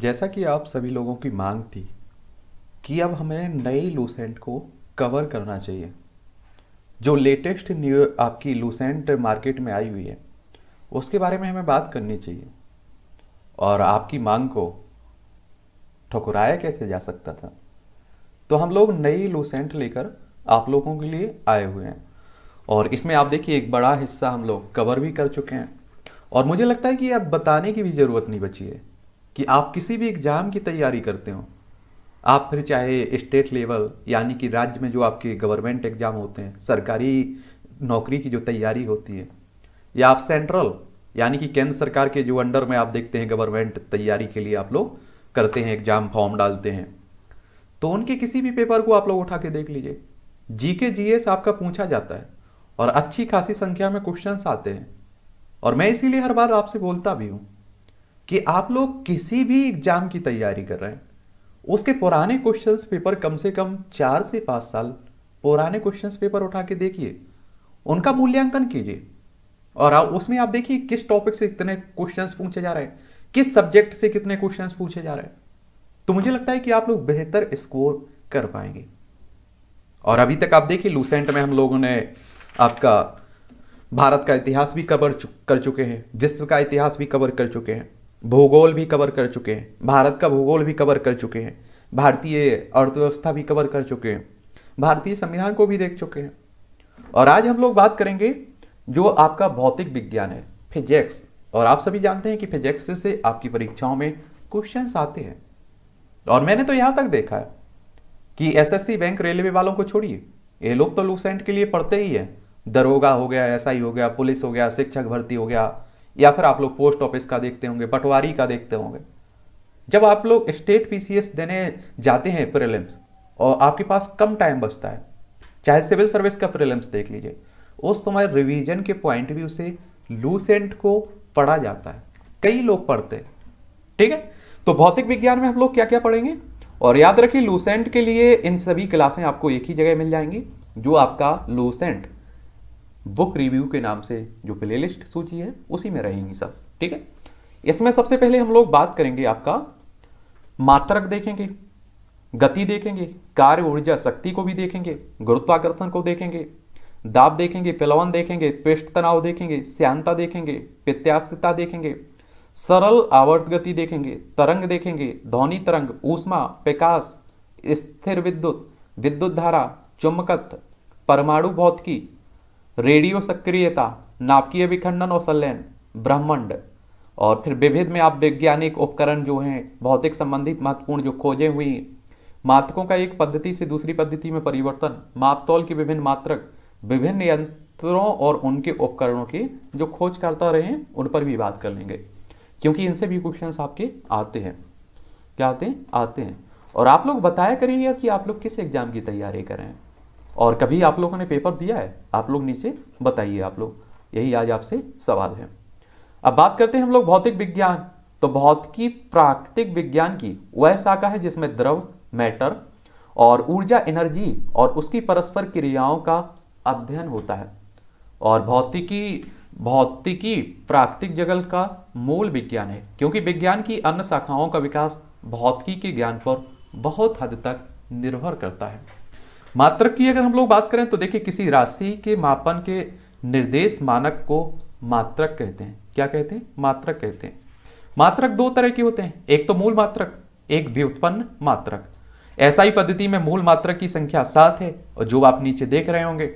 जैसा कि आप सभी लोगों की मांग थी कि अब हमें नए लूसेंट को कवर करना चाहिए जो लेटेस्ट न्यू आपकी लूसेंट मार्केट में आई हुई है उसके बारे में हमें बात करनी चाहिए और आपकी मांग को ठुकराया कैसे जा सकता था तो हम लोग नई लूसेंट लेकर आप लोगों के लिए आए हुए हैं और इसमें आप देखिए एक बड़ा हिस्सा हम लोग कवर भी कर चुके हैं और मुझे लगता है कि अब बताने की भी ज़रूरत नहीं बची है कि आप किसी भी एग्ज़ाम की तैयारी करते हो आप फिर चाहे स्टेट लेवल यानी कि राज्य में जो आपके गवर्नमेंट एग्ज़ाम होते हैं सरकारी नौकरी की जो तैयारी होती है या आप सेंट्रल यानी कि केंद्र सरकार के जो अंडर में आप देखते हैं गवर्नमेंट तैयारी के लिए आप लोग करते हैं एग्ज़ाम फॉर्म डालते हैं तो उनके किसी भी पेपर को आप लोग उठा के देख लीजिए जी के जी एस आपका पूछा जाता है और अच्छी खासी संख्या में क्वेश्चन आते हैं और मैं इसीलिए हर बार आपसे बोलता भी हूँ कि आप लोग किसी भी एग्जाम की तैयारी कर रहे हैं उसके पुराने क्वेश्चंस पेपर कम से कम चार से पाँच साल पुराने क्वेश्चंस पेपर उठा के देखिए उनका मूल्यांकन कीजिए और आप उसमें आप देखिए किस टॉपिक से कितने क्वेश्चंस पूछे जा रहे हैं किस सब्जेक्ट से कितने क्वेश्चंस पूछे जा रहे हैं तो मुझे लगता है कि आप लोग बेहतर स्कोर कर पाएंगे और अभी तक आप देखिए लूसेंट में हम लोगों ने आपका भारत का इतिहास भी कवर कर चुके हैं विश्व का इतिहास भी कवर कर चुके हैं भूगोल भी कवर कर चुके हैं भारत का भूगोल भी कवर कर चुके हैं भारतीय अर्थव्यवस्था भी कवर कर चुके हैं भारतीय संविधान को भी देख चुके हैं और आज हम लोग बात करेंगे जो आपका भौतिक विज्ञान है फिजिक्स और आप सभी जानते हैं कि फिजिक्स से आपकी परीक्षाओं में क्वेश्चन आते हैं और मैंने तो यहाँ तक देखा है कि एसएससी बैंक रेलवे वालों को छोड़िए ये लोग तो लूसेंट के लिए पढ़ते ही हैं दरोगा हो गया एसआई हो गया पुलिस हो गया शिक्षक भर्ती हो गया या फिर आप लोग पोस्ट ऑफिस का देखते होंगे पटवारी का देखते होंगे जब आप लोग स्टेट पीसीएस देने जाते हैं प्रिलिम्स और आपके पास कम टाइम बचता है चाहे सिविल सर्विस का प्रिलिम्स देख लीजिए उस समय रिवीजन के पॉइंट व्यू से लूसेंट को पढ़ा जाता है कई लोग पढ़ते हैं ठीक है तो भौतिक विज्ञान में हम लोग क्या क्या पढ़ेंगे और याद रखिए लूसेंट के लिए इन सभी क्लासें आपको एक ही जगह मिल जाएंगी जो आपका लूसेंट बुक रिव्यू के नाम से जो प्ले लिस्ट सूची है उसी में रहेंगी सब ठीक है इसमें सबसे पहले हम लोग बात करेंगे आपका मात्रक देखेंगे गति देखेंगे कार्य ऊर्जा शक्ति को भी देखेंगे गुरुत्वाकर्षण को देखेंगे दाब देखेंगे पिलवन देखेंगे पृष्ठ तनाव देखेंगे श्यांता देखेंगे प्रत्यास्थिता देखेंगे सरल आवर्त गति देखेंगे तरंग देखेंगे ध्वनि तरंग ऊष्मा प्रकाश स्थिर विद्युत विद्युत धारा चुम्बकत्व परमाणु भौतिकी रेडियो सक्रियता नापकीय विखंडन और संलयन ब्रह्मंड और फिर विभिद में आप वैज्ञानिक उपकरण जो हैं भौतिक संबंधित महत्वपूर्ण जो खोजें हुई मात्रकों का एक पद्धति से दूसरी पद्धति में परिवर्तन मापतौल के विभिन्न मात्रक विभिन्न यंत्रों और उनके उपकरणों की जो खोज करता रहे उन पर भी बात कर लेंगे क्योंकि इनसे भी क्वेश्चन आपके आते हैं क्या आते हैं आते हैं और आप लोग बताया करिएगा कि आप लोग किस एग्जाम की तैयारी करें और कभी आप लोगों ने पेपर दिया है आप लोग नीचे बताइए आप लोग यही आज आपसे सवाल है अब बात करते हैं हम लोग भौतिक विज्ञान तो भौतिकी प्राकृतिक विज्ञान की वह शाखा है जिसमें द्रव मैटर और ऊर्जा एनर्जी और उसकी परस्पर क्रियाओं का अध्ययन होता है और भौतिकी भौतिकी प्राकृतिक जगत का मूल विज्ञान है क्योंकि विज्ञान की अन्य शाखाओं का विकास भौतिकी के ज्ञान पर बहुत हद तक निर्भर करता है मात्रक की अगर हम लोग बात करें तो देखिए किसी राशि के मापन के निर्देश मानक को मात्रक कहते हैं क्या कहते हैं मात्रक कहते हैं मात्रक दो तरह के होते हैं एक तो मूल मात्रक एक व्युत्पन्न मात्रक ऐसा ही पद्धति में मूल मात्रक की संख्या सात है और जो आप नीचे देख रहे होंगे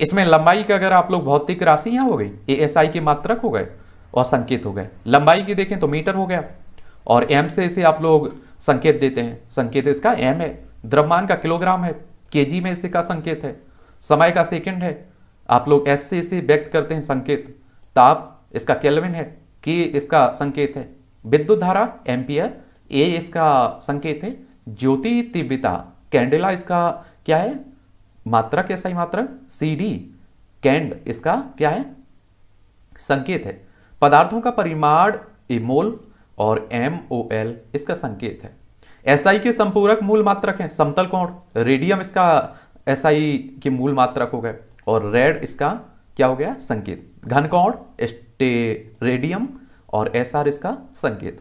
इसमें लंबाई का अगर आप लोग भौतिक राशि यहां हो गई ए एस आई के मात्रक हो गए और संकेत हो गए लंबाई की देखें तो मीटर हो गया और एम से इसे आप लोग संकेत देते हैं संकेत इसका एम है द्रव्यमान का किलोग्राम है केजी में इसे का संकेत है समय का सेकंड है आप लोग एस से इसे व्यक्त करते हैं संकेत ताप इसका केल्विन है के इसका संकेत है विद्युत धारा एम्पियर ए इसका संकेत है ज्योति तीव्रता कैंडेला इसका क्या है मात्रक कैसा ही मात्रक सी डी कैंड इसका क्या है संकेत है पदार्थों का परिमाण इमोल e और एम ओ एल इसका संकेत है एस SI के संपूरक मूल मात्रक हैं समतल कोण रेडियम इसका एस SI के मूल मात्रक हो गए और रेड इसका क्या हो गया संकेत घन कोण रेडियम और एस आर इसका संकेत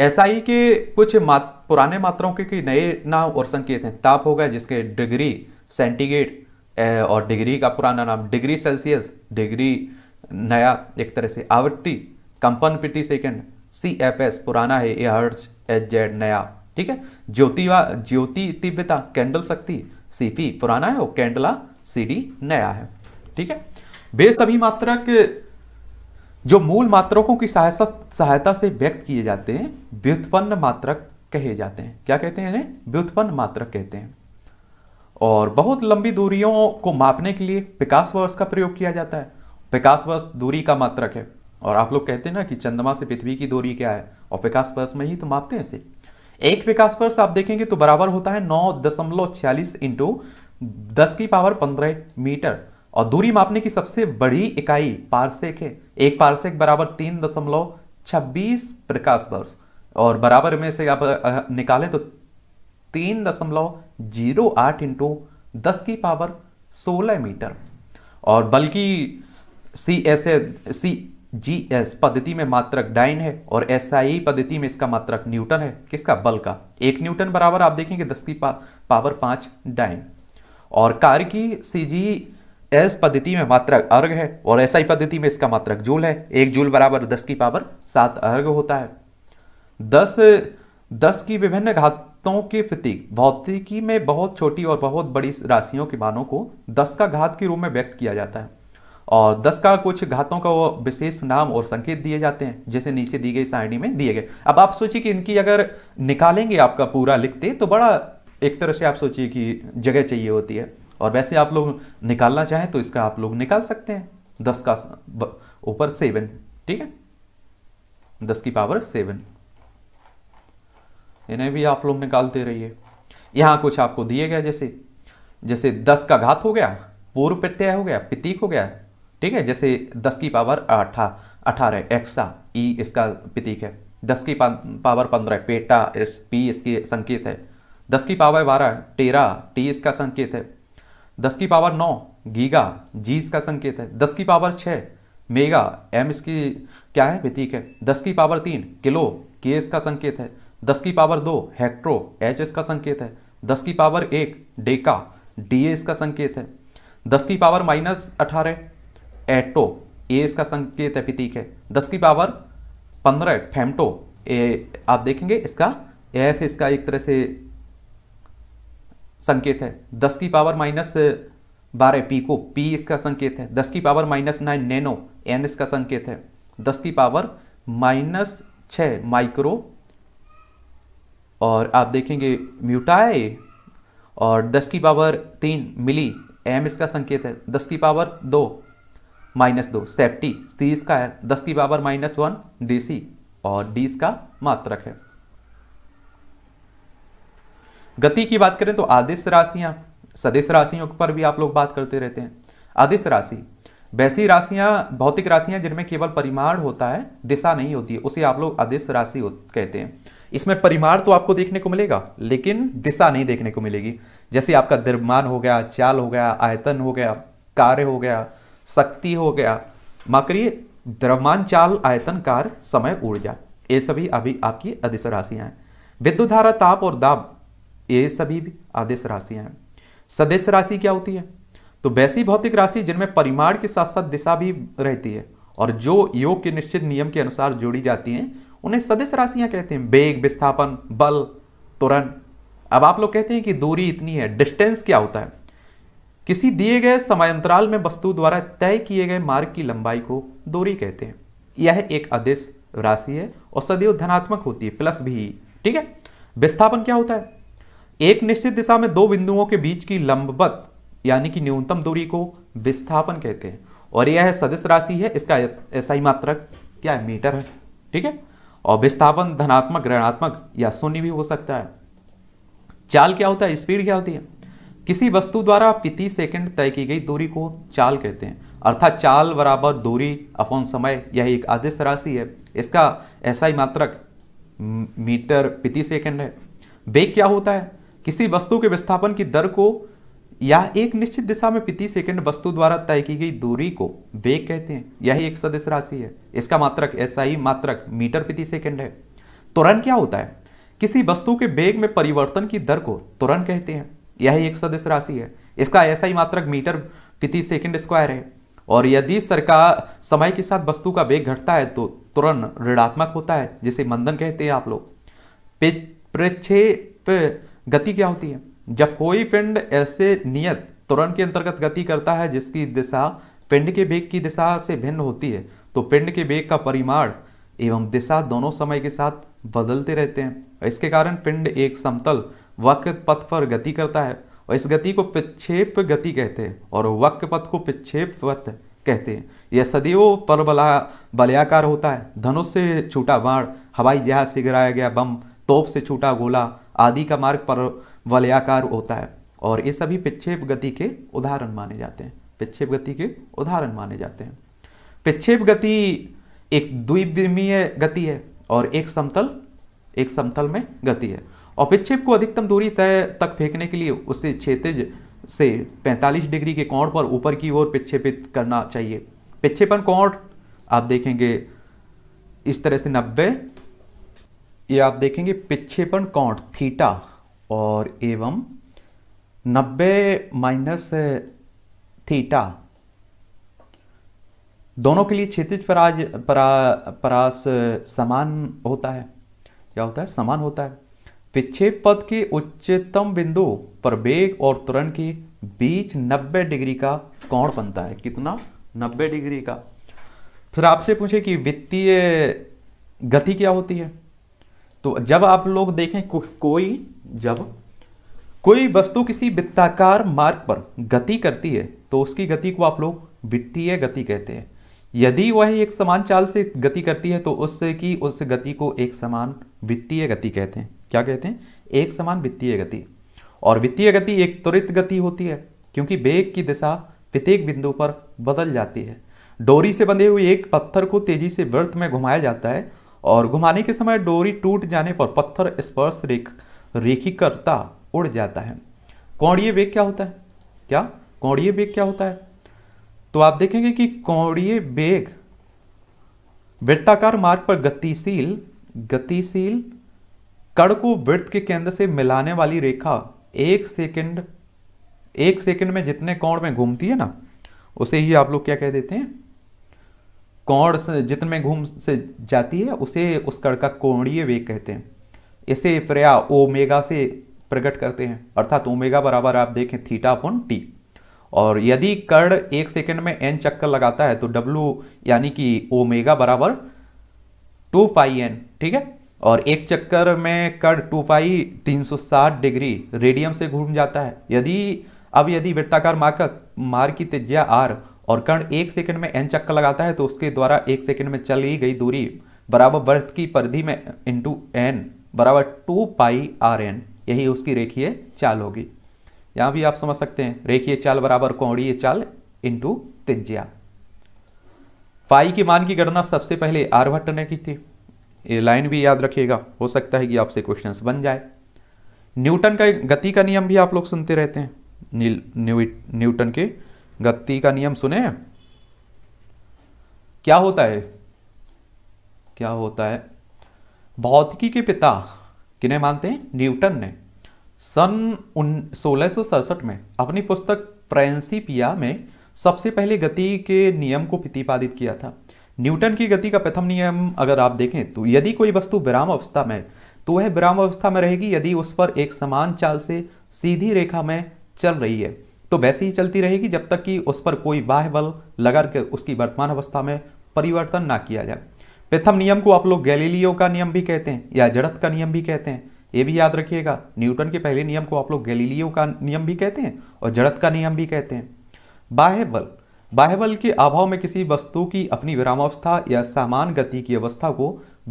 एस SI के कुछ मात, पुराने मात्राओं के, नए नाम और संकेत हैं ताप हो गए जिसके डिग्री सेंटीग्रेड और डिग्री का पुराना नाम डिग्री सेल्सियस डिग्री नया एक तरह से आवृत्ति कंपन प्रति सेकेंड सी एफ एस पुराना है ए हर्ज एच जेड नया ठीक है ज्योतिवा ज्योति तिब्यता कैंडल शक्ति सीपी पुराना है और कैंडला सीडी नया है ठीक है वे सभी मात्रक जो मूल मात्रकों की सहायता सहायता से व्यक्त किए जाते हैं व्युत्पन्न मात्रक कहे जाते हैं क्या कहते हैं इन्हें व्युत्पन्न मात्रक कहते हैं और बहुत लंबी दूरियों को मापने के लिए पिकास वर्ष का प्रयोग किया जाता है विकास वर्ष दूरी का मात्रक है और आप लोग कहते हैं ना कि चंद्रमा से पृथ्वी की दूरी क्या है और पिकास वर्ष में ही तो मापते हैं इसे एक विकास वर्ष आप देखेंगे तो बराबर होता है नौ दशमलव छियालीस इंटू दस की पावर पंद्रह मीटर और दूरी मापने की सबसे बड़ी इकाई पारसेक है एक पारसेक बराबर तीन दशमलव छब्बीस प्रकाश वर्ष और बराबर में से आप निकालें तो तीन दशमलव जीरो आठ इंटू दस की पावर सोलह मीटर और बल्कि C S A C G S पद्धति में मात्रक डाइन है और एस आई e पद्धति में इसका मात्रक न्यूटन है किसका बल का एक न्यूटन बराबर आप देखेंगे दस की पा, पावर पाँच डाइन और कार की सी जी एस पद्धति में मात्रक अर्घ है और एस आई पद्धति में इसका मात्रक जूल है एक जूल बराबर दस की पावर सात अर्घ होता है दस दस की विभिन्न घातों के प्रतीक भौतिकी में बहुत छोटी और बहुत बड़ी राशियों के मानों को दस का घात के रूप में व्यक्त किया जाता है और दस का कुछ घातों का वो विशेष नाम और संकेत दिए जाते हैं जैसे नीचे दी गई सारणी में दिए गए अब आप सोचिए कि इनकी अगर निकालेंगे आपका पूरा लिखते तो बड़ा एक तरह से आप सोचिए कि जगह चाहिए होती है और वैसे आप लोग निकालना चाहें तो इसका आप लोग निकाल सकते हैं दस का ऊपर सेवन ठीक है दस की पावर सेवन इन्हें भी आप लोग निकालते रहिए यहां कुछ आपको दिए गए जैसे जैसे दस का घात हो गया पूर्व प्रत्यय हो गया प्रतीक हो गया ठीक है जैसे दस की पावर अठा अठारह एक्सा ई इसका प्रतीक है दस की पावर पंद्रह पेटा इस पी इसकी संकेत है दस की पावर बारह टेरा टी इसका संकेत है दस की पावर नौ गीगा जी इसका संकेत है दस की पावर छः मेगा एम इसकी क्या है प्रतीक है दस की पावर तीन किलो के इसका संकेत है दस की पावर दो हेक्ट्रो एच इसका संकेत है दस की पावर एक डेका डी इसका संकेत है दस की पावर माइनस अठारह एटो ए इसका संकेत है प्रतीक है दस की पावर पंद्रह फेमटो ए आप देखेंगे इसका एफ इसका एक तरह से संकेत है दस की पावर माइनस बारह पीको पी इसका संकेत है दस की power minus nine nano N इसका संकेत है दस की पावर माइनस छः माइक्रो और आप देखेंगे म्यूटाए और दस की पावर तीन मिली एम इसका संकेत है दस की पावर दो माइनस दो सेफ्टी सी इसका है दस की power minus one D C और डी इसका मात्रक है गति की बात करें तो आदिश राशियां सदिश राशियों पर भी आप लोग बात करते रहते हैं आदिश राशि वैसी राशियां भौतिक राशियां जिनमें केवल परिमाण होता है दिशा नहीं होती है उसे आप लोग आदिश राशि कहते हैं इसमें परिमाण तो आपको देखने को मिलेगा लेकिन दिशा नहीं देखने को मिलेगी जैसे आपका द्रव्यमान हो गया चाल हो गया आयतन हो गया कार्य हो गया शक्ति हो गया मकरी द्रव्यमान चाल आयतन कार समय ऊर्जा ये सभी अभी आपकी अधिस राशियां हैं विद्युत धारा ताप और दाब ये सभी भी आदेश राशियां हैं सदेश राशि क्या होती है तो वैसी भौतिक राशि जिनमें परिमाण के साथ साथ दिशा भी रहती है और जो योग के निश्चित नियम के अनुसार जोड़ी जाती हैं उन्हें सदस्य राशियां कहते हैं वेग विस्थापन बल तुरंत अब आप लोग कहते हैं कि दूरी इतनी है डिस्टेंस क्या होता है किसी दिए गए समयांतराल में वस्तु द्वारा तय किए गए मार्ग की लंबाई को दूरी कहते हैं यह एक अदिश राशि है और सदैव धनात्मक होती है प्लस भी ठीक है विस्थापन क्या होता है एक निश्चित दिशा में दो बिंदुओं के बीच की लंबवत यानी कि न्यूनतम दूरी को विस्थापन कहते हैं और यह है सदिश राशि है इसका ऐसा ही मात्र क्या है मीटर है ठीक है और विस्थापन धनात्मक ऋणात्मक या शून्य भी हो सकता है चाल क्या होता है स्पीड क्या होती है किसी वस्तु द्वारा प्रति सेकंड तय की गई दूरी को चाल कहते हैं अर्थात चाल बराबर दूरी अपॉन समय यह एक आदेश राशि है इसका ऐसा ही मात्रक मीटर प्रति सेकंड है वेग क्या होता है किसी वस्तु के विस्थापन की दर को या एक निश्चित दिशा में प्रति सेकंड वस्तु द्वारा तय की गई दूरी को वेग कहते हैं यही एक सदिश राशि है इसका मात्रक ऐसा ही मात्रक मीटर प्रति सेकंड है त्वरण क्या होता है किसी वस्तु के वेग में परिवर्तन की दर को त्वरण कहते हैं यही एक सदस्य राशि है इसका ऐसा ही मात्रक मीटर प्रति सेकंड स्क्वायर है और यदि सरकार समय के साथ वस्तु का वेग घटता है तो तुरंत ऋणात्मक होता है जिसे मंदन कहते हैं आप लोग प्रक्षेप गति क्या होती है जब कोई पिंड ऐसे नियत तुरंत के अंतर्गत गति करता है जिसकी दिशा पिंड के वेग की दिशा से भिन्न होती है तो पिंड के वेग का परिमाण एवं दिशा दोनों समय के साथ बदलते रहते हैं इसके कारण पिंड एक समतल वक्र पथ पर गति करता है और इस गति को प्रक्षेप गति कहते हैं और वक्र पथ को प्रक्षेप पथ कहते हैं यह सदैव पर बला बलयाकार होता है धनुष से छूटा बाण हवाई जहाज से गिराया गया बम तोप से छूटा गोला आदि का मार्ग पर वलयाकार होता है और ये सभी प्रक्षेप गति के उदाहरण माने जाते हैं प्रक्षेप गति के उदाहरण माने जाते हैं प्रक्षेप गति एक द्विविमीय गति है और एक समतल एक समतल में गति है और विक्षेप को अधिकतम दूरी तय तक फेंकने के लिए उसे क्षेत्रज से 45 डिग्री के कोण पर ऊपर की ओर प्रक्षेपित करना चाहिए प्रक्षेपण कोण आप देखेंगे इस तरह से 90 ये आप देखेंगे प्रक्षेपण कोण थीटा और एवं 90 माइनस थीटा दोनों के लिए क्षेत्रज पराज परा परास समान होता है क्या होता है समान होता है विक्षेप पद के उच्चतम बिंदु पर वेग और त्वरण के बीच 90 डिग्री का कोण बनता है कितना 90 डिग्री का फिर आपसे पूछे कि वित्तीय गति क्या होती है तो जब आप लोग देखें को, कोई जब कोई वस्तु किसी वित्ताकार मार्ग पर गति करती है तो उसकी गति को आप लोग वित्तीय गति कहते हैं यदि वह एक समान चाल से गति करती है तो उससे की उस गति को एक समान वित्तीय गति कहते हैं क्या कहते हैं एक समान वित्तीय गति और वित्तीय गति एक त्वरित गति होती है क्योंकि बेग की दिशा प्रत्येक बिंदु पर बदल जाती है डोरी से बंधे हुए एक पत्थर को तेजी से वृत्त में घुमाया जाता है और घुमाने के समय डोरी टूट जाने पर पत्थर स्पर्श रेख करता उड़ जाता है कौड़ीय वेग क्या होता है क्या कौड़ीय वेग क्या होता है तो आप देखेंगे कि कौड़ीय वेग वृत्ताकार मार्ग पर गतिशील गतिशील कड़ को वृत्त के केंद्र से मिलाने वाली रेखा एक सेकंड एक सेकंड में जितने कोण में घूमती है ना उसे ही आप लोग क्या कह देते हैं कोण से जितने घूम से जाती है उसे उस कड़ का कोणीय वेग कहते हैं इसे फ्रया ओमेगा से प्रकट करते हैं अर्थात ओमेगा बराबर आप देखें थीटा अपन टी और यदि कर्ण एक सेकंड में एन चक्कर लगाता है तो डब्लू यानी कि ओमेगा बराबर टू पाई एन ठीक है और एक चक्कर में कर टू पाई तीन डिग्री रेडियम से घूम जाता है यदि अब यदि वृत्ताकार मार्क मार की त्रिज्या आर और कर्ण एक सेकंड में एन चक्कर लगाता है तो उसके द्वारा एक सेकंड में चली गई दूरी बराबर वर्त की परिधि में इंटू एन बराबर टू पाई आर एन यही उसकी रेखीय चाल होगी यहाँ भी आप समझ सकते हैं रेखीय चाल बराबर कौड़ीय चाल इंटू त्रिज्या पाई के मान की गणना सबसे पहले आर्यभट्ट ने की थी ये लाइन भी याद रखिएगा हो सकता है कि आपसे क्वेश्चन बन जाए न्यूटन का गति का नियम भी आप लोग सुनते रहते हैं न्यूटन के गति का नियम सुने क्या होता है क्या होता है भौतिकी के पिता किन्हें मानते हैं न्यूटन ने सन उन सोलह में अपनी पुस्तक प्रेंसिपिया में सबसे पहले गति के नियम को प्रतिपादित किया था न्यूटन की गति का प्रथम नियम अगर आप देखें तो यदि कोई वस्तु विराम अवस्था में तो वह विराम अवस्था में रहेगी यदि उस पर एक समान चाल से सीधी रेखा में चल रही है तो वैसे ही चलती रहेगी जब तक कि उस पर कोई बाह्य बल लगा कर उसकी वर्तमान अवस्था में परिवर्तन ना किया जाए प्रथम नियम को आप लोग गैलीलियो का नियम भी कहते हैं या जड़त का नियम भी कहते हैं ये भी याद रखिएगा न्यूटन के पहले नियम को आप लोग गैलीलियो का नियम भी कहते हैं और जड़त का नियम भी कहते हैं बाह्य बल बाह्यबल के अभाव में किसी वस्तु की अपनी विरामावस्था या सामान गति की अवस्था को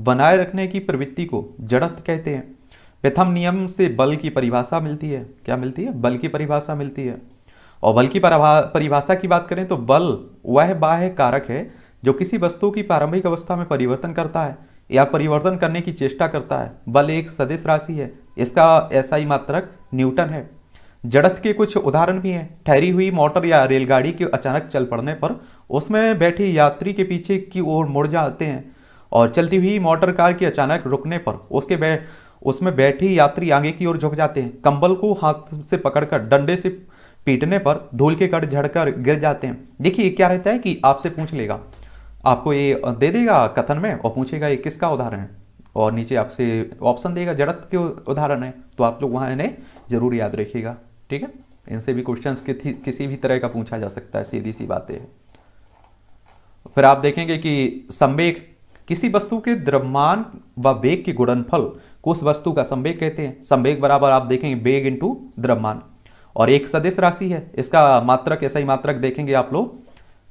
बनाए रखने की प्रवृत्ति को जड़त कहते हैं प्रथम नियम से बल की परिभाषा मिलती है क्या मिलती है बल की परिभाषा मिलती है और बल की परिभाषा की बात करें तो बल वह बाह्य कारक है जो किसी वस्तु की प्रारंभिक अवस्था में परिवर्तन करता है या परिवर्तन करने की चेष्टा करता है बल एक सदिश राशि है इसका ऐसा ही मात्रक न्यूटन है जड़त के कुछ उदाहरण भी हैं ठहरी हुई मोटर या रेलगाड़ी के अचानक चल पड़ने पर उसमें बैठे यात्री के पीछे की ओर मुड़ जाते हैं और चलती हुई मोटर कार के अचानक रुकने पर उसके बै उसमें बैठे यात्री आगे की ओर झुक जाते हैं कंबल को हाथ से पकड़कर डंडे से पीटने पर धूल के कट झड़कर गिर जाते हैं देखिए क्या रहता है कि आपसे पूछ लेगा आपको ये दे देगा कथन में और पूछेगा ये किसका उदाहरण है और नीचे आपसे ऑप्शन देगा जड़त के उदाहरण है तो आप लोग वहाँ इन्हें जरूर याद रखिएगा ठीक है इनसे भी क्वेश्चन कि, किसी भी तरह का पूछा जा सकता है सीधी सी बातें फिर आप देखेंगे कि संवेक किसी वस्तु के द्रव्यमान व वेग के गुणनफल को उस वस्तु का संवेग कहते हैं संवेग बराबर आप देखेंगे वेग इंटू द्रव्यमान और एक सदिश राशि है इसका मात्रक ऐसा ही मात्रक देखेंगे आप लोग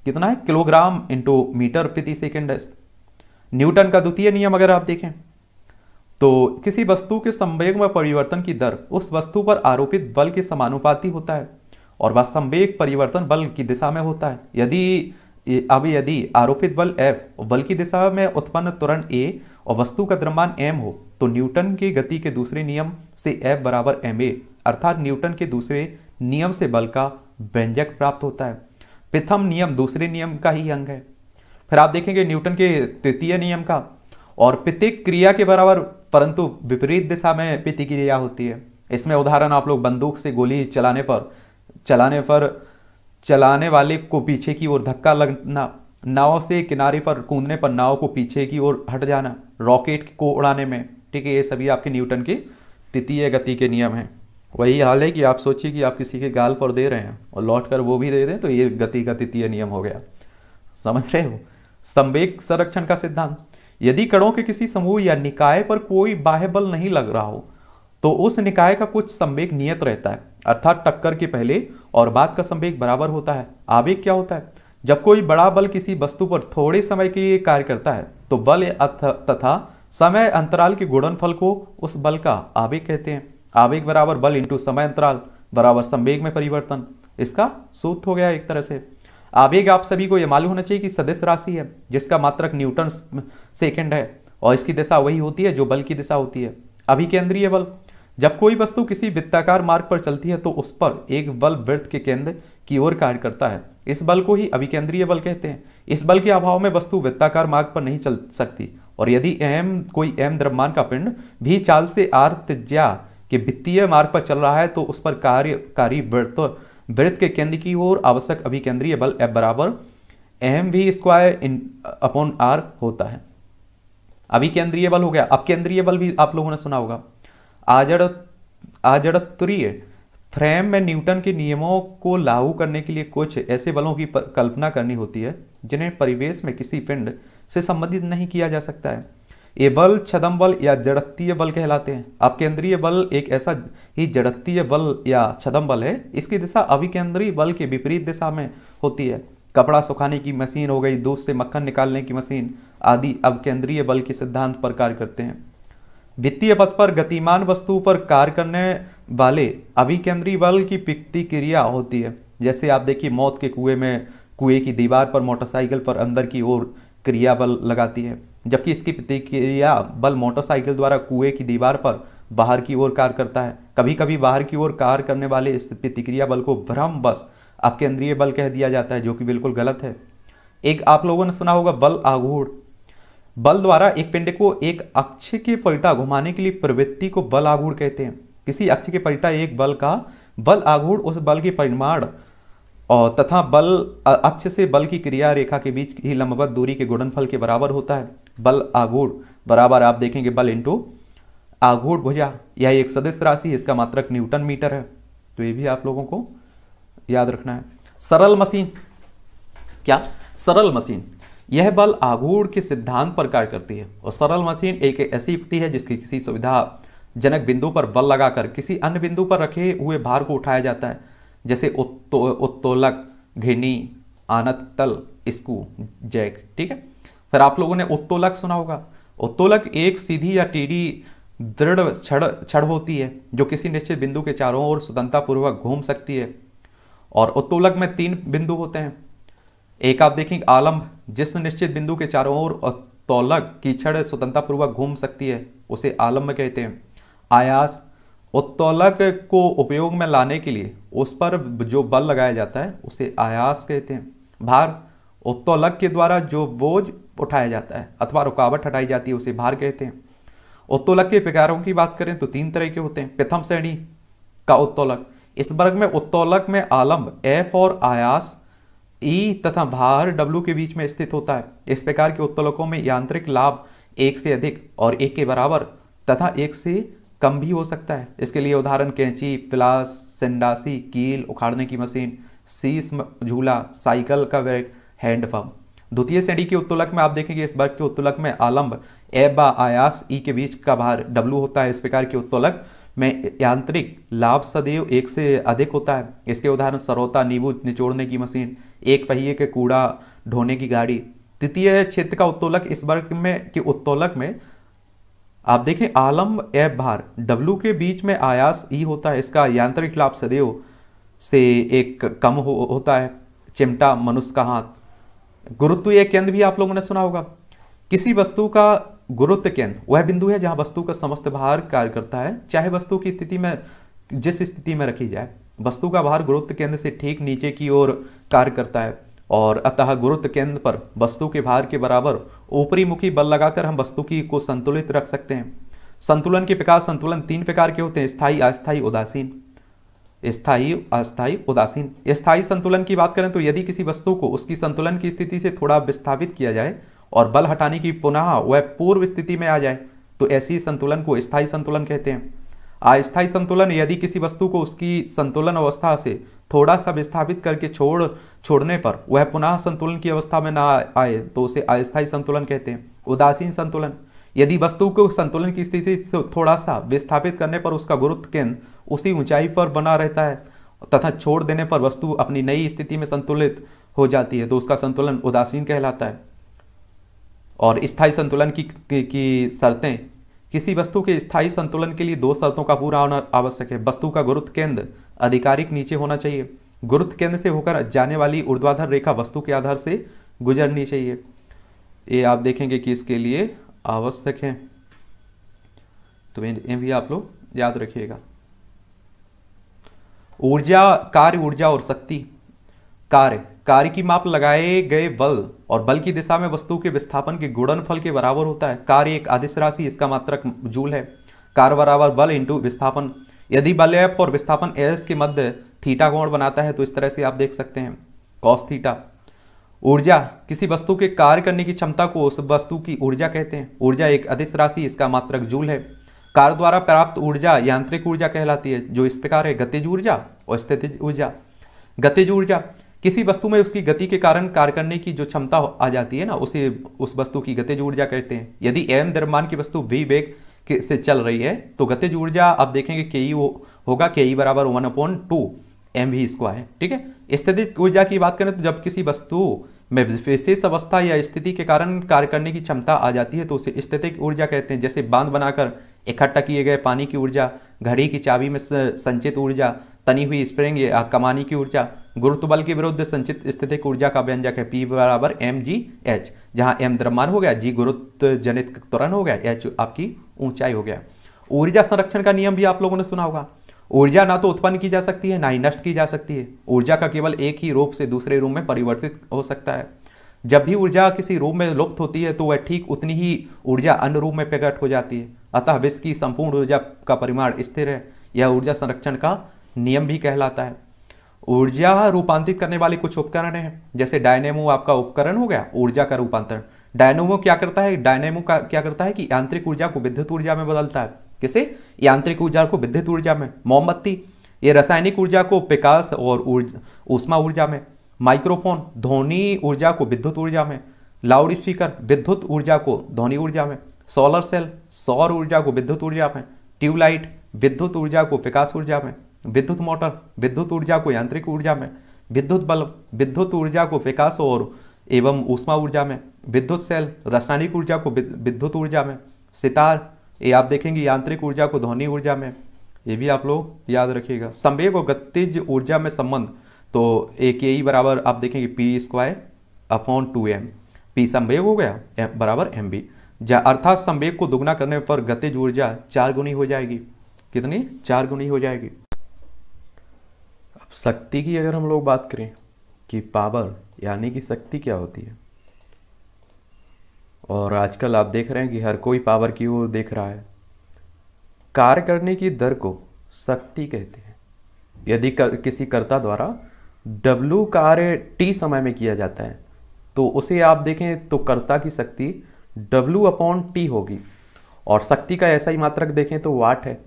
कितना है किलोग्राम इंटू मीटर प्रति सेकेंड न्यूटन का द्वितीय नियम अगर आप देखें तो किसी वस्तु के संवेग में परिवर्तन की दर उस वस्तु पर आरोपित बल के समानुपाती होता है और वह संवेग परिवर्तन बल की दिशा में होता है यदि अब यदि आरोपित बल F बल की दिशा में उत्पन्न त्वरण ए और वस्तु का द्रव्यमान एम हो तो न्यूटन की गति के दूसरे नियम से F बराबर एम ए अर्थात न्यूटन के दूसरे नियम से बल का व्यंजक प्राप्त होता है प्रथम नियम दूसरे नियम का ही अंग है फिर आप देखेंगे न्यूटन के तृतीय नियम का और पितिक क्रिया के बराबर परंतु विपरीत दिशा में प्रतिक्रिया होती है इसमें उदाहरण आप लोग बंदूक से गोली चलाने पर चलाने पर चलाने वाले को पीछे की ओर धक्का लगना नाव से किनारे पर कूदने पर नाव को पीछे की ओर हट जाना रॉकेट को उड़ाने में ठीक है ये सभी आपके न्यूटन के तृतीय गति के नियम हैं वही हाल है कि आप सोचिए कि आप किसी के गाल पर दे रहे हैं और लौट कर वो भी दे दें तो ये गति का तृतीय नियम हो गया समझ रहे हो संवेक संरक्षण का सिद्धांत यदि कणों के किसी समूह या निकाय पर कोई बाह्य बल नहीं लग रहा हो तो उस निकाय का कुछ संवेग नियत रहता है अर्थात टक्कर के पहले और बाद का संवेग बराबर होता है आवेग क्या होता है जब कोई बड़ा बल किसी वस्तु पर थोड़े समय के लिए कार्य करता है तो बल तथा समय अंतराल के गुणनफल को उस बल का आवेग कहते हैं आवेग बराबर बल इंटू समय अंतराल बराबर संवेग में परिवर्तन इसका सूत्र हो गया एक तरह से आवेग आप सभी को यह मालूम होना चाहिए कि सदस्य राशि है जिसका मात्रक न्यूटन सेकेंड है और इसकी दिशा वही होती है जो बल की दिशा होती है अभी केंद्रीय बल जब कोई वस्तु किसी वित्ताकार मार्ग पर चलती है तो उस पर एक बल वृत्त के केंद्र की ओर कार्य करता है इस बल को ही अभिकेंद्रीय बल कहते हैं इस बल के अभाव में वस्तु वित्ताकार मार्ग पर नहीं चल सकती और यदि एम कोई एम द्रव्यमान का पिंड भी चाल से आर के वित्तीय मार्ग पर चल रहा है तो उस पर कार्यकारी वृत्त तो वृत्त के केंद्र की ओर आवश्यक अभिकेंद्रीय बल एफ बराबर M V square upon R होता है अभिकेंद्रीय बल हो गया अब केंद्रीय बल भी आप लोगों ने सुना होगा आजड़ आजड़ीय फ्रेम में न्यूटन के नियमों को लागू करने के लिए कुछ ऐसे बलों की कल्पना करनी होती है जिन्हें परिवेश में किसी पिंड से संबंधित नहीं किया जा सकता है ये बल छदम बल या जड़त्तीय बल कहलाते हैं अब केंद्रीय बल एक ऐसा ही जड़त्तीय बल या छदम बल है इसकी दिशा अभिकेंद्रीय बल के विपरीत दिशा में होती है कपड़ा सुखाने की मशीन हो गई दूध से मक्खन निकालने की मशीन आदि अब केंद्रीय बल के सिद्धांत पर कार्य करते हैं वित्तीय पथ पर गतिमान वस्तु पर कार्य करने वाले अभिकेंद्रीय बल की प्रतिक्रिया होती है जैसे आप देखिए मौत के कुएं में कुएं की दीवार पर मोटरसाइकिल पर अंदर की ओर क्रिया बल लगाती है जबकि इसकी प्रतिक्रिया बल मोटरसाइकिल द्वारा कुएं की दीवार पर बाहर की ओर कार्य करता है कभी कभी बाहर की ओर कार्य करने वाले इस प्रतिक्रिया बल को भ्रम बस अपकेंद्रीय बल कह दिया जाता है जो कि बिल्कुल गलत है एक आप लोगों ने सुना होगा बल आघूढ़ बल द्वारा एक पिंड को एक अक्ष के परिटा घुमाने के लिए प्रवृत्ति को बल आघूढ़ कहते हैं किसी अक्ष के परिटा एक बल का बल आघूढ़ उस बल के परिमाण और तथा बल अक्ष से बल की क्रिया रेखा के बीच ही लंबवत दूरी के गुणनफल के बराबर होता है बल आघूढ़ बराबर आप देखेंगे बल इंटू आघूढ़ भुजा यह एक सदस्य राशि इसका मात्रक न्यूटन मीटर है तो ये भी आप लोगों को याद रखना है सरल मशीन क्या सरल मशीन यह बल आगूढ़ के सिद्धांत पर कार्य करती है और सरल मशीन एक ऐसी युक्ति है जिसकी किसी सुविधा जनक बिंदु पर बल लगाकर किसी अन्य बिंदु पर रखे हुए भार को उठाया जाता है जैसे उत्तो उत्तोलक घिनी आनत तल स्कू जैक ठीक है फिर आप लोगों ने उत्तोलक सुना होगा उत्तोलक एक सीधी या टीढ़ी दृढ़ छड़ छड़ होती है जो किसी निश्चित बिंदु के चारों ओर स्वतंत्रतापूर्वक घूम सकती है और उत्तोलक में तीन बिंदु होते हैं एक आप देखेंगे आलम्ब जिस निश्चित बिंदु के चारों ओर उत्तोलक की छड़ स्वतंत्रतापूर्वक घूम सकती है उसे आलम्ब कहते हैं आयास उत्तोलक को उपयोग में लाने के लिए उस पर जो बल लगाया जाता है उसे आयास कहते हैं भार उत्तोलक के द्वारा जो बोझ उठाया जाता है अथवा रुकावट हटाई जाती है उसे भार कहते हैं उत्तोलक के प्रकारों की बात करें तो तीन तरह के होते हैं प्रथम श्रेणी का उत्तोलक इस वर्ग में उत्तोलक में आलम्ब एफ और आयास ई तथा भार डब्ल्यू के बीच में स्थित होता है इस प्रकार के उत्तोलकों में यांत्रिक लाभ एक से अधिक और एक के बराबर तथा एक से कम भी हो सकता है इसके लिए उदाहरण कैंची पिलास सेंडासी कील उखाड़ने की मशीन सीस झूला साइकिल का वर्ग हैंडपम्प द्वितीय श्रेणी के उत्तोलक में आप देखेंगे इस वर्ग के उत्तोलक में आलम्ब ए बा आयास ई के बीच का भार डब्लू होता है इस प्रकार के उत्तोलक में यांत्रिक लाभ सदैव एक से अधिक होता है इसके उदाहरण सरोता नींबू निचोड़ने की मशीन एक पहिए के कूड़ा ढोने की गाड़ी तृतीय क्षेत्र का उत्तोलक इस वर्ग में के उत्तोलक में आप देखें आलम ए भार डब्लू के बीच में आयास ई होता है इसका यांत्रिक लाभ सदैव से एक कम हो, होता है चिमटा मनुष्य का हाथ गुरुत्व यह केंद्र भी आप लोगों ने सुना होगा किसी वस्तु का गुरुत्व केंद्र वह बिंदु है जहां वस्तु का समस्त भार कार्य करता है चाहे वस्तु की स्थिति में जिस स्थिति में रखी जाए वस्तु का भार गुरुत्व केंद्र से ठीक नीचे की ओर कार्य करता है और अतः गुरुत्व केंद्र पर वस्तु के भार के बराबर ऊपरी मुखी बल लगाकर हम वस्तु की को संतुलित रख सकते हैं संतुलन के प्रकार संतुलन तीन प्रकार के होते हैं स्थायी अस्थायी उदासीन स्थायी अस्थायी उदासीन स्थायी संतुलन की बात करें तो यदि किसी वस्तु को उसकी संतुलन की स्थिति से थोड़ा विस्थापित किया जाए और बल हटाने की पुनः वह पूर्व स्थिति में आ जाए तो ऐसी संतुलन को स्थायी संतुलन कहते हैं अस्थायी संतुलन यदि किसी वस्तु को उसकी संतुलन अवस्था से थोड़ा सा विस्थापित करके छोड़ छोड़ने पर वह पुनः संतुलन की अवस्था में ना आए तो उसे अस्थायी संतुलन कहते हैं उदासीन संतुलन यदि वस्तु को संतुलन की स्थिति से थोड़ा सा विस्थापित करने पर उसका गुरुत्व केंद्र उसी ऊंचाई पर बना रहता है तथा छोड़ देने पर वस्तु अपनी नई स्थिति में संतुलित हो जाती है तो उसका संतुलन उदासीन कहलाता है और स्थायी संतुलन की, की, की शर्तें किसी वस्तु के स्थायी संतुलन के लिए दो शर्तों का पूरा होना आवश्यक है वस्तु का गुरुत्व केंद्र आधिकारिक नीचे होना चाहिए गुरुत्व केंद्र से होकर जाने वाली ऊर्ध्वाधर रेखा वस्तु के आधार से गुजरनी चाहिए ये आप देखेंगे कि इसके लिए आवश्यक है तो ये भी आप लोग याद रखिएगा ऊर्जा कार्य ऊर्जा और शक्ति कार्य कार्य की माप लगाए गए बल और बल की दिशा में वस्तु के विस्थापन के गुणनफल के बराबर होता है कार्य एक आदिश राशि इसका मात्रक जूल है कार बराबर बल इंटू विस्थापन यदि बल एफ और विस्थापन एस के मध्य थीटा कोण बनाता है तो इस तरह से आप देख सकते हैं कॉस थीटा ऊर्जा किसी वस्तु के कार्य करने की क्षमता को उस वस्तु की ऊर्जा कहते हैं ऊर्जा एक अधिस राशि इसका मात्रक जूल है कार द्वारा प्राप्त ऊर्जा यांत्रिक ऊर्जा कहलाती है जो इस प्रकार है गतिज ऊर्जा और स्थितिज ऊर्जा गतिज ऊर्जा किसी वस्तु में उसकी गति के कारण कार्य करने की जो क्षमता आ जाती है ना उसे उस वस्तु की गतिज ऊर्जा कहते हैं यदि एम द्रव्यमान की वस्तु वी वेग से चल रही है तो गतिज ऊर्जा आप देखेंगे के ई e होगा के ई e बराबर one upon two M V square ठीक है स्थितिक ऊर्जा की बात करें तो जब किसी वस्तु में विशेष अवस्था या स्थिति के कारण कार्य करने की क्षमता आ जाती है तो उसे स्थितिक ऊर्जा कहते हैं जैसे बांध बनाकर इकट्ठा किए गए पानी की ऊर्जा घड़ी की चाबी में संचित ऊर्जा तनी हुई स्प्रिंग या कमानी की ऊर्जा गुरुत्व बल के विरुद्ध संचित स्थिति ऊर्जा का व्यंजक है पी बराबर एम जी एच जहाँ एम द्रव्यमान हो गया जी गुरुत्व जनित त्वरण हो गया एच आपकी ऊंचाई हो गया ऊर्जा संरक्षण का नियम भी आप लोगों ने सुना होगा ऊर्जा ना तो उत्पन्न की जा सकती है ना ही नष्ट की जा सकती है ऊर्जा का केवल एक ही रूप से दूसरे रूप में परिवर्तित हो सकता है जब भी ऊर्जा किसी रूप में लुप्त होती है तो वह ठीक उतनी ही ऊर्जा अन्य रूप में प्रकट हो जाती है अतः विश्व की संपूर्ण ऊर्जा का परिमाण स्थिर है यह ऊर्जा संरक्षण का नियम भी कहलाता है ऊर्जा रूपांतरित करने वाले कुछ उपकरण हैं जैसे डायनेमो आपका उपकरण हो गया ऊर्जा का रूपांतरण डायनेमो क्या करता है डायनेमो का क्या करता है कि यांत्रिक ऊर्जा को विद्युत ऊर्जा में बदलता है किसे यांत्रिक ऊर्जा को विद्युत ऊर्जा में मोमबत्ती ये रासायनिक ऊर्जा को विकास और ऊर्जा ऊष्मा ऊर्जा में माइक्रोफोन ध्वनि ऊर्जा को विद्युत ऊर्जा में लाउड स्पीकर विद्युत ऊर्जा को ध्वनि ऊर्जा में सोलर सेल सौर ऊर्जा को विद्युत ऊर्जा में ट्यूबलाइट विद्युत ऊर्जा को विकास ऊर्जा में विद्युत मोटर विद्युत ऊर्जा को यांत्रिक ऊर्जा में विद्युत बल्ब विद्युत ऊर्जा को विकास और एवं ऊष्मा ऊर्जा में विद्युत सेल रासायनिक ऊर्जा को विद्युत ऊर्जा में सितार ये आप देखेंगे यांत्रिक ऊर्जा को ध्वनि ऊर्जा में ये भी आप लोग याद रखिएगा संवेग और गतिज ऊर्जा में संबंध तो ए के ई बराबर आप देखेंगे P square upon two M P संवेग हो गया बराबर एम बी अर्थात संवेग को दुगना करने पर गतिज ऊर्जा चार गुनी हो जाएगी कितनी चार गुनी हो जाएगी शक्ति की अगर हम लोग बात करें कि पावर यानी कि शक्ति क्या होती है और आजकल आप देख रहे हैं कि हर कोई पावर की ओर देख रहा है कार्य करने की दर को शक्ति कहते हैं यदि कर, किसी कर्ता द्वारा डब्लू कार्य टी समय में किया जाता है तो उसे आप देखें तो कर्ता की शक्ति डब्लू अपॉन टी होगी और शक्ति का ऐसा ही मात्रक देखें तो वाट है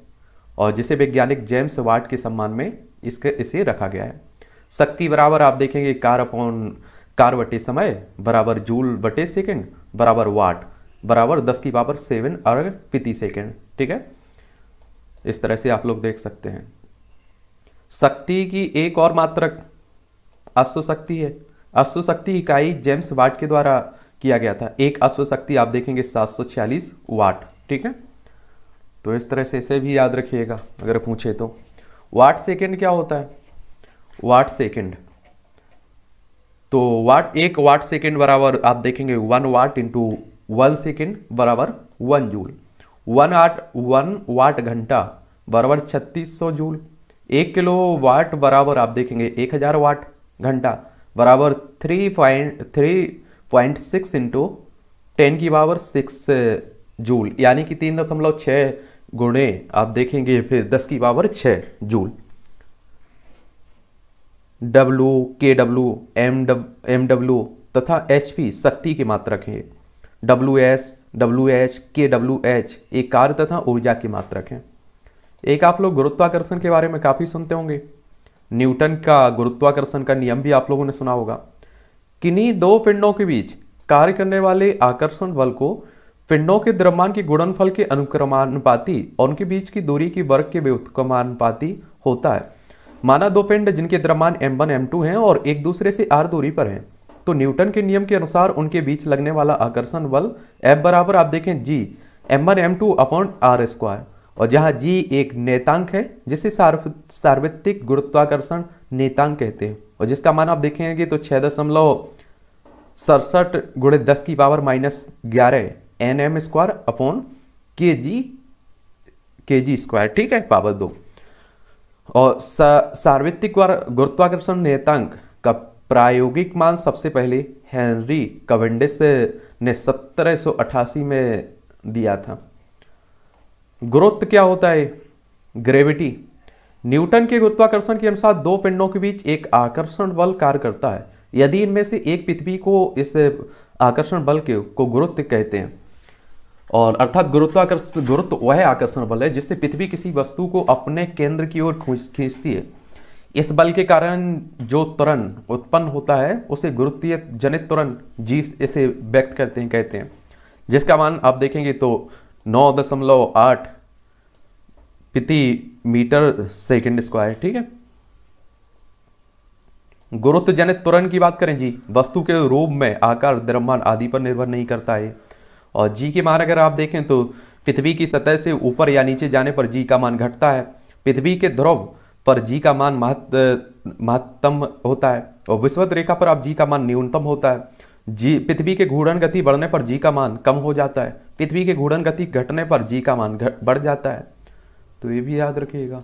और जिसे वैज्ञानिक जेम्स वाट के सम्मान में इसके इसे रखा गया है शक्ति बराबर आप देखेंगे कार अपॉन कार वटे समय बराबर जूल वटे सेकेंड बराबर वाट बराबर दस की पावर सेवन अर्ग पीति सेकेंड ठीक है इस तरह से आप लोग देख सकते हैं शक्ति की एक और मात्रक अश्व शक्ति है अश्व शक्ति इकाई जेम्स वाट के द्वारा किया गया था एक अश्व शक्ति आप देखेंगे सात सौ छियालीस वाट ठीक है तो इस तरह से इसे भी याद रखिएगा अगर पूछे तो वाट सेकेंड क्या होता है वाट सेकेंड तो वाट एक वाट सेकेंड बराबर आप देखेंगे one watt into one second बराबर वन जूल वन आट वन वाट घंटा बराबर छत्तीस सौ जूल एक किलो वाट बराबर आप देखेंगे एक हज़ार वाट घंटा बराबर three point three point six into ten की पावर सिक्स जूल यानी कि तीन दशमलव छः गुणे आप देखेंगे फिर दस की पावर छः जूल W, के डब्ल्यू एम डब एम डब्ल्यू तथा एच पी शक्ति के मात्रक है डब्ल्यू एस डब्ल्यू एच के डब्ल्यू एच एक कार्य तथा ऊर्जा के मात्रक हैं एक आप लोग गुरुत्वाकर्षण के बारे में काफ़ी सुनते होंगे न्यूटन का गुरुत्वाकर्षण का नियम भी आप लोगों ने सुना होगा किन्हीं दो पिंडों के बीच कार्य करने वाले आकर्षण बल को पिंडों के द्रव्यमान के गुणनफल के अनुक्रमानुपाती और उनके बीच की दूरी की वर्ग के व्युत्क्रमानुपाती होता है माना दो पिंड जिनके द्रव्यमान एम वन एम टू हैं और एक दूसरे से आर दूरी पर हैं तो न्यूटन के नियम के अनुसार उनके बीच लगने वाला आकर्षण बल f बराबर आप देखें G M one M two upon R square और जहाँ जी एक नेतांक है जिसे सार्वत्रिक गुरुत्वाकर्षण नेतांक कहते हैं और जिसका मान आप देखेंगे तो छः दशमलव सड़सठ गुणे दस की पावर माइनस ग्यारह N M square upon K G के जी स्क्वायर ठीक है पावर दो और सार्वित्रिक गुरुत्वाकर्षण नियतांक का प्रायोगिक मान सबसे पहले हेनरी कवेंडिस ने 1788 में दिया था गुरुत्व क्या होता है ग्रेविटी न्यूटन के गुरुत्वाकर्षण के अनुसार दो पिंडों के बीच एक आकर्षण बल कार्य करता है यदि इनमें से एक पृथ्वी को इस आकर्षण बल के को गुरुत्व कहते हैं और अर्थात गुरुत्वाकर्षण गुरुत्व वह आकर्षण बल है जिससे पृथ्वी किसी वस्तु को अपने केंद्र की ओर खींचती है इस बल के कारण जो त्वरण उत्पन्न होता है उसे गुरुत्वीय जनित त्वरण जी इसे व्यक्त करते हैं कहते हैं जिसका मान आप देखेंगे तो नौ दशमलव आठ प्रति मीटर सेकेंड स्क्वायर ठीक है गुरुत्व जनित त्वरण की बात करें जी वस्तु के रूप में आकार द्रव्यमान आदि पर निर्भर नहीं करता है और जी के मान अगर आप देखें तो पृथ्वी की सतह से ऊपर या नीचे जाने पर जी का मान घटता है पृथ्वी के ध्रुव पर जी का मान महत्तम होता है और विश्वत रेखा पर आप जी का मान न्यूनतम होता है जी पृथ्वी के घूर्णन गति बढ़ने पर जी का मान कम हो जाता है पृथ्वी के घूर्णन गति घटने पर जी का मान बढ़ जाता है तो ये भी याद रखिएगा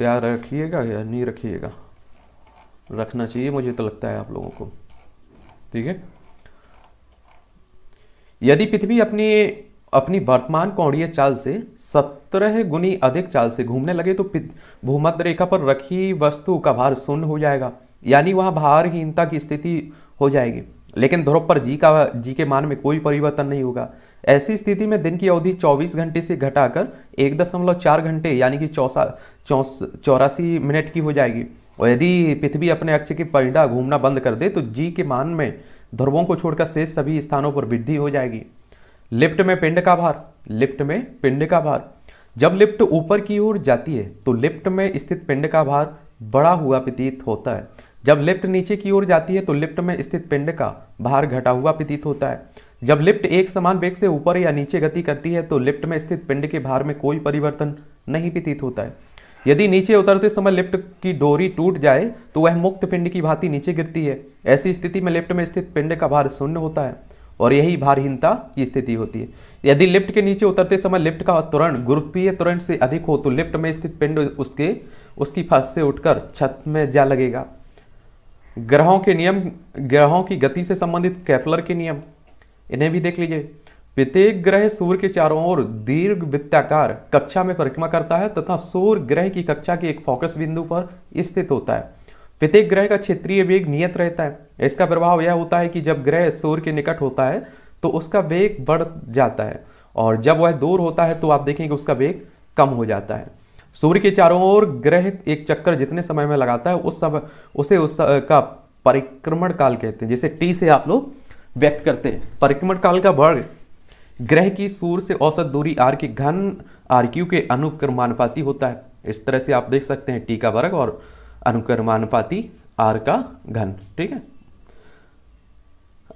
याद रखिएगा या नहीं रखिएगा रखना चाहिए मुझे तो लगता है आप लोगों को ठीक है यदि पृथ्वी अपनी अपनी वर्तमान कोणीय चाल से सत्रह गुनी अधिक चाल से घूमने लगे तो भूमध्य रेखा पर रखी वस्तु का भार शून्य हो जाएगा यानी वहाँ भारहीनता की स्थिति हो जाएगी लेकिन ध्रुव पर जी का जी के मान में कोई परिवर्तन नहीं होगा ऐसी स्थिति में दिन की अवधि 24 घंटे से घटाकर एक दशमलव चार घंटे यानी कि चौसा चौरासी मिनट की हो जाएगी और यदि पृथ्वी अपने अक्ष की परिडा घूमना बंद कर दे तो जी के मान में ध्रुवों को छोड़कर शेष सभी स्थानों पर वृद्धि हो जाएगी लिफ्ट में पिंड का भार लिफ्ट में पिंड का भार जब लिफ्ट ऊपर की ओर जाती है तो लिफ्ट में स्थित पिंड का भार बड़ा हुआ प्रतीत होता है जब लिफ्ट नीचे की ओर जाती है तो लिफ्ट में स्थित पिंड का भार घटा हुआ प्रतीत होता है जब लिफ्ट एक समान वेग से ऊपर या नीचे गति करती है तो लिफ्ट में स्थित पिंड के भार में कोई परिवर्तन नहीं प्रतीत होता है यदि नीचे उतरते समय लिफ्ट की डोरी टूट जाए तो वह मुक्त पिंड की भांति नीचे गिरती है ऐसी स्थिति में लिफ्ट में स्थित पिंड का भार शून्य होता है और यही भारहीनता की स्थिति होती है यदि लिफ्ट के नीचे उतरते समय लिफ्ट का तुरंत गुरुत्वीय तुरंत से अधिक हो तो लिफ्ट में स्थित पिंड उसके उसकी फर्श से उठकर छत में जा लगेगा ग्रहों के नियम ग्रहों की गति से संबंधित कैपलर के नियम इन्हें भी देख लीजिए प्रत्येक ग्रह सूर्य के चारों ओर दीर्घ वित्ताकार कक्षा में परिक्रमा करता है तथा सूर्य ग्रह की कक्षा के एक फोकस बिंदु पर स्थित होता है प्रत्येक ग्रह का क्षेत्रीय वेग नियत रहता है इसका प्रभाव यह होता है कि जब ग्रह सूर्य के निकट होता है तो उसका वेग बढ़ जाता है और जब वह दूर होता है तो आप देखेंगे उसका वेग कम हो जाता है सूर्य के चारों ओर ग्रह एक चक्कर जितने समय में लगाता है उस समय उसे उस का परिक्रमण काल कहते हैं जैसे टी से आप लोग व्यक्त करते हैं परिक्रमण काल का वर्ग ग्रह की सूर्य से औसत दूरी आर के घन आर क्यू के अनुक्रमानुपाती होता है इस तरह से आप देख सकते हैं टी का वर्ग और अनुक्रमानुपाती आर का घन ठीक है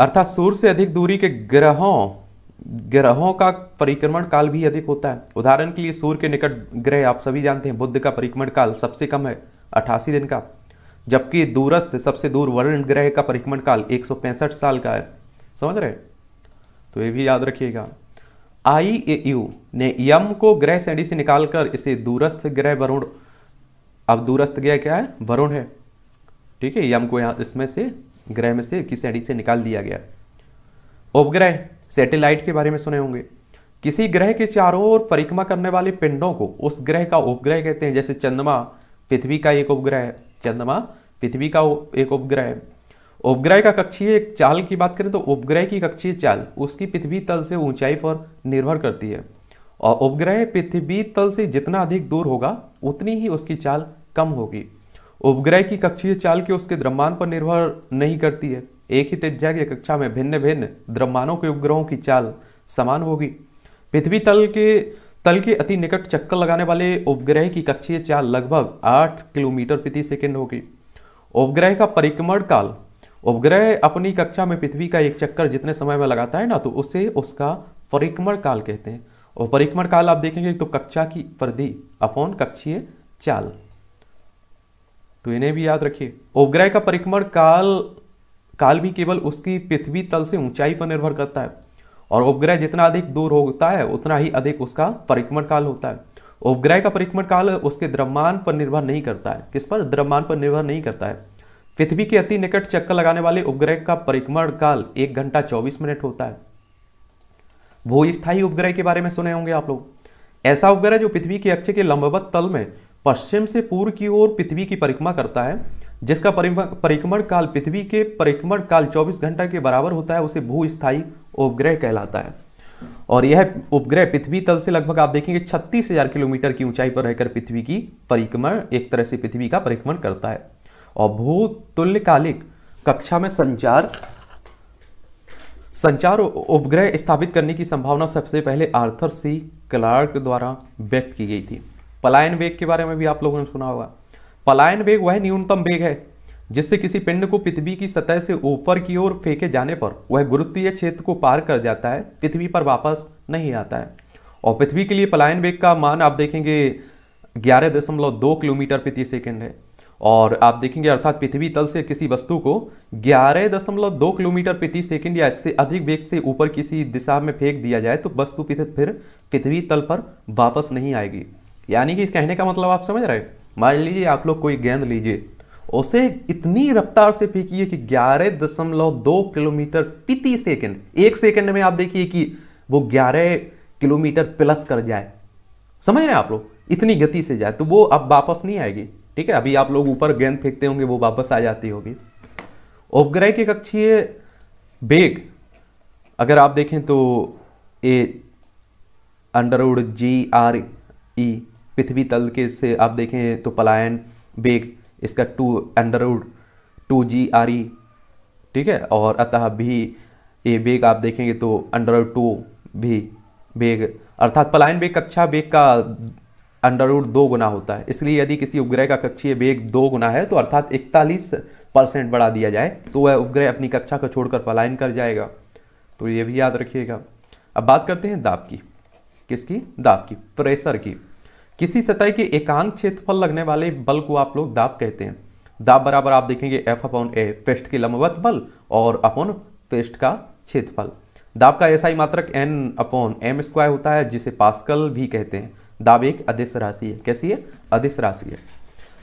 अर्थात सूर्य से अधिक दूरी के ग्रहों ग्रहों का परिक्रमण काल भी अधिक होता है उदाहरण के लिए सूर्य के निकट ग्रह आप सभी जानते हैं बुद्ध का परिक्रमण काल सबसे कम है अठासी दिन का जबकि दूरस्थ सबसे दूर वर्ण ग्रह का परिक्रमण काल एक साल का है समझ रहे हैं तो ये भी याद रखिएगा आई ए यू ने यम को ग्रह श्रेणी से निकालकर इसे दूरस्थ ग्रह वरुण अब दूरस्थ ग्रह क्या है वरुण है ठीक है यम को यहां इसमें से ग्रह में से किस श्रेणी से निकाल दिया गया उपग्रह सैटेलाइट के बारे में सुने होंगे किसी ग्रह के चारों ओर परिक्रमा करने वाले पिंडों को उस ग्रह का उपग्रह कहते हैं जैसे चंद्रमा पृथ्वी का एक उपग्रह है चंद्रमा पृथ्वी का एक उपग्रह है उपग्रह का कक्षीय चाल की बात करें तो उपग्रह की कक्षीय चाल उसकी पृथ्वी तल से ऊंचाई पर निर्भर करती है और उपग्रह पृथ्वी तल से जितना अधिक दूर होगा उतनी ही उसकी चाल कम होगी उपग्रह की कक्षीय चाल के उसके द्रव्यमान पर निर्भर नहीं करती है एक ही त्रिज्या की कक्षा में भिन्न भिन्न द्रव्यमानों के उपग्रहों की चाल समान होगी पृथ्वी तल के तल के अति निकट चक्कर लगाने वाले उपग्रह की कक्षीय चाल लगभग आठ किलोमीटर प्रति सेकेंड होगी उपग्रह का परिक्रमण काल उपग्रह अपनी कक्षा में पृथ्वी का एक चक्कर जितने समय में लगाता है ना तो उसे उसका परिक्रमण काल कहते हैं और परिक्रमण काल आप देखेंगे तो कक्षा की परिधि अपॉन कक्षीय चाल तो इन्हें भी याद रखिए उपग्रह का परिक्रमण काल काल भी केवल उसकी पृथ्वी तल से ऊंचाई पर निर्भर करता है और उपग्रह जितना अधिक दूर होता है उतना ही अधिक उसका परिक्रमण काल होता है उपग्रह का परिक्रमण काल उसके द्रव्यमान पर निर्भर नहीं करता है किस पर द्रव्यमान पर निर्भर नहीं करता है पृथ्वी के अति निकट चक्कर लगाने वाले उपग्रह का परिक्रमण काल एक घंटा चौबीस मिनट होता है भूस्थायी उपग्रह के बारे में सुने होंगे आप लोग ऐसा उपग्रह जो पृथ्वी के अक्षय के लंबवत तल में पश्चिम से पूर्व की ओर पृथ्वी की परिक्रमा करता है जिसका परिक्रमण काल पृथ्वी के परिक्रमण काल 24 घंटा के बराबर होता है उसे स्थायी उपग्रह कहलाता है और यह उपग्रह पृथ्वी तल से लगभग आप देखेंगे छत्तीस हजार किलोमीटर की ऊंचाई पर रहकर पृथ्वी की परिक्रमण एक तरह से पृथ्वी का परिक्रमण करता है और भूतुल्यकालिक कक्षा में संचार संचार उपग्रह स्थापित करने की संभावना सबसे पहले आर्थर सी क्लार्क द्वारा व्यक्त की गई थी पलायन वेग के बारे में भी आप लोगों ने सुना होगा पलायन वेग वह न्यूनतम वेग है जिससे किसी पिंड को पृथ्वी की सतह से ऊपर की ओर फेंके जाने पर वह गुरुत्वीय क्षेत्र को पार कर जाता है पृथ्वी पर वापस नहीं आता है और पृथ्वी के लिए पलायन वेग का मान आप देखेंगे ग्यारह दशमलव दो किलोमीटर प्रति सेकेंड है और आप देखेंगे अर्थात पृथ्वी तल से किसी वस्तु को ग्यारह दशमलव दो किलोमीटर प्रति सेकंड या इससे अधिक वेग से ऊपर किसी दिशा में फेंक दिया जाए तो वस्तु फिर पृथ्वी तल पर वापस नहीं आएगी यानी कि कहने का मतलब आप समझ रहे हैं मान लीजिए आप लोग कोई गेंद लीजिए उसे इतनी रफ्तार से फेंकी कि ग्यारह दशमलव दो किलोमीटर प्रति सेकंड एक सेकंड में आप देखिए कि वो ग्यारह किलोमीटर प्लस कर जाए समझ रहे हैं आप लोग इतनी गति से जाए तो वो अब वापस नहीं आएगी ठीक है अभी आप लोग ऊपर गेंद फेंकते होंगे वो वापस आ जाती होगी उपग्रह के कक्षीय बेग अगर आप देखें तो ए अंडरवुड जी आर ई पृथ्वी तल के से आप देखें तो पलायन बेग इसका two under root two G R E ठीक है और अतः भी ये बेग आप देखेंगे तो अंडरवुड टू भी बेग अर्थात पलायन बेग कक्षा बेग का अंडरवुड दो गुना होता है इसलिए यदि किसी उपग्रह का कक्षीय वेग दो गुना है तो अर्थात इकतालीस परसेंट बढ़ा दिया जाए तो वह उपग्रह अपनी कक्षा को छोड़कर पलायन कर जाएगा तो ये भी याद रखिएगा अब बात करते हैं दाब की किसकी दाब की प्रेशर की किसी सतह के एकांक क्षेत्रफल लगने वाले बल को आप लोग दाब कहते हैं दाब बराबर आप देखेंगे एफ अपॉन ए पेस्ट के लंबवत बल और अपॉन पेस्ट का क्षेत्रफल दाब का ऐसा ही मात्रक एन अपॉन एम स्क्वायर होता है जिसे पास्कल भी कहते हैं दाब एक अधिस राशि है कैसी है अधिस राशि है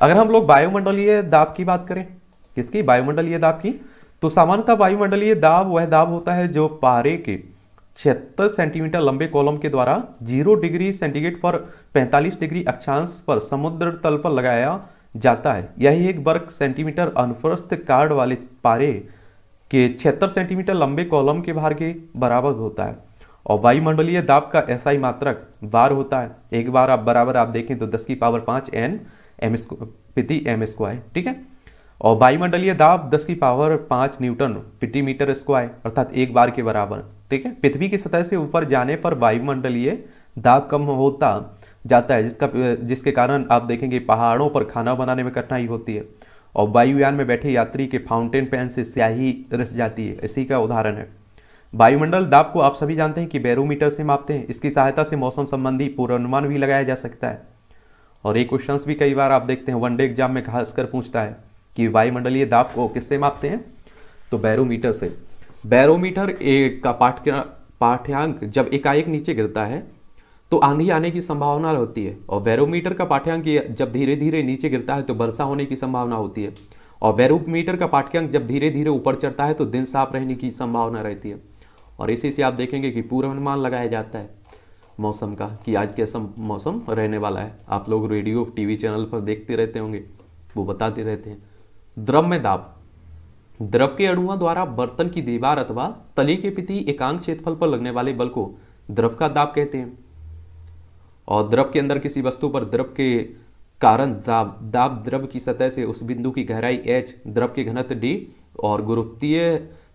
अगर हम लोग वायुमंडलीय दाब की बात करें किसकी वायुमंडलीय दाब की तो सामान्यतः वायुमंडलीय दाब वह दाब होता है जो पारे के छिहत्तर सेंटीमीटर लंबे कॉलम के द्वारा जीरो डिग्री सेंटीग्रेड पर 45 डिग्री अक्षांश पर समुद्र तल पर लगाया जाता है यही एक वर्ग सेंटीमीटर अनुप्रस्थ कार्ड वाले पारे के छिहत्तर सेंटीमीटर लंबे कॉलम के भार के बराबर होता है और वायुमंडलीय दाब का ऐसा ही मात्रक बार होता है एक बार आप बराबर आप देखें तो दस की पावर पाँच एन एम पिति एम स्क्वायर ठीक है और वायुमंडलीय दाब 10 की पावर 5 न्यूटन प्रति मीटर स्क्वायर अर्थात एक बार के बराबर ठीक है पृथ्वी की सतह से ऊपर जाने पर वायुमंडलीय दाब कम होता जाता है जिसका जिसके कारण आप देखेंगे पहाड़ों पर खाना बनाने में कठिनाई होती है और वायुयान में बैठे यात्री के फाउंटेन पेन से स्याही रस जाती है इसी का उदाहरण है वायुमंडल दाब को आप सभी जानते हैं कि बैरोमीटर से मापते हैं इसकी सहायता से मौसम संबंधी पूर्वानुमान भी लगाया जा सकता है और एक क्वेश्चन भी कई बार आप देखते हैं वनडे एग्जाम में खासकर पूछता है कि वायुमंडलीय दाब को किससे मापते हैं तो बैरोमीटर से बैरोमीटर एक का पाठ पाठ्यांक जब एकाएक नीचे गिरता है तो आंधी आने की संभावना होती है और बैरोमीटर का पाठ्यांक जब धीरे धीरे नीचे गिरता है तो वर्षा होने की संभावना होती है और बैरोमीटर का पाठ्यांक जब धीरे धीरे ऊपर चढ़ता है तो दिन साफ रहने की संभावना रहती है और इसी से आप देखेंगे कि पूर्वानुमान लगाया जाता है मौसम का कि आज कैसा मौसम रहने वाला है आप लोग रेडियो टीवी चैनल पर देखते रहते होंगे वो बताते रहते हैं द्रव में दाब द्रव के अणुओं द्वारा बर्तन की दीवार अथवा तली के पिति एकांक क्षेत्रफल पर लगने वाले बल को द्रव का दाब कहते हैं और द्रव के अंदर किसी वस्तु पर द्रव के कारण दाब दाब द्रव की सतह से उस बिंदु की गहराई h द्रव के घनत्व d और गुरुत्वीय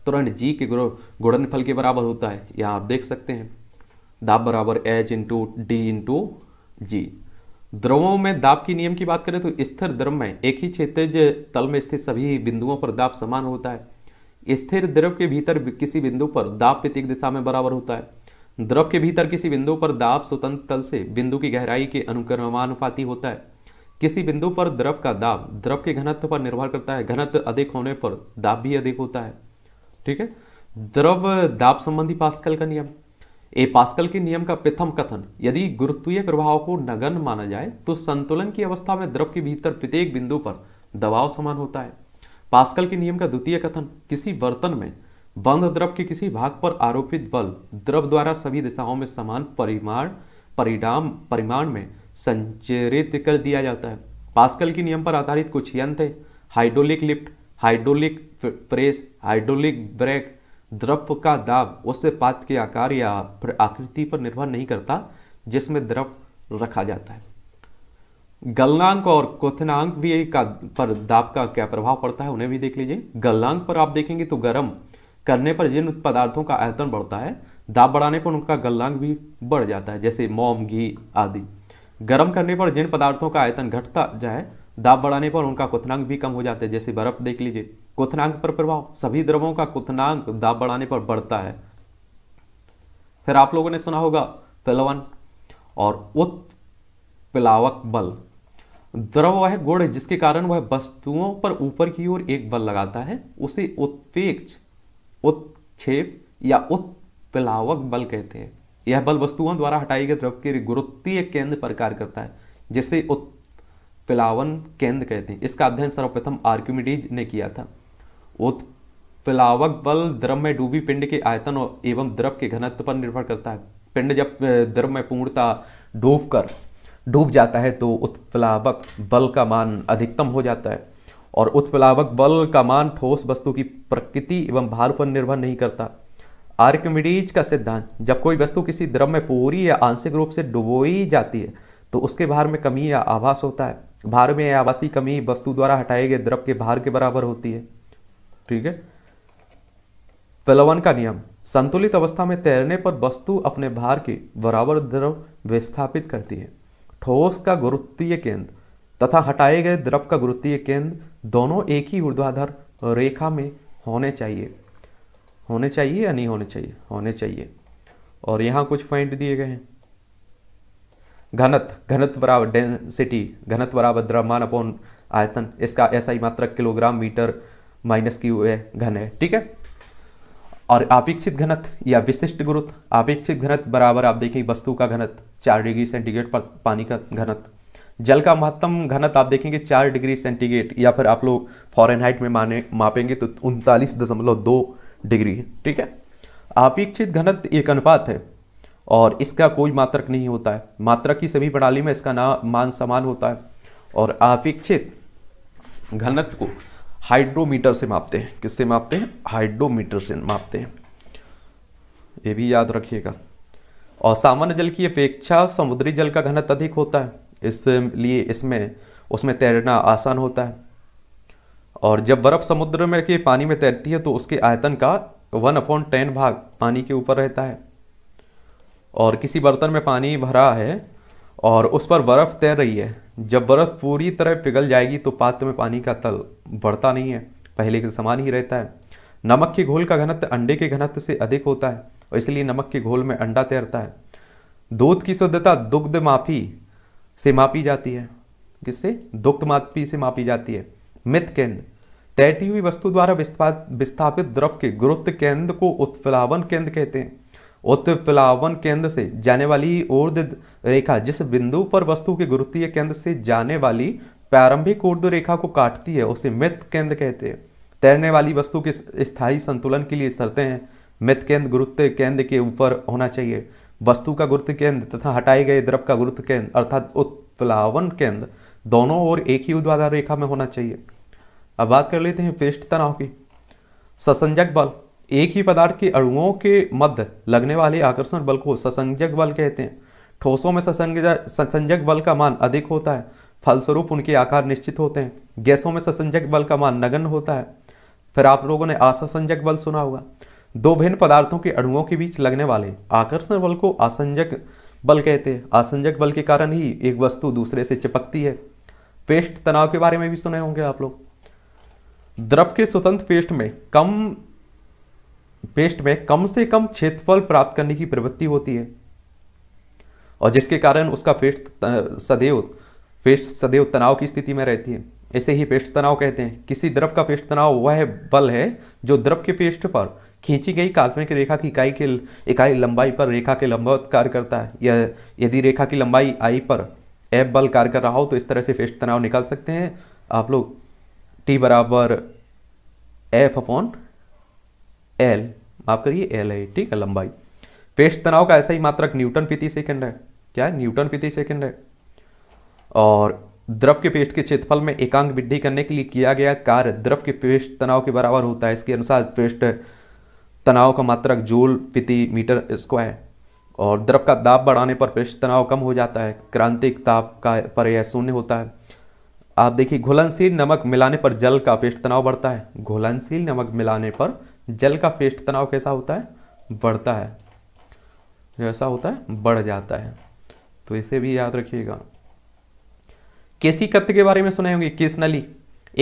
तुरंत जी के गुणनफल के बराबर होता है यहाँ आप देख सकते हैं दाब बराबर H into D into G द्रवों में दाब की नियम की बात करें तो स्थिर द्रव में एक ही क्षेत्रज तल में स्थित सभी बिंदुओं पर दाब समान होता है स्थिर द्रव के भीतर किसी बिंदु पर दाब प्रत्येक दिशा में बराबर होता है द्रव के भीतर किसी बिंदु पर दाब स्वतंत्र तल से बिंदु की गहराई के अनुक्रमानुपाती होता है किसी बिंदु पर द्रव का दाब द्रव के घनत्व पर निर्भर करता है घनत्व अधिक होने पर दाब भी अधिक होता है ठीक है द्रव दाब संबंधी पास्कल का नियम ए पास्कल के नियम का प्रथम कथन यदि गुरुत्वीय प्रभाव को नगन माना जाए तो संतुलन की अवस्था में द्रव के भीतर प्रत्येक बिंदु पर दबाव समान होता है पास्कल के नियम का द्वितीय कथन किसी बर्तन में बंद द्रव के किसी भाग पर आरोपित बल द्रव द्वारा सभी दिशाओं में समान परिमाण परिणाम परिमाण में संचरित कर दिया जाता है पास्कल के नियम पर आधारित कुछ यंत्र hydraulic lift hydraulic press hydraulic brake द्रव का दाब उससे पात के आकार या आकृति पर निर्भर नहीं करता जिसमें द्रव रखा जाता है गलनांक और क्वथनांक भी का पर दाब का क्या प्रभाव पड़ता है उन्हें भी देख लीजिए गलनांक पर आप देखेंगे तो गर्म करने पर जिन पदार्थों का आयतन बढ़ता है दाब बढ़ाने पर उनका गलनांक भी बढ़ जाता है जैसे मोम घी आदि गर्म करने पर जिन पदार्थों का आयतन घटता जाए दाब बढ़ाने पर उनका क्वनांक भी कम हो जाता है जैसे बर्फ देख लीजिए क्वनांक पर प्रभाव सभी द्रवों का क्वनांक दाब बढ़ाने पर बढ़ता है फिर आप लोगों ने सुना होगा प्लवन और उत्पिलावक बल द्रव वह गुण जिसके कारण वह वस्तुओं पर ऊपर की ओर एक बल लगाता है उसे उत्पेक्ष उत्प या उत्पिलावक बल कहते हैं यह बल वस्तुओं द्वारा हटाई गए द्रव के गुरुत्वीय केंद्र पर कार्य करता है जिसे उत् उत्प्लावन केंद्र कहते हैं इसका अध्ययन सर्वप्रथम आर्क्यूमिडीज ने किया था उत्प्लावक बल द्रव में डूबी पिंड के आयतन और एवं द्रव के घनत्व पर निर्भर करता है पिंड जब द्रव में पूर्णता डूब कर डूब जाता है तो उत्प्लावक बल का मान अधिकतम हो जाता है और उत्प्लावक बल का मान ठोस वस्तु की प्रकृति एवं भार पर निर्भर नहीं करता आर्किमिडीज का सिद्धांत जब कोई वस्तु किसी द्रव में पूरी या आंशिक रूप से डुबोई जाती है तो उसके भार में कमी या आभास होता है भार में आभासी कमी वस्तु द्वारा हटाए गए द्रव के भार के बराबर होती है ठीक है पलवन का नियम संतुलित अवस्था में तैरने पर वस्तु अपने भार के बराबर द्रव विस्थापित करती है ठोस का गुरुत्वीय केंद्र तथा हटाए गए द्रव का गुरुत्वीय केंद्र दोनों एक ही ऊर्ध्वाधर रेखा में होने चाहिए होने चाहिए या नहीं होने चाहिए होने चाहिए और यहाँ कुछ पॉइंट दिए गए हैं घनत घनत बराबर डेंसिटी घनत बराबर द्रव्यमान अपॉन आयतन इसका ऐसा ही मात्रा किलोग्राम मीटर माइनस की हुए घन है ठीक है और अपेक्षित घनत या विशिष्ट गुरुत्व अपेक्षित घनत बराबर आप देखेंगे वस्तु का घनत चार डिग्री सेंटीग्रेड पर पानी का घनत जल का महत्तम घनत आप देखेंगे चार डिग्री सेंटीग्रेड या फिर आप लोग फॉरन हाइट में माने मापेंगे तो उनतालीस दशमलव दो डिग्री ठीक है अपेक्षित घनत एक अनुपात है और इसका कोई मात्रक नहीं होता है मात्रक की सभी प्रणाली में इसका नाम मान समान होता है और अपेक्षित घनत्व को हाइड्रोमीटर से मापते हैं किससे मापते हैं हाइड्रोमीटर से मापते हैं ये भी याद रखिएगा और सामान्य जल की अपेक्षा समुद्री जल का घनत्व अधिक होता है इसलिए इसमें उसमें तैरना आसान होता है और जब बर्फ़ समुद्र में के पानी में तैरती है तो उसके आयतन का वन अपॉइंट टेन भाग पानी के ऊपर रहता है और किसी बर्तन में पानी भरा है और उस पर बर्फ़ तैर रही है जब बर्फ़ पूरी तरह पिघल जाएगी तो पात्र में पानी का तल बढ़ता नहीं है पहले के समान ही रहता है नमक के घोल का घनत्व अंडे के घनत्व से अधिक होता है और इसलिए नमक के घोल में अंडा तैरता है दूध की शुद्धता दुग्ध माफी से मापी जाती है किससे दुग्ध मापी से मापी जाती है मित केंद्र तैरती हुई वस्तु द्वारा विस्थापित द्रव के गुरुत्व केंद्र को उत्फलावन केंद्र कहते हैं उत्प्लावन केंद्र से जाने वाली ऊर्ध रेखा जिस बिंदु पर वस्तु के गुरुत्वीय केंद्र से जाने वाली प्रारंभिक ऊर्ध रेखा को काटती है उसे मृत केंद्र कहते हैं तैरने वाली वस्तु के स्थायी संतुलन के लिए शर्तें हैं मृत केंद्र गुरुत्व केंद्र के ऊपर होना चाहिए वस्तु का गुरुत्व केंद्र तथा हटाए गए द्रव का गुरुत्व केंद्र अर्थात उत्प्लावन केंद्र दोनों और एक ही उद्वाधार रेखा में होना चाहिए अब बात कर लेते हैं पृष्ठ तनाव की ससंजक बल एक ही पदार्थ के अणुओं के मध्य लगने वाले आकर्षण बल को ससंजक बल कहते हैं ठोसों में ससंजक बल का मान अधिक होता है फलस्वरूप उनके आकार निश्चित होते हैं गैसों में ससंजक बल का मान नगन होता है फिर आप लोगों ने असंजक बल सुना होगा दो भिन्न पदार्थों के अणुओं के बीच लगने वाले आकर्षण बल को असंजक बल कहते हैं असंजक बल के कारण ही एक वस्तु दूसरे से चिपकती है पेस्ट तनाव के बारे में भी सुने होंगे आप लोग द्रव के स्वतंत्र पेस्ट में कम पेस्ट में कम से कम क्षेत्रफल प्राप्त करने की प्रवृत्ति होती है और जिसके कारण उसका पेस्ट सदैव पेस्ट सदैव तनाव की स्थिति में रहती है ऐसे ही पेस्ट तनाव कहते हैं किसी द्रव का पेस्ट तनाव वह बल है जो द्रव के पेस्ट पर खींची गई काल्पनिक रेखा की इकाई के इकाई लंबाई पर रेखा के लंबवत कार्य करता है या यदि रेखा की लंबाई आई पर एफ बल कार्य कर रहा हो तो इस तरह से पेस्ट तनाव निकाल सकते हैं आप लोग टी बराबर एफ अपॉन एल माफ करिए एल है ठीक है लंबाई पेस्ट तनाव का ऐसा ही मात्रक न्यूटन प्रति सेकंड है क्या है न्यूटन प्रति सेकंड है और द्रव के पेस्ट के क्षेत्रफल में एकांक वृद्धि करने के लिए किया गया कार्य द्रव के पेस्ट तनाव के बराबर होता है इसके अनुसार पेस्ट तनाव का मात्रक जूल प्रति मीटर स्क्वायर और द्रव का दाब बढ़ाने पर पेस्ट तनाव कम हो जाता है क्रांतिक ताप का पर यह शून्य होता है आप देखिए घुलनशील नमक मिलाने पर जल का पेस्ट तनाव बढ़ता है घुलनशील नमक मिलाने पर जल का पृष्ठ तनाव कैसा होता है बढ़ता है ऐसा होता है बढ़ जाता है तो इसे भी याद रखिएगा केसी तत्व के बारे में सुने होंगे केस नली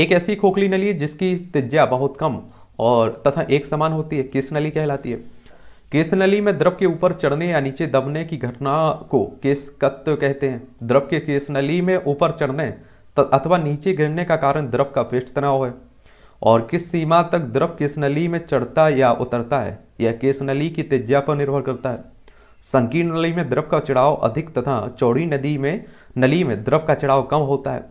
एक ऐसी खोखली नली है जिसकी त्रिज्या बहुत कम और तथा एक समान होती है केस नली कहलाती है केस नली में द्रव के ऊपर चढ़ने या नीचे दबने की घटना को केसकत्व कहते हैं द्रव के केस नली में ऊपर चढ़ने अथवा नीचे गिरने का कारण द्रव का पृष्ठ तनाव है और किस सीमा तक द्रव केस नली में चढ़ता या उतरता है यह केस नली की त्रिज्या पर निर्भर करता है संकीर्ण नली में द्रव का चढ़ाव अधिक तथा चौड़ी नदी में नली में द्रव का चढ़ाव कम होता है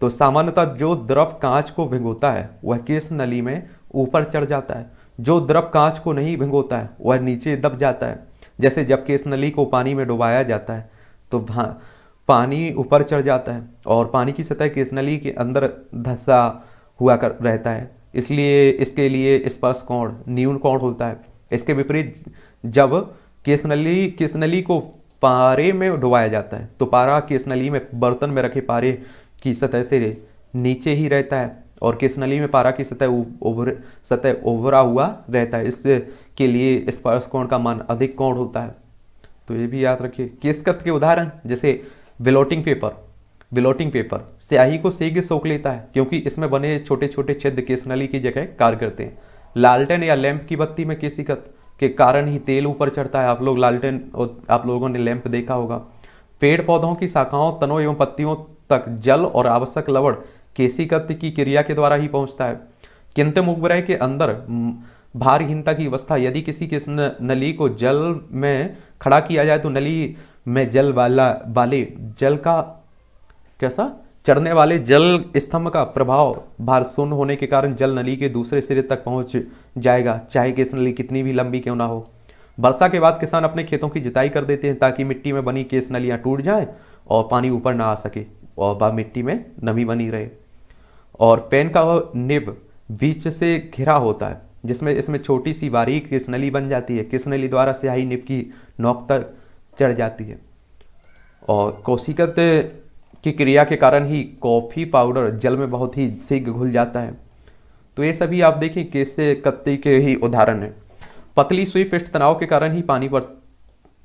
तो सामान्यतः जो द्रव कांच को भिंगोता है वह केस नली में ऊपर चढ़ जाता है जो द्रव कांच को नहीं भिंगोता है वह नीचे दब जाता है जैसे जब केस नली को पानी में डुबाया जाता है तो पानी ऊपर चढ़ जाता है और पानी की सतह केस नली के अंदर धसा हुआ कर रहता है इसलिए इसके लिए स्पर्श कोण न्यून कोण होता है इसके विपरीत जब केसनली केसनली को पारे में डुबाया जाता है तो पारा केसनली में बर्तन में रखे पारे की सतह से नीचे ही रहता है और नली में पारा की सतह उभर सतह उभरा हुआ रहता है इसके लिए स्पर्श कोण का मान अधिक कोण होता है तो ये भी याद रखिए केसकत के उदाहरण जैसे विलोटिंग पेपर बिलोटिंग पेपर स्याही को सेक सोख लेता है क्योंकि इसमें बने छोटे छोटे छेद केस नली की जगह कार्य करते हैं लालटेन या लैंप की बत्ती में केसी का के कारण ही तेल ऊपर चढ़ता है आप लोग लालटेन और आप लोगों ने लैंप देखा होगा पेड़ पौधों की शाखाओं तनों एवं पत्तियों तक जल और आवश्यक लवण केसीकृत की क्रिया के द्वारा ही पहुंचता है किंतु मुकबरा के अंदर भारहीनता की अवस्था यदि किसी किस नली को जल में खड़ा किया जाए तो नली में जल वाला वाले जल का कैसा चढ़ने वाले जल स्तंभ का प्रभाव भार सुन होने के कारण जल नली के दूसरे सिरे तक पहुंच जाएगा चाहे कि इस नली कितनी भी लंबी क्यों ना हो वर्षा के बाद किसान अपने खेतों की जुताई कर देते हैं ताकि मिट्टी में बनी केस नलियाँ टूट जाएं और पानी ऊपर ना आ सके और वह मिट्टी में नमी बनी रहे और पेन का वह निब बीच से घिरा होता है जिसमें इसमें छोटी सी बारीक नली बन जाती है नली द्वारा स्याही निब की नोक तक चढ़ जाती है और कोशिकत की क्रिया के कारण ही कॉफ़ी पाउडर जल में बहुत ही शीघ्र घुल जाता है तो ये सभी आप देखें कैसे कत्ती के ही उदाहरण है पतली सुई पृष्ठ तनाव के कारण ही पानी पर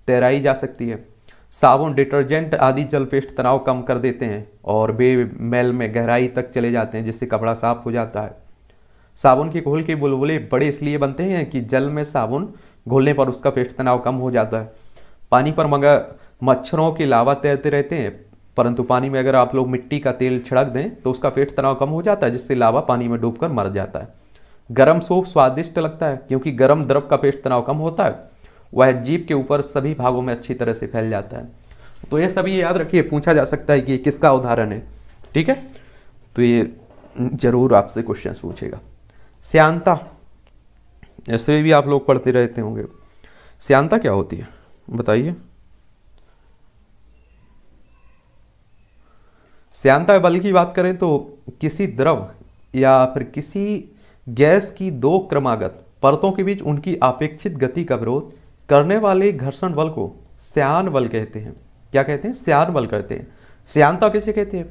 तैराई जा सकती है साबुन डिटर्जेंट आदि जल पेस्ट तनाव कम कर देते हैं और बे मैल में गहराई तक चले जाते हैं जिससे कपड़ा साफ हो जाता है साबुन के घोल के बुलबुले बड़े इसलिए बनते हैं कि जल में साबुन घोलने पर उसका पृष्ठ तनाव कम हो जाता है पानी पर मगर मच्छरों के लावा तैरते रहते हैं परंतु पानी में अगर आप लोग मिट्टी का तेल छिड़क दें तो उसका पेट तनाव कम हो जाता है जिससे लावा पानी में डूबकर मर जाता है गर्म सूप स्वादिष्ट लगता है क्योंकि गर्म द्रव का पेट तनाव कम होता है वह जीप के ऊपर सभी भागों में अच्छी तरह से फैल जाता है तो ये सभी याद रखिए पूछा जा सकता है कि ये किसका उदाहरण है ठीक है तो ये जरूर आपसे क्वेश्चन पूछेगा श्यांता ऐसे भी आप लोग पढ़ते रहते होंगे श्यांता क्या होती है बताइए श्यांता बल की बात करें तो किसी द्रव या फिर किसी गैस की दो क्रमागत परतों के बीच उनकी अपेक्षित गति का विरोध करने वाले घर्षण बल को श्यान बल कहते हैं क्या कहते हैं श्यान बल कहते हैं श्यांता किसे कहते हैं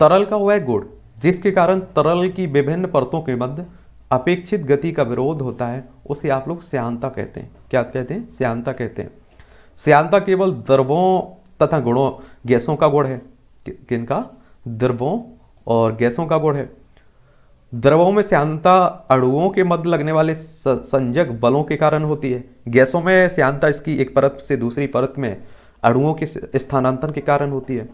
तरल का वह गुड़ जिसके कारण तरल की विभिन्न परतों के मध्य अपेक्षित गति का विरोध होता है उसे आप लोग श्यांता कहते हैं क्या कहते हैं श्यांता कहते हैं श्यांता केवल द्रवों तथा गुणों गैसों का गुण है किन का द्रवों और गैसों का गुण है द्रवों में श्यांता अड़ुओं के मध्य लगने वाले संजक बलों के कारण होती है गैसों में श्यांता इसकी एक परत से दूसरी परत में अड़ुओं के स्थानांतरण के कारण होती है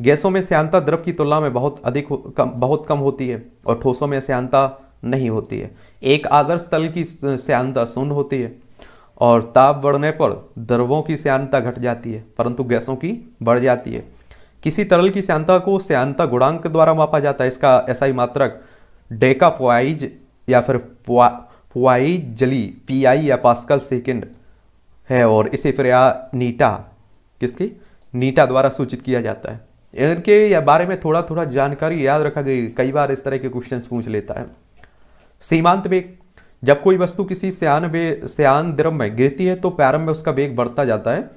गैसों में श्यांता द्रव की तुलना में बहुत अधिक कम बहुत कम होती है और ठोसों में श्यांता नहीं होती है एक आदर्श तल की श्यांता शून्य होती है और ताप बढ़ने पर द्रवों की श्यांता घट जाती है परंतु गैसों की बढ़ जाती है किसी तरल की श्यांता को श्यांता गुणांक द्वारा मापा जाता है इसका ऐसा ही मात्रक डेका फोआइज या फिर फोआइजली पी आई या पास्कल सेकेंड है और इसे फिर या नीटा किसकी नीटा द्वारा सूचित किया जाता है इनके बारे में थोड़ा थोड़ा जानकारी याद रखा गई कई बार इस तरह के क्वेश्चन पूछ लेता है सीमांत वेग जब कोई वस्तु किसी श्यान वे श्यान द्रम में गिरती है तो प्रारंभ में उसका वेग बढ़ता जाता है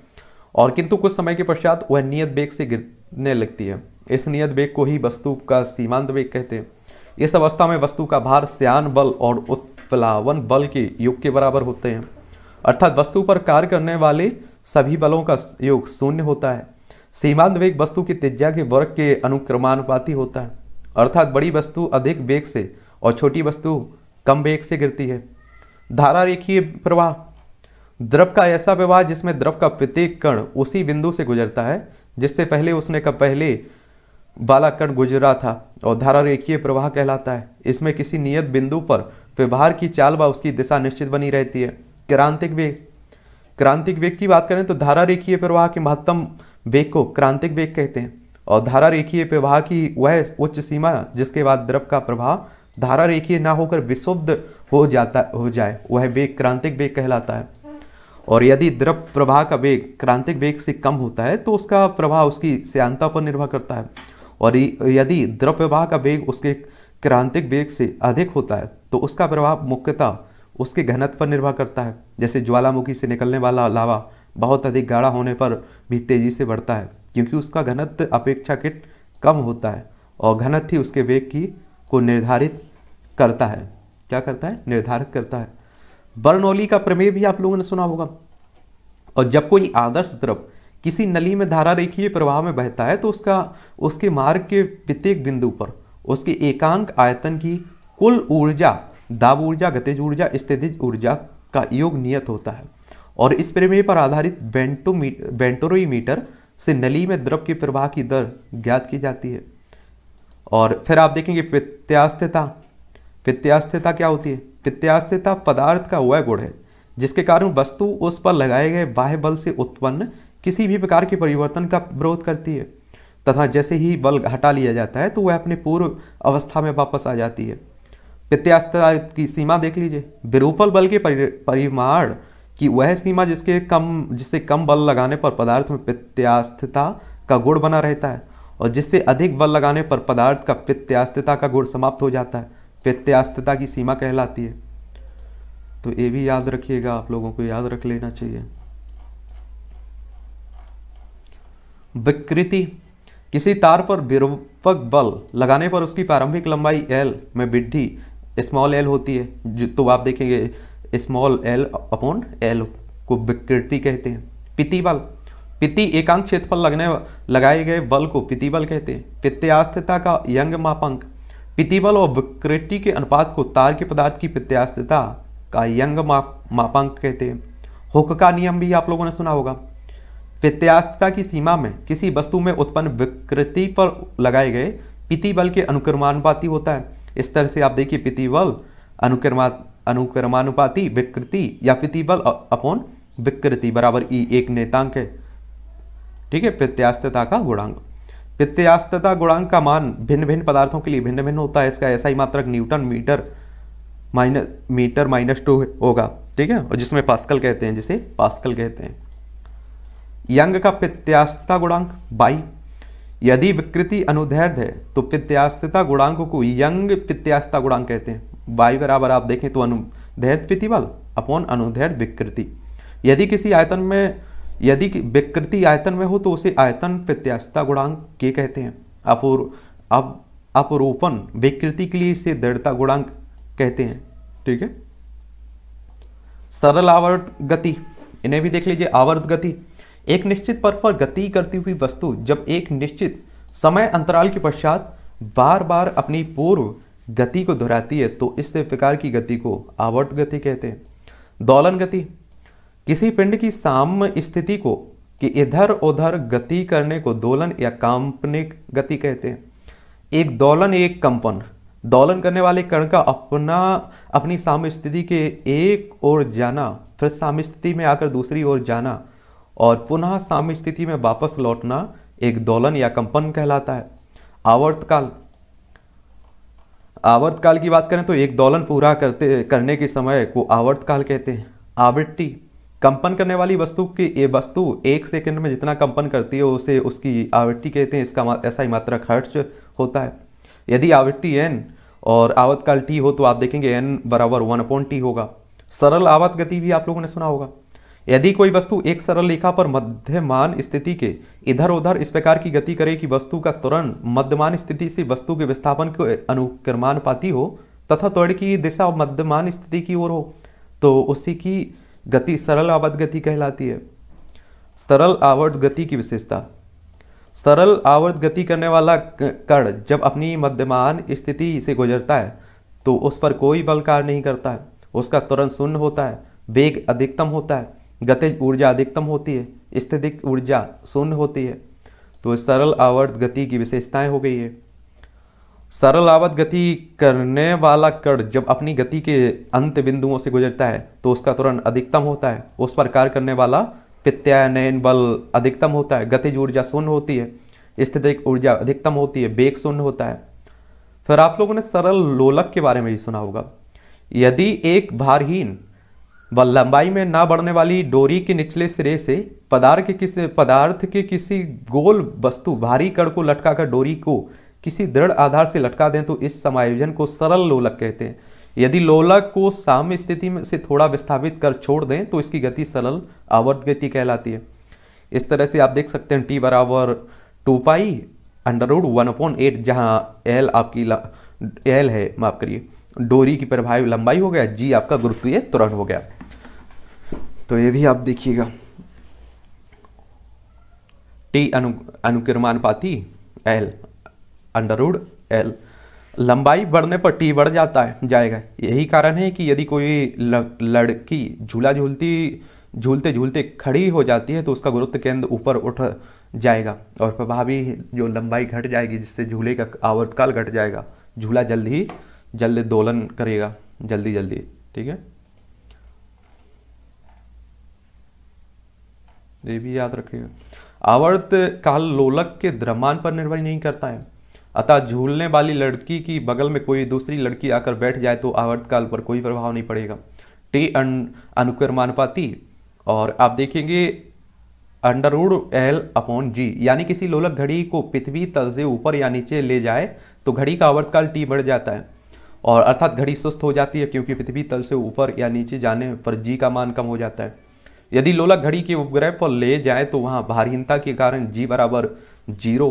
और किंतु कुछ समय के पश्चात वह नियत बेग से गिरने लगती है इस नियत बेग को ही वस्तु का सीमांत बेग कहते हैं इस अवस्था में वस्तु का भार स्यान बल और उत्प्लावन बल के योग के बराबर होते हैं अर्थात वस्तु पर कार्य करने वाले सभी बलों का योग शून्य होता है सीमांत वेग वस्तु की त्रिज्या के वर्ग के अनुक्रमानुपाती होता है अर्थात बड़ी वस्तु अधिक वेग से और छोटी वस्तु कम वेग से गिरती है धारा रेखीय प्रवाह द्रव का ऐसा व्यवहार जिसमें द्रव का प्रत्येक कण उसी बिंदु से गुजरता है जिससे पहले उसने का पहले वाला कण गुजरा था और धारा रेखीय प्रवाह कहलाता है इसमें किसी नियत बिंदु पर व्यवहार की चाल व उसकी दिशा निश्चित बनी रहती है क्रांतिक वेग क्रांतिक वेग की बात करें तो धारा रेखीय प्रवाह के महत्तम वेग को क्रांतिक वेग कहते हैं और धारा रेखीय प्रवाह की वह उच्च सीमा जिसके बाद द्रव का प्रभाव धारा रेखीय ना होकर विशुद्ध हो जाता हो जाए वह वेग क्रांतिक वेग कहलाता है और यदि द्रव प्रवाह का वेग क्रांतिक वेग से कम होता है तो उसका प्रवाह उसकी श्यांता पर निर्भर करता है और यदि द्रव प्रवाह का वेग उसके क्रांतिक वेग से अधिक होता है तो उसका प्रभाव मुख्यतः उसके घनत्व पर निर्भर करता है जैसे ज्वालामुखी से निकलने वाला लावा बहुत अधिक गाढ़ा होने पर भी तेज़ी से बढ़ता है क्योंकि उसका घनत्व अपेक्षाकृत कम होता है और घनत्व ही उसके वेग की को निर्धारित करता है क्या करता है निर्धारित करता है बर्नौली का प्रमेय भी आप लोगों ने सुना होगा और जब कोई आदर्श द्रव किसी नली में धारा रेखीय प्रवाह में बहता है तो उसका उसके मार्ग के प्रत्येक बिंदु पर उसके एकांक आयतन की कुल ऊर्जा दाब ऊर्जा गतिज ऊर्जा स्थितिज ऊर्जा का योग नियत होता है और इस प्रमेय पर आधारित बेंटोमी बेंटोरीमीटर से नली में द्रव के प्रवाह की दर ज्ञात की जाती है और फिर आप देखेंगे प्रत्यास्थता प्रत्यास्थता क्या होती है प्रत्यास्थिता पदार्थ का वह गुण है जिसके कारण वस्तु उस पर लगाए गए बाह्य बल से उत्पन्न किसी भी प्रकार के परिवर्तन का विरोध करती है तथा जैसे ही बल हटा लिया जाता है तो वह अपने पूर्व अवस्था में वापस आ जाती है प्रत्यास्थिता की सीमा देख लीजिए विरूपल बल के परिमाण कि वह सीमा जिसके कम जिससे कम बल लगाने पर पदार्थ में प्रत्यास्थता का गुण बना रहता है और जिससे अधिक बल लगाने पर पदार्थ का प्रत्यास्थता का गुण समाप्त हो जाता है व्यत्यास्तता की सीमा कहलाती है तो ये भी याद रखिएगा आप लोगों को याद रख लेना चाहिए विकृति किसी तार पर विरूपक बल लगाने पर उसकी प्रारंभिक लंबाई एल में वृद्धि स्मॉल एल होती है तो आप देखेंगे स्मॉल एल अपॉन एल को विकृति कहते हैं पिति बल पिति एकांक क्षेत्र पर लगने लगाए गए बल को पिति बल कहते हैं पित्यास्थता का यंग मापांक बल और विकृति के अनुपात को तार के पदार्थ की प्रत्यास्थता का यंग माप मापांक कहते हैं हुक का नियम भी आप लोगों ने सुना होगा प्रत्यास्थता की सीमा में किसी वस्तु में उत्पन्न विकृति पर लगाए गए बल के अनुक्रमानुपाती होता है इस तरह से आप देखिए बल अनुक्रमा अनुक्रमानुपाती विकृति या बल अपॉन विकृति बराबर ई एक नेतांक है ठीक है प्रत्यास्थता का गुणांक वित्तीयास्तता गुणांक का मान भिन्न भिन्न पदार्थों के लिए भिन्न भिन्न होता है इसका ऐसा ही मात्रक newton metre minus metre minus two होगा ठीक है और जिसमें पास्कल कहते हैं जिसे पास्कल कहते हैं यंग का पित्यास्तता गुणांक बाई यदि विकृति अनुदैर्ध है तो पित्यास्तता गुणांक को यंग पित्यास्तता गुणांक कहते हैं बाई बराबर आप देखें तो अनुधैर्ध प्रतिबल अपॉन अनुधैर्ध विकृति यदि किसी आयतन में यदि विकृति आयतन में हो तो उसे आयतन प्रत्यास्थता गुणांक के कहते हैं अपूर अब अपरूपण विकृति के लिए इसे दृढ़ता गुणांक कहते हैं ठीक है सरल आवर्त गति इन्हें भी देख लीजिए आवर्त गति एक निश्चित पर पर गति करती हुई वस्तु जब एक निश्चित समय अंतराल के पश्चात बार बार अपनी पूर्व गति को दोहराती है तो इस प्रकार की गति को आवर्त गति कहते हैं दौलन गति किसी पिंड की साम्य स्थिति को कि इधर उधर गति करने को दोलन या काम्पनिक गति कहते हैं एक दोलन एक कंपन दोलन करने वाले कण का अपना अपनी साम्य स्थिति के एक ओर जाना फिर साम्य स्थिति में आकर दूसरी ओर जाना और पुनः साम्य स्थिति में वापस लौटना एक दोलन या कंपन कहलाता है आवर्तकाल आवर्तकाल की बात करें तो एक दोलन पूरा करते करने के समय को आवर्तकाल कहते हैं आवृत्ति कंपन करने वाली वस्तु की ये वस्तु एक सेकंड में जितना कंपन करती है उसे उसकी आवृत्ति कहते हैं इसका ऐसा ही मात्रा खर्च होता है यदि आवृत्ति एन और आवतकाल टी हो तो आप देखेंगे एन बराबर वन अपॉन टी होगा सरल आवत गति भी आप लोगों ने सुना होगा यदि कोई वस्तु एक सरल रेखा पर मध्यमान स्थिति के इधर उधर इस प्रकार की गति करे कि वस्तु का तुरंत मध्यमान स्थिति से वस्तु के विस्थापन को अनुक्रमान पाती हो तथा त्वर की दिशा मध्यमान स्थिति की ओर हो तो उसी की गति सरल आवर्त गति कहलाती है सरल आवर्त गति की विशेषता सरल आवर्त गति करने वाला कण जब अपनी मध्यमान स्थिति से गुजरता है तो उस पर कोई बल कार्य नहीं करता है उसका तुरंत शून्य होता है वेग अधिकतम होता है गतिज ऊर्जा अधिकतम होती है स्थितिक ऊर्जा शून्य होती है तो सरल आवर्त गति की विशेषताएं हो गई है सरल आवत गति करने वाला कण जब अपनी गति के अंत बिंदुओं से गुजरता है तो उसका तुरंत अधिकतम होता है उस पर कार्य करने वाला प्रत्यायन बल अधिकतम होता है गतिज ऊर्जा शून्य होती है स्थितिक ऊर्जा अधिकतम होती है बेग शून्य होता है फिर आप लोगों ने सरल लोलक के बारे में भी सुना होगा यदि एक भारहीन व लंबाई में ना बढ़ने वाली डोरी के निचले सिरे से पदार्थ के किसी पदार्थ के किसी गोल वस्तु भारी कड़ को लटकाकर डोरी को किसी दृढ़ आधार से लटका दें तो इस समायोजन को सरल लोलक कहते हैं यदि लोलक को साम्य स्थिति में से थोड़ा विस्थापित कर छोड़ दें तो इसकी गति सरल आवर्त गति कहलाती है इस तरह से आप देख सकते हैं टी बराबर two pi under root one upon eight जहाँ एल आपकी एल है माफ करिए डोरी की प्रभाव लंबाई हो गया जी आपका गुरुत्वीय तुरंत हो गया तो ये भी आप देखिएगा टी अनु अनुक्रमानुपाती एल अंडरवुड एल लंबाई बढ़ने पर टी बढ़ जाता है जाएगा यही कारण है कि यदि कोई लड़की झूला झूलती झूलते झूलते खड़ी हो जाती है तो उसका गुरुत्व केंद्र ऊपर उठ जाएगा और प्रभावी जो लंबाई घट जाएगी जिससे झूले का आवर्तकाल घट जाएगा झूला जल्द ही जल्द दोलन करेगा जल्दी जल्दी ठीक है ये भी याद रखिएगा आवर्त काल लोलक के द्रमान पर निर्भर नहीं करता है अतः झूलने वाली लड़की की बगल में कोई दूसरी लड़की आकर बैठ जाए तो आवर्तकाल पर कोई प्रभाव नहीं पड़ेगा टी अन अनुक्रमानुपाती और आप देखेंगे अंडरवुड एल अपॉन जी यानी किसी लोलक घड़ी को पृथ्वी तल से ऊपर या नीचे ले जाए तो घड़ी का आवर्तकाल टी बढ़ जाता है और अर्थात घड़ी सुस्त हो जाती है क्योंकि पृथ्वी तल से ऊपर या नीचे जाने पर जी का मान कम हो जाता है यदि लोलक घड़ी के उपग्रह पर ले जाए तो वहाँ भारहीनता के कारण जी बराबर जीरो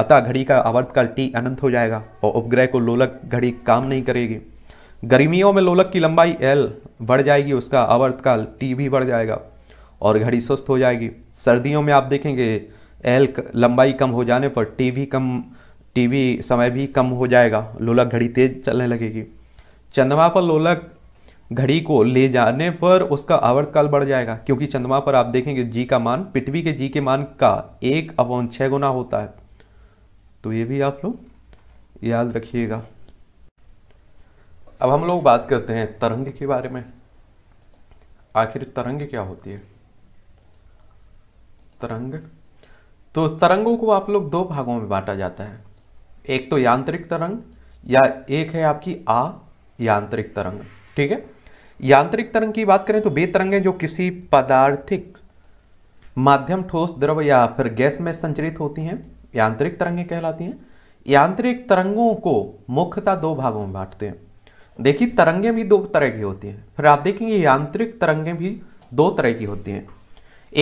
अतः घड़ी का आवर्तकाल टी अनंत हो जाएगा और उपग्रह को लोलक घड़ी काम नहीं करेगी गर्मियों में लोलक की लंबाई एल बढ़ जाएगी उसका आवर्तकाल टी भी बढ़ जाएगा और घड़ी सुस्त हो जाएगी सर्दियों में आप देखेंगे एल लंबाई कम हो जाने पर टी भी कम टी भी समय भी कम हो जाएगा लोलक घड़ी तेज चलने लगेगी चंद्रमा पर लोलक घड़ी को ले जाने पर उसका आवर्तकाल बढ़ जाएगा क्योंकि चंद्रमा पर आप देखेंगे जी का मान पृथ्वी के जी के मान का एक अवन छः गुना होता है तो ये भी आप लोग याद रखिएगा अब हम लोग बात करते हैं तरंग के बारे में आखिर तरंग क्या होती है तरंग तो तरंगों को आप लोग दो भागों में बांटा जाता है एक तो यांत्रिक तरंग या एक है आपकी आ यांत्रिक तरंग ठीक है यांत्रिक तरंग की बात करें तो वे तरंगे जो किसी पदार्थिक माध्यम ठोस द्रव या फिर गैस में संचरित होती हैं यांत्रिक तरंगें कहलाती हैं यांत्रिक तरंगों को मुख्यतः दो भागों में बांटते हैं देखिए तरंगें भी दो तरह की होती हैं फिर आप देखेंगे यांत्रिक तरंगें भी दो तरह की होती हैं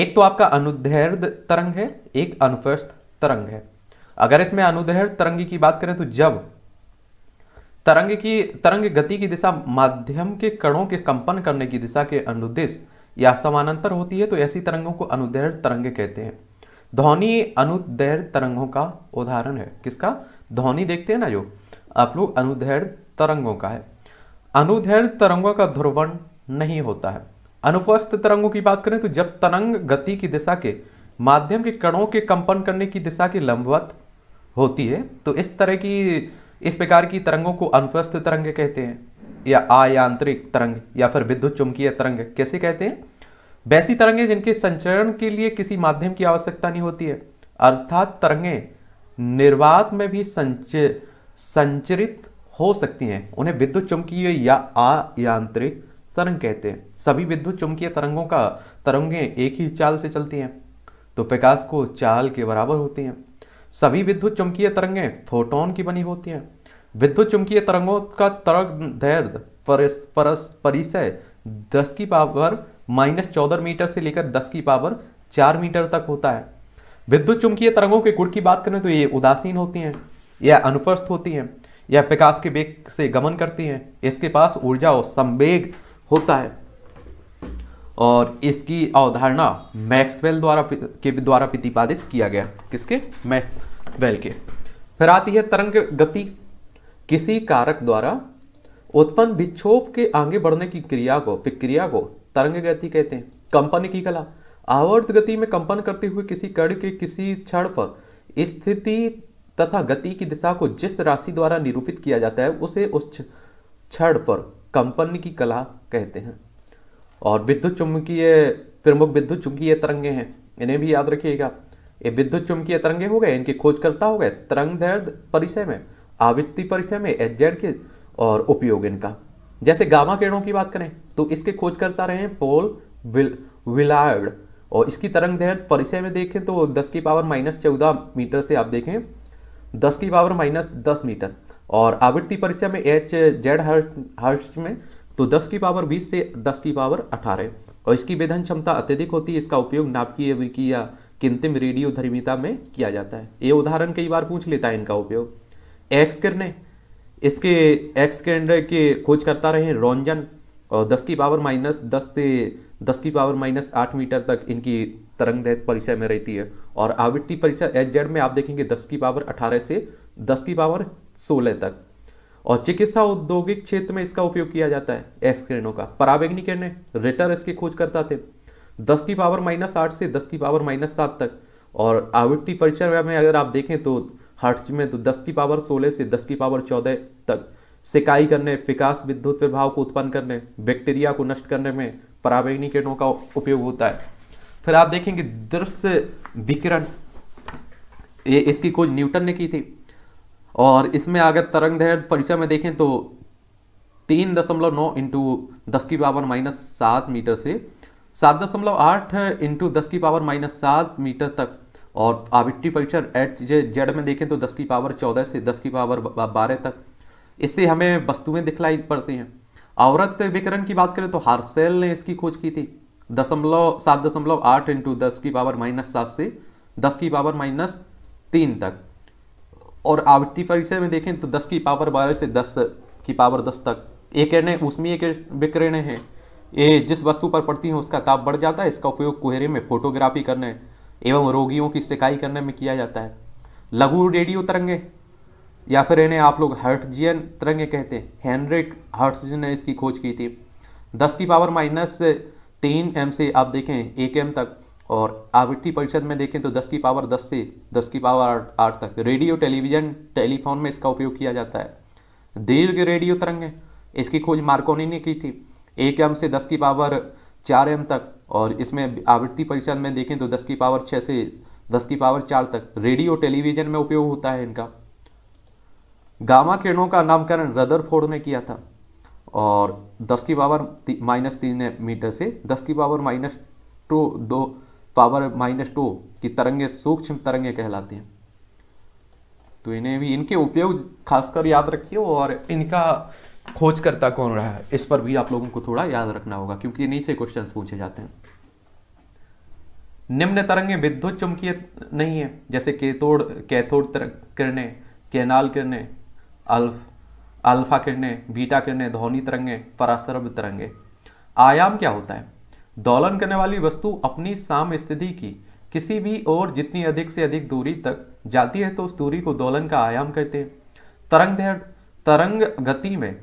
एक तो आपका अनुदैर्ध तरंग है एक अनुप्रस्थ तरंग है अगर इसमें अनुदैर्ध तरंग की बात करें तो जब तरंग की तरंग गति की दिशा माध्यम के कणों के कंपन करने की दिशा के अनुदेश या समानांतर होती है तो ऐसी तरंगों को अनुदैर्ध तरंग कहते हैं ध्वनि अनुदैर्ध तरंगों का उदाहरण है किसका ध्वनि देखते हैं ना जो आप लोग अनुदैर्ध तरंगों का है अनुदैर्ध तरंगों का ध्रुवण नहीं होता है अनुपस्थ तरंगों की बात करें तो जब तरंग गति की दिशा के माध्यम के कणों के कंपन करने की दिशा की लंबवत होती है तो इस तरह की इस प्रकार की तरंगों को अनुपस्थ तरंग कहते हैं या आयांत्रिक तरंग या फिर विद्युत चुंबकीय तरंग कैसे कहते हैं वैसी तरंगें जिनके संचरण के लिए किसी माध्यम की आवश्यकता नहीं होती है अर्थात तरंगे निर्वात में भी संच संचरित हो सकती हैं उन्हें विद्युत चुंबकीय या आयांत्रिक तरंग कहते हैं सभी विद्युत चुंबकीय तरंगों का तरंगें एक ही चाल से चलती हैं तो प्रकाश को चाल के बराबर होती हैं सभी विद्युत चुंबकीय तरंगें फोटोन की बनी होती हैं विद्युत चुंबकीय तरंगों का तरंग दैर्घ्य परिसय दस की पावर माइनस चौदह मीटर से लेकर दस की पावर चार मीटर तक होता है विद्युत चुंबकीय तरंगों के गुड़ की बात करें तो ये उदासीन होती हैं या अनुपस्थ होती हैं या प्रकाश के वेग से गमन करती हैं इसके पास ऊर्जा और संवेग होता है और इसकी अवधारणा मैक्सवेल द्वारा के द्वारा प्रतिपादित किया गया किसके मैक्सवेल के फिर आती है तरंग गति किसी कारक द्वारा उत्पन्न विक्षोभ के आगे बढ़ने की क्रिया को प्रक्रिया को तरंग गति कहते हैं कंपन की कला आवर्त गति में कंपन करते हुए किसी कण के किसी क्षण पर स्थिति तथा गति की दिशा को जिस राशि द्वारा निरूपित किया जाता है उसे उस क्षण पर कंपन की कला कहते हैं और विद्युत चुंबकीय प्रमुख विद्युत चुंबकीय तरंगे हैं इन्हें भी याद रखिएगा ये विद्युत चुंबकीय तरंगे हो गए इनके खोजकर्ता हो गए तरंग दर्द परिचय में आवृत्ति परिचय में एच के और उपयोग इनका जैसे गामा किरणों की बात करें तो इसके खोजकर्ता रहे पोल विल विलार्ड और इसकी तरंग दैर्घ्य परिचय में देखें तो 10 की पावर माइनस चौदह मीटर से आप देखें 10 की पावर माइनस दस मीटर और आवृत्ति परिचय में एच जेड हर्ट में तो 10 की पावर 20 से 10 की पावर 18 और इसकी वेधन क्षमता अत्यधिक होती है इसका उपयोग नाभिकीय विकी या किंतिम रेडियो धर्मिता में किया जाता है ये उदाहरण कई बार पूछ लेता है इनका उपयोग एक्स किरणें इसके एक्स किरण के खोज करता रहे रोंजन और 10 की पावर माइनस 10 से 10 की पावर माइनस आठ मीटर तक इनकी तरंग दैत परिचय में रहती है और आवृत्ति परिचय एच जेड में आप देखेंगे 10 की पावर 18 से 10 की पावर 16 तक और चिकित्सा औद्योगिक क्षेत्र में इसका उपयोग किया जाता है एक्स किरणों का परावेग्नि किरण रेटर इसके खोज करता थे दस की पावर माइनस आठ से दस की पावर माइनस सात तक और आवृत्ति परिचय में अगर आप देखें तो हर्ट्ज में तो दस की पावर सोलह से दस की पावर चौदह तक सिकाई करने विकास विद्युत प्रभाव को उत्पन्न करने बैक्टीरिया को नष्ट करने में किरणों का उपयोग होता है फिर आप देखेंगे दृश्य विकिरण ये इसकी खोज न्यूटन ने की थी और इसमें अगर तरंग दैर्घ्य परिचय में देखें तो तीन दशमलव नौ इंटू दस की पावर माइनस सात मीटर से सात दशमलव आठ इंटू दस की पावर माइनस सात मीटर तक और आवृत्ति परीक्षण एट जेड में देखें तो दस की पावर चौदह से दस की पावर बारह तक इससे हमें वस्तुएं दिखलाई पड़ती हैं औरत विकरण की बात करें तो हार्सेल ने इसकी खोज की थी दशमलव सात दशमलव आठ इंटू दस की पावर माइनस सात से दस की पावर माइनस तीन तक और आवटी परिचय में देखें तो दस की पावर बारह से दस की पावर दस तक एक किरणें उसमें एक विकरण हैं ये जिस वस्तु पर पड़ती हैं उसका ताप बढ़ जाता है इसका उपयोग कोहरे में फोटोग्राफी करने एवं रोगियों की सिकाई करने में किया जाता है लघु रेडियो तरंगे या फिर इन्हें आप लोग हर्टजियन तरंगे कहते हैं हेनरिक हर्टज ने इसकी खोज की थी दस की पावर माइनस तीन एम से आप देखें एक एम तक और आवृत्ति परिषद में देखें तो 10 की पावर 10 से 10 की पावर आठ तक रेडियो टेलीविजन टेलीफोन में इसका उपयोग किया जाता है दीर्घ रेडियो तरंगें इसकी खोज मार्कोनी ने की थी एक एम से दस की पावर चार एम तक और इसमें आवृत्ति परिषद में देखें तो दस की पावर छः से दस की पावर चार तक रेडियो टेलीविजन में उपयोग होता है इनका गामा किरणों का नामकरण रदरफोर्ड ने किया था और 10 की पावर माइनस तीन मीटर से 10 की पावर माइनस टू दो पावर माइनस टू की तरंगे सूक्ष्म तरंगे कहलाती हैं तो इन्हें भी इनके उपयोग खासकर याद रखिए और इनका खोजकर्ता कौन रहा है इस पर भी आप लोगों को थोड़ा याद रखना होगा क्योंकि इन्हीं से क्वेश्चन पूछे जाते हैं निम्न तरंगे विद्युत चुंबकीय नहीं है जैसे केतोड़ कैथोड किरणें कैनाल किरणें अल्फ अल्फा किरणें बीटा किरणें ध्वनि तरंगे परासरभ तरंगे आयाम क्या होता है दोलन करने वाली वस्तु अपनी साम स्थिति की किसी भी ओर जितनी अधिक से अधिक दूरी तक जाती है तो उस दूरी को दोलन का आयाम कहते हैं तरंग दैर्घ तरंग गति में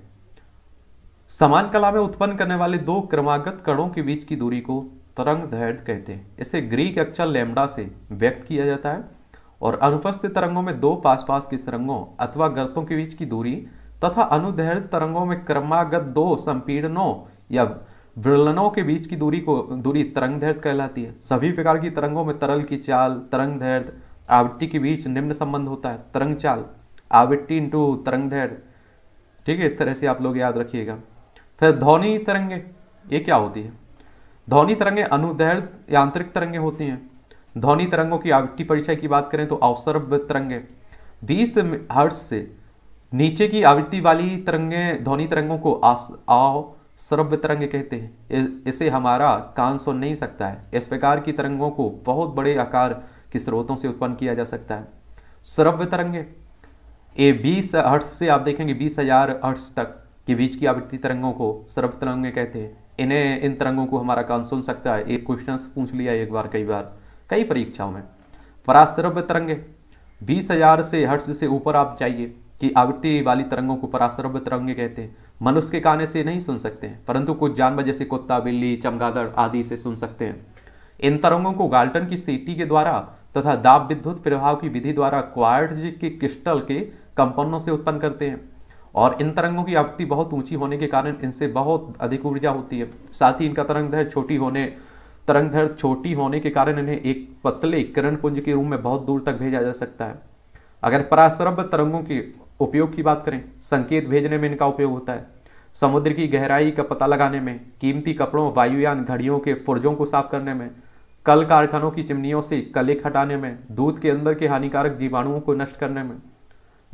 समान कला में उत्पन्न करने वाले दो क्रमागत कणों के बीच की दूरी को तरंग दैर्ध कहते हैं इसे ग्रीक अक्षर लेमडा से व्यक्त किया जाता है और अनुपस्थित तरंगों में दो पास पास की तरंगों अथवा गर्तों के बीच की दूरी तथा अनुदैर्ध तरंगों में क्रमागत दो संपीड़नों या विरलनों के बीच की दूरी को दूरी तरंग दैर्ध कहलाती है सभी प्रकार की तरंगों में तरल की चाल तरंग दैर्ध आवट्टी के बीच निम्न संबंध होता है तरंग चाल आवट्टी इंटू तरंग दैर्ध ठीक है इस तरह से आप लोग याद रखिएगा फिर ध्वनि तरंगे ये क्या होती है ध्वनि तरंगे अनुदैर्ध यांत्रिक तरंगे होती हैं ध्वनि तरंगों की आवृत्ति परिचय की बात करें तो अवसर तरंगे बीस हर्ष से नीचे की आवृत्ति वाली तरंगे ध्वनि तरंगों को सर्व तरंग कहते हैं इसे हमारा कान सुन नहीं सकता है इस प्रकार की तरंगों को बहुत बड़े आकार के स्रोतों से उत्पन्न किया जा सकता है सर्व तरंगे ए बीस हर्ष से आप देखेंगे बीस हजार हर्ट्स तक के बीच की आवृत्ति तरंगों को सर्व तरंगे कहते हैं इन्हें इन तरंगों को हमारा कान सुन सकता है एक क्वेश्चन पूछ लिया एक बार कई बार कई परीक्षाओं में पराश्रव्य तरंगे बीस हजार से हर्ष से ऊपर आप जाइए कि आवृत्ति वाली तरंगों को पराश्रव्य तरंगे कहते हैं मनुष्य के काने से नहीं सुन सकते हैं परंतु कुछ जानवर जैसे कुत्ता बिल्ली चमगादड़ आदि से सुन सकते हैं इन तरंगों को गाल्टन की सीटी के द्वारा तथा दाब विद्युत प्रभाव की विधि द्वारा क्वार्ट्ज के क्रिस्टल के कंपनों से उत्पन्न करते हैं और इन तरंगों की आवृत्ति बहुत ऊंची होने के कारण इनसे बहुत अधिक ऊर्जा होती है साथ ही इनका तरंग छोटी होने तरंग दर छोटी होने के कारण इन्हें एक पतले किरण पुंज के रूप में बहुत दूर तक भेजा जा सकता है अगर पराश्रव्य तरंगों के उपयोग की बात करें संकेत भेजने में इनका उपयोग होता है समुद्र की गहराई का पता लगाने में कीमती कपड़ों वायुयान घड़ियों के पुर्जों को साफ करने में कल कारखानों की चिमनियों से कलिक हटाने में दूध के अंदर के हानिकारक जीवाणुओं को नष्ट करने में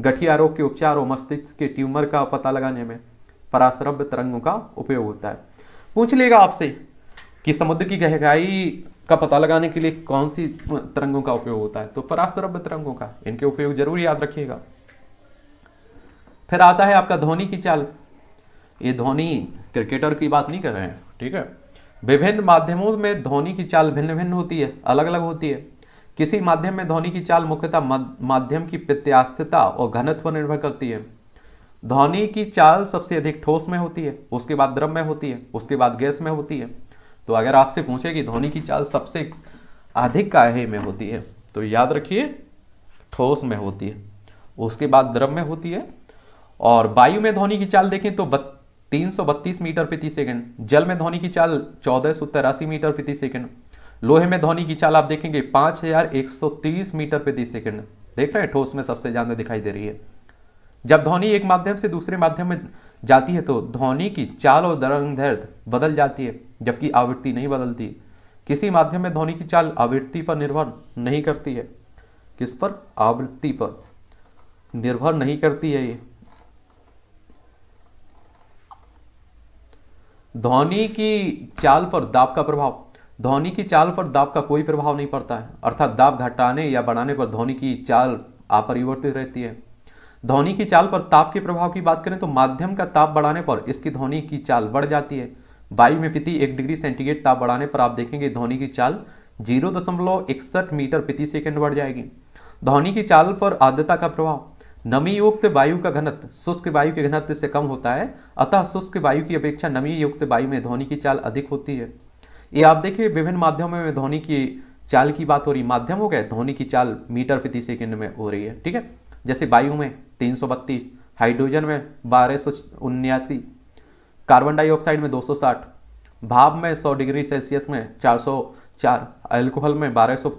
गठिया रोग के उपचार और मस्तिष्क के ट्यूमर का पता लगाने में पराश्रव्य तरंगों का उपयोग होता है पूछ लेगा आपसे कि समुद्र की गहराई का पता लगाने के लिए कौन सी तरंगों का उपयोग होता है तो परास्तरभ तरंगों का इनके उपयोग जरूर याद रखिएगा फिर आता है आपका धोनी की चाल ये धोनी क्रिकेटर की बात नहीं कर रहे हैं ठीक है विभिन्न माध्यमों में धोनी की चाल भिन्न भिन्न होती है अलग अलग होती है किसी माध्यम में ध्वनि की चाल मुख्यतः माध्यम की प्रत्यास्थता और घनत्व निर्भर करती है ध्वनि की चाल सबसे अधिक ठोस में होती है उसके बाद द्रव में होती है उसके बाद गैस में होती है तो अगर आपसे पूछे कि ध्वनि की चाल सबसे अधिक काहे में होती है तो याद रखिए ठोस में होती है उसके बाद द्रव में होती है और वायु में ध्वनि की चाल देखें तो बत, 332 मीटर प्रति सेकंड जल में ध्वनि की चाल चौदह मीटर प्रति सेकंड लोहे में ध्वनि की चाल आप देखेंगे 5130 मीटर प्रति सेकंड देख रहे हैं ठोस में सबसे ज्यादा दिखाई दे रही है जब ध्वनि एक माध्यम से दूसरे माध्यम में जाती है तो ध्वनि की चाल और तरंगदैर्ध बदल जाती है जबकि आवृत्ति नहीं बदलती किसी माध्यम में ध्वनि की चाल आवृत्ति पर निर्भर नहीं करती है किस पर आवृत्ति पर निर्भर नहीं करती है ये ध्वनि की चाल पर दाब का प्रभाव ध्वनि की चाल पर दाब का कोई प्रभाव नहीं पड़ता है अर्थात दाब घटाने या बढ़ाने पर ध्वनि की चाल अपरिवर्तित रहती है ध्वनि की चाल पर ताप के प्रभाव की बात करें तो माध्यम का ताप बढ़ाने पर इसकी ध्वनि की चाल बढ़ जाती है वायु में प्रति एक डिग्री सेंटीग्रेड ताप बढ़ाने पर आप देखेंगे ध्वनि की चाल जीरो दशमलव इकसठ मीटर प्रति सेकंड बढ़ जाएगी ध्वनि की चाल पर आद्रता का प्रभाव नमी युक्त वायु का घनत्व शुष्क वायु के घनत्व से कम होता है अतः शुष्क वायु की अपेक्षा नमी युक्त वायु में ध्वनि की चाल अधिक होती है ये आप देखिए विभिन्न माध्यमों में ध्वनि की चाल की बात हो रही माध्यम हो गए ध्वनि की चाल मीटर प्रति सेकेंड में हो रही है ठीक है जैसे वायु में तीन सौ बत्तीस हाइड्रोजन में बारह सौ उन्यासी कार्बन डाइऑक्साइड में 260 भाप में 100 डिग्री सेल्सियस में 404 अल्कोहल में बारह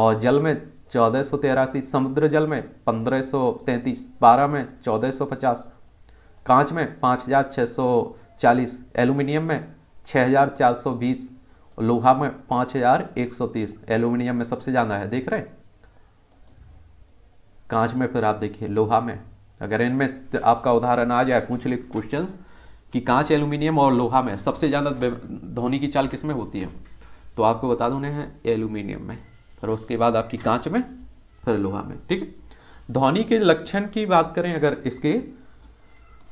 और जल में चौदह समुद्र जल में 1533 पारा में 1450 कांच में 5640 एलुमिनियम में 6420 लोहा में 5130 एल्युमिनियम में सबसे ज़्यादा है देख रहे हैं कांच में फिर आप देखिए लोहा में अगर इनमें आपका उदाहरण आ जाए पूछ ले क्वेश्चन कि कांच एल्यूमिनियम और लोहा में सबसे ज़्यादा ध्वनि की चाल किस में होती है तो आपको बता दूँ हैं एल्यूमिनियम में फिर उसके बाद आपकी कांच में फिर लोहा में ठीक है ध्वनि के लक्षण की बात करें अगर इसके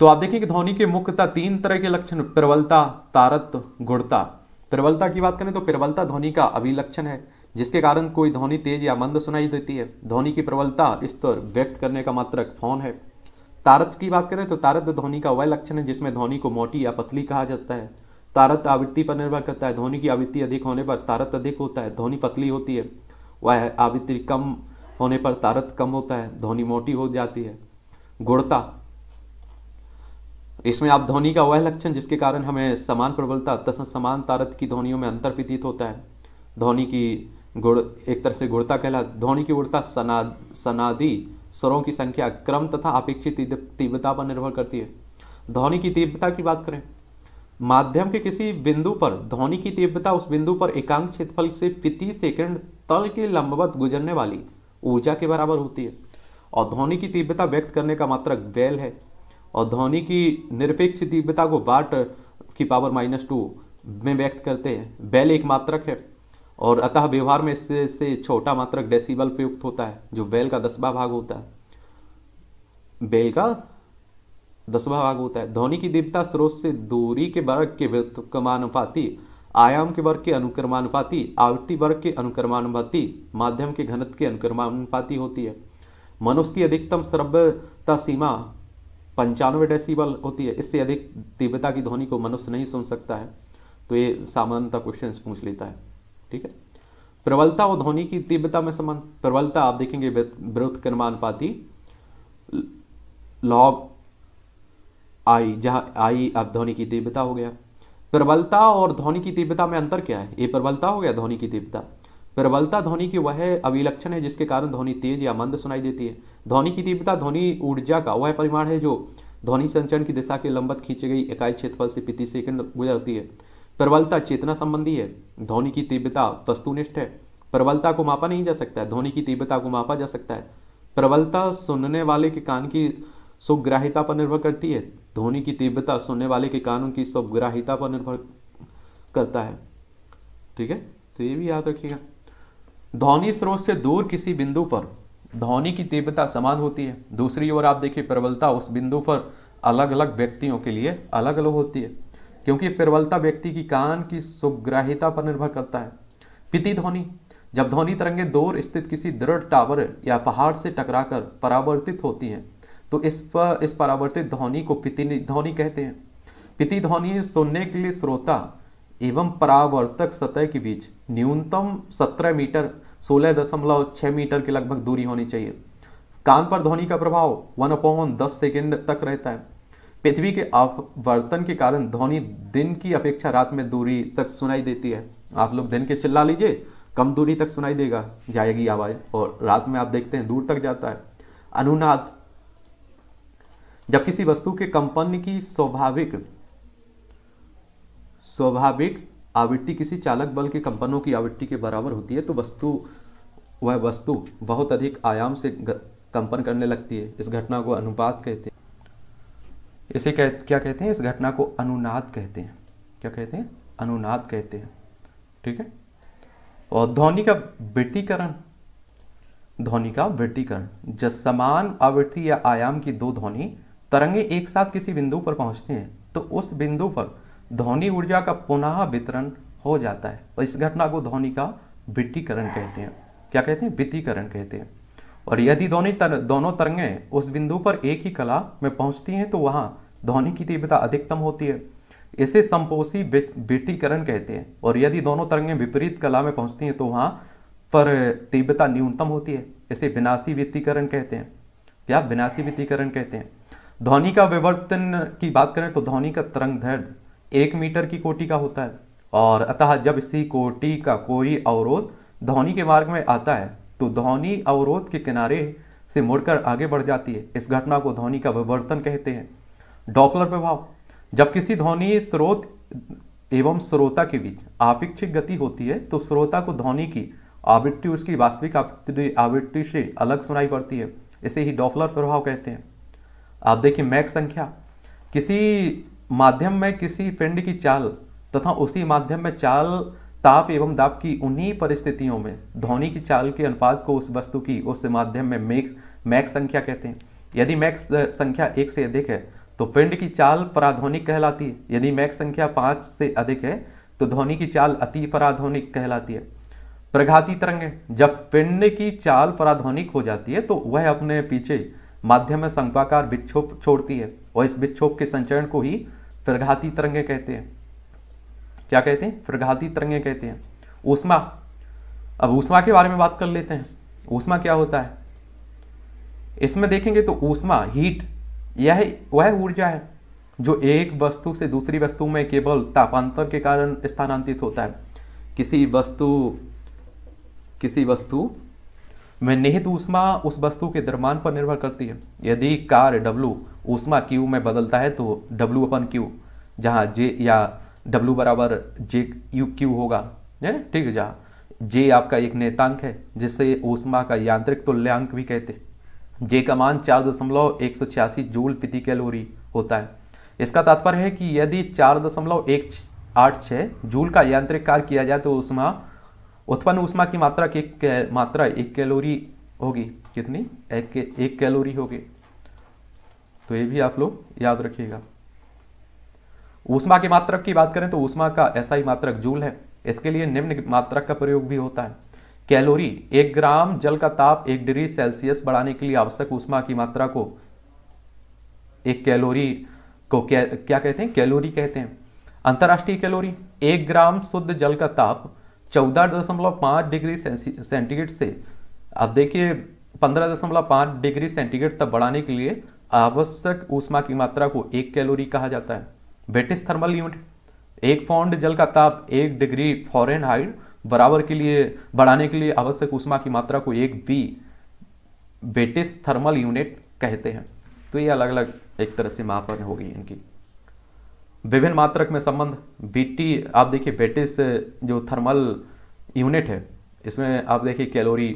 तो आप देखिए कि ध्वनि के मुख्यतः तीन तरह के लक्षण प्रबलता तारत गुणता प्रबलता की बात करें तो प्रबलता ध्वनि का अभिलक्षण है जिसके कारण कोई ध्वनि तेज या मंद सुनाई देती है ध्वनि की प्रबलता स्तर व्यक्त करने का मात्रक फोन है तारत की बात करें तो तारत ध्वनि का वह लक्षण है जिसमें ध्वनि को मोटी या पतली कहा जाता है तारत आवृत्ति पर निर्भर करता है ध्वनि की आवृत्ति अधिक होने पर तारत अधिक होता है ध्वनि पतली होती है वह आवृत्ति कम होने पर तारत कम होता है ध्वनि मोटी हो जाती है गुणता इसमें आप ध्वनि का वह लक्षण जिसके कारण हमें समान प्रबलता तथा समान तारत की ध्वनियों में अंतर प्रतीत होता है ध्वनि की गुड़ एक तरह से गुड़ता कहला ध्वनि की गुड़ता सना सनादि स्वरों की संख्या क्रम तथा अपेक्षित तीव्रता पर निर्भर करती है ध्वनि की तीव्रता की बात करें माध्यम के किसी बिंदु पर ध्वनि की तीव्रता उस बिंदु पर एकांक क्षेत्रफल से प्रति सेकंड तल के लंबवत गुजरने वाली ऊर्जा के बराबर होती है और ध्वनि की तीव्रता व्यक्त करने का मात्रक वेल है और ध्वनि की निरपेक्ष तीव्रता को वाट की पावर माइनस टू में व्यक्त करते हैं बैल एक मात्रक है और अतः व्यवहार में इससे से छोटा मात्रक डेसिबल प्रयुक्त होता है जो बेल का दसवा भाग होता है बेल का दसवा भाग होता है ध्वनि की दिव्यता स्रोत से दूरी के वर्ग के व्युत्क्रमानुपाती आयाम के वर्ग के अनुक्रमानुपाती आवृत्ति वर्ग के अनुक्रमानुपाति माध्यम के घनत के अनुक्रमानुपाति होती है मनुष्य की अधिकतम श्रव्यता सीमा पंचानवे डेसीबल होती है इससे अधिक तीव्रता की ध्वनि को मनुष्य नहीं सुन सकता है तो ये सामान्यतः क्वेश्चन पूछ लेता है ठीक है प्रबलता और ध्वनि की तीव्रता में समान प्रबलता आप देखेंगे विरुद्ध कर्मानुपाती लॉग आई जहां आई अब ध्वनि की तीव्रता हो गया प्रबलता और ध्वनि की तीव्रता में अंतर क्या है ये प्रबलता हो गया ध्वनि की तीव्रता प्रबलता ध्वनि की वह अभिलक्षण है जिसके कारण ध्वनि तेज या मंद सुनाई देती है ध्वनि की तीव्रता ध्वनि ऊर्जा का वह परिमाण है जो ध्वनि संचरण की दिशा के लंबत खींची गई इकाई क्षेत्रफल से पीति सेकंड गुजरती है प्रबलता चेतना संबंधी है ध्वनि की तीव्रता वस्तुनिष्ठ है प्रबलता को मापा नहीं जा सकता है ध्वनि की तीव्रता को मापा जा सकता है प्रबलता सुनने वाले के कान की सुग्राहिता पर निर्भर करती है ध्वनि की तीव्रता सुनने वाले के कानों की सुग्राहिता पर निर्भर करता है ठीक है तो ये भी याद रखिएगा ध्वनि स्रोत से दूर किसी बिंदु पर ध्वनि की तीव्रता समान होती है दूसरी ओर आप देखिए प्रबलता उस बिंदु पर अलग अलग व्यक्तियों के लिए अलग अलग होती है क्योंकि प्रबलता व्यक्ति की कान की सुग्राहिता पर निर्भर करता है पिति ध्वनि जब ध्वनि तरंगे दूर स्थित किसी दृढ़ टावर या पहाड़ से टकराकर परावर्तित होती हैं तो इस पर इस परावर्तित ध्वनि को पिति ध्वनि कहते हैं पिति ध्वनि सुनने के लिए श्रोता एवं परावर्तक सतह के बीच न्यूनतम 17 मीटर 16.6 मीटर के लगभग दूरी होनी चाहिए कान पर ध्वनि का प्रभाव वन अपॉन दस सेकेंड तक रहता है पृथ्वी के अपवर्तन के कारण ध्वनि दिन की अपेक्षा रात में दूरी तक सुनाई देती है आप लोग दिन के चिल्ला लीजिए कम दूरी तक सुनाई देगा जाएगी आवाज़ और रात में आप देखते हैं दूर तक जाता है अनुनाद जब किसी वस्तु के कंपन की स्वाभाविक स्वाभाविक आवृत्ति किसी चालक बल के कंपनों की आवृत्ति के बराबर होती है तो वस्तु वह वस्तु बहुत अधिक आयाम से कंपन करने लगती है इस घटना को अनुपात कहते हैं इसे कह, क्या कहते हैं इस घटना को अनुनाद कहते हैं क्या कहते हैं अनुनाद कहते हैं ठीक है और ध्वनि का वृत्तीकरण ध्वनि का वृत्तीकरण जब समान आवृत्ति या आयाम की दो ध्वनि तरंगे एक साथ किसी बिंदु पर पहुंचते हैं तो उस बिंदु पर ध्वनि ऊर्जा का पुनः वितरण हो जाता है और इस घटना को ध्वनि का वित्तीकरण कहते हैं क्या कहते हैं वित्तीकरण कहते हैं और यदि दोनों तर, दोनों तरंगें उस बिंदु पर एक ही कला में पहुंचती हैं तो वहाँ ध्वनि की तीव्रता अधिकतम होती है इसे संपोषी व्यतीकरण कहते हैं और यदि दोनों तरंगें विपरीत कला में पहुंचती हैं तो वहाँ पर तीव्रता न्यूनतम होती है इसे विनाशी वित्तीकरण कहते हैं या विनाशी वित्तीकरण कहते हैं ध्वनि का विवर्तन की बात करें तो ध्वनि का तरंग दर्द एक मीटर की कोटि का होता है और अतः जब इसी कोटि का कोई अवरोध ध्वनि के मार्ग में आता है तो ध्वनि अवरोध के किनारे से मुड़कर आगे बढ़ जाती है इस घटना को ध्वनि का विवर्तन कहते हैं डॉपलर प्रभाव जब किसी ध्वनि स्रोत एवं स्रोता के बीच आपेक्षिक गति होती है तो स्रोता को ध्वनि की आवृत्ति उसकी वास्तविक आवृत्ति से अलग सुनाई पड़ती है इसे ही डॉपलर प्रभाव कहते हैं आप देखिए मैक संख्या किसी माध्यम में किसी पिंड की चाल तथा उसी माध्यम में चाल ताप एवं दाप की उन्हीं परिस्थितियों में ध्वनि की चाल के अनुपात को उस वस्तु की उस माध्यम में मेक मैक संख्या कहते हैं यदि मैक संख्या एक से अधिक है तो पिंड की चाल पराध्वनिक कहलाती है यदि मैक संख्या पाँच से अधिक है तो ध्वनि की चाल अति पराध्वनिक कहलाती है प्रघाती तरंगें जब पिंड की चाल पराध्वनिक हो जाती है तो वह अपने पीछे माध्यम में संपाकार विक्षोभ छोड़ती है और इस विक्षोभ के संचरण को ही प्रघाती तरंगें कहते हैं क्या कहते हैं प्रघाती तरंगे कहते हैं ऊष्मा अब ऊष्मा के बारे में बात कर लेते हैं ऊष्मा क्या होता है इसमें देखेंगे तो ऊष्मा हीट यह वह ऊर्जा है जो एक वस्तु से दूसरी वस्तु में केवल तापांतर के कारण स्थानांतरित होता है किसी वस्तु किसी वस्तु में निहित ऊष्मा उस वस्तु के द्रव्यमान पर निर्भर करती है यदि कार डब्लू ऊष्मा क्यू में बदलता है तो डब्लू अपन क्यू जहां जे या डब्ल्यू बराबर जे यू क्यू होगा है ना ठीक है जहाँ जे आपका एक नेतांक है जिसे ऊष्मा का यांत्रिक तुल्यांक भी कहते जे का मान चार दशमलव एक सौ छियासी जूल प्रति कैलोरी होता है इसका तात्पर्य है कि यदि चार दशमलव एक आठ छः जूल का यांत्रिक कार्य किया जाए तो ऊष्मा उत्पन्न ऊष्मा की मात्रा की मात्रा एक कैलोरी होगी कितनी एक, एक कैलोरी होगी तो ये भी आप लोग याद रखिएगा ऊष्मा के मात्रक की बात करें तो ऊष्मा का ऐसा ही मात्रक जूल है इसके लिए निम्न मात्रक का प्रयोग भी होता है कैलोरी एक ग्राम जल का ताप एक डिग्री सेल्सियस बढ़ाने के लिए आवश्यक ऊष्मा की मात्रा को एक कैलोरी को क्या क्या कहते हैं कैलोरी कहते हैं अंतर्राष्ट्रीय कैलोरी एक ग्राम शुद्ध जल का ताप चौदह दशमलव पांच डिग्री सेंटीग्रेड से अब देखिए पंद्रह दशमलव पांच डिग्री सेंटीग्रेड तक बढ़ाने के लिए आवश्यक ऊष्मा की मात्रा को एक कैलोरी कहा जाता है ब्रिटिश थर्मल यूनिट एक पौंड जल का ताप एक डिग्री फॉरेन हाइट बराबर के लिए बढ़ाने के लिए आवश्यक उष्मा की मात्रा को एक बी ब्रिटिश थर्मल यूनिट कहते हैं तो ये अलग अलग एक तरह से मापन होगी इनकी विभिन्न मात्रक में संबंध बीटी आप देखिए ब्रिटिश जो थर्मल यूनिट है इसमें आप देखिए कैलोरी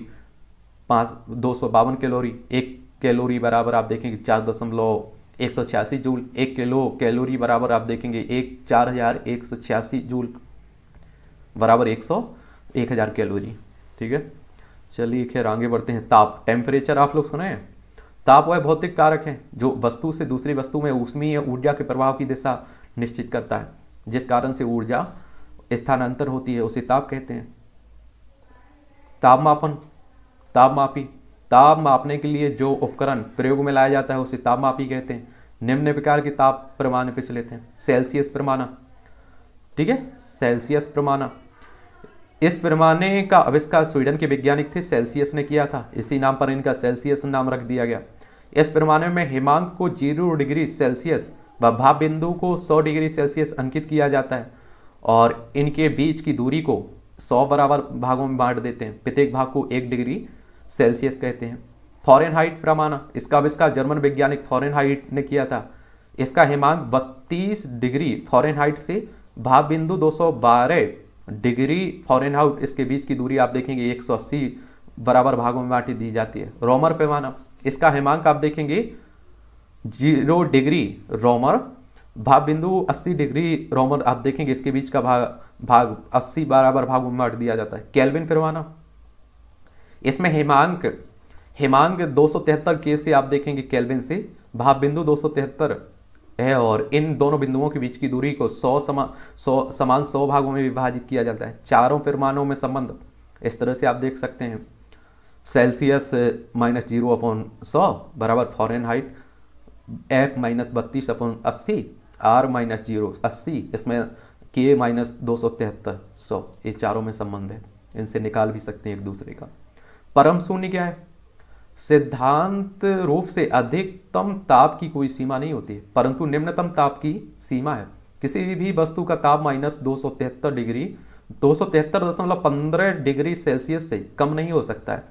पाँच दो सौ बावन कैलोरी एक कैलोरी बराबर आप देखेंगे चार दशमलव एक सौ छियासी जूल एक किलो कैलोरी बराबर आप देखेंगे एक चार हजार एक सौ छियासी जूल बराबर एक सौ एक हजार कैलोरी ठीक है चलिए खैर आगे बढ़ते हैं ताप टेम्परेचर आप लोग सुना है ताप वह भौतिक कारक है जो वस्तु से दूसरी वस्तु में या ऊर्जा के प्रभाव की दिशा निश्चित करता है जिस कारण से ऊर्जा स्थानांतर होती है उसे ताप कहते हैं तापमापन तापमापी ताप मापने के लिए जो उपकरण प्रयोग में लाया जाता है उसे ताप मापी कहते हैं निम्न प्रकार के ताप प्रमाण पिछ लेते हैं सेल्सियस प्रमाणा ठीक है सेल्सियस प्रमाणा इस पैमाने का आविष्कार स्वीडन के वैज्ञानिक थे सेल्सियस ने किया था इसी नाम पर इनका सेल्सियस नाम रख दिया गया इस पैमाने में हिमांक को जीरो डिग्री सेल्सियस व भाप बिंदु को सौ डिग्री सेल्सियस अंकित किया जाता है और इनके बीच की दूरी को सौ बराबर भागों में बांट देते हैं प्रत्येक भाग को एक डिग्री सेल्सियस कहते हैं फॉरन हाइट पैमाना इसका आविष्कार जर्मन वैज्ञानिक फॉरन हाइट ने किया था इसका हिमांक बत्तीस डिग्री फॉरन हाइट से भाव बिंदु 212 डिग्री फॉरन हाउट इसके बीच की दूरी आप देखेंगे 180 बराबर भागों में बांटी दी जाती है रोमर पैमाना इसका हिमांक आप देखेंगे जीरो डिग्री रोमर भाव बिंदु अस्सी डिग्री रोमर आप देखेंगे इसके बीच का भाग भाग अस्सी बराबर भागों में बांट दिया जाता है कैलविन पैमाना इसमें हिमांक हिमांक दो के से आप देखेंगे केल्विन से भाव बिंदु दो है और इन दोनों बिंदुओं के बीच की दूरी को सौ समा सौ समान सौ भागों में विभाजित किया जाता है चारों फिरमानों में संबंध इस तरह से आप देख सकते हैं सेल्सियस माइनस जीरो अपॉन सौ बराबर फॉरन हाइट एफ माइनस बत्तीस अपॉन अस्सी आर माइनस जीरो अस्सी इसमें के माइनस दो सौ तिहत्तर सौ ये चारों में संबंध है इनसे निकाल भी सकते हैं एक दूसरे का परम शून्य क्या है सिद्धांत रूप से अधिकतम ताप की कोई सीमा नहीं होती परंतु निम्नतम ताप की सीमा है किसी भी भी वस्तु का ताप माइनस दो डिग्री दो डिग्री सेल्सियस से कम नहीं हो सकता है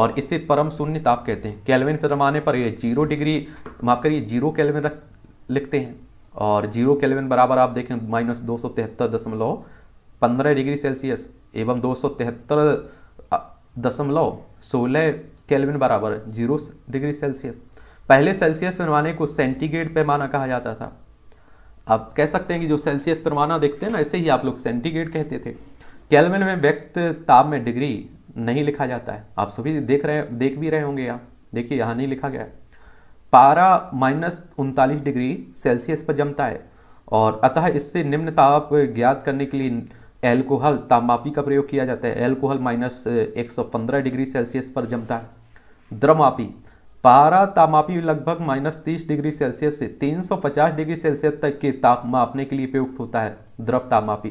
और इसे परम शून्य ताप कहते हैं कैलविन पैमाने पर ये जीरो डिग्री माफ करिए जीरो कैलविन रख लिखते हैं और जीरो कैलविन बराबर आप देखें माइनस दो सौ तिहत्तर दशमलव पंद्रह डिग्री सेल्सियस एवं दो सौ तिहत्तर दशमलव सोलह केल्विन बराबर जीरो डिग्री सेल्सियस पहले सेल्सियस पैमाने को सेंटीग्रेड पैमाना कहा जाता था आप कह सकते हैं कि जो सेल्सियस पैमाना देखते हैं ना ऐसे ही आप लोग सेंटीग्रेड कहते थे केल्विन में व्यक्त ताप में डिग्री नहीं लिखा जाता है आप सभी देख रहे देख भी रहे होंगे यहाँ देखिए यहाँ नहीं लिखा गया पारा माइनस उनतालीस डिग्री सेल्सियस पर जमता है और अतः इससे निम्न ताप ज्ञात करने के लिए एल्कोहल तापमापी का प्रयोग किया जाता है एल्कोहल माइनस एक सौ पंद्रह डिग्री सेल्सियस पर जमता है द्रमापी पारा तापमापी लगभग माइनस तीस डिग्री सेल्सियस से तीन सौ पचास डिग्री सेल्सियस तक के ताप मापने के लिए प्रयुक्त होता है द्रव तापमापी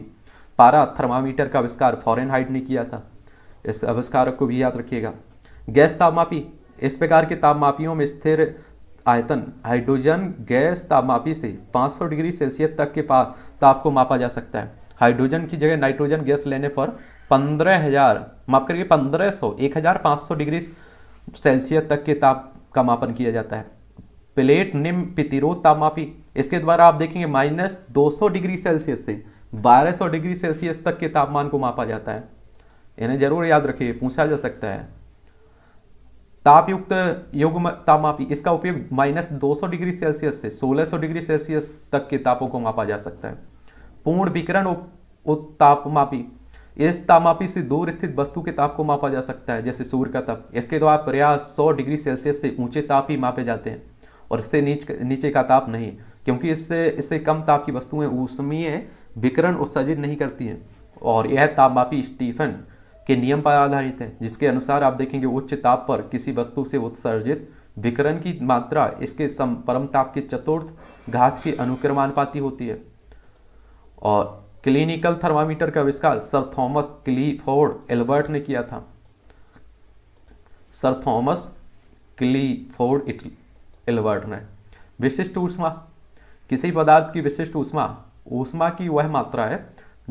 पारा थर्मामीटर का आविष्कार हाइट ने किया था इस आविष्कार को भी याद रखिएगा गैस तापमापी इस प्रकार के तापमापियों में स्थिर आयतन हाइड्रोजन गैस तापमापी से 500 डिग्री सेल्सियस तक के ताप को मापा जा सकता है हाइड्रोजन की जगह नाइट्रोजन गैस लेने पर पंद्रह हजार माफ करिए पंद्रह सौ एक हजार पाँच सौ डिग्री सेल्सियस तक के ताप का मापन किया जाता है प्लेट निम्न प्रतिरोध तापमापी इसके द्वारा आप देखेंगे माइनस दो सौ डिग्री सेल्सियस से बारह सौ डिग्री सेल्सियस तक के तापमान को मापा जाता है इन्हें जरूर याद रखिए पूछा जा सकता है तापयुक्त युग तापमापी इसका उपयोग माइनस दो सौ डिग्री सेल्सियस से सोलह सौ डिग्री सेल्सियस तक के तापों को मापा जा सकता है पूर्ण विकरण तापमापी इस तापमापी से दूर स्थित वस्तु के ताप को मापा जा सकता है जैसे सूर्य का ताप इसके द्वारा प्रयास सौ डिग्री सेल्सियस से ऊंचे ताप ही मापे जाते हैं और इससे नीच नीचे का ताप नहीं क्योंकि इससे इससे कम ताप की वस्तुएं ऊष्मीय विकरण उत्सर्जित नहीं करती हैं और यह तापमापी स्टीफन के नियम पर आधारित है जिसके अनुसार आप देखेंगे उच्च ताप पर किसी वस्तु से उत्सर्जित विकरण की मात्रा इसके परम ताप के चतुर्थ घात के अनुक्रमानुपाती होती है और क्लिनिकल थर्मामीटर का आविष्कार सर थॉमस क्लीफोर्ड एल्बर्ट ने किया था sir Thomas Clifford Italy Albert ने विशिष्ट ऊष्मा किसी पदार्थ की विशिष्ट ऊष्मा ऊष्मा की वह मात्रा है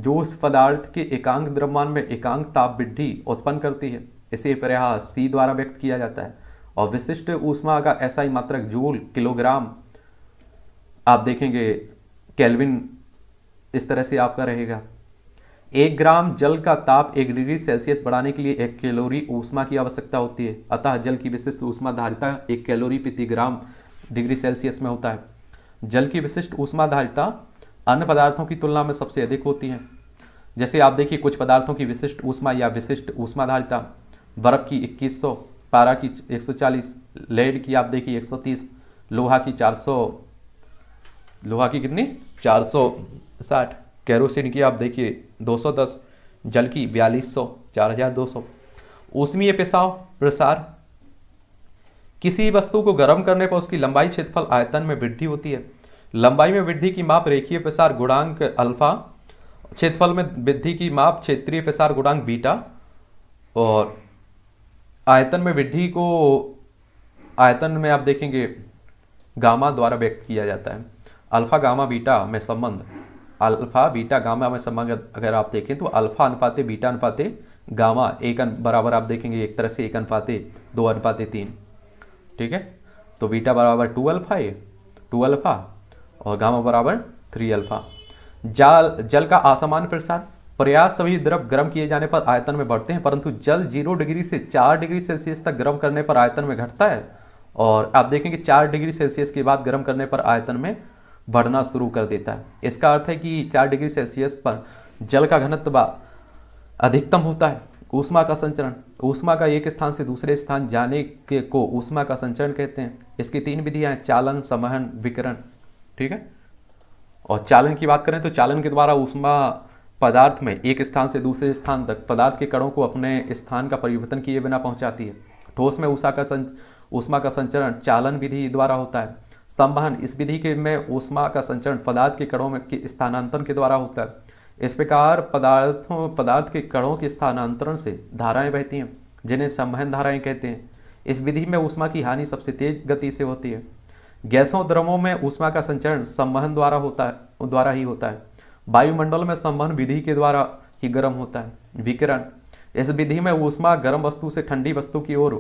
जो उस पदार्थ के एकांक द्रव्यमान में एकांक ताप वृद्धि उत्पन्न करती है इसे प्रयास सी द्वारा व्यक्त किया जाता है और विशिष्ट ऊष्मा का ऐसा ही मात्रक जूल किलोग्राम आप देखेंगे कैलविन इस तरह से आपका रहेगा एक ग्राम जल का ताप एक डिग्री सेल्सियस बढ़ाने के लिए एक कैलोरी ऊष्मा की आवश्यकता होती है अतः जल की विशिष्ट ऊष्मा धारिता एक कैलोरी प्रति ग्राम डिग्री सेल्सियस में होता है जल की विशिष्ट ऊष्मा धारिता अन्य पदार्थों की तुलना में सबसे अधिक होती है जैसे आप देखिए कुछ पदार्थों की विशिष्ट ऊष्मा या विशिष्ट ऊष्मा धारिता बर्फ की 2100, पारा की 140, लेड की आप देखिए 130, लोहा की 400, लोहा की कितनी 400 साठ कैरोसिन की आप देखिए 210 जल की बयालीस सौ चार हजार दो सौ ऊष्मीय पेशाव प्रसार किसी वस्तु को गर्म करने पर उसकी लंबाई क्षेत्रफल आयतन में वृद्धि होती है लंबाई में वृद्धि की माप रेखीय प्रसार गुणांक अल्फा क्षेत्रफल में वृद्धि की माप क्षेत्रीय प्रसार गुणांक बीटा और आयतन में वृद्धि को आयतन में आप देखेंगे गामा द्वारा व्यक्त किया जाता है अल्फा गामा बीटा में संबंध अल्फा बीटा गामा में संबंध अगर आप देखें तो अल्फा अनुपाते बीटा अनुपाते गामा एक अन बराबर आप देखेंगे एक तरह से एक अनुपाते दो अनुपाते तीन ठीक है तो बीटा बराबर टू अल्फा ये टू अल्फा और गामा बराबर थ्री अल्फा जाल जल का आसमान प्रसार प्रयास सभी द्रव गर्म किए जाने पर आयतन में बढ़ते हैं परंतु जल जीरो डिग्री से चार डिग्री सेल्सियस तक गर्म करने पर आयतन में घटता है और आप देखेंगे चार डिग्री सेल्सियस के बाद गर्म करने पर आयतन में बढ़ना शुरू कर देता है इसका अर्थ है कि चार डिग्री सेल्सियस पर जल का घनत्व अधिकतम होता है ऊष्मा का संचरण ऊष्मा का एक स्थान से दूसरे स्थान जाने के को ऊष्मा का संचरण कहते हैं इसकी तीन विधियां हैं चालन समहन विकरण ठीक है और चालन की बात करें तो चालन के द्वारा ऊष्मा पदार्थ में एक स्थान से दूसरे स्थान तक पदार्थ के कणों को अपने स्थान का परिवर्तन किए बिना पहुंचाती है ठोस में ऊषा का संच ऊष्मा का संचरण चालन विधि द्वारा होता है स्तंभन इस विधि के में ऊष्मा का संचरण पदार्थ के कणों में के स्थानांतरण के द्वारा होता है इस प्रकार पदार्थों पदार्थ के कणों के स्थानांतरण से धाराएं बहती हैं जिन्हें संवहन धाराएं कहते हैं इस विधि में ऊष्मा की हानि सबसे तेज गति से होती है गैसों द्रवों में ऊष्मा का संचरण संवहन द्वारा होता है द्वारा ही होता है वायुमंडल में संवहन विधि के द्वारा ही गर्म होता है विकिरण इस विधि में ऊष्मा गर्म वस्तु से ठंडी वस्तु की ओर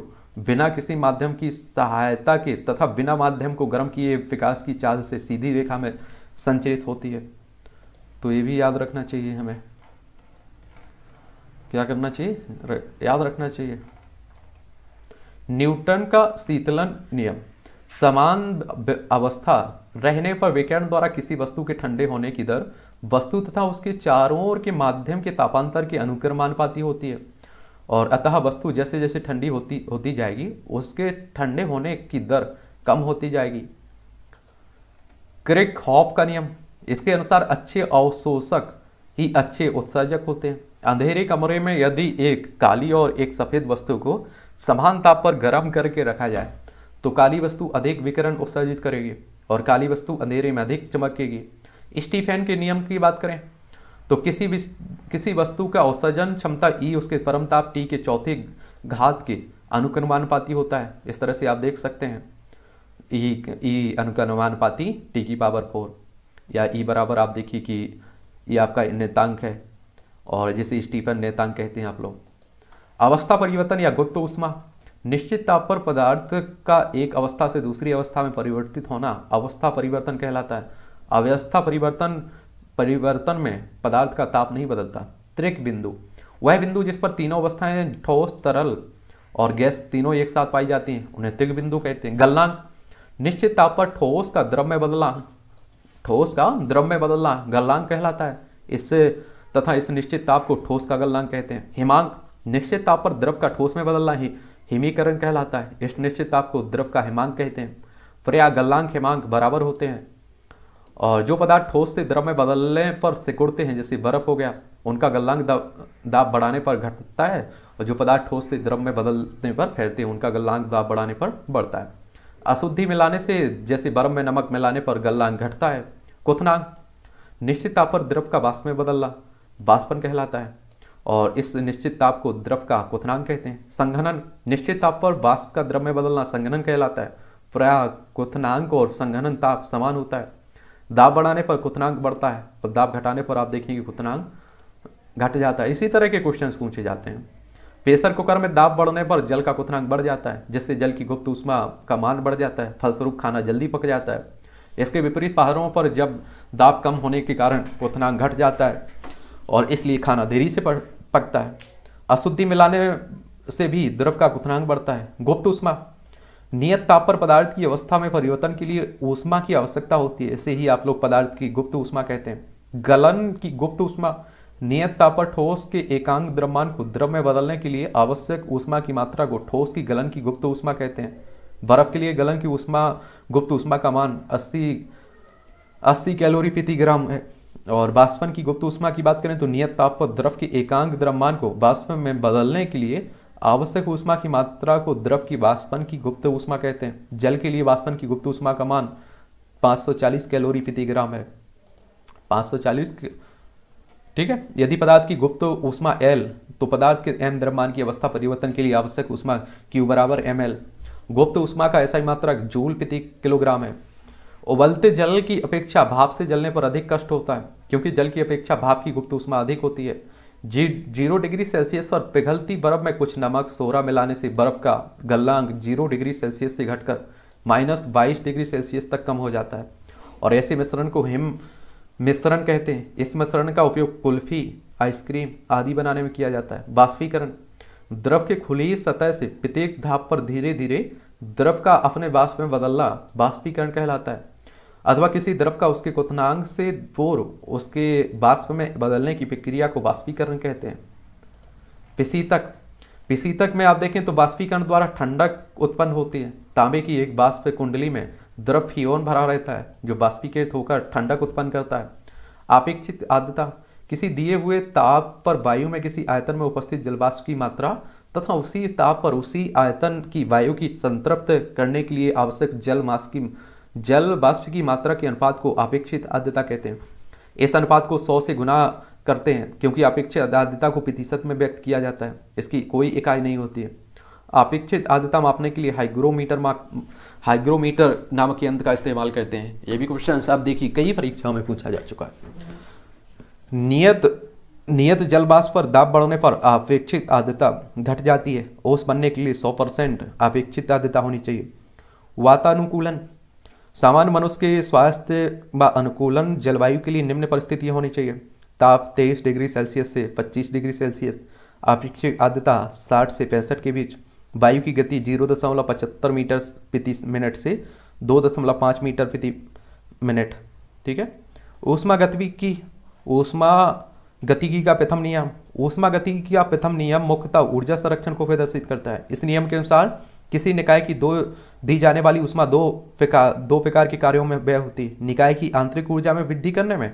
बिना किसी माध्यम की सहायता के तथा बिना माध्यम को गर्म किए विकास की चाल से सीधी रेखा में संचरित होती है तो ये भी याद रखना चाहिए हमें क्या करना चाहिए याद रखना चाहिए न्यूटन का शीतलन नियम समान अवस्था रहने पर विकिरण द्वारा किसी वस्तु के ठंडे होने की दर वस्तु तथा उसके चारों ओर के माध्यम के तापांतर के अनुक्रमानुपाती होती है और अतः वस्तु जैसे जैसे ठंडी होती होती जाएगी उसके ठंडे होने की दर कम होती जाएगी क्रिक हॉप का नियम इसके अनुसार अच्छे अवशोषक ही अच्छे उत्सर्जक होते हैं अंधेरे कमरे में यदि एक काली और एक सफ़ेद वस्तु को समान ताप पर गर्म करके रखा जाए तो काली वस्तु अधिक विकरण उत्सर्जित करेगी और काली वस्तु अंधेरे में अधिक चमकेगी स्टीफेन के नियम की बात करें तो किसी भी किसी वस्तु का औसजन क्षमता ई उसके परम ताप टी के चौथे घात के अनुक्रमानुपाती होता है इस तरह से आप देख सकते हैं ई ई अनुक्रमानुपाती टी की पावर फोर या ई बराबर आप देखिए कि ये आपका नेतांक है और जिसे स्टीफन नेतांक कहते हैं आप लोग अवस्था परिवर्तन या गुप्त उष्मा निश्चित ताप पर पदार्थ का एक अवस्था से दूसरी अवस्था में परिवर्तित होना अवस्था परिवर्तन कहलाता है अव्यवस्था परिवर्तन परिवर्तन में पदार्थ का ताप नहीं बदलता त्रिक बिंदु वह बिंदु जिस पर तीनों अवस्थाएं ठोस तरल और गैस तीनों एक साथ पाई जाती हैं उन्हें त्रिक बिंदु कहते हैं गलनांक निश्चित ताप पर ठोस का द्रव्य बदला बदलना ठोस का द्रव्य बदलना गलनांक कहलाता है इससे तथा इस निश्चित ताप को ठोस का गलनांक कहते हैं हिमांक निश्चित ताप पर द्रव का ठोस में बदलना ही हिमीकरण कहलाता है इस निश्चित ताप को द्रव का हिमांक कहते हैं प्रया गलनांक हिमांक बराबर होते हैं और जो पदार्थ ठोस से द्रव में बदलने पर सिकुड़ते हैं जैसे बर्फ हो गया उनका गलनांक दाब बढ़ाने पर घटता है और जो पदार्थ ठोस से द्रव में बदलने पर फैलते हैं उनका गलनांक दाब बढ़ाने पर बढ़ता है अशुद्धि मिलाने से जैसे बर्फ में नमक मिलाने पर गलनांक घटता है कुथनांक निश्चित ताप पर द्रव का बाष्प में बदलना बाष्पन कहलाता है और इस निश्चित ताप को द्रव का कुथनांक कहते हैं संघनन निश्चित ताप पर बाष्प का द्रव में बदलना संघनन कहलाता है प्रयाग कुथनांक और संघनन ताप समान होता है दाब बढ़ाने पर कुतनांक बढ़ता है और तो दाब घटाने पर आप देखेंगे कुतनांक घट जाता है इसी तरह के क्वेश्चन पूछे जाते हैं प्रेशर कुकर में दाब बढ़ने पर जल का कुतनांक बढ़ जाता है जिससे जल की गुप्त उष्मा का मान बढ़ जाता है फलस्वरूप खाना जल्दी पक जाता है इसके विपरीत पहाड़ों पर जब दाब कम होने के कारण कुतनांक घट जाता है और इसलिए खाना देरी से पकता है अशुद्धि मिलाने से भी द्रव का कुतनांक बढ़ता है गुप्त उष्मा नियत ताप पर पदार्थ की अवस्था में परिवर्तन के लिए ऊष्मा की आवश्यकता होती है ऐसे ही आप लोग पदार्थ की गुप्त ऊष्मा कहते हैं गलन की गुप्त ऊष्मा नियत ताप पर ठोस के एकांक द्रव्यमान को द्रव में बदलने के लिए आवश्यक ऊष्मा की मात्रा को ठोस की गलन की गुप्त ऊष्मा कहते हैं बर्फ के लिए गलन की ऊष्मा गुप्त ऊष्मा का मान अस्सी अस्सी कैलोरी प्रति ग्राम है और बाष्पन की गुप्त ऊष्मा की बात करें तो नियत ताप पर द्रव के एकांक द्रव्यमान को बाष्प में बदलने के लिए आवश्यक ऊष्मा की मात्रा को द्रव की वाष्पन की गुप्त ऊष्मा कहते हैं जल के लिए वाष्पन की गुप्त ऊष्मा का मान 540 कैलोरी प्रति ग्राम है 540 ठीक है यदि पदार्थ की गुप्त ऊष्मा एल तो पदार्थ के एम द्रव्यमान की अवस्था परिवर्तन के लिए आवश्यक ऊष्मा की बराबर एम एल गुप्त ऊष्मा का ऐसा ही मात्रा जूल प्रति किलोग्राम है उबलते जल की अपेक्षा भाप से जलने पर अधिक कष्ट होता है क्योंकि जल की अपेक्षा भाप की गुप्त ऊष्मा अधिक होती है जी जीरो डिग्री सेल्सियस और पिघलती बर्फ में कुछ नमक सोरा मिलाने से बर्फ का गलनांक जीरो डिग्री सेल्सियस से घटकर माइनस बाईस डिग्री सेल्सियस तक कम हो जाता है और ऐसे मिश्रण को हिम मिश्रण कहते हैं इस मिश्रण का उपयोग कुल्फी आइसक्रीम आदि बनाने में किया जाता है बाष्पीकरण द्रव के खुली सतह से प्रत्येक धाप पर धीरे धीरे द्रव का अपने बाष्प में बदलना बाष्पीकरण कहलाता है अथवा किसी द्रव का उसके कोतनांग से दूर उसके बाष्प में बदलने की प्रक्रिया को बाष्पीकरण कहते हैं पिसीतक पिसीतक में आप देखें तो बाष्पीकरण द्वारा ठंडक उत्पन्न होती है तांबे की एक बाष्प कुंडली में द्रव फियोन भरा रहता है जो बाष्पीकृत होकर ठंडक उत्पन्न करता है अपेक्षित आर्द्रता किसी दिए हुए ताप पर वायु में किसी आयतन में उपस्थित जलवाष्प की मात्रा तथा उसी ताप पर उसी आयतन की वायु की संतृप्त करने के लिए आवश्यक जल मास की जल वाष्प की मात्रा के अनुपात को अपेक्षित आद्यता कहते हैं इस अनुपात को सौ से गुना करते हैं क्योंकि अपेक्षित आद्यता को प्रतिशत में व्यक्त किया जाता है इसकी कोई इकाई नहीं होती है अपेक्षित आद्यता मापने के लिए हाइग्रोमीटर हाइग्रोमीटर नामक यंत्र का इस्तेमाल करते हैं ये भी क्वेश्चन आप देखिए कई परीक्षाओं में पूछा जा चुका है नियत नियत वाष्प पर दाब बढ़ने पर अपेक्षित आद्यता घट जाती है ओस बनने के लिए 100 परसेंट अपेक्षित आद्यता होनी चाहिए वातानुकूलन सामान्य मनुष्य के स्वास्थ्य व अनुकूलन जलवायु के लिए निम्न परिस्थितियाँ होनी चाहिए ताप 23 डिग्री सेल्सियस से 25 डिग्री सेल्सियस अपेक्षित आद्रता 60 से पैंसठ के बीच वायु की गति जीरो दशमलव पचहत्तर मीटर प्रति मिनट से दो दशमलव पाँच मीटर प्रति मिनट ठीक है ऊष्मा गतिकी की ऊष्मा गतिकी का प्रथम नियम ऊष्मा गतिकी का प्रथम नियम मुख्यतः ऊर्जा संरक्षण को प्रदर्शित करता है इस नियम के अनुसार किसी निकाय की दो दी जाने वाली उष्मा दो प्रकार दो प्रकार के कार्यों में व्यय होती निकाय की आंतरिक ऊर्जा में वृद्धि करने में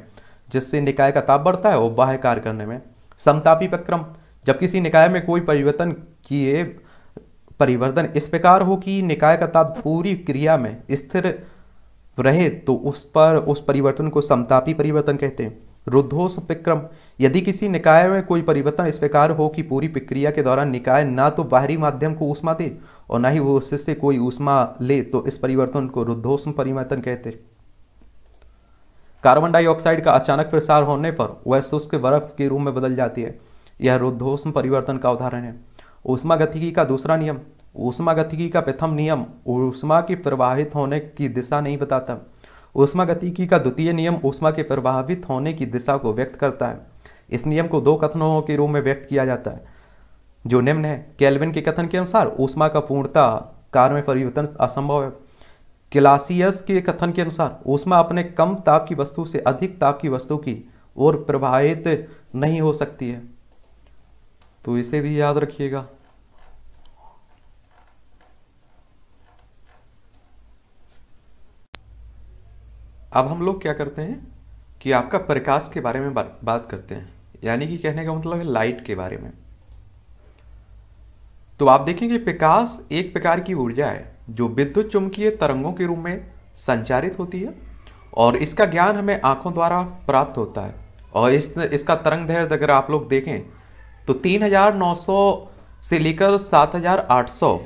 जिससे निकाय का ताप बढ़ता है और बाह्य कार्य करने में समतापी प्रक्रम जब किसी निकाय में कोई परिवर्तन किए परिवर्तन इस प्रकार हो कि निकाय का ताप पूरी क्रिया में स्थिर रहे तो उस पर उस परिवर्तन को समतापी परिवर्तन कहते हैं रुद्धोष विक्रम यदि किसी निकाय में कोई परिवर्तन इस प्रकार हो कि पूरी प्रक्रिया के दौरान निकाय ना तो बाहरी माध्यम को ऊष्मा दे और ना ही वो उससे कोई ऊष्मा ले तो इस परिवर्तन को रुद्धोष्म परिवर्तन कहते कार्बन डाइऑक्साइड का अचानक प्रसार होने पर वह शुष्क बर्फ के रूप में बदल जाती है यह रुद्धोष्म परिवर्तन का उदाहरण है ऊष्मा गतिकी का दूसरा नियम ऊष्मा गतिकी का प्रथम नियम ऊष्मा के प्रवाहित होने की दिशा नहीं बताता ऊष्मा गतिकी का द्वितीय नियम ऊष्मा के प्रभावित होने की दिशा को व्यक्त करता है इस नियम को दो कथनों के रूप में व्यक्त किया जाता है जो निम्न है कैलविन के कथन के अनुसार ऊष्मा का पूर्णता कार में परिवर्तन असंभव है क्लासियस के कथन के अनुसार ऊष्मा अपने कम ताप की वस्तु से अधिक ताप की वस्तु की ओर प्रभावित नहीं हो सकती है तो इसे भी याद रखिएगा अब हम लोग क्या करते हैं कि आपका प्रकाश के बारे में बात बात करते हैं यानी कि कहने का मतलब है लाइट के बारे में तो आप देखेंगे प्रकाश एक प्रकार की ऊर्जा है जो विद्युत चुंबकीय तरंगों के रूप में संचारित होती है और इसका ज्ञान हमें आंखों द्वारा प्राप्त होता है और इस इसका तरंग दैर्घ्य अगर आप लोग देखें तो 3,900 से लेकर 7,800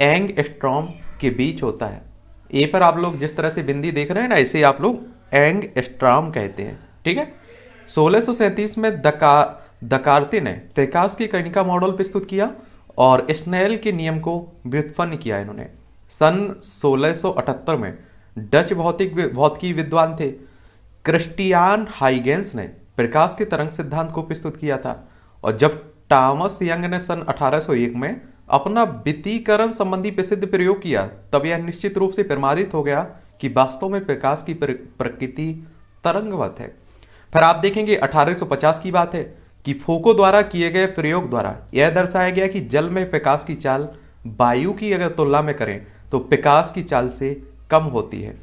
एंग स्ट्रॉम के बीच होता है ए पर आप लोग जिस तरह से बिंदी देख रहे हैं ना इसे आप लोग एंग एस्ट्राम कहते हैं ठीक है सोलह में दका दकार्ती ने फेकास की कणिका मॉडल प्रस्तुत किया और स्नेल के नियम को व्युत्पन्न किया इन्होंने सन 1678 में डच भौतिक भौतिकी विद्वान थे क्रिस्टियान हाइगेंस ने प्रकाश के तरंग सिद्धांत को प्रस्तुत किया था और जब टॉमस यंग ने सन 1801 में अपना वित्तीकरण संबंधी प्रसिद्ध प्रयोग किया तब यह निश्चित रूप से प्रमाणित हो गया कि वास्तव में प्रकाश की प्रकृति तरंगवत है फिर आप देखेंगे 1850 की बात है कि फोको द्वारा किए गए प्रयोग द्वारा यह दर्शाया गया कि जल में प्रकाश की चाल वायु की अगर तुलना में करें तो प्रकाश की चाल से कम होती है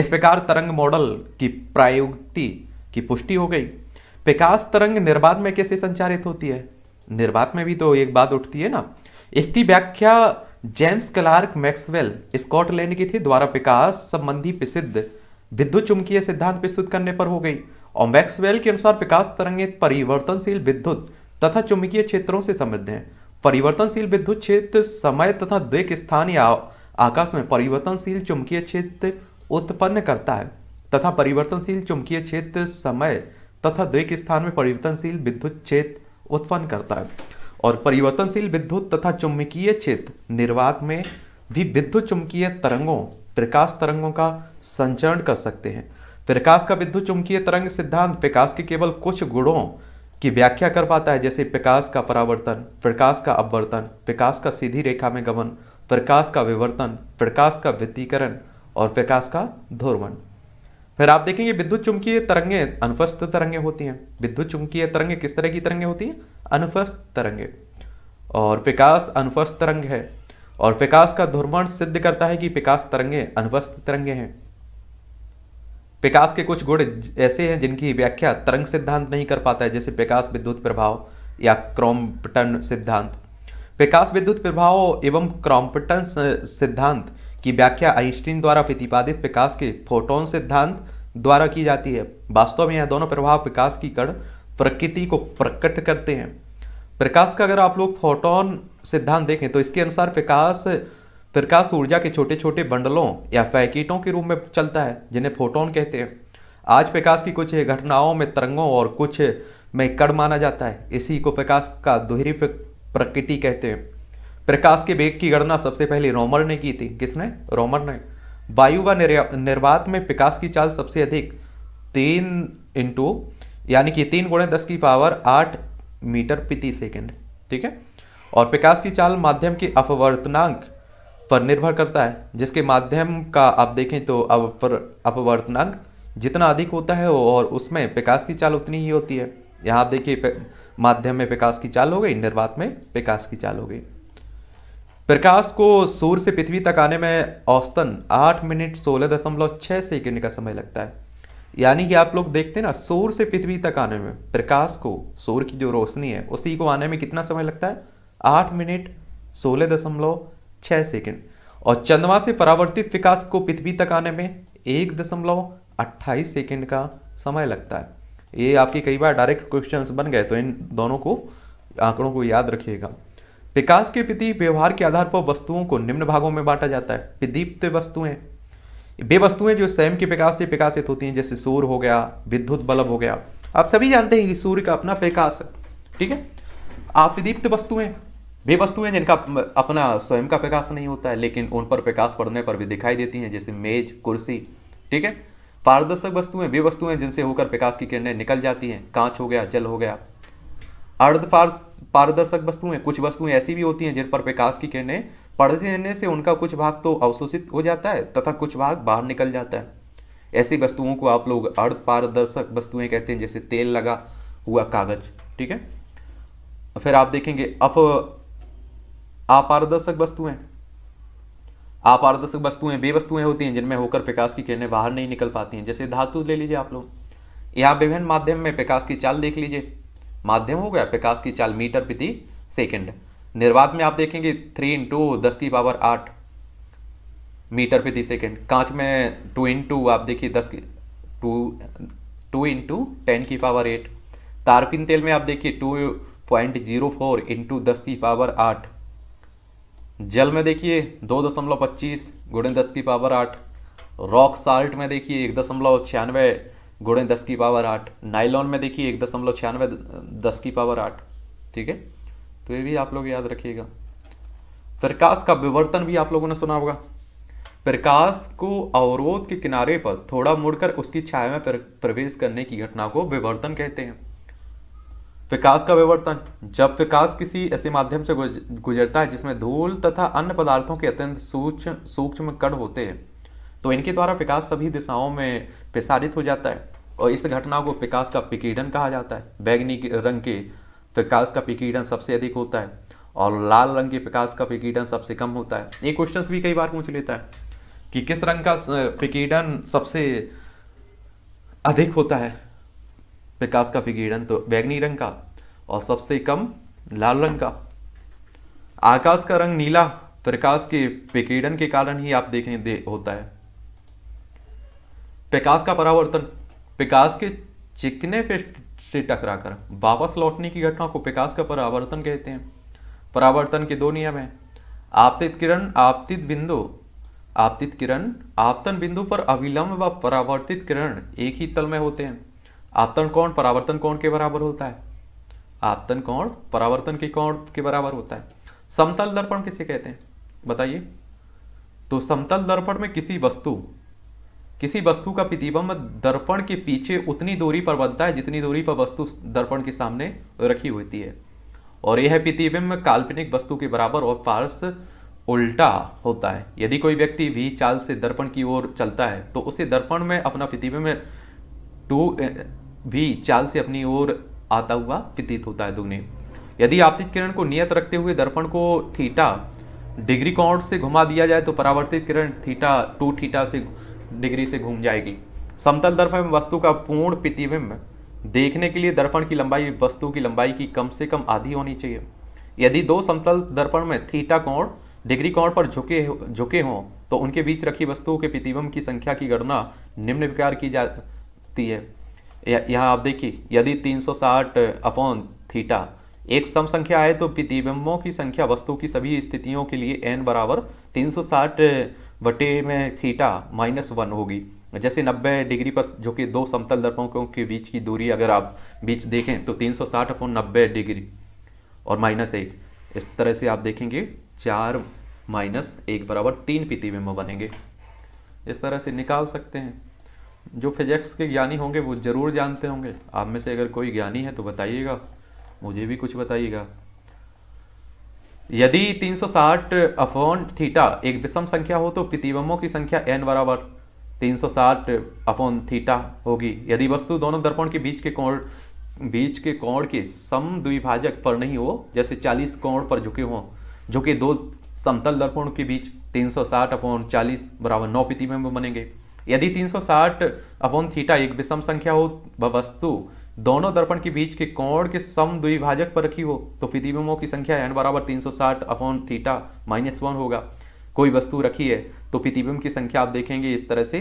इस प्रकार तरंग मॉडल की प्रायोगिकती की पुष्टि हो गई प्रकाश तरंग निर्बाध में कैसे संचारित होती है निर्बाध में भी तो एक बात उठती है ना इसकी व्याख्या जेम्स क्लार्क मैक्सवेल स्कॉटलैंड की थी द्वारा विकास संबंधी प्रसिद्ध विद्युत चुंबकीय सिद्धांत प्रस्तुत करने पर हो गई और मैक्सवेल के अनुसार विकास तरंगे परिवर्तनशील विद्युत तथा चुंबकीय क्षेत्रों से समृद्ध हैं परिवर्तनशील विद्युत क्षेत्र समय तथा द्विक स्थान या आकाश में परिवर्तनशील चुंबकीय क्षेत्र उत्पन्न करता है तथा परिवर्तनशील चुंबकीय क्षेत्र समय तथा द्विक स्थान में परिवर्तनशील विद्युत क्षेत्र उत्पन्न करता है और परिवर्तनशील विद्युत तथा चुंबकीय क्षेत्र निर्वात में भी विद्युत चुंबकीय तरंगों प्रकाश तरंगों का संचरण कर सकते हैं प्रकाश का विद्युत चुंबकीय तरंग सिद्धांत प्रकाश के केवल कुछ गुणों की व्याख्या कर पाता है जैसे प्रकाश का परावर्तन प्रकाश का अपवर्तन प्रकाश का सीधी रेखा में गमन प्रकाश का विवर्तन प्रकाश का वित्तीकरण और प्रकाश का धोरवन फिर आप देखेंगे विद्युत चुंबकीय तरंगे अनुपस्थ तरंगे होती हैं विद्युत चुंबकीय तरंगे किस तरह की तरंगे होती हैं अनुपस्थ तरंगे और विकास अनुपस्थ तरंग है और विकास का ध्रुवण सिद्ध करता है कि विकास तरंगे अनुपस्थ तरंगे हैं विकास के कुछ गुण ऐसे हैं जिनकी व्याख्या तरंग सिद्धांत नहीं कर पाता है जैसे विकास विद्युत प्रभाव या क्रॉम्पटन सिद्धांत विकास विद्युत प्रभाव एवं क्रॉम्पटन सिद्धांत की व्याख्या आइंस्टीन द्वारा प्रतिपादित विकास के फोटोन सिद्धांत द्वारा की जाती है वास्तव में यह दोनों प्रभाव विकास की कड़ प्रकृति को प्रकट करते हैं प्रकाश का अगर आप लोग फोटोन सिद्धांत देखें तो इसके अनुसार प्रकाश प्रकाश ऊर्जा के छोटे छोटे बंडलों या पैकेटों के रूप में चलता है जिन्हें फोटोन कहते हैं आज प्रकाश की कुछ घटनाओं में तरंगों और कुछ में कड़ माना जाता है इसी को प्रकाश का दोहरी प्रकृति कहते हैं प्रकाश के वेग की गणना सबसे पहले रोमर ने की थी किसने रोमर ने वायु व निर्वात में प्रकाश की चाल सबसे अधिक तीन इंटू यानी कि तीन गुणे दस की पावर आठ मीटर प्रति सेकेंड ठीक है और प्रकाश की चाल माध्यम के अपवर्तनांक पर निर्भर करता है जिसके माध्यम का आप देखें तो अप अपवर्तनांक जितना अधिक होता है और उसमें प्रकाश की चाल उतनी ही होती है यहाँ आप देखिए माध्यम में प्रकाश की चाल हो गई निर्वात में प्रकाश की चाल हो गई प्रकाश को सूर्य से पृथ्वी तक आने में औसतन आठ मिनट सोलह दशमलव छः सेकेंड का समय लगता है यानी कि आप लोग देखते हैं ना सूर्य से पृथ्वी तक आने में प्रकाश को सूर्य की जो रोशनी है उसी को आने में कितना समय लगता है आठ मिनट सोलह दशमलव छः सेकेंड और चंद्रमा से परावर्तित प्रकाश को पृथ्वी तक आने में एक दशमलव अट्ठाईस सेकेंड का समय लगता है ये आपके कई बार डायरेक्ट क्वेश्चन बन गए तो इन दोनों को आंकड़ों को याद रखिएगा विकास के प्रति व्यवहार के आधार पर वस्तुओं को निम्न भागों में बांटा जाता है विदीप्त वस्तुएं वे वस्तुएं जो स्वयं के विकास से विकासित होती हैं जैसे सूर्य हो गया विद्युत बल्ब हो गया आप सभी जानते हैं कि सूर्य का अपना विकास है ठीक है आप विदीप्त वस्तुएं वे वस्तुएं जिनका अपना स्वयं का विकास नहीं होता है लेकिन उन पर विकास पड़ने पर भी दिखाई देती हैं जैसे मेज कुर्सी ठीक है पारदर्शक वस्तुएं वे वस्तुएं जिनसे होकर विकास की किरणें निकल जाती हैं कांच हो गया जल हो गया अर्ध पारदर्शक वस्तुएं कुछ वस्तुएं ऐसी भी होती हैं जिन पर प्रकाश की किरणें पड़ने से उनका कुछ भाग तो अवशोषित हो जाता है तथा कुछ भाग बाहर निकल जाता है ऐसी वस्तुओं को आप लोग अर्ध पारदर्शक वस्तुएं कहते हैं जैसे तेल लगा हुआ कागज ठीक है फिर आप देखेंगे अफ अपारदर्शक वस्तुएं अपारदर्शक वस्तुएं बे वस्तुएं होती हैं जिनमें होकर प्रकाश की किरणें बाहर नहीं निकल पाती हैं जैसे धातु ले लीजिए आप लोग यहाँ विभिन्न माध्यम में प्रकाश की चाल देख लीजिए माध्यम हो गया प्रकाश की चाल मीटर प्रति सेकंड निर्वात में आप देखेंगे थ्री इंटू दस की पावर आठ मीटर प्रति सेकंड कांच में टू इंटू आप देखिए दस की टू टू इंटू टेन की पावर एट तारपिन तेल में आप देखिए two point zero four into दस की पावर आठ जल में देखिए दो दशमलव पच्चीस गुड़े दस की पावर आठ रॉक साल्ट में देखिए एक दशमलव छियानवे गुड़े दस की पावर आठ नाइलॉन में देखिए एक दशमलव छियानवे दस की पावर आठ ठीक है तो ये भी आप लोग याद रखिएगा प्रकाश का विवर्तन भी आप लोगों ने सुना होगा प्रकाश को अवरोध के किनारे पर थोड़ा मुड़कर उसकी छाया में प्रवेश करने की घटना को विवर्तन कहते हैं विकास का विवर्तन जब विकास किसी ऐसे माध्यम से गुजरता है जिसमें धूल तथा अन्य पदार्थों के अत्यंत सूक्ष्म सूक्ष्म कण होते हैं तो इनके द्वारा विकास सभी दिशाओं में प्रसारित हो जाता है और इस घटना को प्रकाश का पिकीडन कहा जाता है बैगनी रंग के प्रकाश का पिकीडन सबसे अधिक होता है और लाल रंग के प्रकाश का पिकीडन सबसे कम होता है ये क्वेश्चन भी कई बार पूछ लेता है कि किस रंग का पिकीडन सबसे अधिक होता है विकास का पिकीडन तो बैगनी रंग का और सबसे कम लाल रंग का आकाश का रंग नीला प्रकाश के पिकीडन के कारण ही आप देखें दे होता है पिकास का परावर्तन पिकास के चिकने फिश से टकराकर वापस लौटने की घटना को पिकास का परावर्तन कहते हैं परावर्तन के दो नियम हैं आपतित किरण आपतित बिंदु आपतित किरण आपतन बिंदु पर अविलंब व परावर्तित किरण एक ही तल में होते हैं आपतन कोण परावर्तन कोण के बराबर होता है आपतन कोण परावर्तन के कोण के बराबर होता है समतल दर्पण किसे कहते हैं बताइए तो समतल दर्पण में किसी वस्तु किसी वस्तु का प्रतिबिंब दर्पण के पीछे उतनी दूरी पर बनता है जितनी दूरी पर वस्तु दर्पण के सामने रखी होती है और यह प्रतिबिंब काल्पनिक वस्तु के बराबर और पार्स उल्टा होता है यदि कोई व्यक्ति भी चाल से दर्पण की ओर चलता है तो उसे दर्पण में अपना प्रतिबिंब टू भी चाल से अपनी ओर आता हुआ प्रतीत होता है दुग्ने यदि आपतित किरण को नियत रखते हुए दर्पण को थीटा डिग्री कोण से घुमा दिया जाए तो परावर्तित किरण थीटा टू थीटा से डिग्री से घूम जाएगी समतल दर्पण में वस्तु का पूर्ण प्रतिबिंब देखने के लिए दर्पण की लंबाई वस्तु की लंबाई की कम से कम आधी होनी चाहिए यदि दो समतल दर्पण में थीटा कोण डिग्री कोण पर झुके झुके हों तो उनके बीच रखी वस्तुओं के प्रतिबिंब की संख्या की गणना निम्न प्रकार की जाती है यहाँ आप देखिए यदि 360 अपॉन थीटा एक सम संख्या आए तो प्रतिबिंबों की संख्या वस्तु की सभी स्थितियों के लिए एन बराबर तीन बटे में थीटा माइनस वन होगी जैसे 90 डिग्री पर जो कि दो समतल दर्पणों के बीच की दूरी अगर आप बीच देखें तो 360 सौ साठ अपॉन नब्बे डिग्री और माइनस एक इस तरह से आप देखेंगे चार माइनस एक बराबर तीन प्रतिबिंब बनेंगे इस तरह से निकाल सकते हैं जो फिजिक्स के ज्ञानी होंगे वो ज़रूर जानते होंगे आप में से अगर कोई ज्ञानी है तो बताइएगा मुझे भी कुछ बताइएगा यदि 360 सौ साठ अफोन थीटा एक विषम संख्या हो तो प्रतिबंबों की संख्या एन बराबर 360 सौ साठ अफोन थीटा होगी यदि वस्तु दोनों दर्पण के बीच के कोण बीच के कोण के सम द्विभाजक पर नहीं हो जैसे 40 कोण पर झुके हों झुके दो समतल दर्पणों के बीच 360 सौ साठ अपोन चालीस बराबर नौ प्रतिबिंब बनेंगे यदि 360 सौ साठ अपॉन थीटा एक विषम संख्या हो वस्तु दोनों दर्पण के बीच के कोण के सम द्विभाजक पर रखी हो तो प्रतिबिंबों की संख्या एन बराबर 360 अपॉन थीटा माइनस वन होगा कोई वस्तु रखी है तो प्रतिबिंब की संख्या आप देखेंगे इस तरह से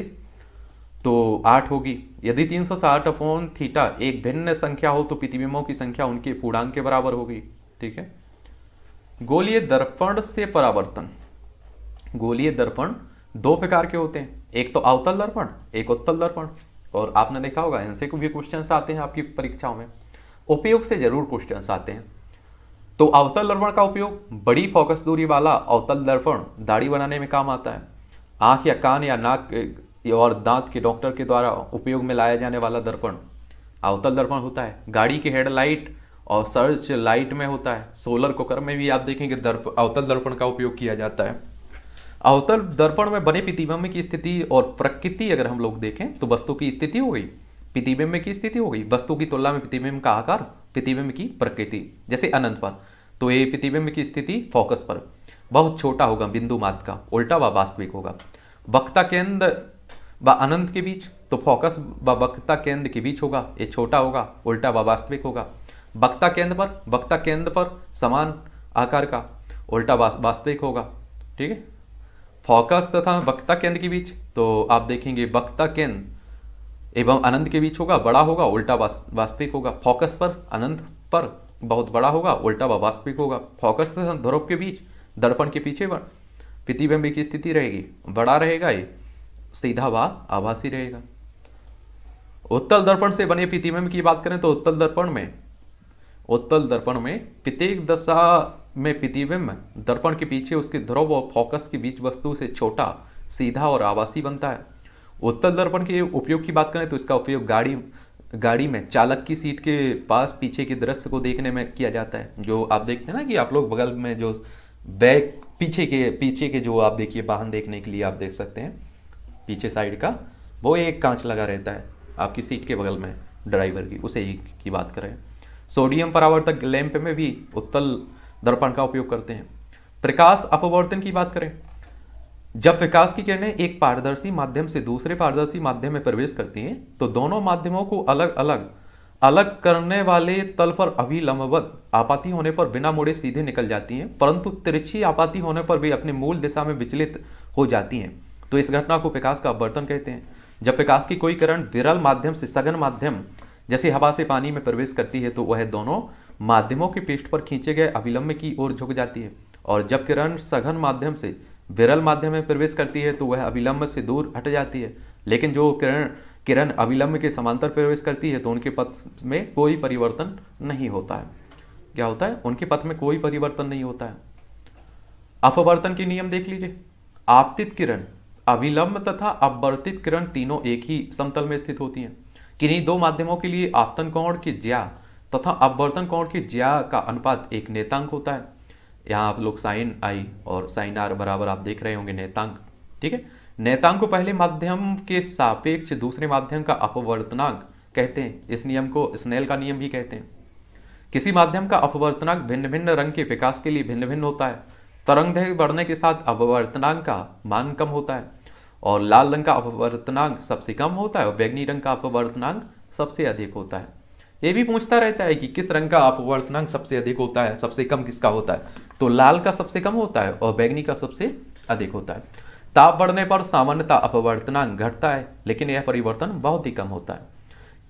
तो आठ होगी यदि 360 अपॉन थीटा एक भिन्न संख्या हो तो प्रतिबिंबों की संख्या उनके पूर्णांक के बराबर होगी ठीक है गोलीय दर्पण से परावर्तन गोलीय दर्पण दो प्रकार के होते हैं एक तो अवतल दर्पण एक उत्तल दर्पण और आपने देखा होगा इनसे भी क्वेश्चन आते हैं आपकी परीक्षाओं में उपयोग से जरूर क्वेश्चन आते हैं तो अवतल दर्पण का उपयोग बड़ी फोकस दूरी वाला अवतल दर्पण दाढ़ी बनाने में काम आता है आंख या कान या नाक और दांत के डॉक्टर के द्वारा उपयोग में लाया जाने वाला दर्पण अवतल दर्पण होता है गाड़ी की हेडलाइट और सर्च लाइट में होता है सोलर कुकर में भी आप देखेंगे दर्प अवतल दर्पण का उपयोग किया जाता है अवतल दर्पण में बने प्रतिबिंब की स्थिति और प्रकृति अगर हम लोग देखें तो वस्तु की स्थिति हो गई प्रतिबिंब की स्थिति हो गई वस्तु की तुलना में प्रतिबिंब का आकार प्रतिबिंब की प्रकृति जैसे अनंत पर तो ये प्रतिबिंब की स्थिति फोकस पर बहुत छोटा होगा बिंदु मात का उल्टा व वास्तविक होगा वक्ता केंद्र व अनंत के बीच तो फोकस व वक्ता केंद्र के बीच होगा ये छोटा होगा उल्टा व वास्तविक होगा वक्ता केंद्र पर वक्ता केंद्र पर समान आकार का उल्टा वास्तविक होगा ठीक है फोकस तथा वक्ता केंद्र के बीच तो आप देखेंगे वक्ता केंद्र एवं अनंत के बीच होगा बड़ा होगा उल्टा वास्तविक होगा फोकस पर अनंत पर बहुत बड़ा होगा उल्टा वास्तविक होगा फोकस तथा ध्रुव के बीच दर्पण के पीछे प्रतिबिंब की स्थिति रहेगी बड़ा रहेगा ये सीधा व आभासी रहेगा उत्तल दर्पण से बने प्रतिबिंब की बात करें तो उत्तल दर्पण में उत्तल दर्पण में प्रत्येक दशा में प्रतिबिंब दर्पण के पीछे उसके ध्रुव और फोकस के बीच वस्तु से छोटा सीधा और आवासी बनता है उत्तल दर्पण के उपयोग की बात करें तो इसका उपयोग गाड़ी गाड़ी में चालक की सीट के पास पीछे के दृश्य को देखने में किया जाता है जो आप देखते हैं ना कि आप लोग बगल में जो बैग पीछे के पीछे के जो आप देखिए वाहन देखने के लिए आप देख सकते हैं पीछे साइड का वो एक कांच लगा रहता है आपकी सीट के बगल में ड्राइवर की उसे की बात करें सोडियम परावर्तक लैंप में भी उत्तल दर्पण का उपयोग करते हैं प्रकाश अपवर्तन की बात करें जब प्रकाश की किरणें एक पारदर्शी माध्यम से दूसरे पारदर्शी माध्यम में प्रवेश करती हैं तो दोनों माध्यमों को अलग अलग अलग करने वाले तल पर लंबवत आपाती होने पर बिना मोड़े सीधे निकल जाती हैं परंतु तिरछी आपाती होने पर भी अपने मूल दिशा में विचलित हो जाती हैं तो इस घटना को प्रकाश का अपवर्तन कहते हैं जब प्रकाश की कोई किरण विरल माध्यम से सघन माध्यम जैसे हवा से पानी में प्रवेश करती है तो वह दोनों माध्यमों की पृष्ठ पर खींचे गए अविलंब की ओर झुक जाती है और जब किरण सघन माध्यम से विरल माध्यम में प्रवेश करती है तो वह अविलंब से दूर हट जाती है लेकिन जो किरण किरण अविलंब के समांतर प्रवेश करती है तो उनके पथ में कोई परिवर्तन नहीं होता है क्या होता है उनके पथ में कोई परिवर्तन नहीं होता है अपवर्तन के नियम देख लीजिए आपतित किरण अविलंब तथा अपवर्तित किरण तीनों एक ही समतल में स्थित होती हैं किन्हीं दो माध्यमों के लिए आपतन कोण की ज्या तथा अपवर्तन कोण की ज्या का अनुपात एक नेतांक होता है यहाँ आप लोग साइन आई और साइन आर बराबर आप देख रहे होंगे नेतांक ठीक है नेतांक को पहले माध्यम के सापेक्ष दूसरे माध्यम का अपवर्तनांक कहते हैं इस नियम को स्नेल का नियम भी कहते हैं किसी माध्यम का अपवर्तनांक भिन्न भिन्न रंग के विकास के लिए भिन्न भिन्न होता है दैर्घ्य बढ़ने के साथ अपवर्तनांक का मान कम होता है और लाल रंग का अपवर्तनांक सबसे कम होता है और बैगनी रंग का अपवर्तनांक सबसे अधिक होता है ये भी पूछता रहता है कि किस रंग का अपवर्तनांक सबसे अधिक होता है सबसे कम किसका होता है तो लाल का सबसे कम होता है और बैगनी का सबसे अधिक होता है ताप बढ़ने पर सामान्यता अपवर्तनांक घटता है लेकिन यह परिवर्तन बहुत ही कम होता है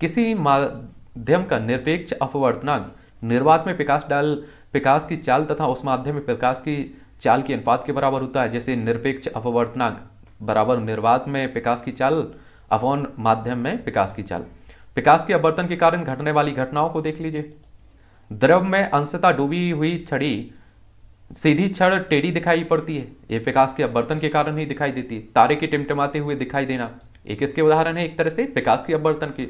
किसी माध्यम का निरपेक्ष अपवर्तनांक निर्वात में प्रकाश डाल प्रकाश की चाल तथा उस माध्यम में प्रकाश की चाल के अनुपात के बराबर होता है जैसे निरपेक्ष अपवर्तनांक बराबर निर्वात में प्रकाश की चाल अपॉन माध्यम में प्रकाश की चाल विकास के अवर्तन के कारण घटने वाली घटनाओं को देख लीजिए द्रव में अंशता डूबी हुई छड़ी सीधी छड़ टेढ़ी दिखाई पड़ती है ये विकास के अवर्तन के कारण ही दिखाई देती है तारे के टिमटमाते हुए दिखाई देना एक इसके उदाहरण है एक तरह से विकास के अवर्तन के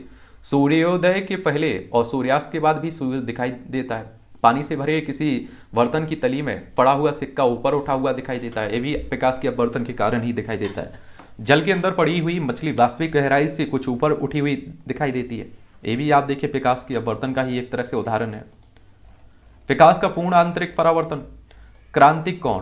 सूर्योदय के पहले और सूर्यास्त के बाद भी सूर्य दिखाई देता है पानी से भरे किसी बर्तन की तली में पड़ा हुआ सिक्का ऊपर उठा हुआ दिखाई देता है ये भी विकास के अवर्तन के कारण ही दिखाई देता है जल के अंदर पड़ी हुई मछली वास्तविक गहराई से कुछ ऊपर उठी हुई दिखाई देती है ये भी आप देखिए पिकास की अवर्तन का ही एक तरह से उदाहरण है विकास का पूर्ण आंतरिक परावर्तन क्रांतिक कोण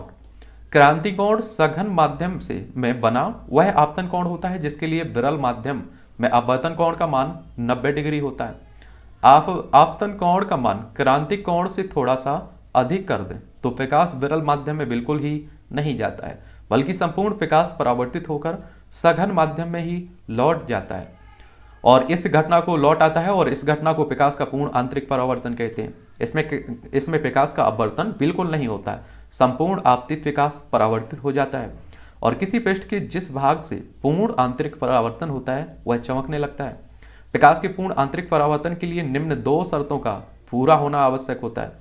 क्रांति कोण सघन माध्यम से में बना वह आपतन कोण होता है जिसके लिए विरल माध्यम में अपवर्तन कोण का मान 90 डिग्री होता है आप आपतन कोण का मान क्रांति कोण से थोड़ा सा अधिक कर दें तो विकास विरल माध्यम में बिल्कुल ही नहीं जाता है बल्कि संपूर्ण विकास परावर्तित होकर सघन माध्यम में ही लौट जाता है और इस घटना को लौट आता है और इस घटना को विकास का पूर्ण आंतरिक परावर्तन कहते हैं इसमें इसमें विकास का अपवर्तन बिल्कुल नहीं होता है संपूर्ण आपतित विकास परावर्तित हो जाता है और किसी पृष्ठ के जिस भाग से पूर्ण आंतरिक परावर्तन होता है वह चमकने लगता है विकास के पूर्ण आंतरिक परावर्तन के लिए निम्न दो शर्तों का पूरा होना आवश्यक होता है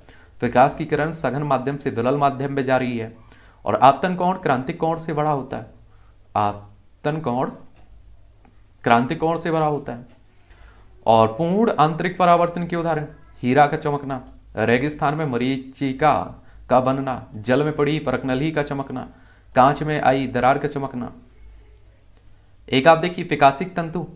विकास की किरण सघन माध्यम से दुलल माध्यम में जा रही है और आपतन कोण क्रांतिक कोण से बड़ा होता है आपतन कोण क्रांतिक कोण से बड़ा होता है और पूर्ण आंतरिक परावर्तन के उदाहरण हीरा का चमकना रेगिस्तान में मरीचिका का बनना जल में पड़ी परकनली का चमकना कांच में आई दरार का चमकना एक आप देखिए विकासिक तंतु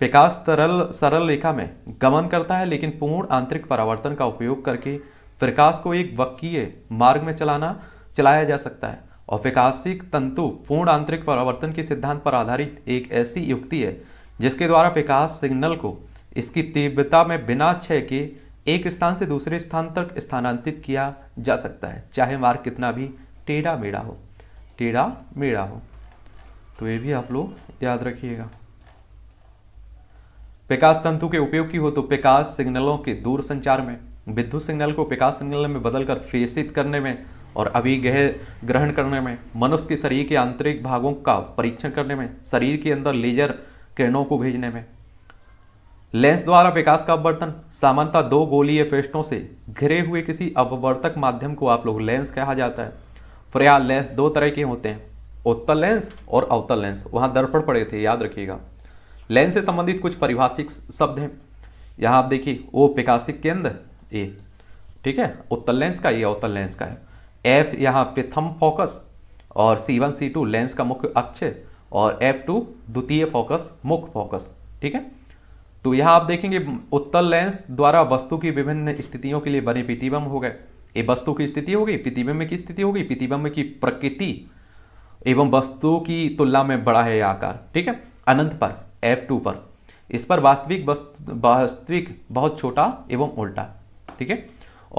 विकास तरल सरल रेखा में गमन करता है लेकिन पूर्ण आंतरिक परावर्तन का उपयोग करके प्रकाश को एक वक्कीय मार्ग में चलाना चलाया जा सकता है अवकाशिक तंतु पूर्ण आंतरिक परावर्तन के सिद्धांत पर आधारित एक ऐसी युक्ति है जिसके द्वारा विकास सिग्नल को इसकी तीव्रता में बिना छय के एक स्थान से दूसरे स्थान तक स्थानांतरित किया जा सकता है चाहे मार्ग कितना भी टेढ़ा मेढ़ा हो टेढ़ा मेढ़ा हो तो ये भी आप लोग याद रखिएगा विकास तंतु के उपयोग की हो तो विकास सिग्नलों के दूर संचार में विद्युत सिग्नल को विकास सिग्नल में बदलकर फेसित करने में और अभी गह ग्रहण करने में मनुष्य के शरीर के आंतरिक भागों का परीक्षण करने में शरीर के अंदर लेजर किरणों को भेजने में लेंस द्वारा विकास का अपवर्तन सामान्यतः दो गोलीय पेस्टों से घिरे हुए किसी अपवर्तक माध्यम को आप लोग लेंस कहा जाता है प्रयाग लेंस दो तरह के होते हैं उत्तर लेंस और अवतल लेंस वहाँ दर्पण पड़े थे याद रखिएगा लेंस से संबंधित कुछ परिभाषिक शब्द हैं यहाँ आप देखिए ओ पिकासिक केंद्र ए ठीक है उत्तर लेंस का ये अवतल लेंस का है एफ यहाँ पे थम फोकस और C one C two lens का मुख्य अक्ष और एफ टू द्वितीय फोकस मुख्य फोकस ठीक है तो यहाँ आप देखेंगे उत्तल लेंस द्वारा वस्तु की विभिन्न स्थितियों के लिए बने प्रतिबंब हो गए ये वस्तु की स्थिति होगी प्रतिबिंब की स्थिति होगी प्रतिबिंब की प्रकृति एवं वस्तु की तुलना में बड़ा है यह आकार ठीक है अनंत पर एफ टू पर इस पर वास्तविक वास्तविक बहुत छोटा एवं उल्टा ठीक है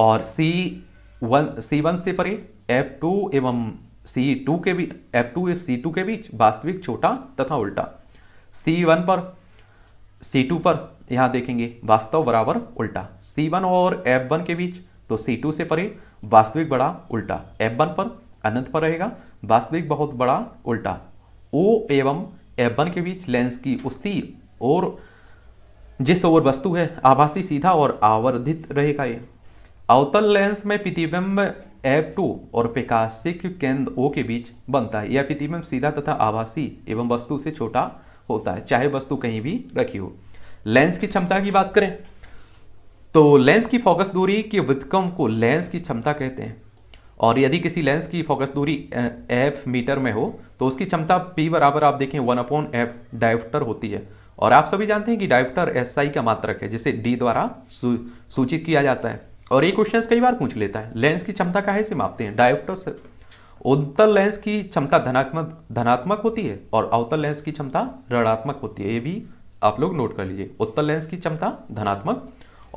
और सी वन सी वन से परे एफ टू एवं सी टू के बीच एफ टू एवं सी टू के बीच वास्तविक छोटा तथा उल्टा सी वन पर सी टू पर यहाँ देखेंगे वास्तव बराबर उल्टा सी वन और एफ वन के बीच तो सी टू से परे वास्तविक बड़ा उल्टा एफ वन पर अनंत पर रहेगा वास्तविक बहुत बड़ा उल्टा ओ एवं एफ वन के बीच लेंस की उसी और जिस ओर वस्तु है आभासी सीधा और आवर्धित रहेगा ये अवतल लेंस में प्रतिबिंब एफ टू और प्रकाशिक केंद्र ओ के बीच बनता है यह प्रतिबिंब सीधा तथा आभासी एवं वस्तु से छोटा होता है चाहे वस्तु कहीं भी रखी हो लेंस की क्षमता की बात करें तो लेंस की फोकस दूरी के वितकम को लेंस की क्षमता कहते हैं और यदि किसी लेंस की फोकस दूरी एफ मीटर में हो तो उसकी क्षमता पी बराबर आप देखें वन अपॉन एफ डायफ्टर होती है और आप सभी जानते हैं कि एस एसआई का मात्रक है जिसे डी द्वारा सूचित किया जाता है और ये क्वेश्चन कई बार पूछ लेता है लेंस की क्षमता काहे से मापते हैं डायोप्टर से उत्तर लेंस की क्षमता धनात्मक धनात्मक होती है और अवतल लेंस की क्षमता ऋणात्मक होती है ये भी आप लोग नोट कर लीजिए उत्तर लेंस की क्षमता धनात्मक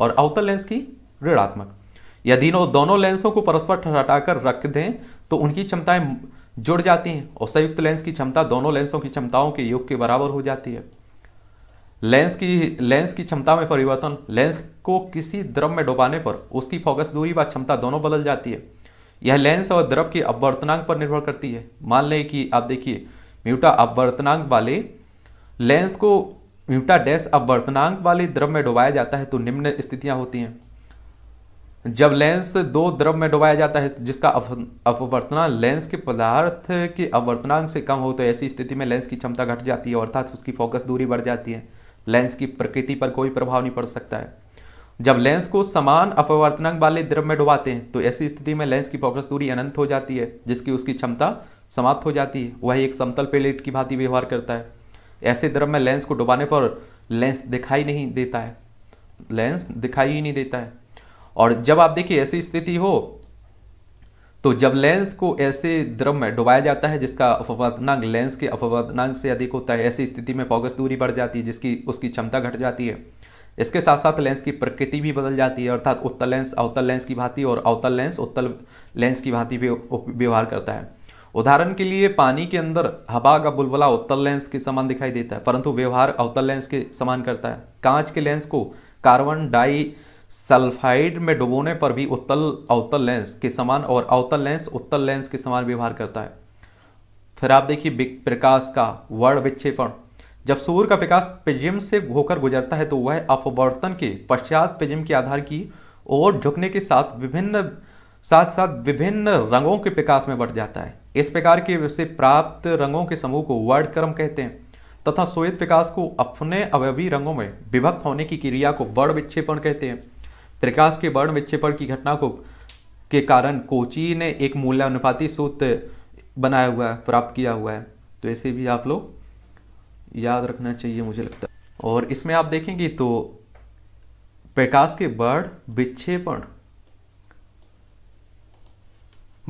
और अवतल लेंस की ऋणात्मक यदि दोनों लेंसों को परस्पर हटाकर रख दें तो उनकी क्षमताएं जुड़ जाती हैं और संयुक्त लेंस की क्षमता दोनों लेंसों की क्षमताओं के योग के बराबर हो जाती है लेंस की लेंस की क्षमता में परिवर्तन लेंस को किसी द्रव में डुबाने पर उसकी फोकस दूरी व क्षमता दोनों बदल जाती है यह लेंस और द्रव के अपवर्तनांक पर निर्भर करती है मान लें कि आप देखिए म्यूटा अपवर्तनांक वाले लेंस को म्यूटा डैश अपवर्तनांक वाले द्रव में डुबाया जाता है तो निम्न स्थितियां होती हैं जब लेंस दो द्रव में डुबाया जाता है जिसका अपवर्तना लेंस के पदार्थ के अपवर्तनांक से कम हो तो ऐसी स्थिति में लेंस की क्षमता घट जाती है अर्थात उसकी फोकस दूरी बढ़ जाती है लेंस की प्रकृति पर कोई प्रभाव नहीं पड़ सकता है जब लेंस को समान अपवर्तनांक वाले द्रव में डुबाते हैं तो ऐसी स्थिति में लेंस की फोकस दूरी अनंत हो जाती है जिसकी उसकी क्षमता समाप्त हो जाती है वही एक समतल प्लेट की भांति व्यवहार करता है ऐसे द्रव में लेंस को डुबाने पर लेंस दिखाई नहीं देता है लेंस दिखाई ही नहीं देता है और जब आप देखिए ऐसी स्थिति हो तो जब लेंस को ऐसे द्रव में डुबाया जाता है जिसका अपवादनांक लेंस के अपवादनांक से अधिक होता है ऐसी स्थिति में फोकस दूरी बढ़ जाती है जिसकी उसकी क्षमता घट जाती है इसके साथ साथ लेंस की प्रकृति भी बदल जाती है अर्थात उत्तर लेंस अवतल लेंस की भांति और अवतल लेंस उत्तर लेंस की भांति व्यवहार करता है उदाहरण के लिए पानी के अंदर हवा का बुलबुला उत्तर लेंस के समान दिखाई देता है परंतु व्यवहार अवतल लेंस के समान करता है कांच के लेंस को कार्बन डाई सल्फाइड में डुबोने पर भी उत्तल अवतल लेंस के समान और अवतल लेंस उत्तल लेंस के समान व्यवहार करता है फिर आप देखिए प्रकाश का वर्ण विक्षेपण जब सूर्य का प्रकाश पिजिम से होकर गुजरता है तो वह अपवर्तन के पश्चात पिजिम के आधार की ओर झुकने के साथ विभिन्न साथ साथ विभिन्न रंगों के प्रकाश में बढ़ जाता है इस प्रकार के से प्राप्त रंगों के समूह को क्रम कहते हैं तथा श्वेत विकास को अपने अवयवी रंगों में विभक्त होने की क्रिया को वर्ण विक्षेपण कहते हैं त्रिकास के वर्ण विक्षेपण की घटना को के कारण कोची ने एक मूल्यानुपाती सूत्र बनाया हुआ है प्राप्त किया हुआ है तो ऐसे भी आप लोग याद रखना चाहिए मुझे लगता है और इसमें आप देखेंगे तो प्रकाश के वर्ण विक्षेपण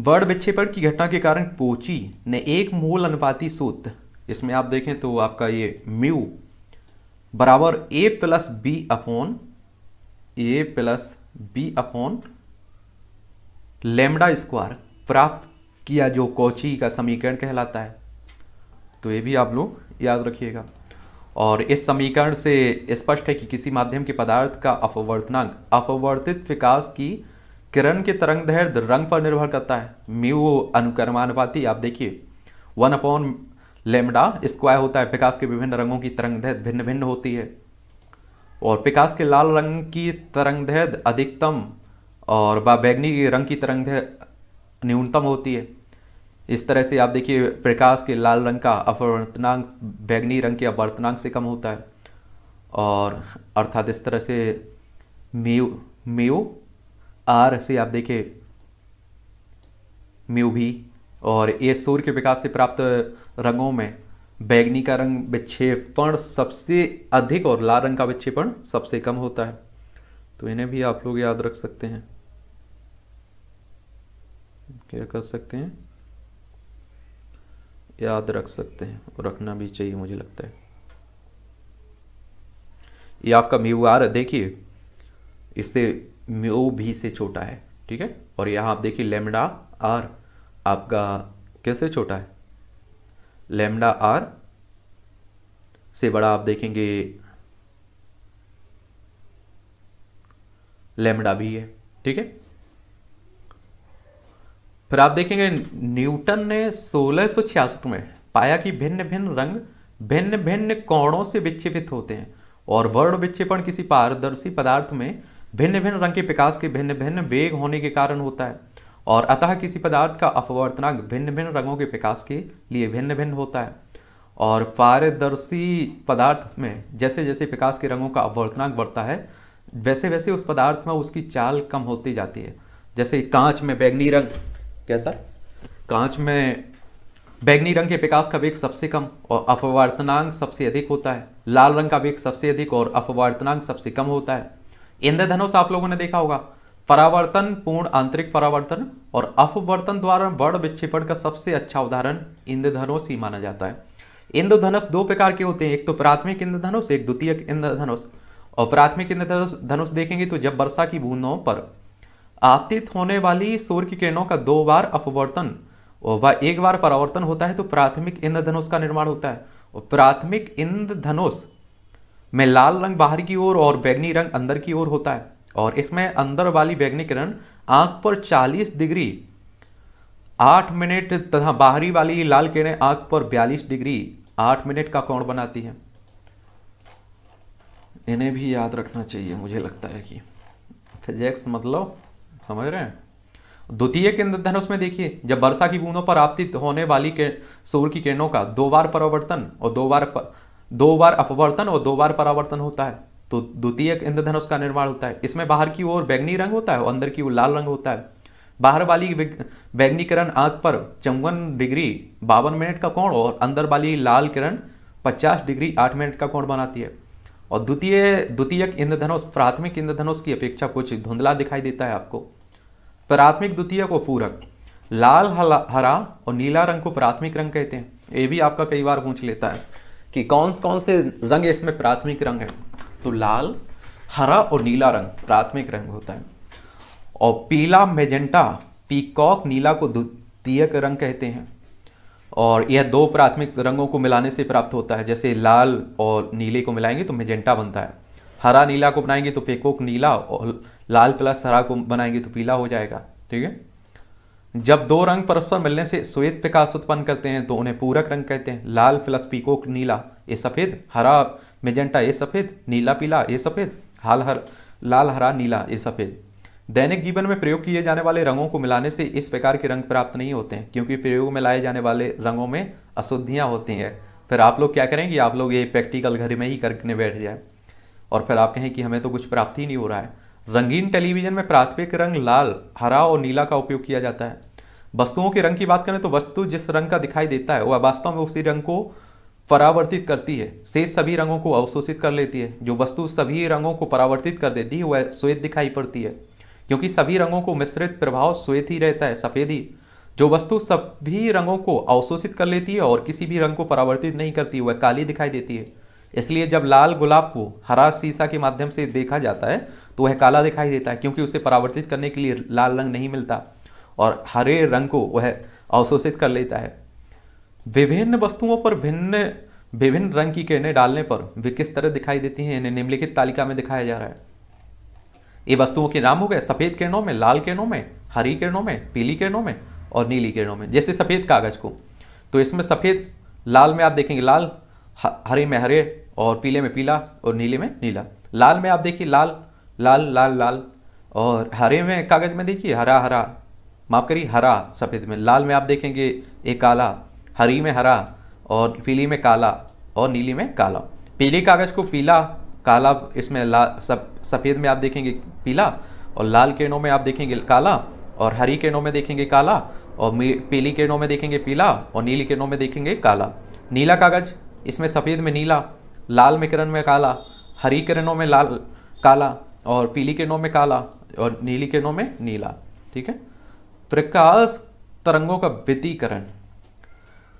वर्ण विक्षेपण की घटना के कारण कोची ने एक मूल अनुपाती सूत्र इसमें आप देखें तो आपका ये म्यू बराबर A plus B upon A plus B upon lambda square प्राप्त किया जो कोची का समीकरण कहलाता है तो ये भी आप लोग याद रखिएगा और इस समीकरण से स्पष्ट है कि किसी माध्यम के पदार्थ का अपवर्तनांक अपवर्तित विकास की किरण के तरंग दैर्घ्य रंग पर निर्भर करता है म्यू अनुक्रमानुपाती आप देखिए वन अपॉन लेमडा स्क्वायर होता है विकास के विभिन्न रंगों की तरंग दैर्घ्य भिन्न भिन्न होती है और पिकास के लाल रंग की तरंगदैर्ध अधिकतम और व बैगनी रंग की तरंगदैर्ध न्यूनतम होती है इस तरह से आप देखिए प्रकाश के लाल रंग का अपवर्तनांक बैगनी रंग के अपवर्तनांक से कम होता है और अर्थात इस तरह से म्यू म्यू आर से आप देखिए म्यू भी और ये सूर्य के विकास से प्राप्त रंगों में बैगनी का रंग विक्षेपण सबसे अधिक और लाल रंग का विक्षेपण सबसे कम होता है तो इन्हें भी आप लोग याद रख सकते हैं क्या कर सकते हैं याद रख सकते हैं और रखना भी चाहिए मुझे लगता है ये आपका म्यू आर देखिए इससे म्यू भी से छोटा है ठीक है और यहाँ आप देखिए लेमडा आर आपका कैसे छोटा है लेमडा आर से बड़ा आप देखेंगे लेमडा भी है ठीक है फिर आप देखेंगे न्यूटन ने सोलह में पाया कि भिन्न भिन्न रंग भिन्न भिन्न कोणों से विक्षेपित होते हैं और वर्ण विक्षेपण किसी पारदर्शी पदार्थ में भिन्न भिन्न रंग के विकास के भिन्न भिन्न वेग होने के कारण होता है और अतः किसी पदार्थ का अपवर्तनांक भिन्न भिन्न रंगों के विकास के लिए भिन्न भिन्न होता है और पारदर्शी पदार्थ में जैसे जैसे विकास के रंगों का अपवर्तनांक बढ़ता है वैसे वैसे उस पदार्थ में उसकी चाल कम होती जाती है जैसे कांच में बैगनी रंग कैसा कांच में बैगनी रंग के विकास का वेग सबसे कम और अपवर्तनांक सबसे अधिक होता है लाल रंग का वेग सबसे अधिक और अपवर्तनांक सबसे कम होता है इंद्रधनुष आप लोगों ने देखा होगा परावर्तन पूर्ण आंतरिक परावर्तन और अपवर्तन द्वारा वर्ण विक्षेपण का सबसे अच्छा उदाहरण इंद्रधनुष ही माना जाता है इंद्रधनुष दो प्रकार के होते हैं एक तो प्राथमिक इंद्रधनुष एक द्वितीय इंद्रधनुष और प्राथमिक इंद्रधनुष धनुष देखेंगे तो जब वर्षा की बूंदों पर आपतित होने वाली सूर्य की किरणों का दो बार अपवर्तन व एक बार परावर्तन होता है तो प्राथमिक इंद्रधनुष का निर्माण होता है और प्राथमिक इंद्रधनुष में लाल रंग बाहर की ओर और, और बैगनी रंग अंदर की ओर होता है और इसमें अंदर वाली व्यग्नि किरण आंख पर 40 डिग्री 8 मिनट तथा बाहरी वाली लाल किरण आंख पर 42 डिग्री 8 मिनट का कोण बनाती है इन्हें भी याद रखना चाहिए मुझे लगता है कि फिजिक्स मतलब समझ रहे हैं द्वितीय केंद्र उसमें देखिए जब वर्षा की बूंदों पर आपतित होने वाली सूर्य की किरणों का दो बार परावर्तन और दो बार पर, दो बार अपवर्तन और दो बार परावर्तन होता है तो द्वितीय इंद्रधनुष का निर्माण होता है इसमें बाहर की ओर बैगनी रंग होता है और अंदर की ओर लाल रंग होता है बाहर वाली बैगनी किरण आंख पर चौवन डिग्री बावन मिनट का कोण और अंदर वाली लाल किरण पचास डिग्री आठ मिनट का कोण बनाती है और द्वितीय द्वितीयक इंद्रधनुष प्राथमिक इंद्रधनुष की अपेक्षा कुछ धुंधला दिखाई देता है आपको प्राथमिक द्वितीय को पूरक लाल हरा और नीला रंग को प्राथमिक रंग कहते हैं ये भी आपका कई बार पूछ लेता है कि कौन कौन से रंग इसमें प्राथमिक रंग है तो लाल हरा और नीला रंग प्राथमिक रंग होता है और पीला मेजेंटा पीकॉक नीला को द्वितीयक रंग कहते हैं और यह दो प्राथमिक रंगों को मिलाने से प्राप्त होता है जैसे लाल और नीले को मिलाएंगे तो मेजेंटा बनता है हरा नीला को बनाएंगे तो पेकोक नीला और लाल प्लस हरा को बनाएंगे तो पीला हो जाएगा ठीक है जब दो रंग परस्पर मिलने से श्वेत प्रकाश उत्पन्न करते हैं तो उन्हें पूरक रंग कहते हैं लाल प्लस पीकोक नीला ये सफ़ेद हरा मेजेंटा ये सफ़ेद नीला पीला ये सफ़ेद हाल हर लाल हरा नीला ये सफ़ेद दैनिक जीवन में प्रयोग किए जाने वाले रंगों को मिलाने से इस प्रकार के रंग प्राप्त नहीं होते हैं क्योंकि प्रयोग में लाए जाने वाले रंगों में अशुद्धियाँ होती हैं फिर आप लोग क्या करें कि आप लोग ये प्रैक्टिकल घर में ही करने बैठ जाए और फिर आप कहें कि हमें तो कुछ प्राप्त ही नहीं हो रहा है रंगीन टेलीविजन में प्राथमिक रंग लाल हरा और नीला का उपयोग किया जाता है वस्तुओं के रंग की बात करें तो वस्तु जिस रंग का दिखाई देता है वह वास्तव में उसी रंग को परावर्तित करती है शेष सभी रंगों को अवशोषित कर लेती है जो वस्तु सभी रंगों को परावर्तित कर देती है वह श्वेत दिखाई पड़ती है क्योंकि सभी रंगों को मिश्रित प्रभाव श्वेत ही रहता है सफ़ेद ही जो वस्तु सभी रंगों को अवशोषित कर लेती है और किसी भी रंग को परावर्तित नहीं करती वह काली दिखाई देती है इसलिए जब लाल गुलाब को हरा शीशा के माध्यम से देखा जाता है तो वह काला दिखाई देता है क्योंकि उसे परावर्तित करने के लिए लाल रंग नहीं मिलता और हरे रंग को वह अवशोषित कर लेता है विभिन्न वस्तुओं पर भिन्न विभिन्न रंग की किरणें डालने पर वे किस तरह दिखाई देती हैं इन्हें निम्नलिखित तालिका में दिखाया जा रहा है ये वस्तुओं के नाम हो गए सफेद किरणों में लाल किरणों में हरी किरणों में पीली किरणों में और नीली किरणों में जैसे सफेद कागज को तो इसमें सफेद लाल में आप देखेंगे लाल हरे में हरे और पीले में पीला और नीले में नीला लाल में आप देखिए लाल लाल लाल लाल और हरे में कागज में देखिए हरा हरा माफ करिए हरा सफ़ेद में लाल में आप देखेंगे एक काला हरी में हरा और पीली में काला और नीली में काला पीले कागज़ को पीला काला इसमें ला सब सफ़ेद में आप देखेंगे पीला और लाल किरणों में आप देखेंगे काला और हरी किरणों में देखेंगे काला और पीली किरणों में देखेंगे पीला और नीली किरणों में देखेंगे काला नीला कागज़ इसमें सफ़ेद में नीला लाल में किरण में काला हरी किरणों में लाल काला और पीली किरणों में काला और नीली किरणों में नीला ठीक है प्रकाश तरंगों का व्यतीकरण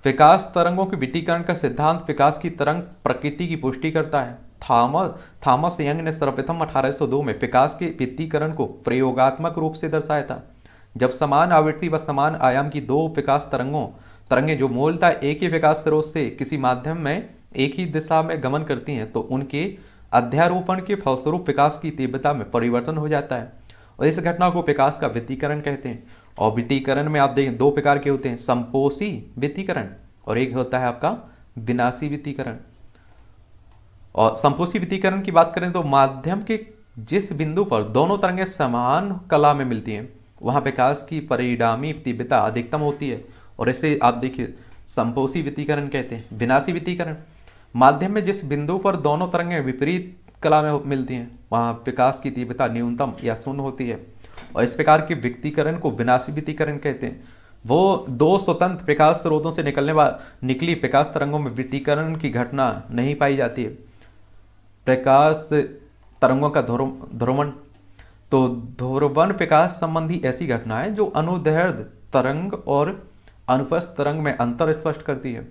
विकास तरंगों के विटीकरण का सिद्धांत विकास की तरंग प्रकृति की पुष्टि करता है थामस थामस यंग ने सर्वप्रथम 1802 में विकास के वित्तीकरण को प्रयोगात्मक रूप से दर्शाया था जब समान आवृत्ति व समान आयाम की दो विकास तरंगों तरंगें जो मूलतः एक ही विकास स्रोत से किसी माध्यम में एक ही दिशा में गमन करती हैं तो उनके अध्यारोपण के फलस्वरूप विकास की तीव्रता में परिवर्तन हो जाता है और इस घटना को विकास का वित्तीकरण कहते हैं और वित्तीकरण में आप देखें दो प्रकार के होते हैं संपोषी वित्तीकरण और एक होता है आपका विनाशी वित्तीकरण और संपोषी वित्तीकरण की बात करें तो माध्यम के जिस बिंदु पर दोनों तरंगे समान कला में मिलती हैं वहाँ विकास की परिणामी तीव्रता अधिकतम होती है और ऐसे आप देखिए संपोषी वित्तीकरण कहते हैं विनाशी वित्तीकरण माध्यम में जिस बिंदु पर दोनों तरंगें विपरीत कला में मिलती हैं वहाँ विकास की तीव्रता न्यूनतम या शून्य होती है और इस प्रकार के व्यक्तिकरण को विनाशी व्यक्तिकरण कहते हैं वो दो स्वतंत्र प्रकाश स्रोतों से निकलने निकली प्रकाश तरंगों में व्यक्तिकरण की घटना नहीं पाई जाती है प्रकाश तरंगों का ध्रोवन तो ध्रुवन प्रकाश संबंधी ऐसी घटना है जो अनुदैर्ध तरंग और अनुपस्थ तरंग में अंतर स्पष्ट करती है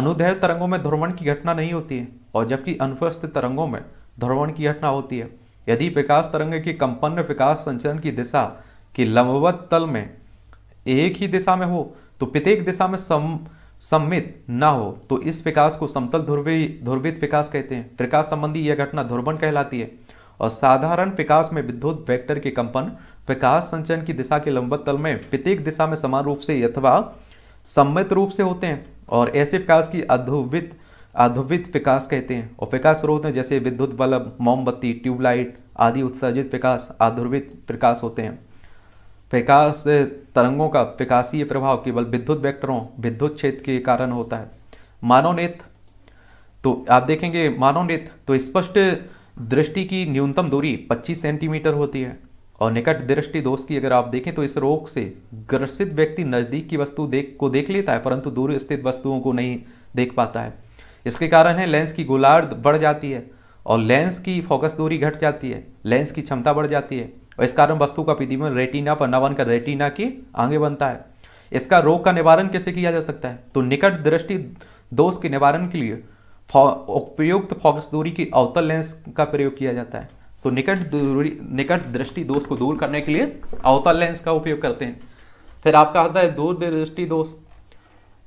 अनुदैर्ध तरंगों में ध्रुवण की घटना नहीं होती है और जबकि अनुपस्थ तरंगों में ध्रुवण की घटना होती है यदि विकास तरंग की कंपन विकास संचरण की दिशा की लंबवत तल में एक ही दिशा में हो तो प्रत्येक दिशा में सम सम्मित ना हो तो इस विकास को समतल ध्रुवी ध्रुवित विकास कहते हैं विकास संबंधी यह घटना ध्रुवन कहलाती है और साधारण विकास में विद्युत वेक्टर के कंपन विकास संचरण की दिशा के लंबवत तल में प्रत्येक दिशा में समान रूप से अथवा सम्मित रूप से होते हैं और ऐसे विकास की अध्रुवित ध्रुवित विकास कहते हैं और विकास स्रोत हैं जैसे विद्युत बल्ब मोमबत्ती ट्यूबलाइट आदि उत्सर्जित विकास आधुर्वित विकास होते हैं विकास तरंगों का विकासीय प्रभाव केवल विद्युत वेक्टरों विद्युत क्षेत्र के कारण होता है मानव नेत्र तो आप देखेंगे मानव नेत्र तो स्पष्ट दृष्टि की न्यूनतम दूरी 25 सेंटीमीटर होती है और निकट दृष्टि दोष की अगर आप देखें तो इस रोग से ग्रसित व्यक्ति नज़दीक की वस्तु देख को देख लेता है परंतु दूर स्थित वस्तुओं को नहीं देख पाता है इसके कारण है लेंस की गोलार्ध बढ़ जाती है और लेंस की फोकस दूरी घट जाती है लेंस की क्षमता बढ़ जाती है और इस कारण वस्तु का प्रतिबंध रेटिना पर नवन का रेटिना की आगे बनता है इसका रोग का निवारण कैसे किया जा सकता है तो निकट दृष्टि दोष के निवारण के लिए उपयुक्त फोकस दूरी की अवतल लेंस का प्रयोग किया जाता है तो निकट दूरी निकट दृष्टि दोष को दूर करने के लिए अवतल लेंस का उपयोग करते हैं फिर आपका होता है दूर दृष्टि दोष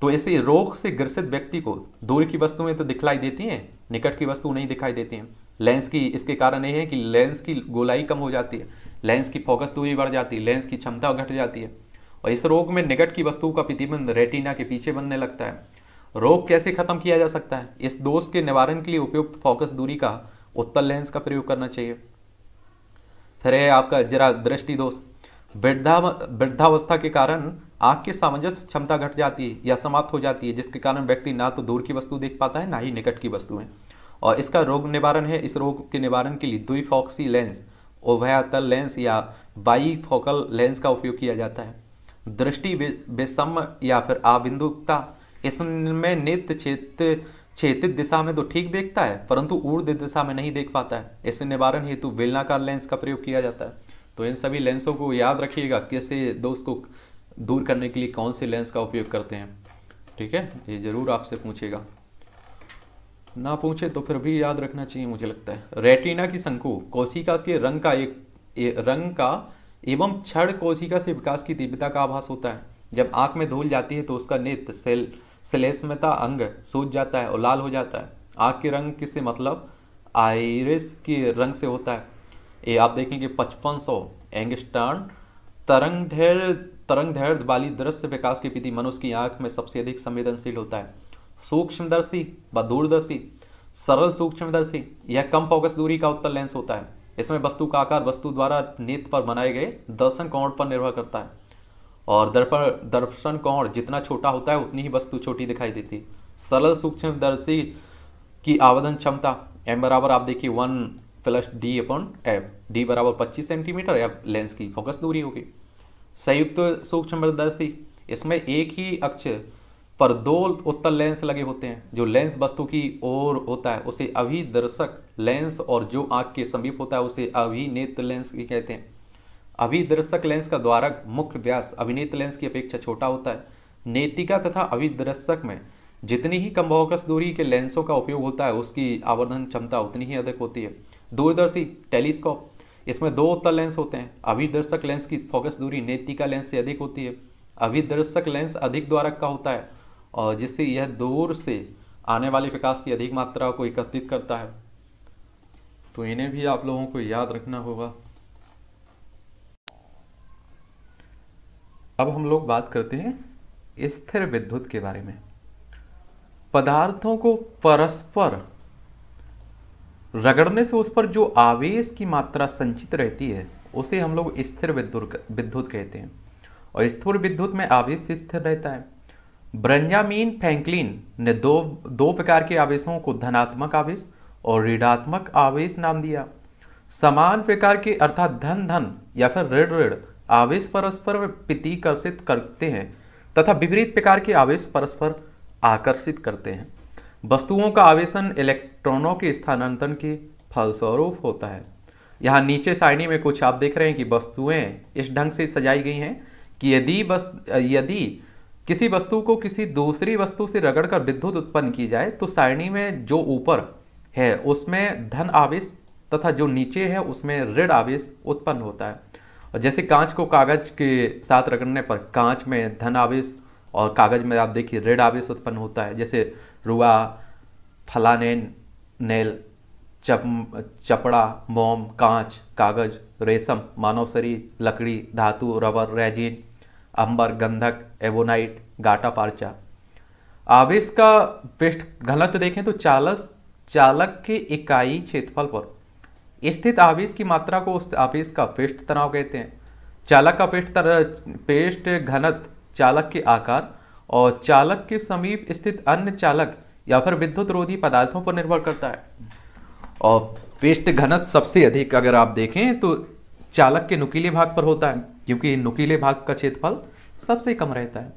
तो ऐसे रोग से ग्रसित व्यक्ति को दूर की वस्तुएं तो दिखलाई देती हैं निकट की वस्तु नहीं दिखाई देती हैं लेंस की इसके कारण ये है कि लेंस की गोलाई कम हो जाती है लेंस की फोकस दूरी बढ़ जाती है लेंस की क्षमता घट जाती है और इस रोग में निकट की वस्तु का प्रतिबंध रेटिना के पीछे बनने लगता है रोग कैसे खत्म किया जा सकता है इस दोष के निवारण के लिए उपयुक्त फोकस दूरी का उत्तर लेंस का प्रयोग करना चाहिए फिर है आपका जरा दृष्टि दोष वृद्धा वृद्धावस्था के कारण आंख की सामंजस्य क्षमता घट जाती है या समाप्त हो जाती है जिसके कारण व्यक्ति ना तो दूर की वस्तु देख पाता है ना ही निकट की वस्तुएं और इसका रोग निवारण है इस रोग के निवारण के लिए द्विफॉक्सी लेंस उभयातल लेंस या बाई फोकल लेंस का उपयोग किया जाता है दृष्टि विषम या फिर आबिंदुकता इसमें नित्य क्षेत्र क्षेत्रित दिशा में तो ठीक देखता है परंतु ऊर्ध दिशा में नहीं देख पाता है इससे निवारण हेतु वेलनाकार लेंस का प्रयोग किया जाता है तो इन सभी लेंसों को याद रखिएगा कैसे दोस्त को दूर करने के लिए कौन से लेंस का उपयोग करते हैं ठीक है ये ज़रूर आपसे पूछेगा ना पूछे तो फिर भी याद रखना चाहिए मुझे लगता है रेटिना की शंकु कोशिका के रंग का एक ए, रंग का एवं क्षण कोशिका से विकास की तीव्रता का आभास होता है जब आंख में धूल जाती है तो उसका नेत्र सेल सेलेस्मता अंग सूज जाता है और लाल हो जाता है आंख के रंग किससे मतलब आयरिस के रंग से होता है ये आप देखेंगे पचपन सौ एंगस्टर्न तरंग ढेर तरंग धैर्य वाली दृश्य विकास की विधि मनुष्य की आंख में सबसे अधिक संवेदनशील होता है सूक्ष्मदर्शी व दूरदर्शी सरल सूक्ष्मदर्शी यह कम फोकस दूरी का उत्तर लेंस होता है इसमें वस्तु का आकार वस्तु द्वारा नेत्र पर बनाए गए दर्शन कोण पर निर्भर करता है और दर्पण दर्शन कोण जितना छोटा होता है उतनी ही वस्तु छोटी दिखाई देती है सरल सूक्ष्मदर्शी की आवेदन क्षमता एम बराबर आप देखिए one plus D upon F D बराबर पच्चीस सेंटीमीटर एफ लेंस की फोकस दूरी होगी संयुक्त सूक्ष्म दर्शी इसमें एक ही अक्ष पर दो उत्तल लेंस लगे होते हैं जो लेंस वस्तु की ओर होता है उसे अभिदर्शक लेंस और जो आंख के समीप होता है उसे अभिनेत्र लेंस भी कहते हैं अभिदर्शक लेंस का द्वारक मुख्य व्यास अभिनेत लेंस की अपेक्षा छोटा होता है नेतिका तथा अभिदर्शक में जितनी ही कम बहुकस दूरी के लेंसों का उपयोग होता है उसकी आवर्धन क्षमता उतनी ही अधिक होती है दूरदर्शी टेलीस्कोप इसमें दो उत्तर लेंस होते हैं अभिदर्शक लेंस की फोकस दूरी नेतिका लेंस से अधिक होती है अभिदर्शक लेंस अधिक द्वारक का होता है और जिससे यह दूर से आने वाले प्रकाश की अधिक मात्रा को एकत्रित करता है तो इन्हें भी आप लोगों को याद रखना होगा अब हम लोग बात करते हैं स्थिर विद्युत के बारे में पदार्थों को परस्पर रगड़ने से उस पर जो आवेश की मात्रा संचित रहती है उसे हम लोग स्थिर विद्युत विद्युत कहते हैं और स्थिर विद्युत में आवेश स्थिर रहता है ब्रंजामीन फैंकलिन ने दो दो प्रकार के आवेशों को धनात्मक आवेश और ऋणात्मक आवेश नाम दिया समान प्रकार के अर्थात धन धन या फिर ऋण ऋण आवेश परस्पर प्रतिकर्षित करते हैं तथा विपरीत प्रकार के आवेश परस्पर आकर्षित करते हैं वस्तुओं का आवेशन इलेक्ट्रॉनों के स्थानांतरण के फलस्वरूप होता है यहाँ नीचे सारणी में कुछ आप देख रहे हैं कि वस्तुएं इस ढंग से सजाई गई हैं कि यदि बस यदि किसी वस्तु को किसी दूसरी वस्तु से रगड़कर विद्युत उत्पन्न की जाए तो सारणी में जो ऊपर है उसमें धन आवेश तथा जो नीचे है उसमें ऋण आवेश उत्पन्न होता है और जैसे कांच को कागज के साथ रगड़ने पर कांच में धन आवेश और कागज में आप देखिए ऋण आवेश उत्पन्न होता है जैसे रुआ फलाने नेल चप चपड़ा मोम कांच कागज रेशम मानव शरीर लकड़ी धातु रबर रेजिन अंबर गंधक एवोनाइट गाटा पार्चा आवेश का पृष्ठ घनत्व देखें तो चालक चालक के इकाई क्षेत्रफल पर स्थित आवेश की मात्रा को उस आवेश का पृष्ठ तनाव कहते हैं चालक का पृष्ठ पृष्ठ घनत्व चालक के आकार और चालक के समीप स्थित अन्य चालक या फिर विद्युत रोधी पदार्थों पर निर्भर करता है और पेस्ट घनत्व सबसे अधिक अगर आप देखें तो चालक के नुकीले भाग पर होता है क्योंकि नुकीले भाग का क्षेत्रफल सबसे कम रहता है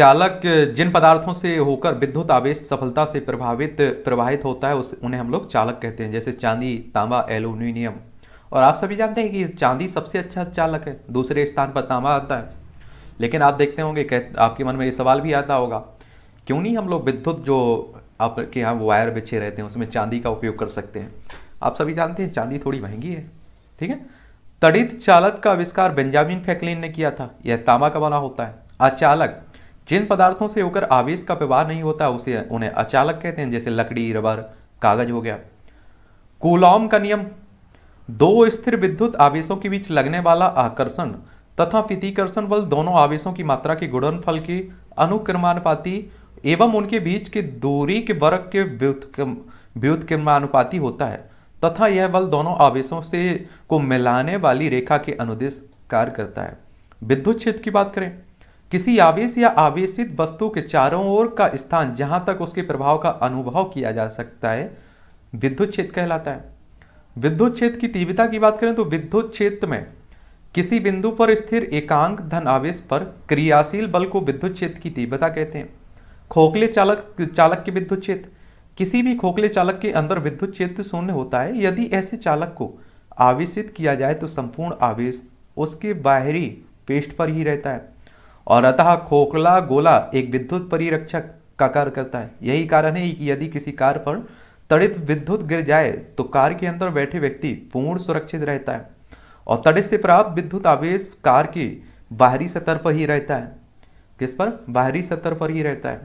चालक जिन पदार्थों से होकर विद्युत आवेश सफलता से प्रभावित प्रवाहित होता है उस उन्हें हम लोग चालक कहते हैं जैसे चांदी तांबा एल्यूमिनियम और आप सभी जानते हैं कि चांदी सबसे अच्छा चालक है दूसरे स्थान पर तांबा आता है लेकिन आप देखते होंगे आपके मन में ये सवाल भी आता होगा क्यों नहीं हम लोग विद्युत जो आपके यहाँ वायर बिछे रहते हैं उसमें चांदी का उपयोग कर सकते हैं आप सभी जानते हैं चांदी थोड़ी महंगी है ठीक है तड़ित चालक का आविष्कार बेंजामिन फैकलिन ने किया था यह तांबा का बना होता है अचालक जिन पदार्थों से होकर आवेश का व्यवहार नहीं होता उसे उन्हें अचालक कहते हैं जैसे लकड़ी रबर कागज हो गया कुलॉम का नियम दो स्थिर विद्युत आवेशों के बीच लगने वाला आकर्षण तथा प्रतिकर्षण बल दोनों आवेशों की मात्रा के गुणनफल के अनुक्रमानुपाती एवं उनके बीच के दूरी के वर्ग के व्युत्क्रमानुपाती होता है तथा यह बल दोनों आवेशों से को मिलाने वाली रेखा के अनुदेश कार्य करता है विद्युत क्षेत्र की बात करें किसी आवेश या आवेशित वस्तु के चारों ओर का स्थान जहां तक उसके प्रभाव का अनुभव किया जा सकता है विद्युत क्षेत्र कहलाता है विद्युत क्षेत्र की तीव्रता की बात करें तो विद्युत क्षेत्र में किसी बिंदु पर स्थिर एकांक धन आवेश पर क्रियाशील बल को विद्युत क्षेत्र की तीव्रता कहते हैं खोखले चालक चालक के विद्युत क्षेत्र किसी भी खोखले चालक के अंदर विद्युत क्षेत्र शून्य होता है यदि ऐसे चालक को आवेशित किया जाए तो संपूर्ण आवेश उसके बाहरी पेस्ट पर ही रहता है और अतः खोखला गोला एक विद्युत परिरक्षक का कार्य करता है यही कारण है कि यदि किसी कार पर तड़ित विद्युत गिर जाए तो कार के अंदर बैठे व्यक्ति पूर्ण सुरक्षित रहता है और तड़े से प्राप्त विद्युत आवेश कार के बाहरी सतह पर ही रहता है किस पर बाहरी सतह पर ही रहता है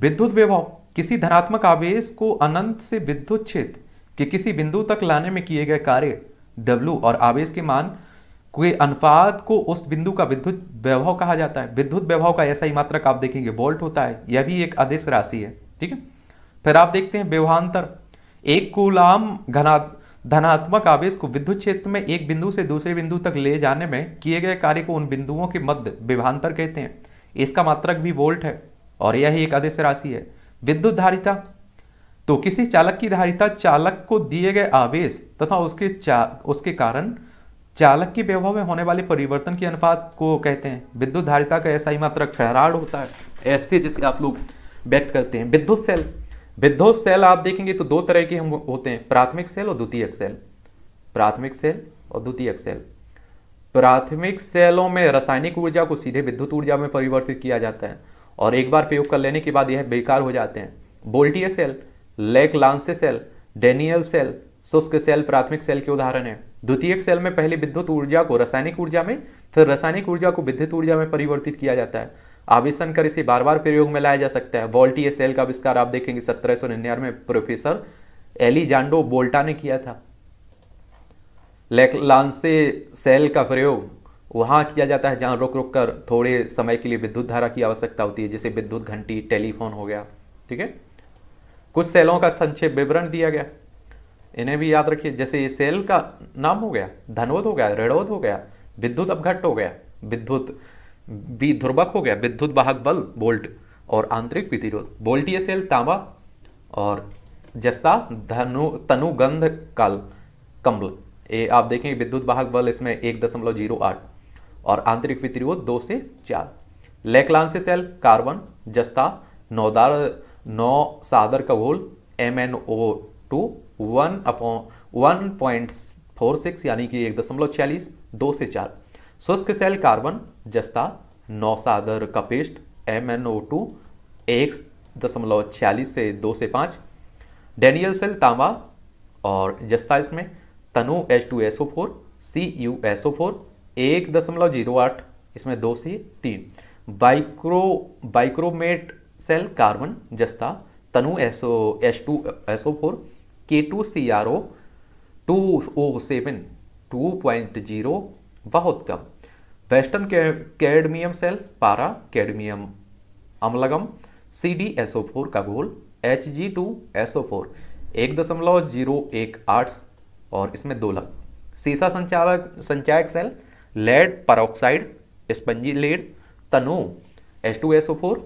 विद्युत विभव किसी धनात्मक आवेश को अनंत से विद्युत क्षेत्र के किसी बिंदु तक लाने में किए गए कार्य W और आवेश के मान के अनुपात को उस बिंदु का विद्युत वैभव कहा जाता है विद्युत वैभव का ऐसा ही मात्रक आप देखेंगे वोल्ट होता है यह भी एक आदेश राशि है ठीक है फिर आप देखते हैं व्यवहान्तर एक कूलाम घना धनात्मक आवेश को विद्युत क्षेत्र में एक बिंदु से दूसरे बिंदु तक ले जाने में किए गए कार्य को उन बिंदुओं के मध्य विभांतर कहते हैं इसका मात्रक भी वोल्ट है और यह एक अदिश राशि है विद्युत धारिता तो किसी चालक की धारिता चालक को दिए गए आवेश तथा उसके चा उसके कारण चालक के व्यवहार में होने वाले परिवर्तन के अनुपात को कहते हैं विद्युत धारिता का ऐसा ही मात्रक फहराड होता है ऐसे जिसे आप लोग व्यक्त करते हैं विद्युत सेल विध्वस्त सेल आप देखेंगे तो दो तरह के हम होते हैं प्राथमिक सेल और द्वितीयक सेल प्राथमिक सेल और द्वितीयक सेल प्राथमिक सेलों में रासायनिक ऊर्जा को सीधे विद्युत ऊर्जा में परिवर्तित किया जाता है और एक बार प्रयोग कर लेने के बाद यह बेकार हो जाते हैं बोल्टिया cell Leclanché cell Daniel cell शुष्क सेल प्राथमिक सेल के उदाहरण है द्वितीयक सेल में पहले विद्युत ऊर्जा को रासायनिक ऊर्जा में फिर रासायनिक ऊर्जा को विद्युत ऊर्जा में परिवर्तित किया जाता है आविष्करण कर इसे बार बार प्रयोग में लाया जा सकता है वोल्टी सेल का आविष्कार आप देखेंगे सत्रह सौ निन्यानवे प्रोफेसर एलिजांडो बोल्टा ने किया था लेकलांसे सेल का प्रयोग वहां किया जाता है जहां रुक रुक कर थोड़े समय के लिए विद्युत धारा की आवश्यकता होती है जैसे विद्युत घंटी टेलीफोन हो गया ठीक है कुछ सेलों का संक्षेप विवरण दिया गया इन्हें भी याद रखिए जैसे ये सेल का नाम हो गया धनवोध हो गया ऋणवोध हो गया विद्युत अपघट हो गया विद्युत बी ध्रुवक हो गया विद्युत वाहक बल बोल्ट और आंतरिक प्रतिरोध बोल्टीय सेल तांबा और जस्ता धनु तनुगंध काल कम्बल ये आप देखें विद्युत वाहक बल इसमें एक दशमलव जीरो आठ और आंतरिक प्रतिरोध दो से चार लेकलांसी सेल कार्बन जस्ता नौदार नौ सादर घोल M N O two one upon one point four six यानी कि एक दशमलव छियालीस दो से चार शुष्क सेल कार्बन जस्ता नौसादर कपिस्ट एम एन ओ टू एक दशमलव छियालीस से दो से पाँच डेनियल सेल तांबा और जस्ता इसमें तनु H two S O four C U S O four एक दशमलव जीरो आठ इसमें दो से तीन बाइक्रो बाइक्रोमेट सेल कार्बन जस्ता तनु S O H two S O four K two C R O two O seven two point zero बहुत कम वेस्टर्न कैडमियम सेल पारा cadmium amalgam C D S O four का घोल H G two S O four एक दशमलव zero एक आठ और इसमें दो लग सीसा संचालक संचायक cell lead peroxide spongy lead तनु H two S O four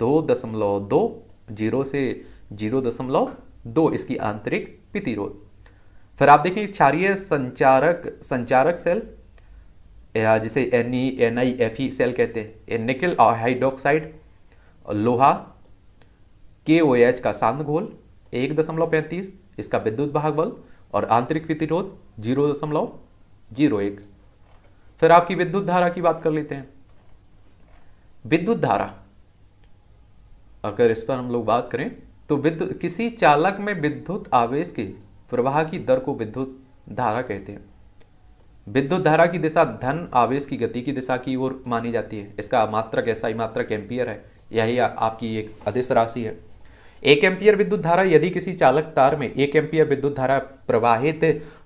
दो दशमलव दो जीरो से जीरो दशमलव दो इसकी आंतरिक प्रतिरोध फिर आप देखें क्षारिय संचारक संचारक सेल जिसे N E N I F E cell कहते हैं निकल और हाइड्रोक्साइड लोहा के ओ एच का सांद घोल एक दशमलव पैंतीस इसका विद्युत भाग बल और आंतरिक प्रतिरोध जीरो दशमलव जीरो एक फिर आपकी विद्युत धारा की बात कर लेते हैं विद्युत धारा अगर इस पर हम लोग बात करें तो विद्युत किसी चालक में विद्युत आवेश के प्रवाह की दर को विद्युत धारा कहते हैं विद्युत धारा की दिशा धन आवेश की गति की दिशा की ओर मानी जाती है इसका मात्रक ही मात्रक एम्पियर है यही आपकी एक अदिश राशि है एक एम्पियर विद्युत धारा यदि किसी चालक तार में एक एम्पियर विद्युत धारा प्रवाहित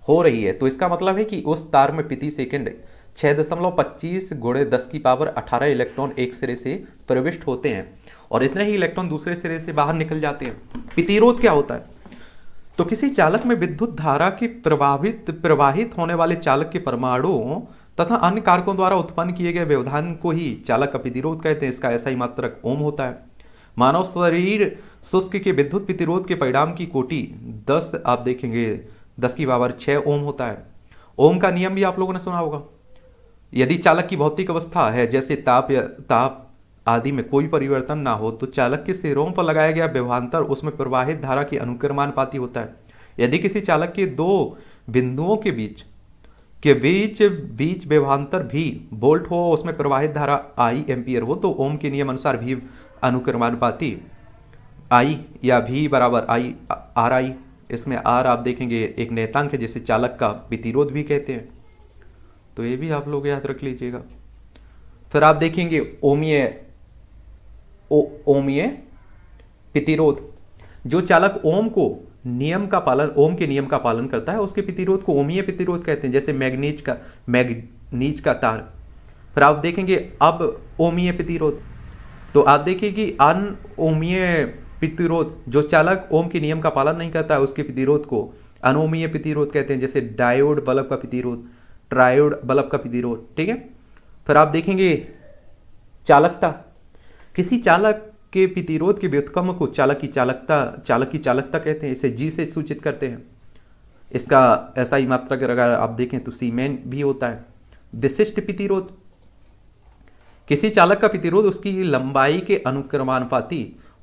हो रही है तो इसका मतलब है कि उस तार में प्रति सेकेंड छः दशमलव पच्चीस गुड़े दस की पावर अठारह इलेक्ट्रॉन एक सिरे से प्रविष्ट होते हैं और इतने ही इलेक्ट्रॉन दूसरे सिरे से बाहर निकल जाते हैं प्रतिरोध क्या होता है तो किसी चालक में विद्युत धारा के प्रभावित प्रवाहित होने वाले चालक के परमाणु तथा अन्य कारकों द्वारा उत्पन्न किए गए व्यवधान को ही चालक प्रतिरोध कहते हैं इसका ऐसा ही मात्रक ओम होता है मानव शरीर शुष्क के विद्युत प्रतिरोध के परिणाम की कोटि दस आप देखेंगे दस की बाबर छः ओम होता है ओम का नियम भी आप लोगों ने सुना होगा यदि चालक की भौतिक अवस्था है जैसे ताप या ताप आदि में कोई परिवर्तन ना हो तो चालक के सिरों पर लगाया गया विभांतर उसमें प्रवाहित धारा अनुक्रमान अनुक्रमानुपाती होता है यदि किसी चालक के दो बिंदुओं के बीच के बीच बीच विभांतर भी बोल्ट हो उसमें प्रवाहित धारा आई एम्पियर हो तो ओम के नियम अनुसार भी अनुक्रमानुपाती आई या भी बराबर आई आर आई इसमें आर आप देखेंगे एक नेतांक है जिसे चालक का प्रतिरोध भी कहते हैं तो ये भी आप लोग याद रख लीजिएगा फिर आप देखेंगे ओमीय ओमीय प्रतिरोध जो चालक ओम को नियम का पालन ओम के नियम का पालन करता है उसके प्रतिरोध को ओमीय प्रतिरोध कहते हैं जैसे मैग्नीज का मैग्नीज का तार फिर आप देखेंगे अब ओमीय प्रतिरोध तो आप देखिए कि अन ओमीय प्रतिरोध जो चालक ओम के नियम का पालन नहीं करता है उसके प्रतिरोध को अनोमीय प्रतिरोध कहते हैं जैसे डायोड बल्ब का प्रतिरोध ट्रायोड बल्ब का प्रतिरोध ठीक है फिर आप देखेंगे चालकता किसी चालक के प्रतिरोध के व्युत्क्रम को चालक की चालकता चालक की चालकता कहते हैं इसे जी से सूचित करते हैं इसका ऐसा ही मात्रा अगर आप देखें तो सीमेन भी होता है विशिष्ट प्रतिरोध किसी चालक का प्रतिरोध उसकी लंबाई के अनुक्रमानुपाती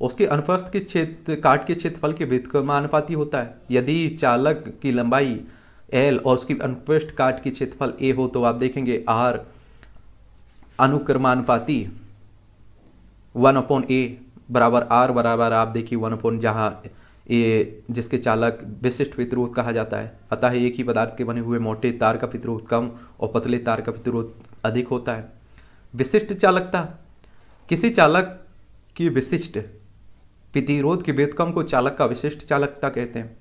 उसके अनुप्रस्थ के क्षेत्र काट के क्षेत्रफल के व्युत्क्रमानुपाती होता है यदि चालक की लंबाई एल और उसकी अनुपृष्ठ काट की क्षेत्रफल ए हो तो आप देखेंगे आर अनुक्रमानुपाती वन अपॉन ए बराबर आर बराबर आप देखिए वन अपॉन जहाँ ए जिसके चालक विशिष्ट प्रतिरोध कहा जाता है अतः एक ही पदार्थ के बने हुए मोटे तार का प्रतिरोध कम और पतले तार का प्रतिरोध अधिक होता है विशिष्ट चालकता किसी चालक की विशिष्ट प्रतिरोध के वेतकम को चालक का विशिष्ट चालकता कहते हैं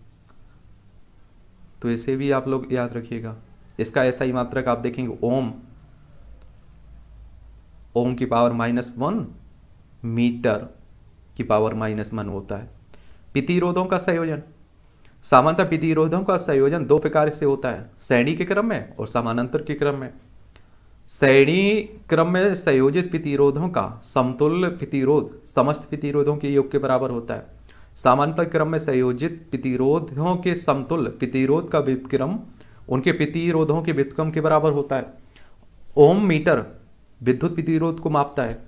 तो इसे भी आप लोग याद रखिएगा इसका ऐसा ही मात्रक आप देखेंगे ओम ओम की पावर माइनस वन मीटर की पावर माइनस मन होता है प्रतिरोधों का संयोजन सामान्यतः प्रतिरोधों का संयोजन दो प्रकार से होता है श्रेणी के क्रम में और समानांतर के क्रम में श्रेणी क्रम में संयोजित प्रतिरोधों का समतुल्य प्रतिरोध समस्त प्रतिरोधों के योग के बराबर होता है सामान्यतः क्रम में संयोजित प्रतिरोधों के समतुल्य प्रतिरोध का व्युतक्रम उनके प्रतिरोधों के व्युतक्रम के बराबर होता है ओम मीटर विद्युत प्रतिरोध को मापता है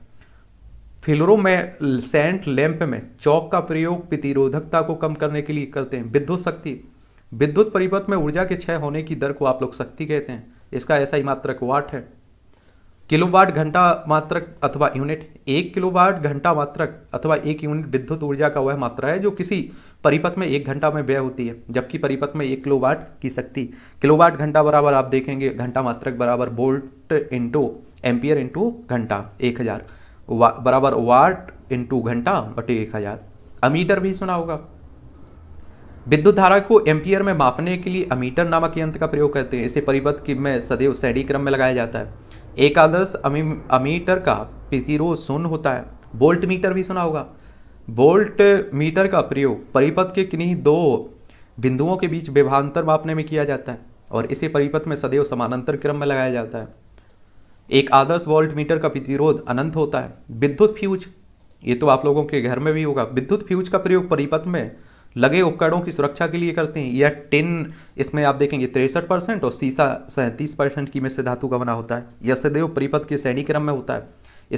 फिलरों में सेंट लैंप में चौक का प्रयोग प्रतिरोधकता को कम करने के लिए करते हैं विद्युत शक्ति विद्युत परिपथ में ऊर्जा के क्षय होने की दर को आप लोग शक्ति कहते हैं इसका ऐसा ही मात्रक वाट है किलोवाट घंटा मात्रक अथवा यूनिट एक किलोवाट घंटा मात्रक अथवा एक यूनिट विद्युत ऊर्जा का वह मात्रा है जो किसी परिपथ में एक घंटा में व्यय होती है जबकि परिपथ में एक किलोवाट की शक्ति किलोवाट घंटा बराबर आप देखेंगे घंटा मात्रक बराबर बोल्ट इंटू एम्पियर इंटू घंटा एक हज़ार वा, बराबर वाट इंटू घंटा बटे एक हज़ार अमीटर भी सुना होगा विद्युत धारा को एम्पियर में मापने के लिए अमीटर नामक यंत्र का प्रयोग करते हैं इसे परिपथ की में सदैव सैडी क्रम में लगाया जाता है एक आदर्श अमीटर का प्रतिरोध शून्य होता है बोल्ट मीटर भी सुना होगा बोल्ट मीटर का प्रयोग परिपथ के किन्हीं दो बिंदुओं के बीच विभांतर मापने में किया जाता है और इसे परिपथ में सदैव समानांतर क्रम में लगाया जाता है एक आदर्श वोल्ट मीटर का प्रतिरोध अनंत होता है विद्युत फ्यूज ये तो आप लोगों के घर में भी होगा विद्युत फ्यूज का प्रयोग परिपथ में लगे उपकरणों की सुरक्षा के लिए करते हैं यह टिन इसमें आप देखेंगे तिरसठ परसेंट और सीसा सैंतीस परसेंट की में से धातु का बना होता है यह सदैव परिपथ के श्रेणी क्रम में होता है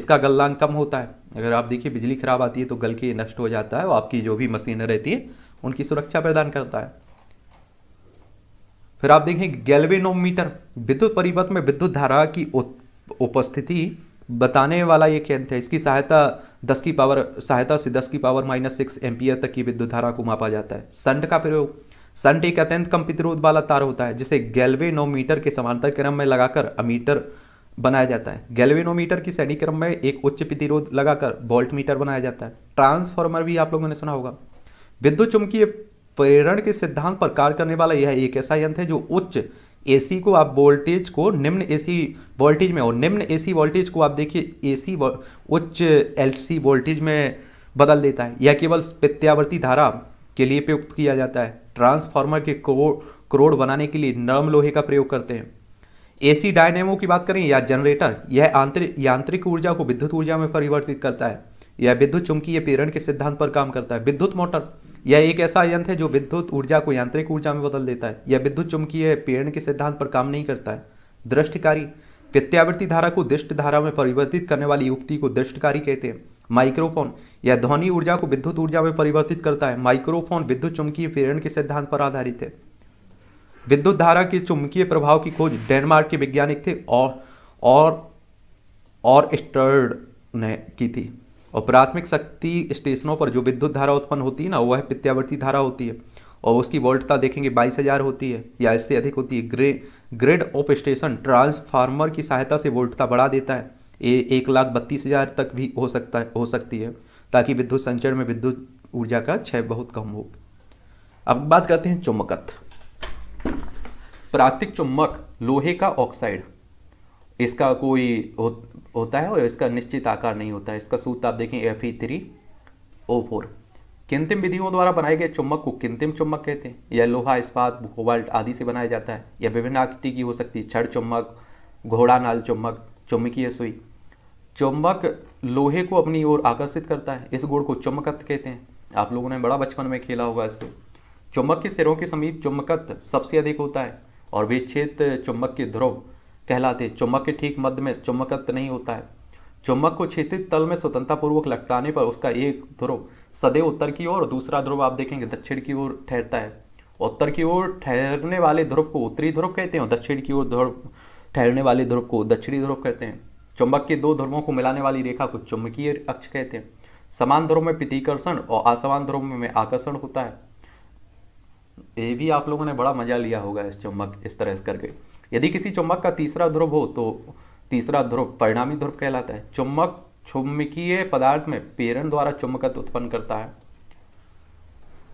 इसका गलनांक कम होता है अगर आप देखिए बिजली खराब आती है तो गल के नष्ट हो जाता है और आपकी जो भी मशीन रहती है उनकी सुरक्षा प्रदान करता है फिर आप देखें गैल्वेनोमीटर विद्युत परिपथ में विद्युत धारा की उपस्थिति बताने वाला ये केंद्र है इसकी सहायता दस की पावर सहायता से दस की पावर माइनस सिक्स एम्पियर तक की विद्युत धारा को मापा जाता है संट का प्रयोग संट एक अत्यंत कम प्रतिरोध वाला तार होता है जिसे गैल्वेनोमीटर के समांतर क्रम में लगाकर अमीटर बनाया जाता है गैल्वेनोमीटर की श्रेणी क्रम में एक उच्च प्रतिरोध लगाकर बोल्ट मीटर बनाया जाता है ट्रांसफॉर्मर भी आप लोगों ने सुना होगा विद्युत चुंबकीय प्रेरण के सिद्धांत पर कार्य करने वाला यह एक ऐसा यंत्र है जो उच्च एसी को आप वोल्टेज को निम्न एसी वोल्टेज में और निम्न एसी वोल्टेज को आप देखिए एसी उच्च एलसी वोल्टेज में बदल देता है यह केवल प्रत्यावर्ती धारा के लिए प्रयुक्त किया जाता है ट्रांसफार्मर के करोड़ बनाने के लिए नरम लोहे का प्रयोग करते हैं एसी डायनेमो की बात करें या जनरेटर यह आंतरिक यांत्रिक ऊर्जा को विद्युत ऊर्जा में परिवर्तित करता है यह विद्युत चुंबकीय प्रेरण के सिद्धांत पर काम करता है विद्युत मोटर यह एक ऐसा यंत्र है जो विद्युत ऊर्जा को यांत्रिक ऊर्जा में बदल देता है यह विद्युत चुंबकीय पेड़ के सिद्धांत पर काम नहीं करता है दृष्टिकारी प्रत्यावर्ती धारा को दृष्ट धारा में परिवर्तित करने वाली युक्ति को दृष्टकारी कहते हैं माइक्रोफोन यह ध्वनि ऊर्जा को विद्युत ऊर्जा में परिवर्तित करता है माइक्रोफोन विद्युत चुंबकीय प्रेरण के सिद्धांत पर आधारित है विद्युत धारा के चुंबकीय प्रभाव की खोज डेनमार्क के वैज्ञानिक थे और और और स्टर्ड ने की थी और प्राथमिक शक्ति स्टेशनों पर जो विद्युत धारा उत्पन्न होती है ना वह प्रत्यावर्ती धारा होती है और उसकी वोल्टता देखेंगे बाईस हज़ार होती है या इससे अधिक होती है ग्रे ग्रेड ऑफ स्टेशन ट्रांसफार्मर की सहायता से वोल्टता बढ़ा देता है ये एक लाख बत्तीस हज़ार तक भी हो सकता है हो सकती है ताकि विद्युत संचरण में विद्युत ऊर्जा का क्षय बहुत कम हो अब बात करते हैं चुम्बकत्व प्राथमिक चुम्बक लोहे का ऑक्साइड इसका कोई हो, होता है और इसका निश्चित आकार नहीं होता है इसका सूत्र आप देखें F E three O four किंतिम विधियों द्वारा बनाए गए चुम्बक को किंतिम चुम्बक कहते हैं यह लोहा इस्पात कोबाल्ट आदि से बनाया जाता है यह विभिन्न आकृति की हो सकती है छड़ चुम्बक घोड़ा नाल चुम्बक चुम्बकीय सुई चुम्बक लोहे को अपनी ओर आकर्षित करता है इस गुड़ को चुम्बकत्व कहते हैं आप लोगों ने बड़ा बचपन में खेला होगा इससे चुम्बक के सिरों के समीप चुम्बकत्व सबसे अधिक होता है और वे क्षेत्र चुम्बक के ध्रुव कहलाते चुम्बक के ठीक मध्य में चुम्बकत्व नहीं होता है चुम्बक को क्षेत्रित तल में स्वतंत्रतापूर्वक लटकाने पर उसका एक ध्रुव सदैव उत्तर की ओर और दूसरा ध्रुव आप देखेंगे दक्षिण की ओर ठहरता है उत्तर की ओर ठहरने वाले ध्रुव को उत्तरी ध्रुव कहते हैं और दक्षिण की ओर ध्रुव ठहरने वाले ध्रुव को दक्षिणी ध्रुव कहते हैं चुंबक के दो ध्रुवों को मिलाने वाली रेखा को चुंबकीय अक्ष कहते हैं समान ध्रुव में प्रतिकर्षण और असमान ध्रुव में आकर्षण होता है ये भी आप लोगों ने बड़ा मजा लिया होगा इस चुंबक इस तरह करके यदि किसी चुंबक का तीसरा ध्रुव हो तो तीसरा ध्रुव परिणामी ध्रुव कहलाता है चुंबक चुंबकीय पदार्थ में पेरण द्वारा चुंबकत्व उत्पन्न करता है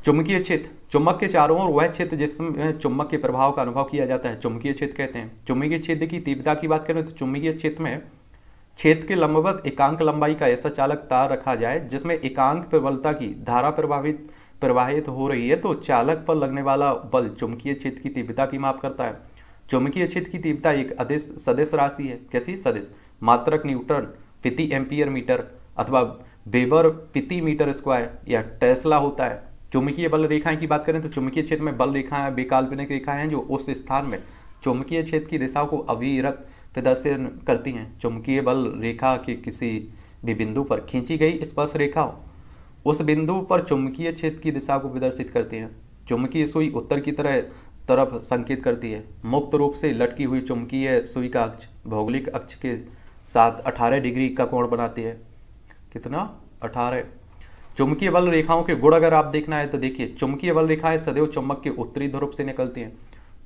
चुंबकीय क्षेत्र चुंबक के चारों ओर वह क्षेत्र जिसमें चुंबक के प्रभाव का अनुभव किया जाता है चुंबकीय क्षेत्र कहते हैं चुंबकीय क्षेत्र की तीव्रता की बात करें तो चुंबकीय क्षेत्र में क्षेत्र के लंबवत एकांक लंबाई का ऐसा चालक तार रखा जाए जिसमें एकांक प्रबलता की धारा प्रभावित प्रवाहित हो रही है तो चालक पर लगने वाला बल चुंबकीय क्षेत्र की तीव्रता की माप करता है चौमकीय क्षेत्र की तीव्रता एक अदेश सदेश राशि है कैसी सदेश मात्रक न्यूटन प्रति एम्पियर मीटर अथवा वेबर प्रति मीटर स्क्वायर या टेस्ला होता है चुंबकीय बल रेखाएं की बात करें तो चुंबकीय क्षेत्र में बल रेखाएं बेकाल्पनिक रेखाएं हैं जो उस स्थान में चुंबकीय क्षेत्र की दिशाओं को अविरत प्रदर्शन करती हैं चुंबकीय बल रेखा के किसी भी बिंदु पर खींची गई स्पर्श रेखा उस बिंदु पर चुंबकीय क्षेत्र की दिशा को प्रदर्शित करती हैं चुंबकीय सुई उत्तर की तरह तरफ संकेत करती है मुक्त रूप से लटकी हुई चुंबकीय सुई का अक्ष भौगोलिक अक्ष के साथ 18 डिग्री का कोण बनाती है कितना 18 चुंबकीय बल रेखाओं के गुण अगर आप देखना है तो देखिए चुंबकीय बल रेखाएं सदैव चुंबक के उत्तरी ध्रुव से निकलती हैं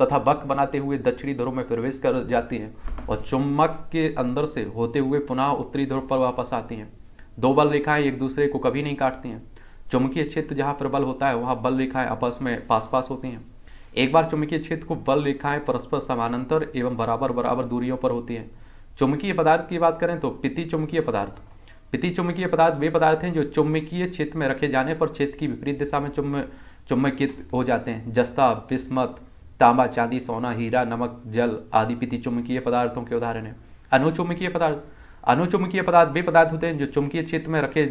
तथा बक बनाते हुए दक्षिणी ध्रुव में प्रवेश कर जाती हैं और चुंबक के अंदर से होते हुए पुनः उत्तरी ध्रुव पर वापस आती हैं दो बल रेखाएं एक दूसरे को कभी नहीं काटती हैं चुंबकीय क्षेत्र जहाँ पर बल होता है वहाँ बल रेखाएं आपस में पास पास होती हैं एक बार चुंबकीय क्षेत्र को बल रेखाएं परस्पर समानांतर एवं बराबर बराबर दूरियों पर होती हैं चुंबकीय पदार्थ की बात करें तो पिति चुंबकीय पदार्थ पिति चुंबकीय पदार्थ वे पदार्थ हैं जो चुंबकीय क्षेत्र में रखे जाने पर क्षेत्र की विपरीत दिशा में चुंब चुंबकित हो जाते हैं जस्ता बिस्मत तांबा चांदी सोना हीरा नमक जल आदि पिति चुंबकीय पदार्थों के उदाहरण हैं अनुचुंबकीय पदार्थ अनुचुंबकीय पदार्थ वे पदार्थ होते हैं जो चुंबकीय क्षेत्र में रखे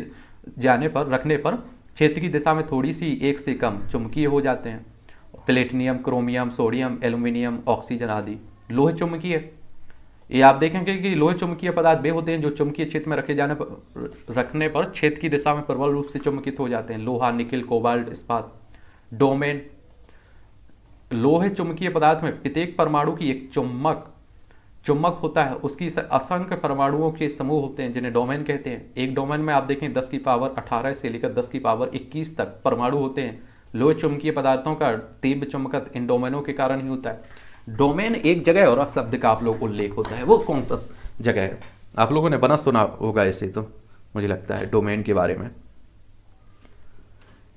जाने पर रखने पर क्षेत्र की दिशा में थोड़ी सी एक से कम चुंबकीय हो जाते हैं platinum chromium sodium aluminium oxygen आदि लोहे चुंबकीय ये आप देखेंगे कि लोहे चुंबकीय पदार्थ वे होते हैं जो चुंबकीय क्षेत्र में रखे जाने पर रखने पर क्षेत्र की दिशा में प्रबल रूप से चुंबकित हो जाते हैं लोहा निकिल कोबाल्ट इस्पात डोमेन लोहे चुंबकीय पदार्थ में प्रत्येक परमाणु की एक चुम्बक चुम्बक होता है उसकी असंख्य परमाणुओं के समूह होते हैं जिन्हें डोमेन कहते हैं एक डोमेन में आप देखें दस की पावर अठारह से लेकर दस की पावर इक्कीस तक परमाणु होते हैं लोह चुंबकीय पदार्थों का तीव्र चुंबकत इन डोमेनों के कारण ही होता है डोमेन एक जगह और शब्द का आप लोग को उल्लेख होता है वो कौन सा जगह है आप लोगों ने बना सुना होगा इसे तो मुझे लगता है डोमेन के बारे में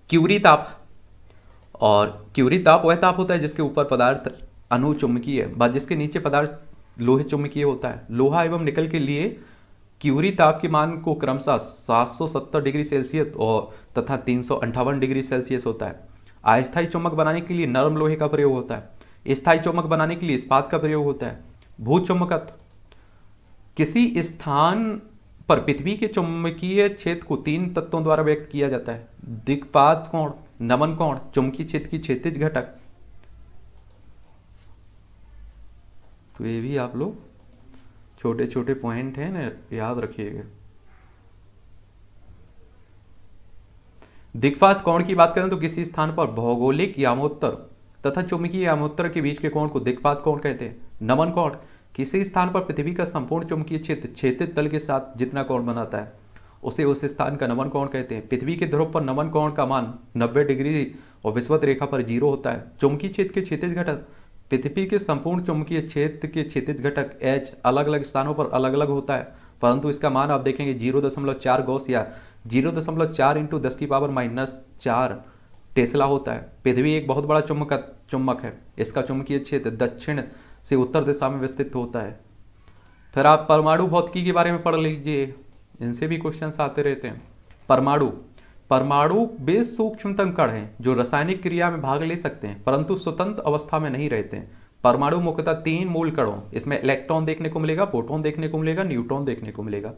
क्यूरी ताप और क्यूरी ताप वह ताप होता है जिसके ऊपर पदार्थ अनुचुंबकीय जिसके नीचे पदार्थ लोहे चुंबकीय होता है लोहा एवं निकल के लिए क्यूरी तापमान को क्रमशः 770 डिग्री सेल्सियस और तथा तीन डिग्री सेल्सियस होता है अस्थायी चुमक बनाने के लिए नरम लोहे का प्रयोग होता है स्थायी चुमक बनाने के लिए इस्पात का प्रयोग होता है भू चुमकत्व किसी स्थान पर पृथ्वी के चुंबकीय क्षेत्र को तीन तत्वों द्वारा व्यक्त किया जाता है दिग्पात कोण नमन कोण चुंबकीय क्षेत्र की क्षेत्र घटक तो ये भी आप लोग छोटे छोटे पॉइंट हैं ना याद रखिएगा दिग्पात कोण की बात करें तो किसी स्थान पर भौगोलिक यामोत्तर तथा चुंबकीय यामोत्तर के बीच के कोण को दिग्पात कोण कहते हैं नमन कोण किसी स्थान पर पृथ्वी का संपूर्ण चुंबकीय क्षेत्र क्षेत्र तल के साथ जितना कोण बनाता है उसे उस स्थान का नमन कोण कहते हैं पृथ्वी के ध्रुव पर नमन कोण का मान 90 डिग्री और विस्वत रेखा पर जीरो होता है चुंबकीय क्षेत्र के क्षेत्र घटक पृथ्वी के संपूर्ण चुंबकीय क्षेत्र के क्षितिज घटक एच अलग अलग स्थानों पर अलग अलग होता है परंतु इसका मान आप देखेंगे जीरो दशमलव चार गौस या जीरो दशमलव चार इंटू दस की पावर माइनस चार टेस्ला होता है पृथ्वी एक बहुत बड़ा चुंबक चुंबक है इसका चुंबकीय क्षेत्र दक्षिण से उत्तर दिशा में विस्तृत होता है फिर आप परमाणु भौतिकी के बारे में पढ़ लीजिए इनसे भी क्वेश्चन आते रहते हैं परमाणु परमाणु बेस सूक्ष्मतम कंकड़ हैं जो रासायनिक क्रिया में भाग ले सकते हैं परंतु स्वतंत्र अवस्था में नहीं रहते हैं परमाणु मुख्यतः तीन मूल कणों इसमें इलेक्ट्रॉन देखने को मिलेगा प्रोटॉन देखने को मिलेगा न्यूट्रॉन देखने को मिलेगा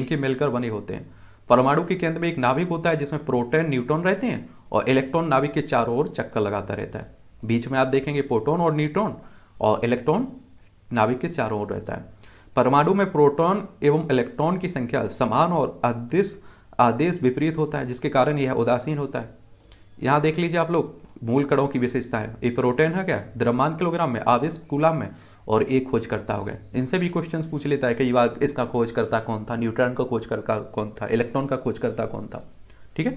इनके मिलकर बने होते हैं परमाणु के केंद्र में एक नाभिक होता है जिसमें प्रोटॉन न्यूट्रॉन रहते हैं और इलेक्ट्रॉन नाभिक के चारों ओर चक्कर लगाता रहता है बीच में आप देखेंगे प्रोटॉन और न्यूट्रॉन और इलेक्ट्रॉन नाभिक के चारों ओर रहता है परमाणु में प्रोटॉन एवं इलेक्ट्रॉन की संख्या समान और अधिक आदेश विपरीत होता है जिसके कारण यह उदासीन होता है यहाँ देख लीजिए आप लोग मूल कणों की विशेषताएं प्रोटेन है क्या द्रमान किलोग्राम में आवेश गुलाम में और एक खोज करता हो गया इनसे भी क्वेश्चन पूछ लेता है कई बार इसका खोज करता कौन था न्यूट्रॉन का खोज करता कौन था इलेक्ट्रॉन का खोज करता कौन था ठीक है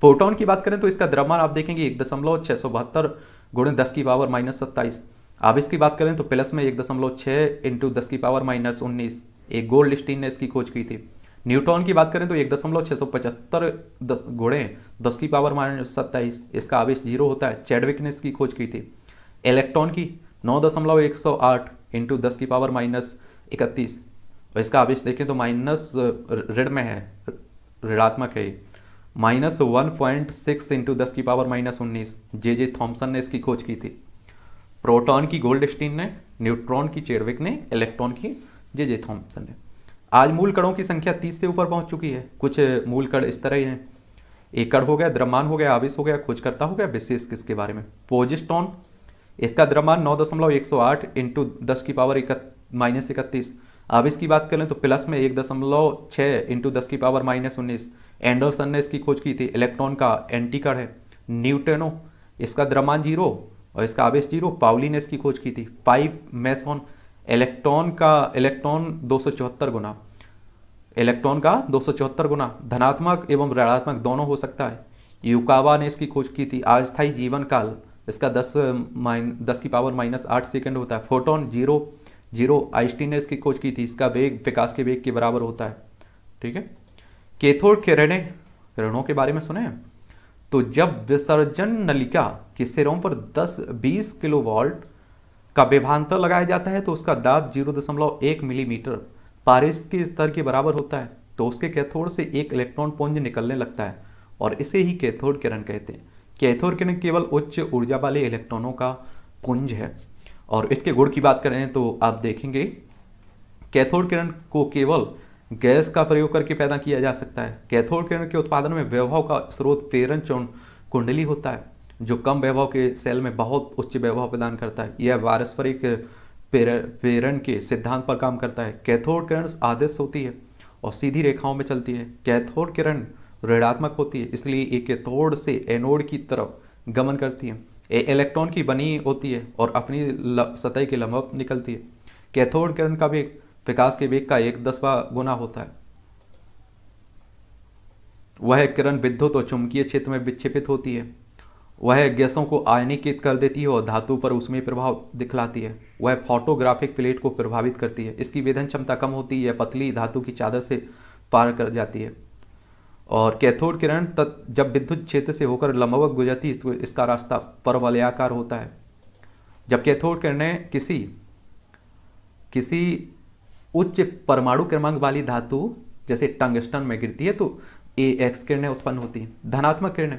प्रोटॉन की बात करें तो इसका द्रमान आप देखेंगे एक दशमलव छः सौ बहत्तर गुण दस की पावर माइनस सत्ताईस आप की बात करें तो प्लस में एक दशमलव छः इंटू दस की पावर माइनस उन्नीस एक गोल्ड स्टीन ने इसकी खोज की थी न्यूट्रॉन की बात करें तो एक दशमलव छः सौ पचहत्तर दस घोड़े दस की पावर माइनस सत्ताईस इसका आवेश जीरो होता है चैडविक ने इसकी खोज की थी इलेक्ट्रॉन की नौ दशमलव एक सौ आठ इंटू दस की पावर माइनस इकतीस और इसका आवेश देखें तो माइनस ऋण में है ऋणात्मक है minus one point six into दस की पावर माइनस उन्नीस जे जे थॉम्सन ने इसकी खोज की थी प्रोटॉन की गोल्ड स्टीन ने न्यूट्रॉन की चेडविक ने इलेक्ट्रॉन की जे जे थॉम्सन ने आज मूल कणों की संख्या तीस से ऊपर पहुंच चुकी है कुछ मूल कण इस तरह हैं एकड़ हो गया द्रव्यमान हो गया आविश हो गया खोजकर्ता हो गया विशेष किसके बारे में पोजिस्टोन इसका द्रव्यमान नौ दशमलव एक सौ आठ इंटू दस की पावर इकत माइनस इकतीस आवेश की बात करें तो प्लस में एक दशमलव छः इंटू दस की पावर माइनस उन्नीस एंडरसन ने इसकी खोज की थी इलेक्ट्रॉन का एंटी कण है न्यूटेनो इसका द्रमान जीरो और इसका आवेश जीरो पावली ने इसकी खोज की थी पाइप मैसोन इलेक्ट्रॉन का इलेक्ट्रॉन दो गुना इलेक्ट्रॉन का दो गुना धनात्मक एवं ऋणात्मक दोनों हो सकता है युकावा ने इसकी खोज की थी अस्थायी जीवन काल इसका 10 माइन दस की पावर माइनस आठ सेकेंड होता है फोटोन जीरो जीरो आइस्टीन ने इसकी खोज की थी इसका वेग विकास के वेग के बराबर होता है ठीक है के किरणें किरणों के बारे में सुने तो जब विसर्जन नलिका के सिरों पर 10 20 किलो वॉल्ट का विभांतर लगाया जाता है तो उसका दाब जीरो दशमलव एक मिलीमीटर पारिश के स्तर के बराबर होता है तो उसके कैथोड से एक इलेक्ट्रॉन पुंज निकलने लगता है और इसे ही कैथोड किरण कहते हैं कैथोड किरण केवल उच्च ऊर्जा वाले इलेक्ट्रॉनों का पुंज है और इसके गुण की बात करें तो आप देखेंगे कैथोड किरण को केवल गैस का प्रयोग करके पैदा किया जा सकता है कैथोड किरण के उत्पादन में वैभव का स्रोत तेरन चौन कुंडली होता है जो कम वैभव के सेल में बहुत उच्च वैभव प्रदान करता है यह पारस्परिक प्रेरण के सिद्धांत पर काम करता है कैथोड किरण आदर्श होती है और सीधी रेखाओं में चलती है कैथोड किरण ऋणात्मक होती है इसलिए ये कैथोड से एनोड की तरफ गमन करती है ये इलेक्ट्रॉन की बनी होती है और अपनी सतह के लंबवत निकलती है कैथोड किरण का वेग विकास के वेग का एक दसवा गुना होता है वह किरण विद्युत और चुंबकीय क्षेत्र में विक्षेपित होती है वह गैसों को आयनीकृत कर देती है और धातु पर उसमें प्रभाव दिखलाती है वह फोटोग्राफिक प्लेट को प्रभावित करती है इसकी वेधन क्षमता कम होती है पतली धातु की चादर से पार कर जाती है और कैथोड किरण तत् जब विद्युत क्षेत्र से होकर लंबवत गुजरती है तो इसका रास्ता परवलयाकार होता है जब कैथोड किरणें किसी किसी उच्च परमाणु क्रमांक वाली धातु जैसे टंगस्टन में गिरती है तो ए एक्स किरणें उत्पन्न होती हैं धनात्मक किरणें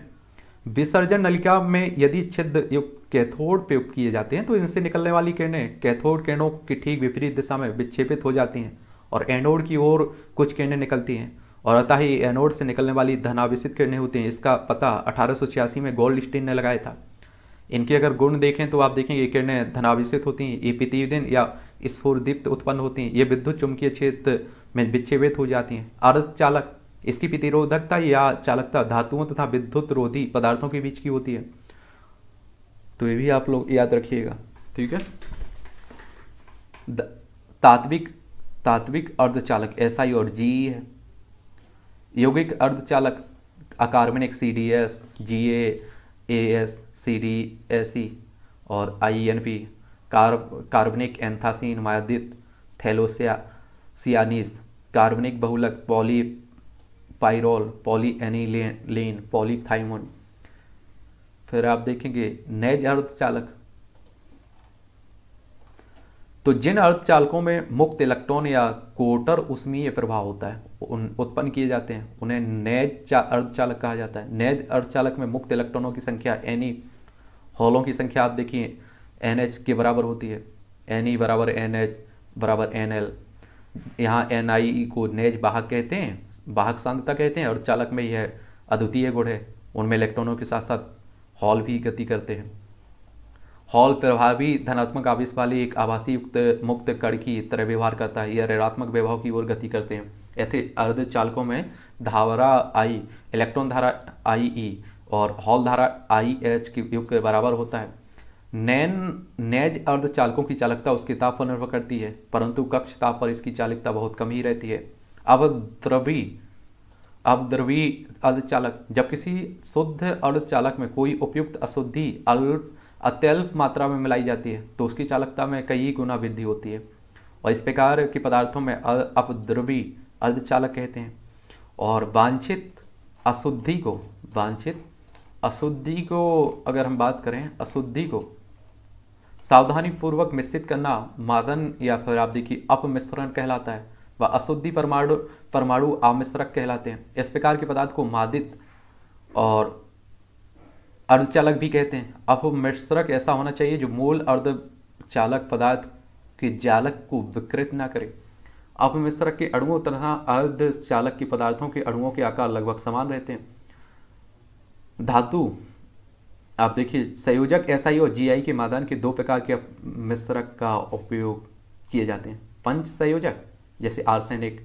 विसर्जन नलिका में यदि छिद्र युक्त कैथोड प्रयुक्त किए जाते हैं तो इनसे निकलने वाली किरणें कैथोड किरणों की ठीक विपरीत दिशा में विक्षेपित हो जाती हैं और एनोड की ओर कुछ किरणें निकलती हैं और अतः ही एनोड से निकलने वाली धनावेशित किरणें होती हैं इसका पता अठारह में गोल्ड स्टीन ने लगाया था इनके अगर गुण देखें तो आप देखेंगे ये किरणें धनावेशित होती हैं ये प्रतिदिन या स्फूर्दीप्त उत्पन्न होती हैं ये विद्युत चुंबकीय क्षेत्र में विक्षेपित हो जाती हैं अर्धचालक इसकी प्रतिरोधकता या चालकता धातुओं तथा विद्युत रोधी पदार्थों के बीच की होती है तो ये भी आप लोग याद रखिएगा ठीक है तात्विक तात्विक अर्धचालक एस आई और जी है यौगिक अर्धचालक अकार्बनिक C D S G A S C D S E और आई एन e पी कार्ब कार्बनिक एंथासीन मायादित थैलोसिया सियानिस कार्बनिक बहुलक पॉली पायरॉल पॉलीएनिलेन पॉलीथाइमोन फिर आप देखेंगे नैज अर्धचालक तो जिन अर्धचालकों में मुक्त इलेक्ट्रॉन या कोटर यह प्रभाव होता है उन उत्पन्न किए जाते हैं उन्हें नैज अर्धचालक कहा जाता है नैज अर्धचालक में मुक्त इलेक्ट्रॉनों की संख्या एनी हॉलों की संख्या आप देखिए एन के बराबर होती है एन बराबर एन बराबर एन एल यहाँ एन आई को नेज बाहक कहते हैं वाहक सांद्रता कहते हैं और चालक में यह अद्वितीय गुण है उनमें इलेक्ट्रॉनों के साथ साथ हॉल भी गति करते हैं हॉल प्रभावी धनात्मक आवेश वाली एक आभासी युक्त मुक्त कण की तरह व्यवहार करता है यह ऋणात्मक व्यवहार की ओर गति करते हैं ऐसे अर्ध चालकों में धारा आई इलेक्ट्रॉन धारा आई ई और हॉल धारा आई एच के युग के बराबर होता है नैन नैज अर्ध चालकों की चालकता उसके ताप पर निर्भर करती है परंतु कक्ष ताप पर इसकी चालकता बहुत कम ही रहती है अवद्रवी अवद्रवी अर्धचालक जब किसी शुद्ध अर्धचालक में कोई उपयुक्त अशुद्धि अल्प अत्यल्प मात्रा में मिलाई जाती है तो उसकी चालकता में कई गुना वृद्धि होती है और इस प्रकार के पदार्थों में अपद्रवी अर्धचालक कहते हैं और वांछित अशुद्धि को वांछित अशुद्धि को अगर हम बात करें अशुद्धि को सावधानी पूर्वक मिश्रित करना मादन या फिर आप देखिए अपमिश्रण कहलाता है व अशुद्धि परमाणु परमाणु आमिश्रक कहलाते हैं इस प्रकार के पदार्थ को मादित और अर्धचालक भी कहते हैं अपमिश्रक ऐसा होना चाहिए जो मूल अर्धचालक पदार्थ के जालक को विकृत ना करे अपमिश्रक के अणुओं तथा चालक के पदार्थों के अणुओं के आकार लगभग समान रहते हैं धातु आप देखिए संयोजक ही और जीआई के मादान के दो प्रकार के मिश्रक का उपयोग किए जाते हैं पंच संयोजक जैसे आर्सेनिक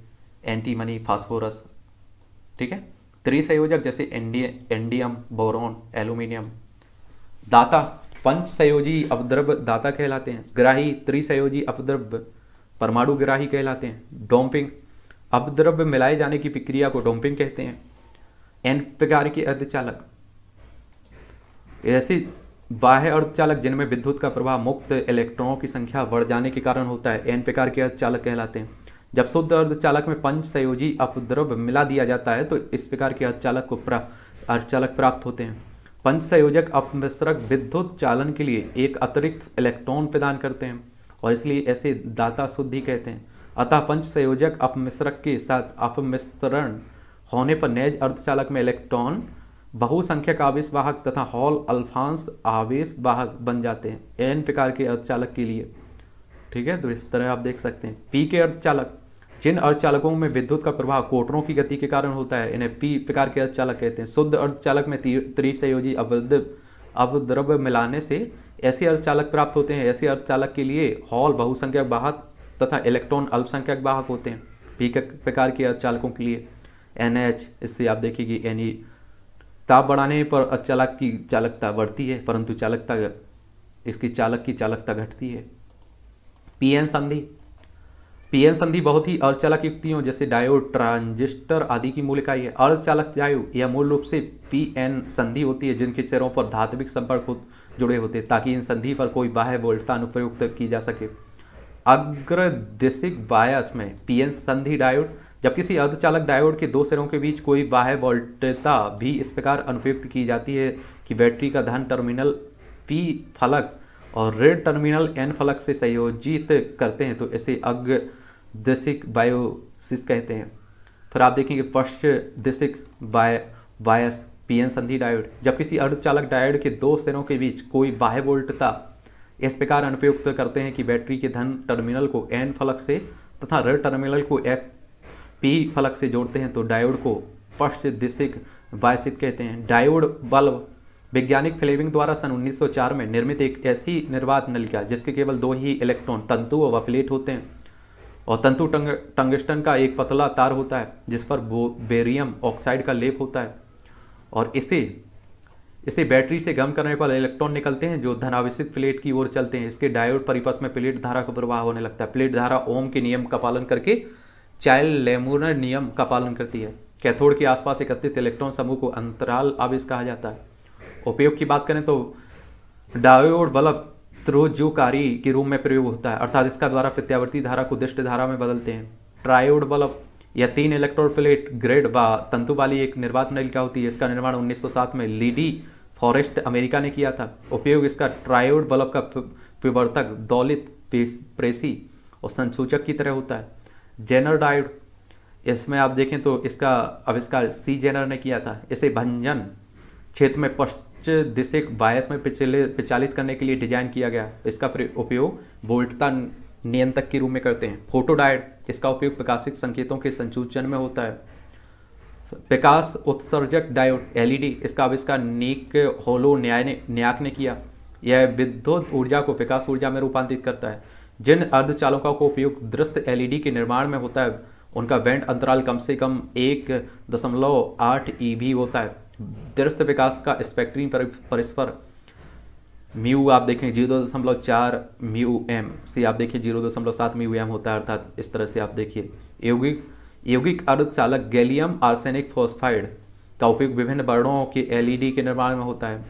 एंटीमनी फास्फोरस ठीक है त्रिसंयोजक जैसे एंडियम बोरोन एल्यूमिनियम दाता पंच संयोजी अपद्रव्य दाता कहलाते हैं ग्राही त्रिसंयोजी अपद्रव्य परमाणु ग्राही कहलाते हैं डोम्पिंग अपद्रव्य मिलाए जाने की प्रक्रिया को डोम्पिंग कहते हैं एन प्रकार के अर्धचालक ऐसे बाह्य अर्धचालक जिनमें विद्युत का प्रभाव मुक्त इलेक्ट्रॉनों की संख्या बढ़ जाने के कारण होता है एन प्रकार के अर्धचालक कहलाते हैं जब शुद्ध अर्धचालक में पंच संयोजी अपद्रव्य मिला दिया जाता है तो इस प्रकार के अर्धचालक को प्रा, अर्धचालक प्राप्त होते हैं पंच संयोजक अपमिश्रक विद्युत चालन के लिए एक अतिरिक्त इलेक्ट्रॉन प्रदान करते हैं और इसलिए ऐसे दाता शुद्धि कहते हैं अतः पंच संयोजक अपमिश्रक के साथ अपमिश्रण होने पर नैज अर्धचालक में इलेक्ट्रॉन बहुसंख्यक आवेश वाहक तथा हॉल अल्फांस आवेश वाहक बन जाते हैं एन प्रकार के अर्धचालक के लिए ठीक है तो इस तरह आप देख सकते हैं पी के अर्धचालक जिन अर्धचालकों में विद्युत का प्रभाव कोटरों की गति के कारण होता है इन्हें पी प्रकार के अर्धचालक कहते हैं शुद्ध अर्धचालक में त्रिसयोजी अवद्र अवद्रव्य मिलाने से ऐसे अर्धचालक प्राप्त होते हैं ऐसे अर्धचालक के लिए हॉल बहुसंख्यक वाहक तथा इलेक्ट्रॉन अल्पसंख्यक वाहक होते हैं पी प्रकार के अर्धचालकों के लिए एन इससे आप देखिए एन ई ताप बढ़ाने पर अचालक की चालकता बढ़ती है परंतु चालकता इसकी चालक की चालकता घटती है पी एन संधि पीएन संधि बहुत ही अर्धचालक युक्तियों जैसे डायोड ट्रांजिस्टर आदि की मूल इकाई है अर्धचालक वायु यह मूल रूप से पीएन संधि होती है जिनके चेहरों पर धात्विक संपर्क जुड़े होते हैं ताकि इन संधि पर कोई बाह्य वोल्टता अनुप्रयुक्त की जा सके अग्रदिशिक बायस में पीएन संधि डायोड जब किसी अर्धचालक डायोड के दो सिरों के बीच कोई बाह्य वोल्टता भी इस प्रकार अनुप्रयुक्त की जाती है कि बैटरी का धन टर्मिनल पी फलक और रेड टर्मिनल एन फलक से संयोजित करते हैं तो ऐसे अग्र दिसिक बायोसिस कहते हैं फिर आप देखेंगे फर्स्ट दिसिक बाय बायस पीएन संधि डायोड जब किसी अर्धचालक डायोड के दो सिरों के बीच कोई बाह्य वोल्टता इस प्रकार अनुपयुक्त करते हैं कि बैटरी के धन टर्मिनल को एन फलक से तथा ऋण टर्मिनल को एफ पी फलक से जोड़ते हैं तो डायोड को फर्स्ट दिशिक बायसित कहते हैं डायोड बल्ब वैज्ञानिक फ्लेविंग द्वारा सन 1904 में निर्मित एक ऐसी निर्वात नलिका जिसके केवल दो ही इलेक्ट्रॉन तंतु व प्लेट होते हैं और तंतु टंग टंगस्टन का एक पतला तार होता है जिस पर बेरियम ऑक्साइड का लेप होता है और इसे इसे बैटरी से गम करने पर इलेक्ट्रॉन निकलते हैं जो धनावेशित प्लेट की ओर चलते हैं इसके डायोड परिपथ में प्लेट धारा का प्रवाह होने लगता है प्लेट धारा ओम के नियम का पालन करके चाइल्ड लेमोनर नियम का पालन करती है कैथोड के आसपास एकत्रित इलेक्ट्रॉन समूह को अंतराल आवेश कहा जाता है उपयोग की बात करें तो डायोड बल्ब त्रोज्योकारी के रूप में प्रयोग होता है अर्थात इसका द्वारा प्रत्यावर्ती धारा को दृष्ट धारा में बदलते हैं ट्रायोड बल्ब यह तीन इलेक्ट्रोड प्लेट ग्रेड व तंतु वाली एक निर्वात नलिका होती है इसका निर्माण 1907 में लीडी फॉरेस्ट अमेरिका ने किया था उपयोग इसका ट्रायोड बल्ब का विवर्तक दौलित प्रेसी और संसूचक की तरह होता है जेनर डायोड इसमें आप देखें तो इसका आविष्कार सी जेनर ने किया था इसे भंजन क्षेत्र में उच्च दिशिक बायस में पिछले प्रचालित करने के लिए डिजाइन किया गया इसका उपयोग वोल्टता नियंत्रक के रूप में करते हैं फोटोडायट इसका उपयोग प्रकाशित संकेतों के संसूचन में होता है प्रकाश उत्सर्जक डायोड एलईडी इसका आविष्कार नीक होलो न्याय ने न्याक ने किया यह विद्युत ऊर्जा को प्रकाश ऊर्जा में रूपांतरित करता है जिन अर्धचालकों का उपयोग दृश्य एलईडी के निर्माण में होता है उनका वेंट अंतराल कम से कम एक दशमलव आठ ई e होता है दृश्य विकास का स्पेक्ट्रीन पर परस्पर म्यू आप देखें जीरो दशमलव चार म्यू एम से आप देखिए जीरो दशमलव सात म्यू एम होता है अर्थात इस तरह से आप देखिए यौगिक यौगिक अर्धचालक गैलियम आर्सेनिक फोस्फाइड का उपयोग विभिन्न वर्णों के एलईडी e के निर्माण में होता है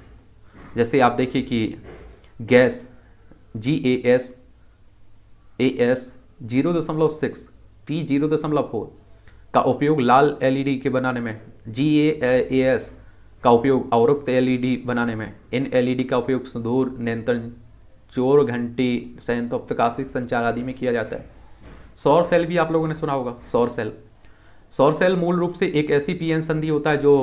जैसे आप देखिए कि gas G A S A S zero दशमलव सिक्स पी जीरो दशमलव फोर का उपयोग लाल एलईडी e के बनाने में जी ए एस का उपयोग अवरुक्त एलईडी e बनाने में इन एलईडी e का उपयोग सुदूर नियंत्रण चोर घंटी संयंत्र प्रकाशिक संचार आदि में किया जाता है सौर सेल भी आप लोगों ने सुना होगा सौर सेल सौर सेल मूल रूप से एक ऐसी पीएन संधि होता है जो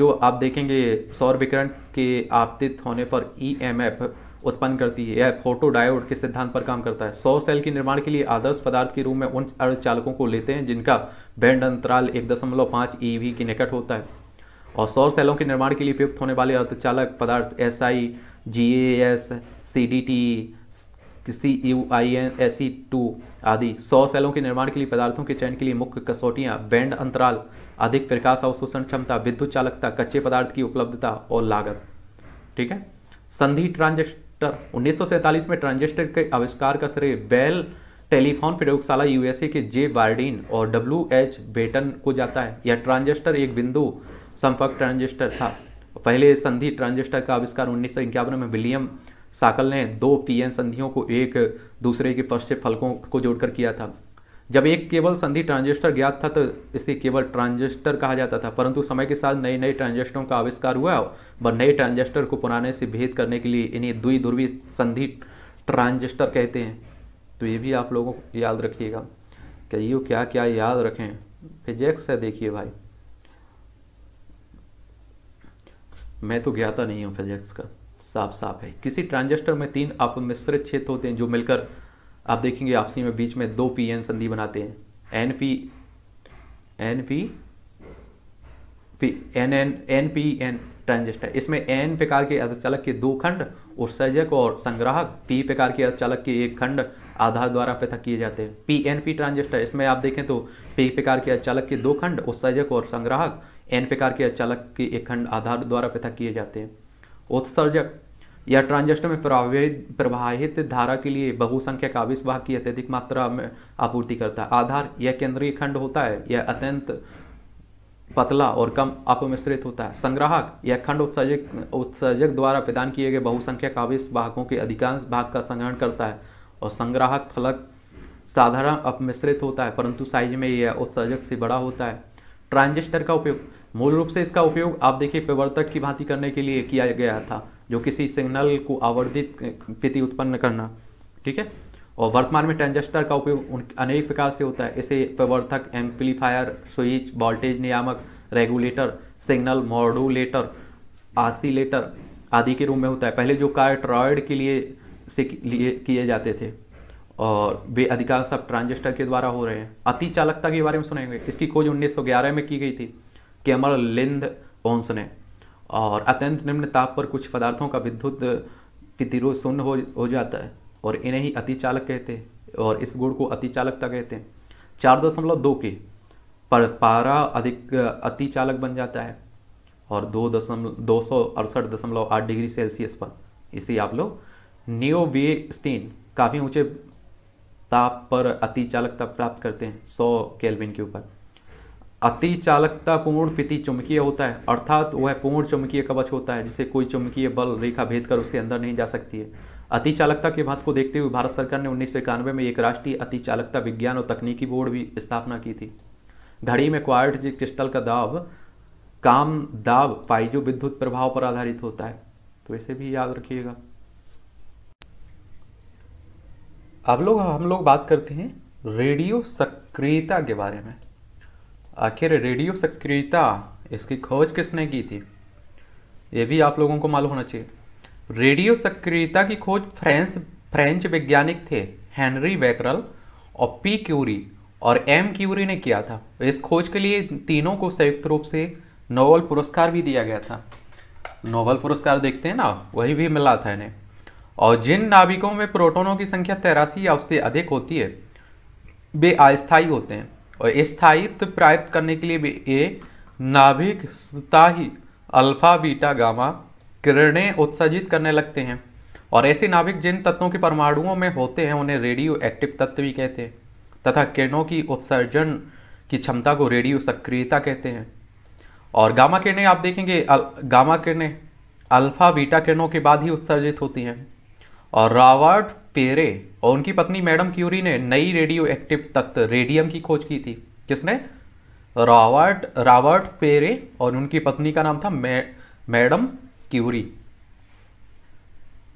जो आप देखेंगे सौर विकरण के आपतित होने पर ईएमएफ e उत्पन्न करती है यह फोटोडायोड के सिद्धांत पर काम करता है सौर सेल के निर्माण के लिए आदर्श पदार्थ के रूप में उन अर्धचालकों को लेते हैं जिनका बैंड अंतराल एक दशमलव पाँच ईवी e के निकट होता है और सौर सेलों के निर्माण के लिए उपयुक्त होने वाले अर्धचालक पदार्थ S I G A S C D T C U I N S C two आदि सौर सेलों के निर्माण के लिए पदार्थों के चयन के लिए मुख्य कसौटियाँ बैंड अंतराल अधिक प्रकाश अवशोषण क्षमता विद्युत चालकता कच्चे पदार्थ की उपलब्धता और लागत ठीक है संधि ट्रांजेक्शन उन्नीस में ट्रांजिस्टर के आविष्कार का श्रेय वेल टेलीफोन प्रयोगशाला यूएसए के जे बार्डिन और डब्ल्यू एच बेटन को जाता है यह ट्रांजिस्टर एक बिंदु संपर्क ट्रांजिस्टर था पहले संधि ट्रांजिस्टर का आविष्कार उन्नीस में विलियम साकल ने दो पीएन संधियों को एक दूसरे के पश्चिम फलकों को जोड़कर किया था जब एक केवल संधि ट्रांजिस्टर ज्ञात था तो इसे केवल ट्रांजिस्टर कहा जाता था परंतु समय के साथ नए नए ट्रांजिस्टरों का आविष्कार हुआ व नए ट्रांजिस्टर को पुराने से भेद करने के लिए इन्हें दुई ध्रुवी संधि ट्रांजिस्टर कहते हैं तो ये भी आप लोगों को याद रखिएगा क्या यू क्या क्या याद रखें फिजिक्स है देखिए भाई मैं तो ज्ञाता नहीं हूँ फिजिक्स का साफ साफ है किसी ट्रांजिस्टर में तीन अपमिश्रित क्षेत्र होते हैं जो मिलकर आप देखेंगे आपसी में बीच में दो पी एन संधि बनाते हैं N P N P P N N N P N transistor इसमें एन प्रकार के अर्धचालक के दो खंड उत्सर्जक और संग्राहक पी प्रकार के अर्धचालक के एक खंड आधार द्वारा पृथक किए जाते हैं पी एन पी ट्रांजिस्टर इसमें आप देखें तो पी प्रकार के अर्धचालक के दो खंड उत्सर्जक और संग्राहक एन प्रकार के अर्धचालक के एक खंड आधार द्वारा पृथक किए जाते हैं उत्सर्जक या ट्रांजिस्टर में प्रवाहित प्रवाहित धारा के लिए बहुसंख्यक आविष्वाह की अत्यधिक मात्रा में आपूर्ति करता है आधार यह केंद्रीय खंड होता है यह अत्यंत पतला और कम अपमिश्रित होता है संग्राहक यह खंड उत्सर्जक उत्सर्जक द्वारा प्रदान किए गए बहुसंख्यक आवेश भागों के अधिकांश भाग का संग्रहण करता है और संग्राहक फलक साधारण अपमिश्रित होता है परंतु साइज में यह उत्सर्जक से बड़ा होता है ट्रांजिस्टर का उपयोग मूल रूप से इसका उपयोग आप देखिए प्रवर्तक की भांति करने के लिए किया गया था जो किसी सिग्नल को आवर्धित गति उत्पन्न करना ठीक है और वर्तमान में ट्रांजिस्टर का उपयोग अनेक प्रकार से होता है इसे प्रवर्धक एम्पलीफायर स्विच वोल्टेज नियामक रेगुलेटर सिग्नल मॉडुलेटर आसीलेटर आदि के रूप में होता है पहले जो कार्य ट्रॉयड के लिए से लिए किए जाते थे और वे अधिकांश सब ट्रांजिस्टर के द्वारा हो रहे हैं अति चालकता के बारे में सुनेंगे इसकी खोज 1911 में की गई थी कैमर लिंद ओंस ने और अत्यंत निम्न ताप पर कुछ पदार्थों का विद्युत प्रतिरोध शून्य हो हो जाता है और इन्हें ही अतिचालक कहते हैं और इस गुण को अतिचालकता कहते हैं चार दशमलव दो के पर पारा अधिक अतिचालक बन जाता है और दो दशमलव दो सौ अड़सठ दशमलव आठ डिग्री सेल्सियस पर इसे आप लोग नियोवेस्टीन काफ़ी ऊंचे ताप पर अतिचालकता प्राप्त करते हैं सौ केल्विन के ऊपर अति पूर्ण पिति चुंबकीय होता है अर्थात वह पूर्ण चुंबकीय कवच होता है जिसे कोई चुंबकीय बल रेखा भेद कर उसके अंदर नहीं जा सकती है अति चालकता के बात को देखते हुए भारत सरकार ने उन्नीस में एक राष्ट्रीय अति चालकता विज्ञान और तकनीकी बोर्ड भी स्थापना की थी घड़ी में क्वार्ट जी क्रिस्टल का दाब काम दाब पाइजो विद्युत प्रभाव पर आधारित होता है तो इसे भी याद रखिएगा अब लोग हम लोग बात करते हैं रेडियो सक्रियता के बारे में आखिर रेडियो सक्रियता इसकी खोज किसने की थी ये भी आप लोगों को मालूम होना चाहिए रेडियो सक्रियता की खोज फ्रेंच फ्रेंच वैज्ञानिक थे हेनरी बैकरल और पी क्यूरी और एम क्यूरी ने किया था इस खोज के लिए तीनों को संयुक्त रूप से नोबल पुरस्कार भी दिया गया था नोबल पुरस्कार देखते हैं ना वही भी मिला था इन्हें और जिन नाभिकों में प्रोटोनों की संख्या तेरासी या उससे अधिक होती है वे अस्थायी होते हैं और स्थायित्व प्राप्त करने के लिए भी ये नाभिक ही अल्फा बीटा गामा किरणें उत्सर्जित करने लगते हैं और ऐसे नाभिक जिन तत्वों के परमाणुओं में होते हैं उन्हें रेडियो एक्टिव तत्व भी कहते हैं तथा किरणों की उत्सर्जन की क्षमता को रेडियो सक्रियता कहते हैं और गामा किरणें आप देखेंगे गामा किरणें अल्फा बीटा किरणों के बाद ही उत्सर्जित होती हैं और रॉबर्ट पेरे और उनकी पत्नी मैडम क्यूरी ने नई रेडियो एक्टिव तत्व रेडियम की खोज की थी किसने रॉबर्ट रॉबर्ट पेरे और उनकी पत्नी का नाम था मै, मैडम क्यूरी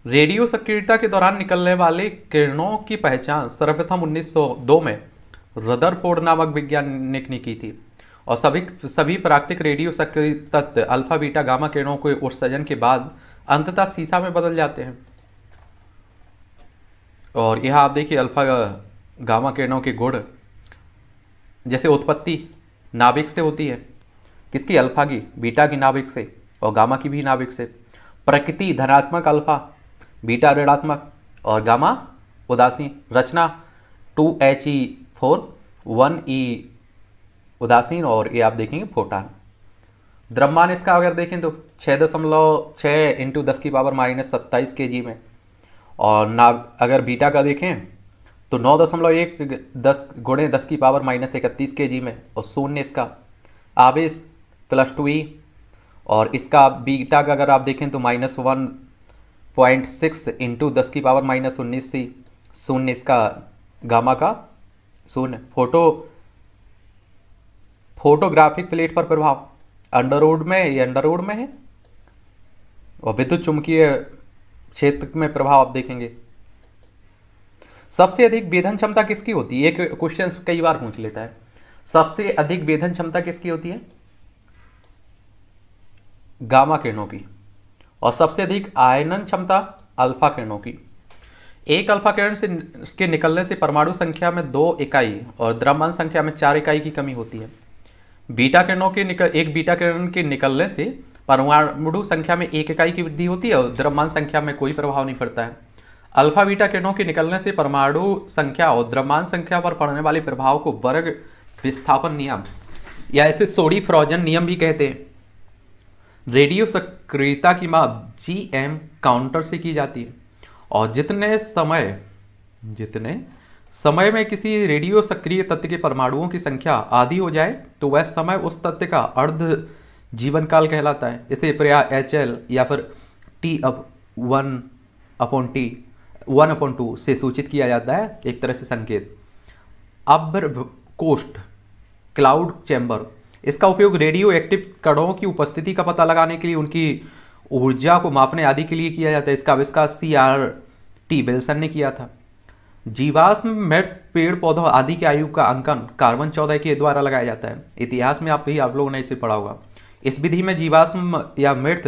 रेडियो सक्रियता के दौरान निकलने वाले किरणों की पहचान सर्वप्रथम 1902 में रदरफोर्ड नामक वैज्ञानिक ने की थी और सभी सभी प्राकृतिक रेडियो सक्रिय तत्व अल्फा बीटा गामा किरणों के उत्सर्जन के बाद अंततः सीसा में बदल जाते हैं और यहाँ आप देखिए अल्फा गामा किरणों के गुण जैसे उत्पत्ति नाभिक से होती है किसकी अल्फा की बीटा की नाभिक से और गामा की भी नाभिक से प्रकृति धनात्मक अल्फा बीटा ऋणात्मक और गामा उदासीन रचना two H E four one E उदासीन और ये आप देखेंगे फोटान द्रव्यमान इसका अगर देखें तो छः दशमलव छः इंटू दस की पावर माइनस सत्ताईस के जी में और ना अगर बीटा का देखें तो नौ दशमलव एक दस गुणे दस की पावर माइनस इकतीस के जी में और शून्य इसका आवेश प्लस टू ई और इसका बीटा का अगर आप देखें तो minus one point six into दस की पावर माइनस उन्नीस सी शून्य इसका गामा का शून्य फोटो फोटोग्राफिक प्लेट पर प्रभाव अंडरवुड में ये अंडरवुड में है और विद्युत चुंबकीय क्षेत्र में प्रभाव आप देखेंगे सबसे अधिक वेधन क्षमता किसकी होती है एक क्वेश्चन कई बार पूछ लेता है सबसे अधिक वेधन क्षमता किसकी होती है गामा किरणों की और सबसे अधिक आयनन क्षमता अल्फा किरणों की एक अल्फा किरण से के निकलने से परमाणु संख्या में दो इकाई और द्रव्यमान संख्या में चार इकाई की कमी होती है बीटा किरणों के निकल एक बीटा किरण के निकलने से परमाणु संख्या में एक इकाई की वृद्धि होती है और द्रव्यमान संख्या में कोई प्रभाव नहीं पड़ता है अल्फा बीटा किरणों के निकलने से परमाणु संख्या और द्रव्यमान संख्या पर पड़ने वाले प्रभाव को वर्ग विस्थापन नियम या इसे सोडी फ्रोजन नियम भी कहते हैं रेडियो सक्रियता की माप जी एम काउंटर से की जाती है और जितने समय जितने समय में किसी रेडियो सक्रिय तत्व के परमाणुओं की संख्या आधी हो जाए तो वह समय उस तत्व का अर्ध जीवन काल कहलाता है इसे प्रया एच एल या फिर T up one upon T one upon two से सूचित किया जाता है एक तरह से संकेत अभ्र कोस्ट क्लाउड चैम्बर इसका उपयोग रेडियो एक्टिव कणों की उपस्थिति का पता लगाने के लिए उनकी ऊर्जा को मापने आदि के लिए किया जाता है इसका आविष्कार सी आर टी बेल्सन ने किया था जीवाश्म मृत पेड़ पौधों आदि के आयु का अंकन कार्बन चौदह के द्वारा लगाया जाता है इतिहास में आप भी आप लोगों ने इसे पढ़ा होगा इस विधि में जीवाश्म या मृत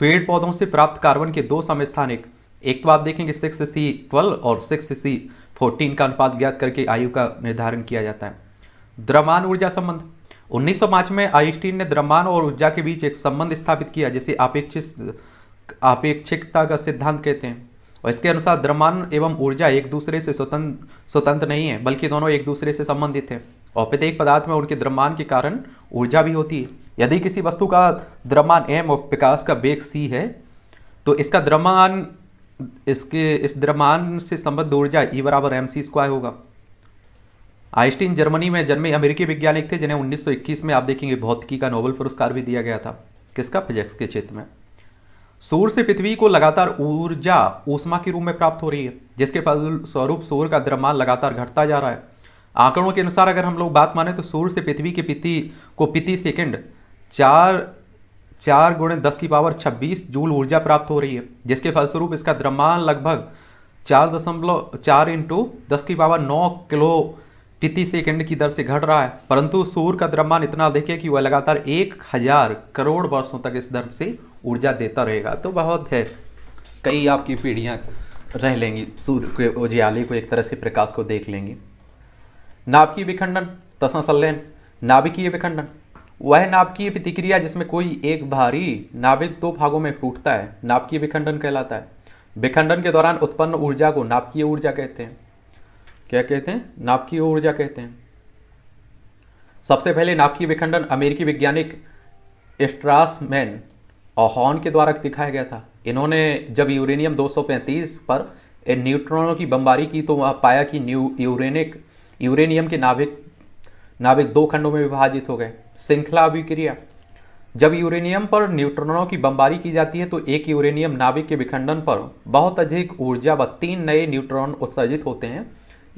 पेड़ पौधों से प्राप्त कार्बन के दो समस्थानिक एक तो आप देखेंगे सिक्स सी ट्वेल्व और सिक्स सी फोर्टीन का अनुपात ज्ञात करके आयु का निर्धारण किया जाता है द्रमान ऊर्जा संबंध 1905 में आइंस्टीन ने द्रमान और ऊर्जा के बीच एक संबंध स्थापित किया जिसे आपेक्षित आपेक्षिकता का सिद्धांत कहते हैं और इसके अनुसार द्रमान एवं ऊर्जा एक दूसरे से स्वतंत्र स्वतंत्र नहीं है बल्कि दोनों एक दूसरे से संबंधित है और प्रत्येक पदार्थ में उनके द्रमान के कारण ऊर्जा भी होती है यदि किसी वस्तु का द्रव्यमान एम और प्रकाश का वेग सी है तो इसका द्रव्यमान इसके इस द्रव्यमान से संबद्ध ऊर्जा ई e बराबर एम सी स्क्वायर होगा आइंस्टीन जर्मनी में जन्मे अमेरिकी वैज्ञानिक थे जिन्हें 1921 में आप देखेंगे भौतिकी का नोबेल पुरस्कार भी दिया गया था किसका फिजिक्स के क्षेत्र में सूर्य से पृथ्वी को लगातार ऊर्जा ऊष्मा के रूप में प्राप्त हो रही है जिसके फलस्वरूप सूर्य का द्रव्यमान लगातार घटता जा रहा है आंकड़ों के अनुसार अगर हम लोग बात माने तो सूर्य से पृथ्वी के पिति को पिति सेकंड चार चार गुणे दस की पावर छब्बीस जूल ऊर्जा प्राप्त हो रही है जिसके फलस्वरूप इसका द्रव्यमान लगभग चार दशमलव चार इंटू दस की पावर नौ किलो प्रति सेकंड की दर से घट रहा है परंतु सूर्य का द्रव्यमान इतना अधिक है कि वह लगातार एक हजार करोड़ वर्षों तक इस धर्म से ऊर्जा देता रहेगा तो बहुत है कई आपकी पीढ़ियाँ रह लेंगी सूर्य के उजियाले को एक तरह से प्रकाश को देख लेंगे नाभिकीय विखंडन तसनसल्लेन नाभिकीय विखंडन वह नाभिकीय प्रतिक्रिया जिसमें कोई एक भारी नाभिक दो भागों में टूटता है नाभिकीय विखंडन कहलाता है विखंडन के दौरान उत्पन्न ऊर्जा को नाभिकीय ऊर्जा कहते हैं क्या कहते हैं नाभिकीय ऊर्जा कहते हैं सबसे पहले नाभिकीय विखंडन अमेरिकी वैज्ञानिक स्ट्रासमैन ओहॉन के द्वारा दिखाया गया था इन्होंने जब यूरेनियम 235 पर न्यूट्रॉनों की बमबारी की तो वहाँ पाया कि न्यू यूरेनिक यूरेनियम के नाभिक नाभिक दो खंडों में विभाजित हो गए श्रृंखला अभिक्रिया जब यूरेनियम पर न्यूट्रॉनों की बमबारी की जाती है तो एक यूरेनियम नाभिक के विखंडन पर बहुत अधिक ऊर्जा व तीन नए न्यूट्रॉन उत्सर्जित होते हैं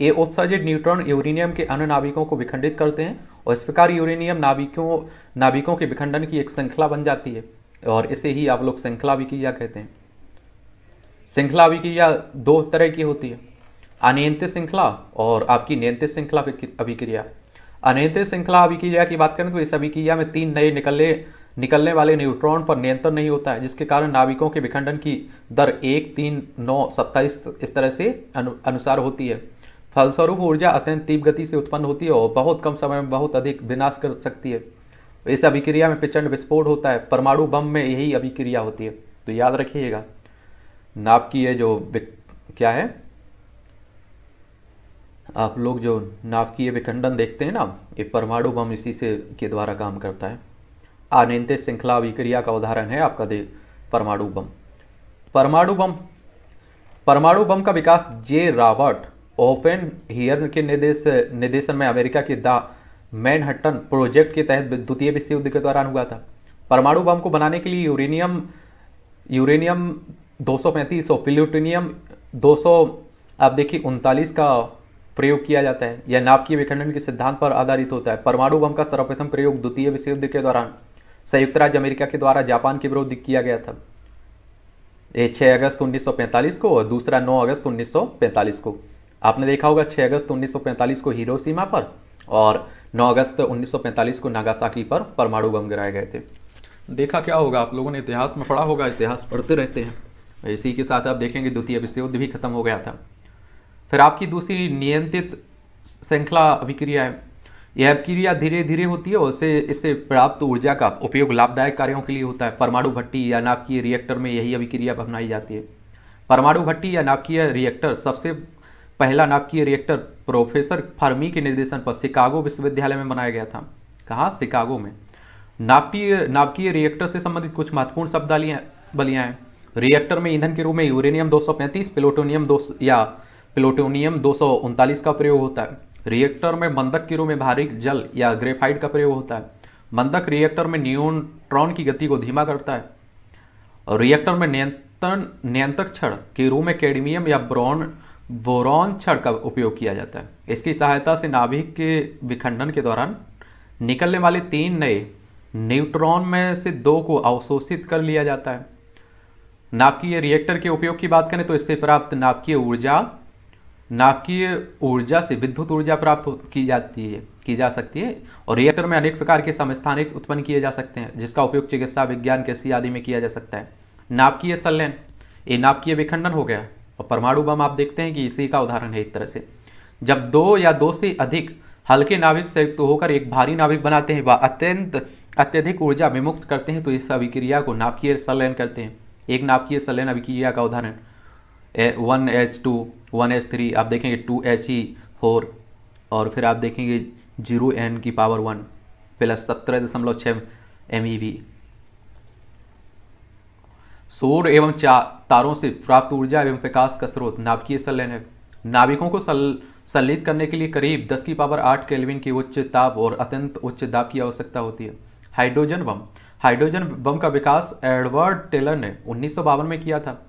ये उत्सर्जित न्यूट्रॉन यूरेनियम के अन्य नाभिकों को विखंडित करते हैं और इस प्रकार यूरेनियम नाभिकों नाभिकों के विखंडन की एक श्रृंखला बन जाती है और इसे ही आप लोग श्रृंखला अभिक्रिया कहते हैं श्रृंखला अभिक्रिया दो तरह की होती है अनियंत्रित श्रृंखला और आपकी नियंत्रित श्रृंखला अभिक्रिया अनियंत्रित श्रृंखला अभिक्रिया की बात करें तो इस अभिक्रिया में तीन नए निकलने निकलने वाले न्यूट्रॉन पर नियंत्रण नहीं होता है जिसके कारण नाभिकों के विखंडन की दर एक तीन नौ सत्ताईस इस तरह से अनु, अनुसार होती है फलस्वरूप ऊर्जा अत्यंत तीव्र गति से उत्पन्न होती है और बहुत कम समय में बहुत अधिक विनाश कर सकती है इस अभिक्रिया में प्रचंड विस्फोट होता है परमाणु बम में यही अभिक्रिया होती है तो याद रखिएगा नाभ की ये जो क्या है आप लोग जो नाभिकीय विखंडन देखते हैं ना ये परमाणु बम इसी से के द्वारा काम करता है आनंदित श्रृंखला अभिक्रिया का उदाहरण है आपका दे परमाणु बम परमाणु बम परमाणु बम का विकास जे रॉबर्ट ओपेन हियर के निर्देश निर्देशन में अमेरिका के द मैनहट्टन प्रोजेक्ट के तहत द्वितीय विश्व युद्ध के दौरान हुआ था परमाणु बम को बनाने के लिए यूरेनियम यूरेनियम 235 और प्लूटोनियम दो आप देखिए उनतालीस का प्रयोग किया जाता है यह नाभिकीय विखंडन के सिद्धांत पर आधारित होता है परमाणु बम का सर्वप्रथम प्रयोग द्वितीय विश्व युद्ध के दौरान संयुक्त राज्य अमेरिका के द्वारा जापान के विरुद्ध किया गया था ये 6 अगस्त 1945 को और दूसरा 9 अगस्त 1945 को आपने देखा होगा 6 अगस्त 1945 को सीमा पर और 9 अगस्त 1945 को नागासाकी पर परमाणु बम गिराए गए थे देखा क्या होगा आप लोगों ने इतिहास में पढ़ा होगा इतिहास पढ़ते रहते हैं इसी के साथ आप देखेंगे द्वितीय विश्व युद्ध भी खत्म हो गया था फिर आपकी दूसरी नियंत्रित श्रृंखला अभिक्रिया है यह अभिक्रिया धीरे धीरे होती है और इससे इससे प्राप्त ऊर्जा का उपयोग लाभदायक कार्यों के लिए होता है परमाणु भट्टी या नाभिकीय रिएक्टर में यही अभिक्रिया अपनाई जाती है परमाणु भट्टी या नाभिकीय रिएक्टर सबसे पहला नाभिकीय रिएक्टर प्रोफेसर फर्मी के निर्देशन पर शिकागो विश्वविद्यालय में बनाया गया था कहाँ शिकागो में नाभिकीय नाभिकीय रिएक्टर से संबंधित कुछ महत्वपूर्ण शब्दालियाँ बलियाँ हैं रिएक्टर में ईंधन के रूप में यूरेनियम 235 प्लूटोनियम दो या प्लूटोनियम दो का प्रयोग होता है रिएक्टर में बंधक रूप में भारी जल या ग्रेफाइट का प्रयोग होता है बंधक रिएक्टर में न्यूट्रॉन की गति को धीमा करता है और रिएक्टर में नियंत्रण नियंत्रक क्षण के रूप में कैडमियम या ब्रॉन बोरॉन क्षण का उपयोग किया जाता है इसकी सहायता से नाभिक के विखंडन के दौरान निकलने वाले तीन नए न्यूट्रॉन में से दो को अवशोषित कर लिया जाता है नाभिकीय रिएक्टर के उपयोग की बात करें तो इससे प्राप्त नाभिकीय ऊर्जा नाकीय ऊर्जा से विद्युत ऊर्जा प्राप्त की जाती है की जा सकती है और रिएक्टर में अनेक प्रकार के समस्थानिक उत्पन्न किए जा सकते हैं जिसका उपयोग चिकित्सा विज्ञान कृषि आदि में किया जा सकता है नापकीय संलयन ये नापकीय विखंडन हो गया और परमाणु बम आप देखते हैं कि इसी का उदाहरण है एक तरह से जब दो या दो से अधिक हल्के नाभिक संयुक्त होकर एक भारी नाभिक बनाते हैं व अत्यंत अत्यधिक ऊर्जा विमुक्त करते हैं तो इस अभिक्रिया को नापकीय संलयन करते हैं एक नापकीय संलयन अभिक्रिया का उदाहरण one H two one H three आप देखेंगे टू एच ई फोर और फिर आप देखेंगे जीरो एन की पावर वन प्लस सत्रह दशमलव छः एम ई वी सौर एवं चा तारों से प्राप्त ऊर्जा एवं प्रकाश का स्रोत नाभिकीय संलयन है नाभिकों को सल संलित करने के लिए करीब 10 की पावर 8 केल्विन की उच्च ताप और अत्यंत उच्च दाब की आवश्यकता होती है हाइड्रोजन बम हाइड्रोजन बम का विकास एडवर्ड टेलर ने उन्नीस में किया था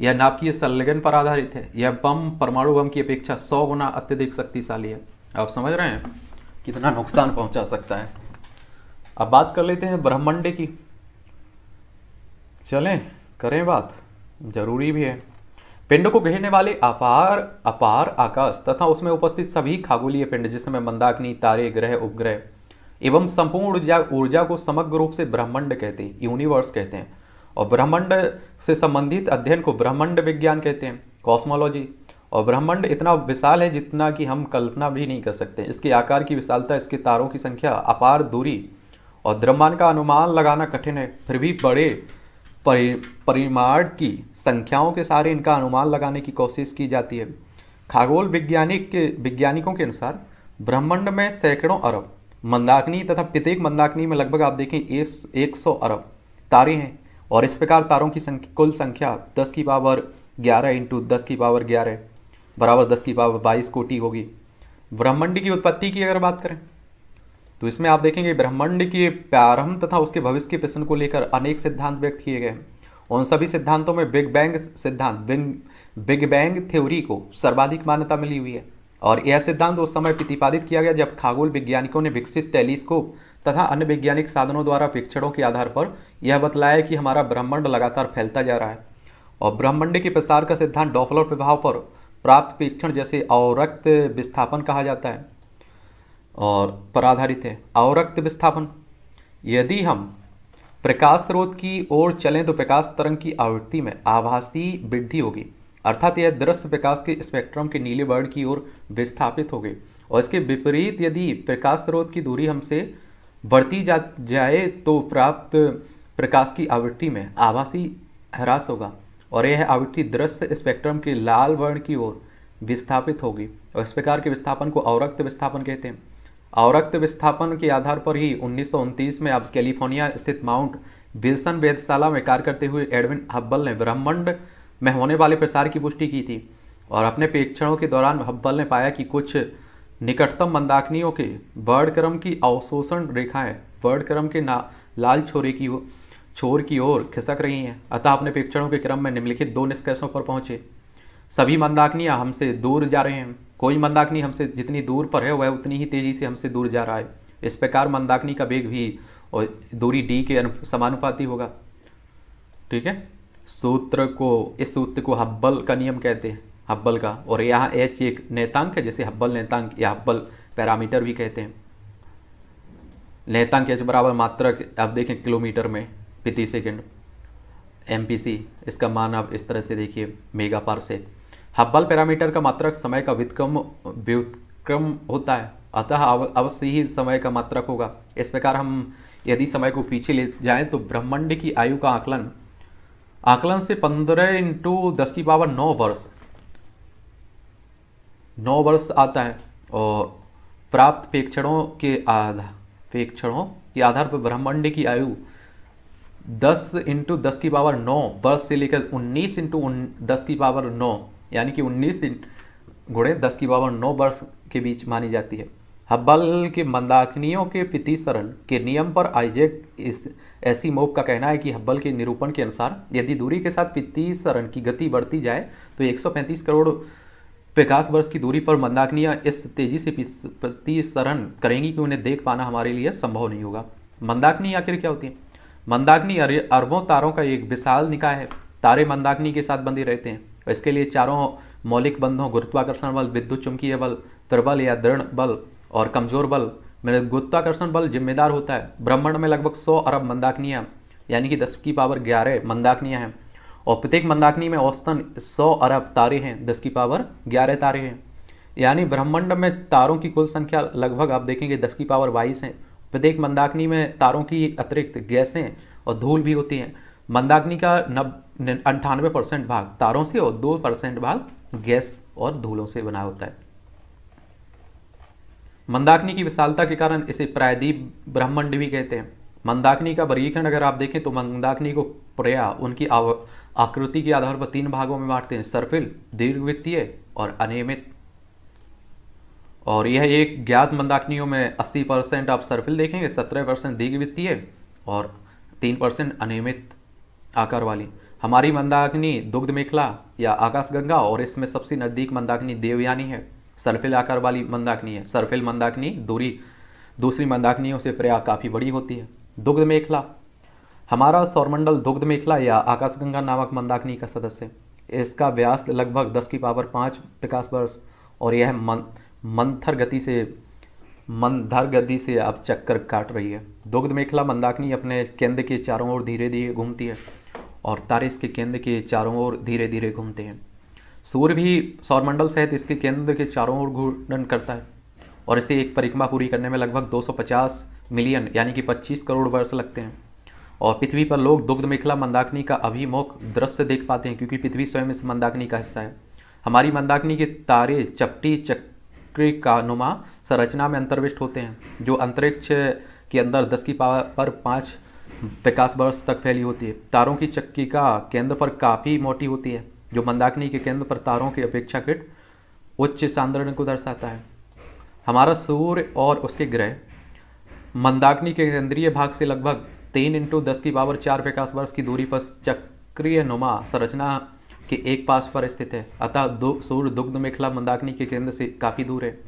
यह नाभिकीय संलग्न पर आधारित है यह बम परमाणु बम की अपेक्षा सौ गुना अत्यधिक शक्तिशाली है आप समझ रहे हैं कितना नुकसान पहुंचा सकता है अब बात कर लेते हैं ब्रह्मंड की चलें करें बात जरूरी भी है पिंड को घेरने वाले अपार अपार आकाश तथा उसमें उपस्थित सभी खगोलीय पिंड जिसमें मंदाग्नि तारे ग्रह उपग्रह एवं संपूर्ण ऊर्जा ऊर्जा को समग्र रूप से ब्रह्मांड कहते हैं यूनिवर्स कहते हैं और ब्रह्मांड से संबंधित अध्ययन को ब्रह्मांड विज्ञान कहते हैं कॉस्मोलॉजी और ब्रह्मांड इतना विशाल है जितना कि हम कल्पना भी नहीं कर सकते इसके आकार की विशालता इसके तारों की संख्या अपार दूरी और ब्रह्मांड का अनुमान लगाना कठिन है फिर भी बड़े परि परिमाण की संख्याओं के सारे इनका अनुमान लगाने की कोशिश की जाती है खगोल वैज्ञानिक वैज्ञानिकों के अनुसार ब्रह्मांड में सैकड़ों अरब मंदाकिनी तथा प्रत्येक मंदाकिनी में लगभग आप देखें एक सौ अरब तारे हैं और इस प्रकार तारों की संख्या कुल संख्या दस की पावर ग्यारह इंटू दस की पावर ग्यारह बराबर दस की पावर बाईस कोटि होगी ब्रह्मंड की उत्पत्ति की अगर बात करें तो इसमें आप देखेंगे ब्रह्मंड के प्रारंभ तथा उसके भविष्य के प्रश्न को लेकर अनेक सिद्धांत व्यक्त किए गए हैं उन सभी सिद्धांतों में बिग बैंग सिद्धांत बिग बैंग थ्योरी को सर्वाधिक मान्यता मिली हुई है और यह सिद्धांत उस समय प्रतिपादित किया गया जब खागोल वैज्ञानिकों ने विकसित टेलीस्कोप तथा अन्य वैज्ञानिक साधनों द्वारा पिक्चरों के आधार पर यह बतलाया कि हमारा ब्रह्मांड लगातार फैलता जा रहा है और ब्रह्मांड के प्रसार का सिद्धांत डॉफलर प्रभाव पर प्राप्त परीक्षण जैसे अवरक्त विस्थापन कहा जाता है और पर आधारित है अवरक्त विस्थापन यदि हम प्रकाश स्रोत की ओर चलें तो प्रकाश तरंग की आवृत्ति में आभासी वृद्धि होगी अर्थात यह दृश्य प्रकाश के स्पेक्ट्रम के नीले बर्ड की ओर विस्थापित हो गई और इसके विपरीत यदि प्रकाश स्रोत की दूरी हमसे बढ़ती जा जाए तो प्राप्त प्रकाश की आवृत्ति में आभासी ह्रास होगा और यह आवृत्ति दृश्य स्पेक्ट्रम के लाल वर्ण की ओर विस्थापित होगी और इस प्रकार के विस्थापन को अवरक्त विस्थापन कहते हैं अवरक्त विस्थापन के आधार पर ही उन्नीस में अब कैलिफोर्निया स्थित माउंट विल्सन वेदशाला में कार्य करते हुए एडविन हब्बल ने ब्रह्मांड में होने वाले प्रसार की पुष्टि की थी और अपने परीक्षणों के दौरान हब्बल ने पाया कि कुछ निकटतम मंदाकिनियों के वर्णक्रम की अवशोषण रेखाएं वर्णक्रम के ना लाल छोरे की छोर की ओर खिसक रही हैं अतः अपने प्रेक्षणों के क्रम में निम्नलिखित दो निष्कर्षों पर पहुंचे सभी मंदाकिनियाँ हमसे दूर जा रहे हैं कोई मंदाकिनी हमसे जितनी दूर पर है वह उतनी ही तेजी से हमसे दूर जा रहा है इस प्रकार मंदाकिनी का वेग भी और दूरी डी के समानुपाती होगा ठीक है सूत्र को इस सूत्र को हब्बल का नियम कहते हैं हब्बल का और यहाँ एच एक नेतांक है जैसे हब्बल नेतांक या हब्बल पैरामीटर भी कहते हैं नेतांक एच बराबर मात्रक आप देखें किलोमीटर में प्रति सेकेंड एम इसका मान आप इस तरह से देखिए मेगा पार से हब्बल हाँ, पैरामीटर का मात्रक समय का व्युतक्रम व्युतक्रम होता है अतः अवश्य ही समय का मात्रक होगा इस प्रकार हम यदि समय को पीछे ले जाएं तो ब्रह्मांड की आयु का आकलन आकलन से पंद्रह इंटू दस की पावर नौ वर्ष नौ वर्ष आता है और प्राप्त प्रेक्षणों के आधार प्रेक्षणों के आधार पर ब्रह्मांड की आयु दस इंटू दस की पावर नौ वर्ष से लेकर उन्नीस इंटू दस की पावर नौ यानी कि उन्नीस घोड़े दस की पावर नौ वर्ष के बीच मानी जाती है हब्बल के मंदाकिनियों के पितिसरण के नियम पर आइजेक इस ऐसी मोब का कहना है कि हब्बल के निरूपण के अनुसार यदि दूरी के साथ पितिसरण की गति बढ़ती जाए तो 135 करोड़ प्रकाश वर्ष की दूरी पर मंदाकिनियाँ इस तेजी से प्रतिसरण करेंगी कि उन्हें देख पाना हमारे लिए संभव नहीं होगा मंदाकिनी आखिर क्या होती है मंदाग्नि अरबों तारों का एक विशाल निकाय है तारे मंदाग्नि के साथ बंधे रहते हैं इसके लिए चारों मौलिक बंधों गुरुत्वाकर्षण बल विद्युत चुंबकीय बल प्रबल या दृढ़ बल और कमजोर बल में गुरुत्वाकर्षण बल जिम्मेदार होता है ब्रह्मांड में लगभग सौ अरब मंदाकनिया यानी कि दस की पावर ग्यारह मंदाग्नियाँ हैं और प्रत्येक मंदाग्नि में औसतन सौ अरब तारे हैं दस की पावर ग्यारह तारे हैं यानी ब्रह्मांड में तारों की कुल संख्या लगभग आप देखेंगे दस की पावर बाईस है प्रत्येक मंदाकिनी में तारों की अतिरिक्त गैसें और धूल भी होती हैं मंदाकिनी का नब अंठानवे परसेंट भाग तारों से और दो परसेंट भाग गैस और धूलों से बना होता है मंदाकिनी की विशालता के कारण इसे प्रायद्वीप ब्रह्मंड भी कहते हैं मंदाकिनी का वर्गीकरण अगर आप देखें तो मंदाकिनी को प्रया उनकी आकृति के आधार पर तीन भागों में बांटते हैं सर्फिल दीर्घवृत्तीय और अनियमित और यह एक ज्ञात मंदाकिनियों में 80 परसेंट आप सर्फिल देखेंगे 17 परसेंट वित्तीय और 3 परसेंट अनियमित आकार वाली हमारी मंदाकिनि दुग्ध मेखला या आकाशगंगा और इसमें सबसे नज़दीक मंदाकिनी देवयानी है सर्फिल आकार वाली मंदाकिनि है सर्फिल मंदाकिनी दूरी दूसरी मंदाकिनियों से प्रया काफ़ी बड़ी होती है दुग्ध मेखला हमारा सौरमंडल दुग्ध मेखला या आकाशगंगा नामक मंदाकिनी का सदस्य इसका व्यास लगभग दस की पावर पाँच प्रकाश वर्ष और यह मंद मंथर गति से मंदर गति से अब चक्कर काट रही है दुग्ध मेखला मंदाकिनी अपने केंद्र के चारों ओर धीरे धीरे घूमती है और तारे इसके केंद्र के चारों ओर धीरे धीरे घूमते हैं सूर्य भी सौरमंडल सहित इसके केंद्र के चारों ओर घूर्णन करता है और इसे एक परिक्रमा पूरी करने में लगभग 250 मिलियन यानी कि 25 करोड़ वर्ष लगते हैं और पृथ्वी पर लोग दुग्ध मेखला मंदाकिनी का अभिमुख दृश्य देख पाते हैं क्योंकि पृथ्वी स्वयं इस मंदाकिनी का हिस्सा है हमारी मंदाकिनी के तारे चपटी चक का नुमा संरचना में अंतर्विष्ट होते हैं जो अंतरिक्ष के अंदर दस की पावर पर पाँच विकास वर्ष तक फैली होती है तारों की चक्की का केंद्र पर काफ़ी मोटी होती है जो मंदाकिनी के केंद्र पर तारों की अपेक्षाकृत उच्च सांद्रण को दर्शाता है हमारा सूर्य और उसके ग्रह मंदाकिनी के केंद्रीय भाग से लगभग तीन इंटू दस की पावर चार विकास वर्ष की दूरी पर चक्रीय नुमा संरचना कि एक पास पर स्थित है अतः सूर्य दुग्ध मेखला मंदाकिनी के केंद्र से काफ़ी दूर है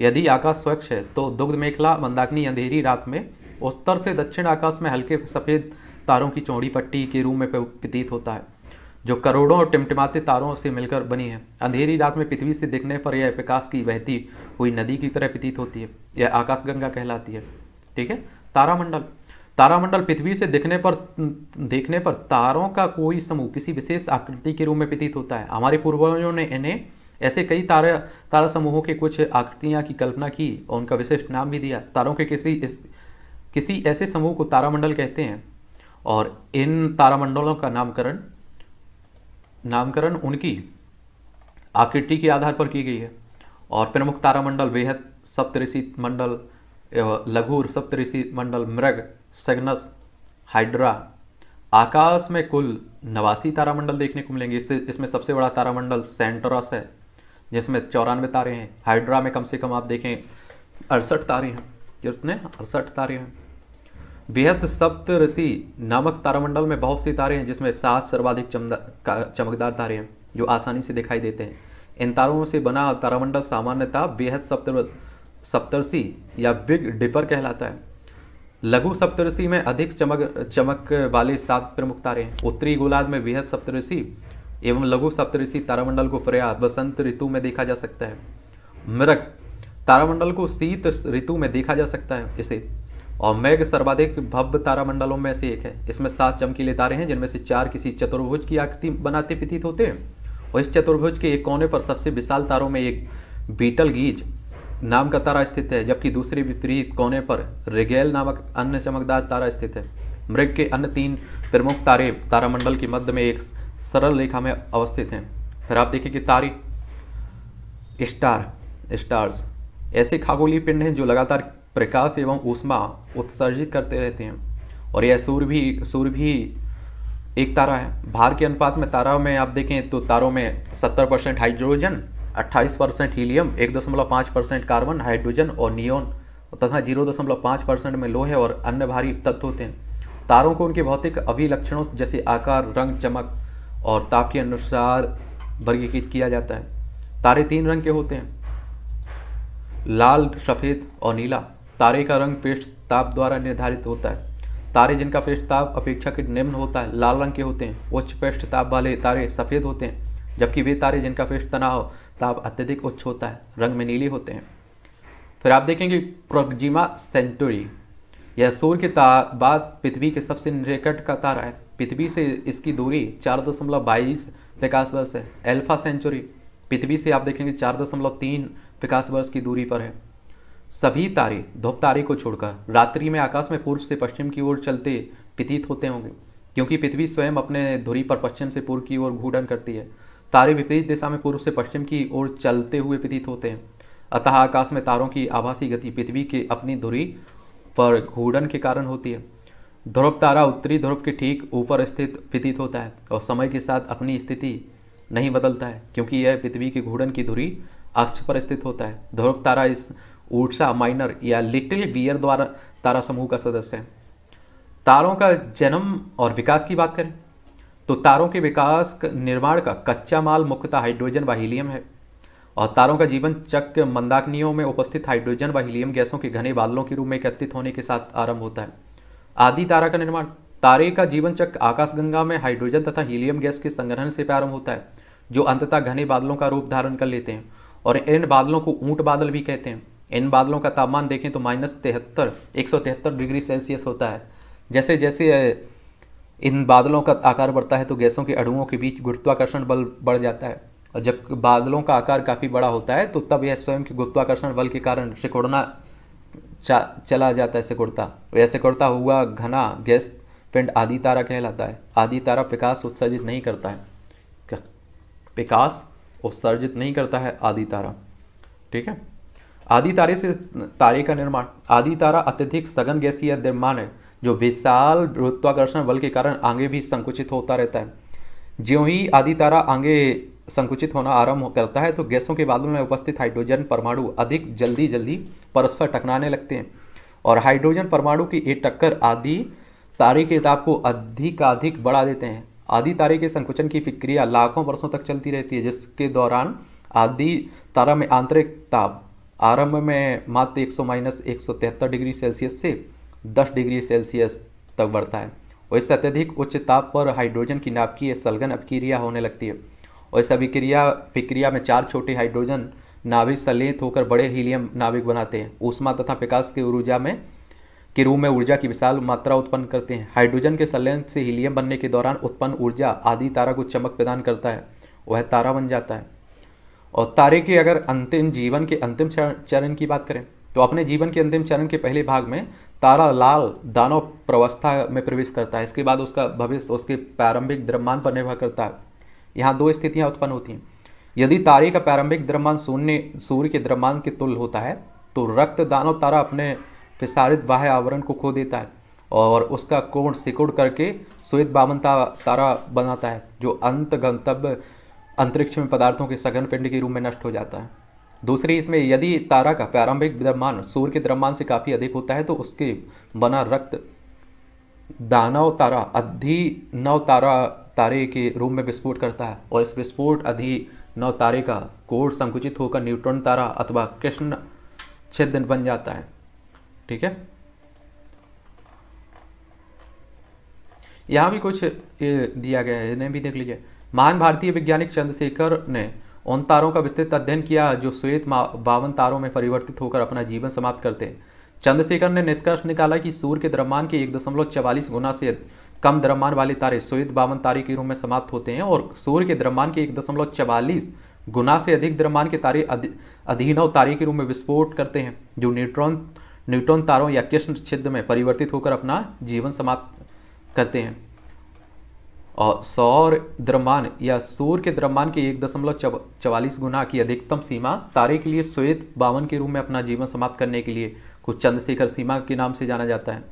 यदि आकाश स्वच्छ है तो दुग्ध मेखला मंदाकिनी अंधेरी रात में उत्तर से दक्षिण आकाश में हल्के सफ़ेद तारों की चौड़ी पट्टी के रूप में प्रतीत होता है जो करोड़ों टिमटिमाते तारों से मिलकर बनी है अंधेरी रात में पृथ्वी से देखने पर यह प्रकाश की बहती हुई नदी की तरह प्रतीत होती है यह आकाशगंगा कहलाती है ठीक है तारामंडल तारामंडल पृथ्वी से देखने पर देखने पर तारों का कोई समूह किसी विशेष आकृति के रूप में प्रतीत होता है हमारे पूर्वजों ने इन्हें ऐसे कई तारा तारा समूहों के कुछ आकृतियां की कल्पना की और उनका विशिष्ट नाम भी दिया तारों के किसी इस किसी ऐसे समूह को तारामंडल कहते हैं और इन तारामंडलों का नामकरण नामकरण उनकी आकृति के आधार पर की गई है और प्रमुख तारामंडल बेहद सप्तऋषि मंडल लघु सप्तऋषि मंडल मृग सैगनस हाइड्रा आकाश में कुल नवासी तारामंडल देखने को मिलेंगे इससे इसमें सबसे बड़ा तारामंडल सेंटरस है जिसमें चौरानवे तारे हैं हाइड्रा में कम से कम आप देखें अड़सठ तारे हैं कितने अड़सठ तारे हैं बेहद सप्त ऋषि नामक तारामंडल में बहुत से तारे हैं जिसमें सात सर्वाधिक चमकदार तारे हैं जो आसानी से दिखाई देते हैं इन तारों से बना तारामंडल सामान्यतः बेहद सप्त सप्तर्षि या बिग डिपर कहलाता है लघु सप्तऋषि में अधिक चमक चमक वाले सात प्रमुख तारे हैं उत्तरी गोलार्ध में वृहद सप्तऋषि एवं लघु सप्तऋषि तारामंडल को प्रयास बसंत ऋतु में देखा जा सकता है मृग तारामंडल को शीत ऋतु में देखा जा सकता है इसे और मेघ सर्वाधिक भव्य तारामंडलों में से एक है इसमें सात चमकीले तारे हैं जिनमें से चार किसी चतुर्भुज की आकृति बनाते प्रतीत होते हैं और इस चतुर्भुज के एक कोने पर सबसे विशाल तारों में एक बीटल गीज नाम का तारा स्थित है जबकि दूसरे विपरीत कोने पर रिगेल नामक अन्य चमकदार तारा स्थित है मृग के अन्य तीन प्रमुख तारे तारामंडल के मध्य में एक सरल रेखा में अवस्थित हैं फिर आप देखें कि तारे स्टार स्टार्स ऐसे खागोलीय पिंड हैं जो लगातार प्रकाश एवं ऊष्मा उत्सर्जित करते रहते हैं और यह सूर्य भी सूर्य भी एक तारा है भार के अनुपात में तारा में आप देखें तो तारों में सत्तर परसेंट हाइड्रोजन अट्ठाईस परसेंट हीलियम एक दशमलव पाँच परसेंट कार्बन हाइड्रोजन और नियोन तथा जीरो दशमलव पाँच परसेंट में लोहे और अन्य भारी तत्व होते हैं तारों को उनके भौतिक अभिलक्षणों जैसे आकार रंग चमक और ताप के अनुसार वर्गीकृत किया जाता है तारे तीन रंग के होते हैं लाल सफ़ेद और नीला तारे का रंग पेस्ट ताप द्वारा निर्धारित होता है तारे जिनका पेस्ट ताप अपेक्षाकृत निम्न होता है लाल रंग के होते हैं उच्च पेस्ट ताप वाले तारे सफ़ेद होते हैं जबकि वे तारे जिनका पेस्ट तनाव ताप अत्यधिक उच्च होता है रंग में नीले होते हैं फिर आप देखेंगे प्रोगजिमा सेंटोरी यह सूर्य के बाद पृथ्वी के सबसे निकट का तारा है पृथ्वी से इसकी दूरी चार दशमलव बाईस प्रकाश वर्ष है एल्फा सेंचुरी पृथ्वी से आप देखेंगे चार दशमलव तीन प्रकाश वर्ष की दूरी पर है सभी तारे धूप तारे को छोड़कर रात्रि में आकाश में पूर्व से पश्चिम की ओर चलते प्रतीत होते होंगे क्योंकि पृथ्वी स्वयं अपने धुरी पर पश्चिम से पूर्व की ओर घूर्णन करती है तारे विपरीत दिशा में पूर्व से पश्चिम की ओर चलते हुए प्रतीत होते हैं अतः आकाश में तारों की आभासी गति पृथ्वी के अपनी धुरी पर घूर्णन के कारण होती है ध्रुव तारा उत्तरी ध्रुव के ठीक ऊपर स्थित प्रतीत होता है और समय के साथ अपनी स्थिति नहीं बदलता है क्योंकि यह पृथ्वी के घूर्णन की धुरी अक्ष पर स्थित होता है ध्रुव तारा इस ऊर्जा माइनर या लिटिल बियर द्वारा तारा समूह का सदस्य है तारों का जन्म और विकास की बात करें तो तारों के विकास निर्माण का कच्चा माल मुख्यतः हाइड्रोजन व हीलियम है और तारों का जीवन चक्र मंदाकिनियों में उपस्थित हाइड्रोजन व हीलियम गैसों के घने बादलों के रूप में एकत्रित होने के साथ आरंभ होता है आदि तारा का निर्माण तारे का जीवन चक्र आकाशगंगा में हाइड्रोजन तथा हीलियम गैस के संग्रहण से प्रारंभ होता है जो अंततः घने बादलों का रूप धारण कर लेते हैं और इन बादलों को ऊँट बादल भी कहते हैं इन बादलों का तापमान देखें तो माइनस तिहत्तर एक डिग्री सेल्सियस होता है जैसे जैसे इन बादलों का आकार बढ़ता है तो गैसों के अड़ुओं के बीच गुरुत्वाकर्षण बल बढ़ जाता है और जब बादलों का आकार काफ़ी बड़ा होता है तो तब यह स्वयं के गुरुत्वाकर्षण बल के कारण सिकुड़ना चला जाता है सिकुड़ता यह सिकुड़ता हुआ घना गैस पिंड आदि तारा कहलाता है आदि तारा प्रकाश उत्सर्जित नहीं करता है प्रकाश उत्सर्जित नहीं करता है आदि तारा ठीक है आदि तारे से तारे का निर्माण आदि तारा अत्यधिक सघन गैसीय निर्माण है जो विशाल गुरुत्वाकर्षण बल के कारण आगे भी संकुचित होता रहता है ज्यों ही आदि तारा आगे संकुचित होना आरंभ करता है तो गैसों के बादलों में उपस्थित हाइड्रोजन परमाणु अधिक जल्दी जल्दी परस्पर टकराने लगते हैं और हाइड्रोजन परमाणु की ये टक्कर आदि तारे के ताप को अधिकाधिक बढ़ा देते हैं आदि तारे के संकुचन की प्रक्रिया लाखों वर्षों तक चलती रहती है जिसके दौरान आदि तारा में आंतरिक ताप आरंभ में मात्र 100 माइनस एक डिग्री सेल्सियस से 10 डिग्री सेल्सियस तक बढ़ता है और इससे अत्यधिक उच्च ताप पर हाइड्रोजन की नाभिकीय सलगन अभिक्रिया होने लगती है और इस अभिक्रिया प्रक्रिया में चार छोटे हाइड्रोजन नाभिक सलित होकर बड़े हीलियम नाभिक बनाते हैं ऊष्मा तथा प्रकाश के ऊर्जा में के रूप में ऊर्जा की विशाल मात्रा उत्पन्न करते हैं हाइड्रोजन के संलयन से हीलियम बनने के दौरान उत्पन्न ऊर्जा आदि तारा को चमक प्रदान करता है वह तारा बन जाता है और तारे के अगर अंतिम जीवन के अंतिम चरण की बात करें तो अपने जीवन के अंतिम चरण के पहले भाग में तारा लाल दानव प्रवस्था में प्रवेश करता है इसके बाद उसका भविष्य उसके प्रारंभिक द्रव्यमान पर निर्भर करता है यहाँ दो स्थितियाँ उत्पन्न होती हैं यदि तारे का प्रारंभिक द्रव्यमान शून्य सूर्य के द्रव्यमान के तुल्य होता है तो रक्त दानव तारा अपने प्रसारित बाह्य आवरण को खो देता है और उसका कोण सिकुड़ करके श्वेत बामन तारा बनाता है जो अंत गंतव्य अंतरिक्ष में पदार्थों के सघन पिंड के रूप में नष्ट हो जाता है दूसरी इसमें यदि तारा का प्रारंभिक द्रव्यमान सूर्य के द्रव्यमान से काफ़ी अधिक होता है तो उसके बना रक्त दानव तारा अधि नव तारा तारे के रूप में विस्फोट करता है और इस विस्फोट अधि नव तारे का कोर संकुचित होकर न्यूट्रॉन तारा अथवा कृष्ण छिद्र बन जाता है ठीक है यहाँ भी कुछ दिया गया है इन्हें भी देख लीजिए महान भारतीय वैज्ञानिक चंद्रशेखर ने उन तारों का विस्तृत अध्ययन किया जो श्वेत बावन तारों में परिवर्तित होकर अपना जीवन समाप्त करते हैं चंद्रशेखर ने निष्कर्ष निकाला कि सूर्य के द्रव्यमान के एक दशमलव चवालीस गुना से कम द्रव्यमान वाले तारे श्वेत बावन तारे के रूप में समाप्त होते हैं और सूर्य के द्रव्यमान के एक दशमलव चवालीस गुना से अधिक द्रव्यमान के तारे अधीनव तारे के रूप में विस्फोट करते हैं जो न्यूट्रॉन न्यूट्रॉन तारों या कृष्ण छिद्र में परिवर्तित होकर अपना जीवन समाप्त करते हैं और सौर द्रव्यमान या सूर्य के द्रव्यमान के एक दशमलव चवालीस गुना की अधिकतम सीमा तारे के लिए श्वेत बावन के रूप में अपना जीवन समाप्त करने के लिए कुछ चंद्रशेखर सीमा के नाम से जाना जाता है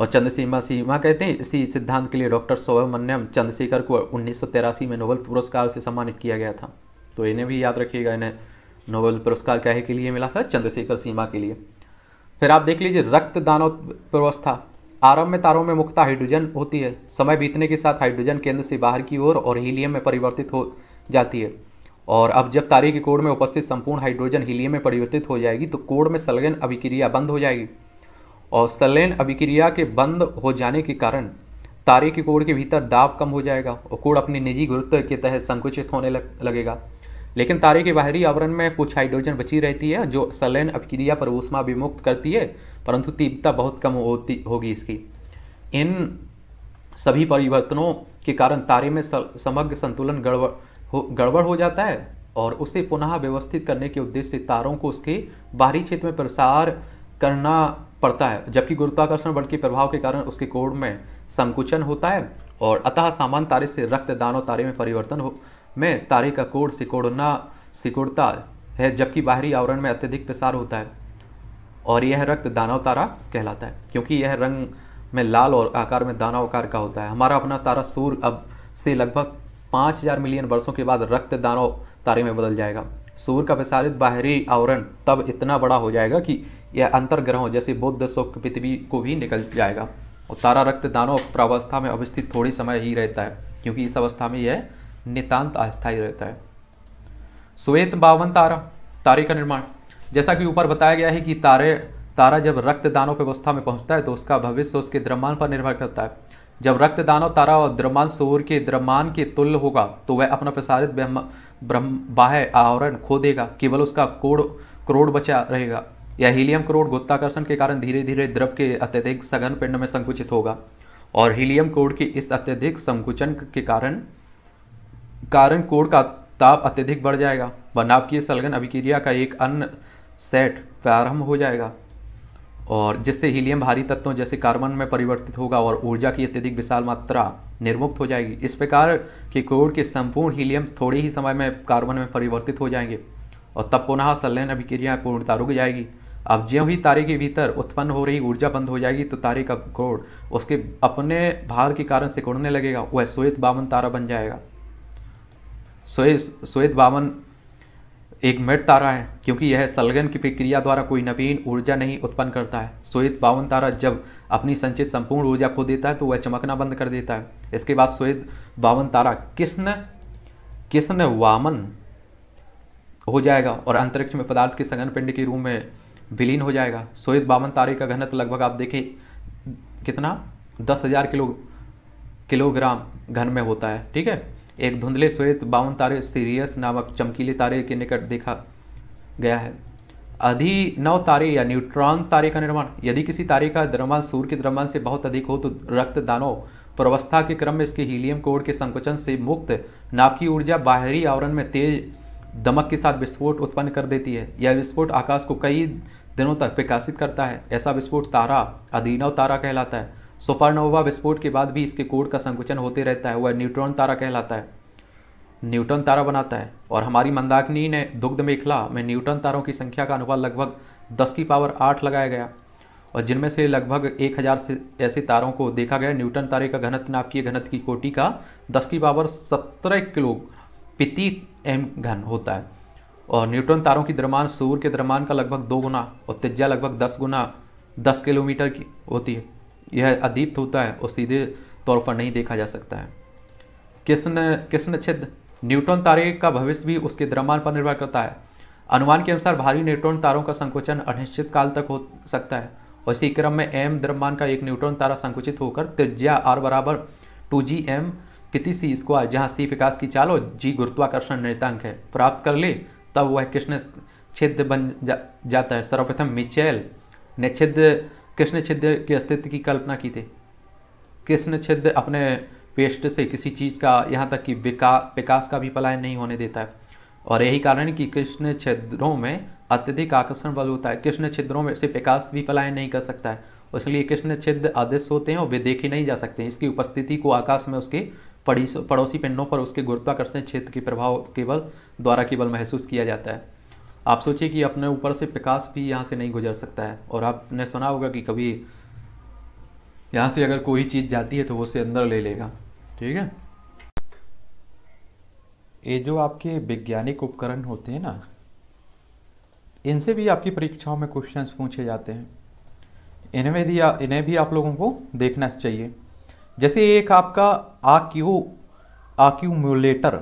और चंद्रसीमा सीमा कहते हैं इसी सिद्धांत के लिए डॉक्टर सौभमन्यम चंद्रशेखर को उन्नीस में नोबल पुरस्कार से सम्मानित किया गया था तो इन्हें भी याद रखिएगा इन्हें नोबेल पुरस्कार कहे के लिए मिला था चंद्रशेखर सीमा के लिए फिर आप देख लीजिए रक्तदान व्यवस्था आरंभ में तारों में मुक्ता हाइड्रोजन होती है समय बीतने के साथ हाइड्रोजन केंद्र से बाहर की ओर और, और हीलियम में परिवर्तित हो जाती है और अब जब तारे के कोड में उपस्थित संपूर्ण हाइड्रोजन हीलियम में परिवर्तित हो जाएगी तो कोड में सलगन अभिक्रिया बंद हो जाएगी और सलेन अभिक्रिया के बंद हो जाने के कारण तारे के कोड के भीतर दाब कम हो जाएगा और कोड अपने निजी गुरुत्व के तहत संकुचित होने लगेगा लेकिन तारे के बाहरी आवरण में कुछ हाइड्रोजन बची रहती है जो सलेन अभिक्रिया पर ऊष्मा विमुक्त करती है परंतु तीव्रता बहुत कम होती होगी इसकी इन सभी परिवर्तनों के कारण तारे में समग्र संतुलन गड़बड़ गड़बड़ हो जाता है और उसे पुनः व्यवस्थित करने के उद्देश्य से तारों को उसके बाहरी क्षेत्र में प्रसार करना पड़ता है जबकि गुरुत्वाकर्षण बल के प्रभाव के कारण उसके कोण में संकुचन होता है और अतः सामान्य तारे से दान और तारे में परिवर्तन हो में तारे का कोण सिकोड़ना सिकुड़ता है जबकि बाहरी आवरण में अत्यधिक प्रसार होता है और यह रक्त दानव तारा कहलाता है क्योंकि यह रंग में लाल और आकार में दानव आकार का होता है हमारा अपना तारा सूर्य अब से लगभग पाँच हजार मिलियन वर्षों के बाद रक्त दानव तारे में बदल जाएगा सूर्य का विसारित बाहरी आवरण तब इतना बड़ा हो जाएगा कि यह अंतर्ग्रहों जैसे बुद्ध शुक्र पृथ्वी को भी निकल जाएगा और तारा रक्त दानव प्रावस्था में अवस्थित थोड़ी समय ही रहता है क्योंकि इस अवस्था में यह नितान्त अस्थायी रहता है श्वेत बावन तारा तारे का निर्माण जैसा कि ऊपर बताया गया है कि तारे तारा जब रक्त की व्यवस्था में पहुंचता है तो उसका भविष्य उसके द्रव्यमान पर निर्भर करता है जब रक्त तारा और द्रव्यमान सूर्य के द्रव्यमान के तुल्य होगा तो वह अपना प्रसारित ब्रह्म बाह्य आवरण खो देगा केवल उसका कोड़ करोड़ बचा रहेगा या हीलियम करोड़ गुत्ताकर्षण के कारण धीरे धीरे द्रव के अत्यधिक सघन पिंड में संकुचित होगा और हीलियम कोड़ के इस अत्यधिक संकुचन के कारण कारण कोड़ का ताप अत्यधिक बढ़ जाएगा नाभकीय सलगन अभिक्रिया का एक अन्य सेट प्रारंभ हो जाएगा और जिससे हीलियम भारी तत्वों जैसे कार्बन में परिवर्तित होगा और ऊर्जा की अत्यधिक विशाल मात्रा निर्मुक्त हो जाएगी इस प्रकार के कोड़ के संपूर्ण हीलियम थोड़े ही समय में कार्बन में परिवर्तित हो जाएंगे और तब पुनः सलयन अभिक्रिया पूर्णता रुक जाएगी अब ज्यों ही तारे के भीतर उत्पन्न हो रही ऊर्जा बंद हो जाएगी तो तारे का कोड़ उसके अपने भार के कारण सिकुड़ने लगेगा वह श्वेत बावन तारा बन जाएगा श्वेत श्वेत बावन एक मृत तारा है क्योंकि यह सलगन की प्रक्रिया द्वारा कोई नवीन ऊर्जा नहीं उत्पन्न करता है श्वेत बावन तारा जब अपनी संचित संपूर्ण ऊर्जा खो देता है तो वह चमकना बंद कर देता है इसके बाद श्वेत बावन तारा किस्न किसन वामन हो जाएगा और अंतरिक्ष में पदार्थ के सघन पिंड के रूप में विलीन हो जाएगा श्वेत बावन तारे का घनत्व लगभग आप देखें कितना दस हज़ार किलो किलोग्राम घन में होता है ठीक है एक धुंधले श्वेत बावन तारे सीरियस नामक चमकीले तारे के निकट देखा गया है अधि नव तारे या न्यूट्रॉन तारे का निर्माण यदि किसी तारे का द्रव्यमान सूर्य के द्रव्यमान से बहुत अधिक हो तो रक्त दानों प्रवस्था के क्रम में इसके हीलियम कोड के संकोचन से मुक्त नाभिकीय ऊर्जा बाहरी आवरण में तेज दमक के साथ विस्फोट उत्पन्न कर देती है यह विस्फोट आकाश को कई दिनों तक विकासित करता है ऐसा विस्फोट तारा अधिनव तारा कहलाता है सुपरनोवा विस्फोट के बाद भी इसके कोड का संकुचन होते रहता है वह न्यूट्रॉन तारा कहलाता है न्यूटन तारा बनाता है और हमारी मंदाकिनी ने दुग्ध मेखला में न्यूटन तारों की संख्या का अनुपात लगभग दस की पावर आठ लगाया गया और जिनमें से लगभग एक हज़ार से ऐसे तारों को देखा गया न्यूटन तारे का घनत्व नाभिकीय घनत्व की कोटि का दस की पावर सत्रह किलो पिति एम घन होता है और न्यूट्रॉन तारों की द्रमान सूर्य के द्रमान का लगभग दो गुना और त्रिज्या लगभग दस गुना दस किलोमीटर की होती है यह अदीप्त होता है और सीधे तौर पर नहीं देखा जा सकता है कृष्ण कृष्ण छिद न्यूट्रॉन तारे का भविष्य भी उसके द्रव्यमान पर निर्भर करता है अनुमान के अनुसार भारी न्यूट्रॉन तारों का संकुचन अनिश्चित काल तक हो सकता है और इसी क्रम में एम द्रव्यमान का एक न्यूट्रॉन तारा संकुचित होकर त्रिज्या आर बराबर टू जी एम किति सी स्क्वायर जहाँ सी विकास की चाल और जी गुरुत्वाकर्षण निर्तांक है प्राप्त कर ले तब वह कृष्ण छिद बन जा, जाता है सर्वप्रथम मिचेल ने छिद किसने छिद्र के अस्तित्व की कल्पना की थी किसने छिद्र अपने पेस्ट से किसी चीज़ का यहाँ तक कि विका विकास का भी पलायन नहीं होने देता है और यही कारण है कि कृष्ण छिद्रों में अत्यधिक आकर्षण बल होता है कृष्ण छिद्रों में से विकास भी पलायन नहीं कर सकता है इसलिए कृष्ण छिद्र अदृश्य होते हैं और वे देखे नहीं जा सकते हैं इसकी उपस्थिति को आकाश में उसके पड़ोसी पिंडों पर उसके गुरुत्वाकर्षण क्षेत्र के प्रभाव केवल द्वारा केवल महसूस किया जाता है आप सोचिए कि अपने ऊपर से पिकास भी यहाँ से नहीं गुजर सकता है और आपने सुना होगा कि कभी यहाँ से अगर कोई चीज़ जाती है तो वो उसे अंदर ले लेगा ठीक है ये जो आपके वैज्ञानिक उपकरण होते हैं ना इनसे भी आपकी परीक्षाओं में क्वेश्चंस पूछे जाते हैं इन्हें भी इन्हें भी आप लोगों को देखना चाहिए जैसे एक आपका आक्यू आक्यूमुलेटर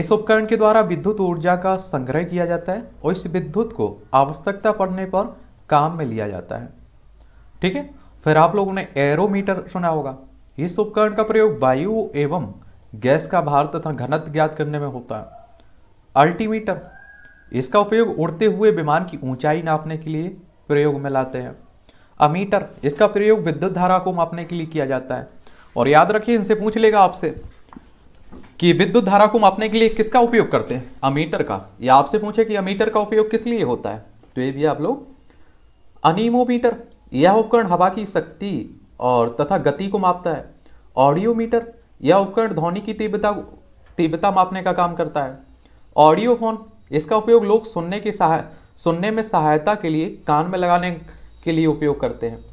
इस उपकरण के द्वारा विद्युत ऊर्जा का संग्रह किया जाता है और इस विद्युत को आवश्यकता पड़ने पर काम में लिया जाता है ठीक है फिर आप लोगों ने एरोमीटर सुना होगा इस उपकरण का प्रयोग वायु एवं गैस का भार तथा घनत्व ज्ञात करने में होता है अल्टीमीटर इसका उपयोग उड़ते हुए विमान की ऊंचाई नापने के लिए प्रयोग में लाते हैं अमीटर इसका प्रयोग विद्युत धारा को मापने के लिए किया जाता है और याद रखिए इनसे पूछ लेगा आपसे कि विद्युत धारा को मापने के लिए किसका उपयोग करते हैं अमीटर का या आपसे पूछे कि अमीटर का उपयोग किस लिए होता है तो ये भी आप लोग अनिमोमीटर यह उपकरण हवा की शक्ति और तथा गति को मापता है ऑडियोमीटर यह उपकरण ध्वनि की तीव्रता तीव्रता मापने का काम करता है ऑडियोफोन इसका उपयोग लोग सुनने की सहाय सुनने में सहायता के लिए कान में लगाने के लिए उपयोग करते हैं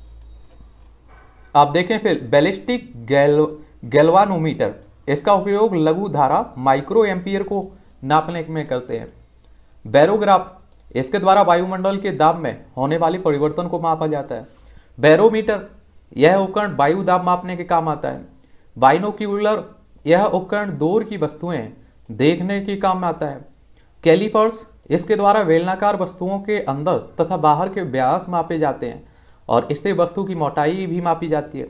आप देखें फिर बैलिस्टिक गैल गैल्वानोमीटर इसका उपयोग लघु धारा माइक्रो एम्पियर को नापने में करते हैं बैरोग्राफ इसके द्वारा वायुमंडल के दाब में होने वाले परिवर्तन को मापा जाता है बैरोमीटर यह उपकरण वायु दाब मापने के काम आता है बाइनोक्यूलर यह उपकरण दूर की वस्तुएं देखने के काम आता है कैलिपर्स इसके द्वारा वेलनाकार वस्तुओं के अंदर तथा बाहर के व्यास मापे जाते हैं और इससे वस्तु की मोटाई भी मापी जाती है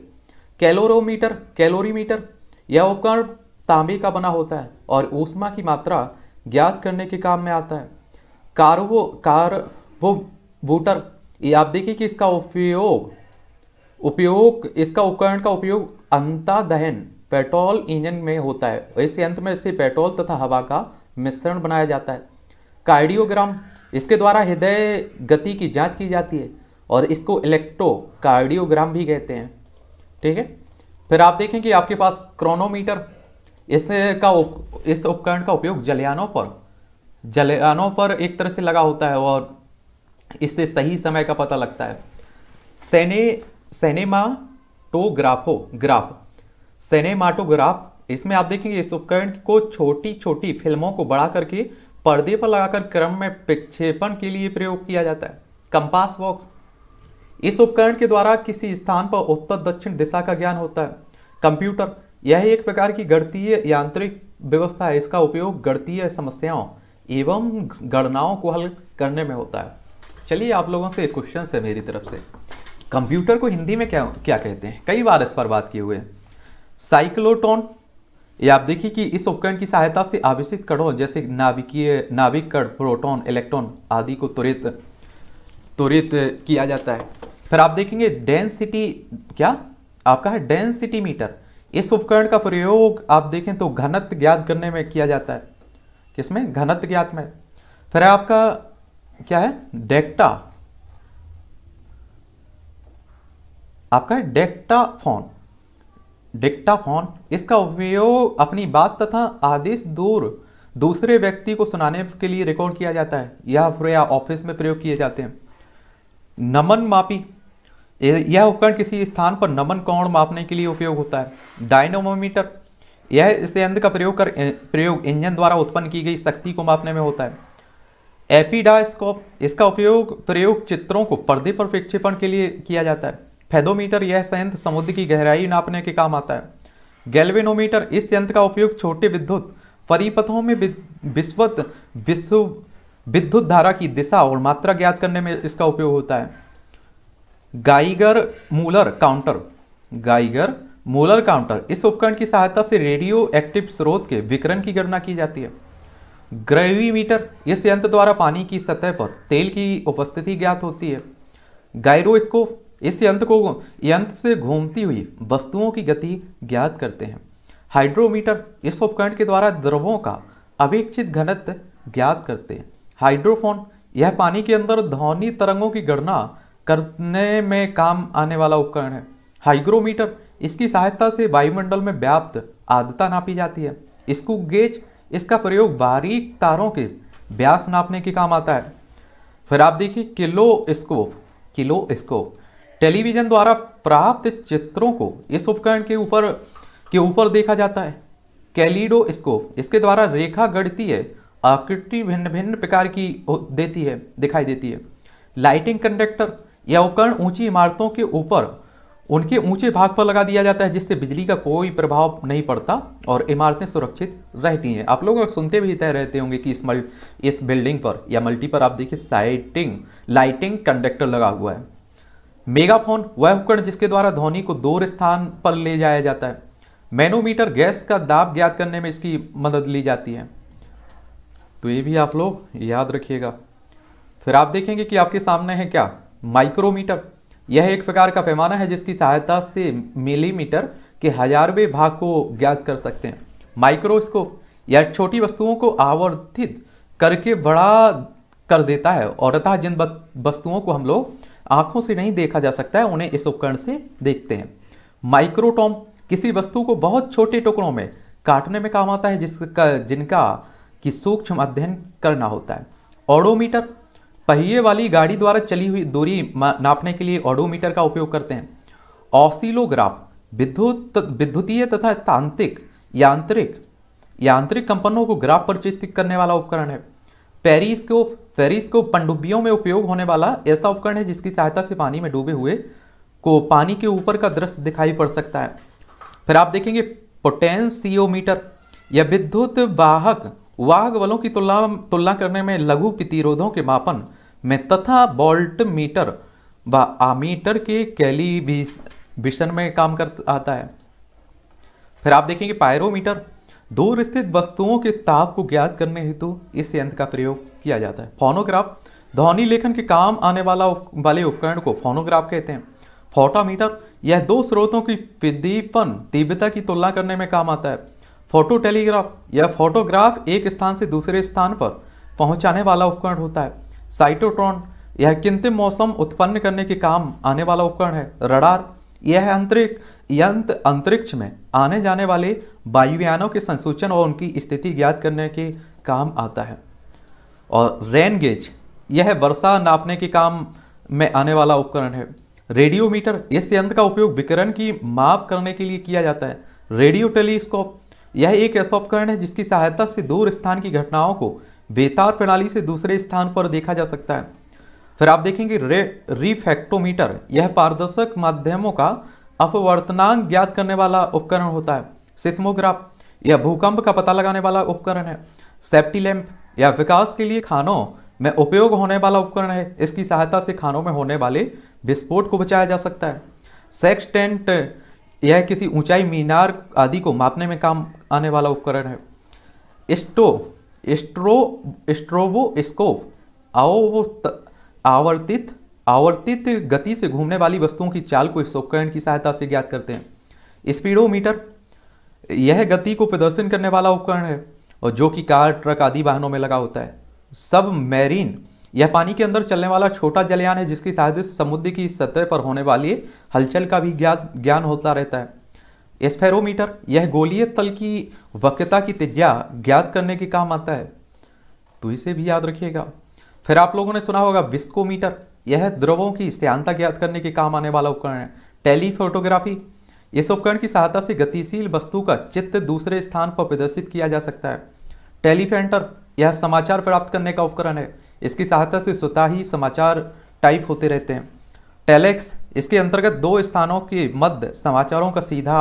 कैलोरोमीटर कैलोरीमीटर यह उपकरण तांबे का बना होता है और ऊष्मा की मात्रा ज्ञात करने के काम में आता है कारवो कार वो वोटर ये आप देखिए कि इसका उपयोग उपयोग इसका उपकरण का उपयोग अंता दहन पेट्रोल इंजन में होता है इस यंत्र में से पेट्रोल तथा हवा का मिश्रण बनाया जाता है कार्डियोग्राम इसके द्वारा हृदय गति की जांच की जाती है और इसको इलेक्ट्रोकार्डियोग्राम भी कहते हैं ठीक है फिर आप देखें कि आपके पास क्रोनोमीटर इस का उप, इस उपकरण का उपयोग जलयानों पर जलयानों पर एक तरह से लगा होता है और इससे सही समय का पता लगता है सेने सेनेमाटोग्राफो ग्राफ सेनेमाटोग्राफ इसमें आप देखेंगे इस उपकरण को छोटी छोटी फिल्मों को बढ़ा करके पर्दे पर लगाकर क्रम में प्रक्षेपण के लिए प्रयोग किया जाता है कंपास बॉक्स इस उपकरण के द्वारा किसी स्थान पर उत्तर दक्षिण दिशा का ज्ञान होता है कंप्यूटर यह एक प्रकार की गणतीय यांत्रिक व्यवस्था है इसका उपयोग गणतीय समस्याओं एवं गणनाओं को हल करने में होता है चलिए आप लोगों से क्वेश्चन है मेरी तरफ से कंप्यूटर को हिंदी में क्या क्या कहते हैं कई बार इस पर बात किए हुए साइक्लोटोन ये आप देखिए कि इस उपकरण की सहायता से आवेशित कणों जैसे नाभिकीय नाभिक कण प्रोटॉन इलेक्ट्रॉन आदि को त्वरित त्वरित किया जाता है फिर आप देखेंगे डेंसिटी क्या आपका है डेंसिटी मीटर इस उपकरण का प्रयोग आप देखें तो घनत्व ज्ञात करने में किया जाता है किसमें घनत्व ज्ञात में फिर आपका क्या है डेक्टा आपका डेक्टाफोन डेक्टाफोन इसका उपयोग अपनी बात तथा आदेश दूर दूसरे व्यक्ति को सुनाने के लिए रिकॉर्ड किया जाता है फिर या ऑफिस में प्रयोग किए जाते हैं नमन मापी यह उपकरण किसी स्थान पर नमन कोण मापने के लिए उपयोग होता है डायनोमोमीटर यह इस यंत्र का प्रयोग कर प्रयोग इंजन द्वारा उत्पन्न की गई शक्ति को मापने में होता है एपीडास्कोप इसका उपयोग प्रयोग चित्रों को पर्दे पर प्रक्षेपण के लिए किया जाता है फेदोमीटर यह संयंत्र समुद्र की गहराई नापने के काम आता है गैल्वेनोमीटर इस यंत्र का उपयोग छोटे विद्युत परिपथों में विस्वत विश्व विद्युत धारा की दिशा और मात्रा ज्ञात करने में इसका उपयोग होता है Geiger Muller counter Geiger Muller counter इस उपकरण की सहायता से रेडियो एक्टिव स्रोत के विकरण की गणना की जाती है ग्रेविमीटर इस यंत्र द्वारा पानी की सतह पर तेल की उपस्थिति ज्ञात होती है गायरोस्कोप इस यंत्र को यंत्र से घूमती हुई वस्तुओं की गति ज्ञात करते हैं हाइड्रोमीटर इस उपकरण के द्वारा द्रवों का अपेक्षित घनत्व ज्ञात करते हैं हाइड्रोफोन यह पानी के अंदर ध्वनि तरंगों की गणना करने में काम आने वाला उपकरण है हाइग्रोमीटर इसकी सहायता से वायुमंडल में व्याप्त आदता नापी जाती है इसको गेज इसका प्रयोग बारीक तारों के व्यास नापने के काम आता है फिर आप देखिए किलो किलो स्कोप टेलीविजन द्वारा प्राप्त चित्रों को इस उपकरण के ऊपर के ऊपर देखा जाता है स्कोप इसके द्वारा रेखा गढ़ती है आकृति भिन्न भिन्न प्रकार की देती है दिखाई देती है लाइटिंग कंडक्टर यह उपकरण ऊंची इमारतों के ऊपर उनके ऊंचे भाग पर लगा दिया जाता है जिससे बिजली का कोई प्रभाव नहीं पड़ता और इमारतें सुरक्षित रहती हैं आप लोग सुनते भी तय रहते होंगे कि इस मल इस बिल्डिंग पर या मल्टी पर आप देखिए साइटिंग लाइटिंग कंडक्टर लगा हुआ है मेगाफोन वह उपकरण जिसके द्वारा ध्वनि को दूर स्थान पर ले जाया जाता है मैनोमीटर गैस का दाब ज्ञात करने में इसकी मदद ली जाती है तो ये भी आप लोग याद रखिएगा फिर आप देखेंगे कि आपके सामने है क्या माइक्रोमीटर यह एक प्रकार का पैमाना है जिसकी सहायता से मिलीमीटर के हजारवें भाग को ज्ञात कर सकते हैं माइक्रोस्कोप यह छोटी वस्तुओं को आवर्धित करके बड़ा कर देता है और अतः जिन वस्तुओं को हम लोग आंखों से नहीं देखा जा सकता है उन्हें इस उपकरण से देखते हैं माइक्रोटॉम किसी वस्तु को बहुत छोटे टुकड़ों में काटने में काम आता है जिसका जिनका कि सूक्ष्म अध्ययन करना होता है ऑडोमीटर पहिए वाली गाड़ी द्वारा चली हुई दूरी नापने के लिए ऑडोमीटर का उपयोग करते हैं ऑसिलोग्राफ विद्युत विद्युतीय तथा तांत्रिक यांत्रिक यांत्रिक कंपनों को ग्राफ पर चित्रित करने वाला उपकरण है पेरिस्कोप पेरिस्कोप पनडुब्बियों में उपयोग होने वाला ऐसा उपकरण है जिसकी सहायता से पानी में डूबे हुए को पानी के ऊपर का दृश्य दिखाई पड़ सकता है फिर आप देखेंगे पोटेंसियोमीटर या विद्युत वाहक वाघ बलों की तुलना तुलना करने में लघु प्रतिरोधों के मापन में तथा बोल्ट मीटर व आमीटर के कैलिब्रेशन में काम कर आता है फिर आप देखेंगे पायरोमीटर दूर स्थित वस्तुओं के ताप को ज्ञात करने हेतु इस यंत्र का प्रयोग किया जाता है फोनोग्राफ ध्वनि लेखन के काम आने वाला वाले उपकरण को फोनोग्राफ कहते हैं फोटोमीटर यह दो स्रोतों की विद्यपन तीव्रता की तुलना करने में काम आता है फोटो टेलीग्राफ यह फोटोग्राफ एक स्थान से दूसरे स्थान पर पहुंचाने वाला उपकरण होता है साइटोट्रॉन यह किंतिम मौसम उत्पन्न करने के काम आने वाला उपकरण है रडार यह अंतरिक्ष यंत्र अंतरिक्ष में आने जाने वाले वायुयानों के संसूचन और उनकी स्थिति ज्ञात करने के काम आता है और रेन गेज यह वर्षा नापने के काम में आने वाला उपकरण है रेडियोमीटर इस यंत्र का उपयोग विकिरण की माप करने के लिए किया जाता है रेडियो टेलीस्कोप यह एक ऐसा उपकरण है जिसकी सहायता से दूर स्थान की घटनाओं को बेतार प्रणाली से दूसरे स्थान पर देखा जा सकता है फिर आप देखेंगे रिफेक्टोमीटर यह पारदर्शक माध्यमों का अपवर्तनांक ज्ञात करने वाला उपकरण होता है सिस्मोग्राफ यह भूकंप का पता लगाने वाला उपकरण है सेफ्टी लैंप यह विकास के लिए खानों में उपयोग होने वाला उपकरण है इसकी सहायता से खानों में होने वाले विस्फोट को बचाया जा सकता है सेक्सटेंट यह किसी ऊंचाई मीनार आदि को मापने में काम आने वाला उपकरण है स्टो स्ट्रो स्ट्रोवोस्कोप आवर्तित आवर्तित गति से घूमने वाली वस्तुओं की चाल को इस उपकरण की सहायता से ज्ञात करते हैं स्पीडोमीटर यह गति को प्रदर्शन करने वाला उपकरण है और जो कि कार ट्रक आदि वाहनों में लगा होता है सब मैरीन यह पानी के अंदर चलने वाला छोटा जलयान है जिसकी सहायता से समुद्र की सतह पर होने वाली हलचल का भी ज्ञान ज्ञान होता रहता है स्फेरोमीटर यह गोलीय तल की वक्रता की तिज्ञा ज्ञात करने के काम आता है तो इसे भी याद रखिएगा फिर आप लोगों ने सुना होगा विस्कोमीटर यह द्रवों की श्यांता ज्ञात करने के काम आने वाला उपकरण है टेलीफोटोग्राफी इस उपकरण की सहायता से गतिशील वस्तु का चित्र दूसरे स्थान पर प्रदर्शित किया जा सकता है टेलीफेंटर यह समाचार प्राप्त करने का उपकरण है इसकी सहायता से स्वतः ही समाचार टाइप होते रहते हैं टेलेक्स इसके अंतर्गत दो स्थानों के मध्य समाचारों का सीधा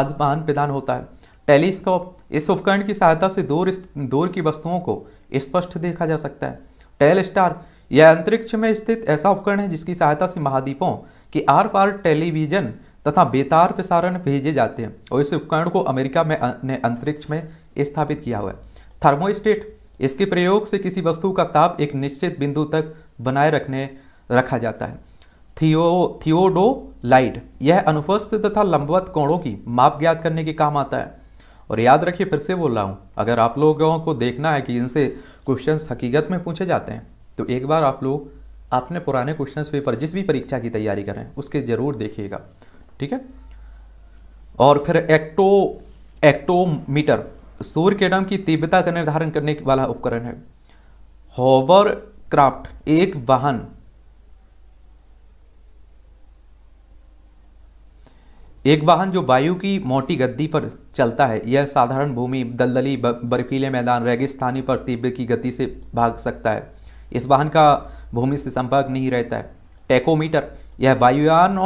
आदान प्रदान होता है टेलीस्कोप इस उपकरण की सहायता से दूर दूर की वस्तुओं को स्पष्ट देखा जा सकता है टेल स्टार यह अंतरिक्ष में स्थित ऐसा उपकरण है जिसकी सहायता से महाद्वीपों के आर पार टेलीविजन तथा बेतार प्रसारण भेजे जाते हैं और इस उपकरण को अमेरिका में ने अंतरिक्ष में स्थापित किया हुआ है थर्मोस्टेट इसके प्रयोग से किसी वस्तु का ताप एक निश्चित बिंदु तक बनाए रखने रखा जाता है थियो लाइट यह अनुपस्थित तथा लंबवत कोणों की माप ज्ञात करने के काम आता है और याद रखिए फिर से बोल रहा हूँ अगर आप लोगों को देखना है कि इनसे क्वेश्चन हकीकत में पूछे जाते हैं तो एक बार आप लोग अपने पुराने क्वेश्चन पेपर जिस भी परीक्षा की तैयारी करें उसके ज़रूर देखिएगा ठीक है और फिर एक्टो एक्टोमीटर सूर्य किरण की तीव्रता का निर्धारण करने वाला उपकरण है होवर क्राफ्ट एक वाहन एक वाहन जो वायु की मोटी गद्दी पर चलता है यह साधारण भूमि दलदली बर्फीले मैदान रेगिस्तानी पर तीव्र की गति से भाग सकता है इस वाहन का भूमि से संपर्क नहीं रहता है टेकोमीटर यह वायुयान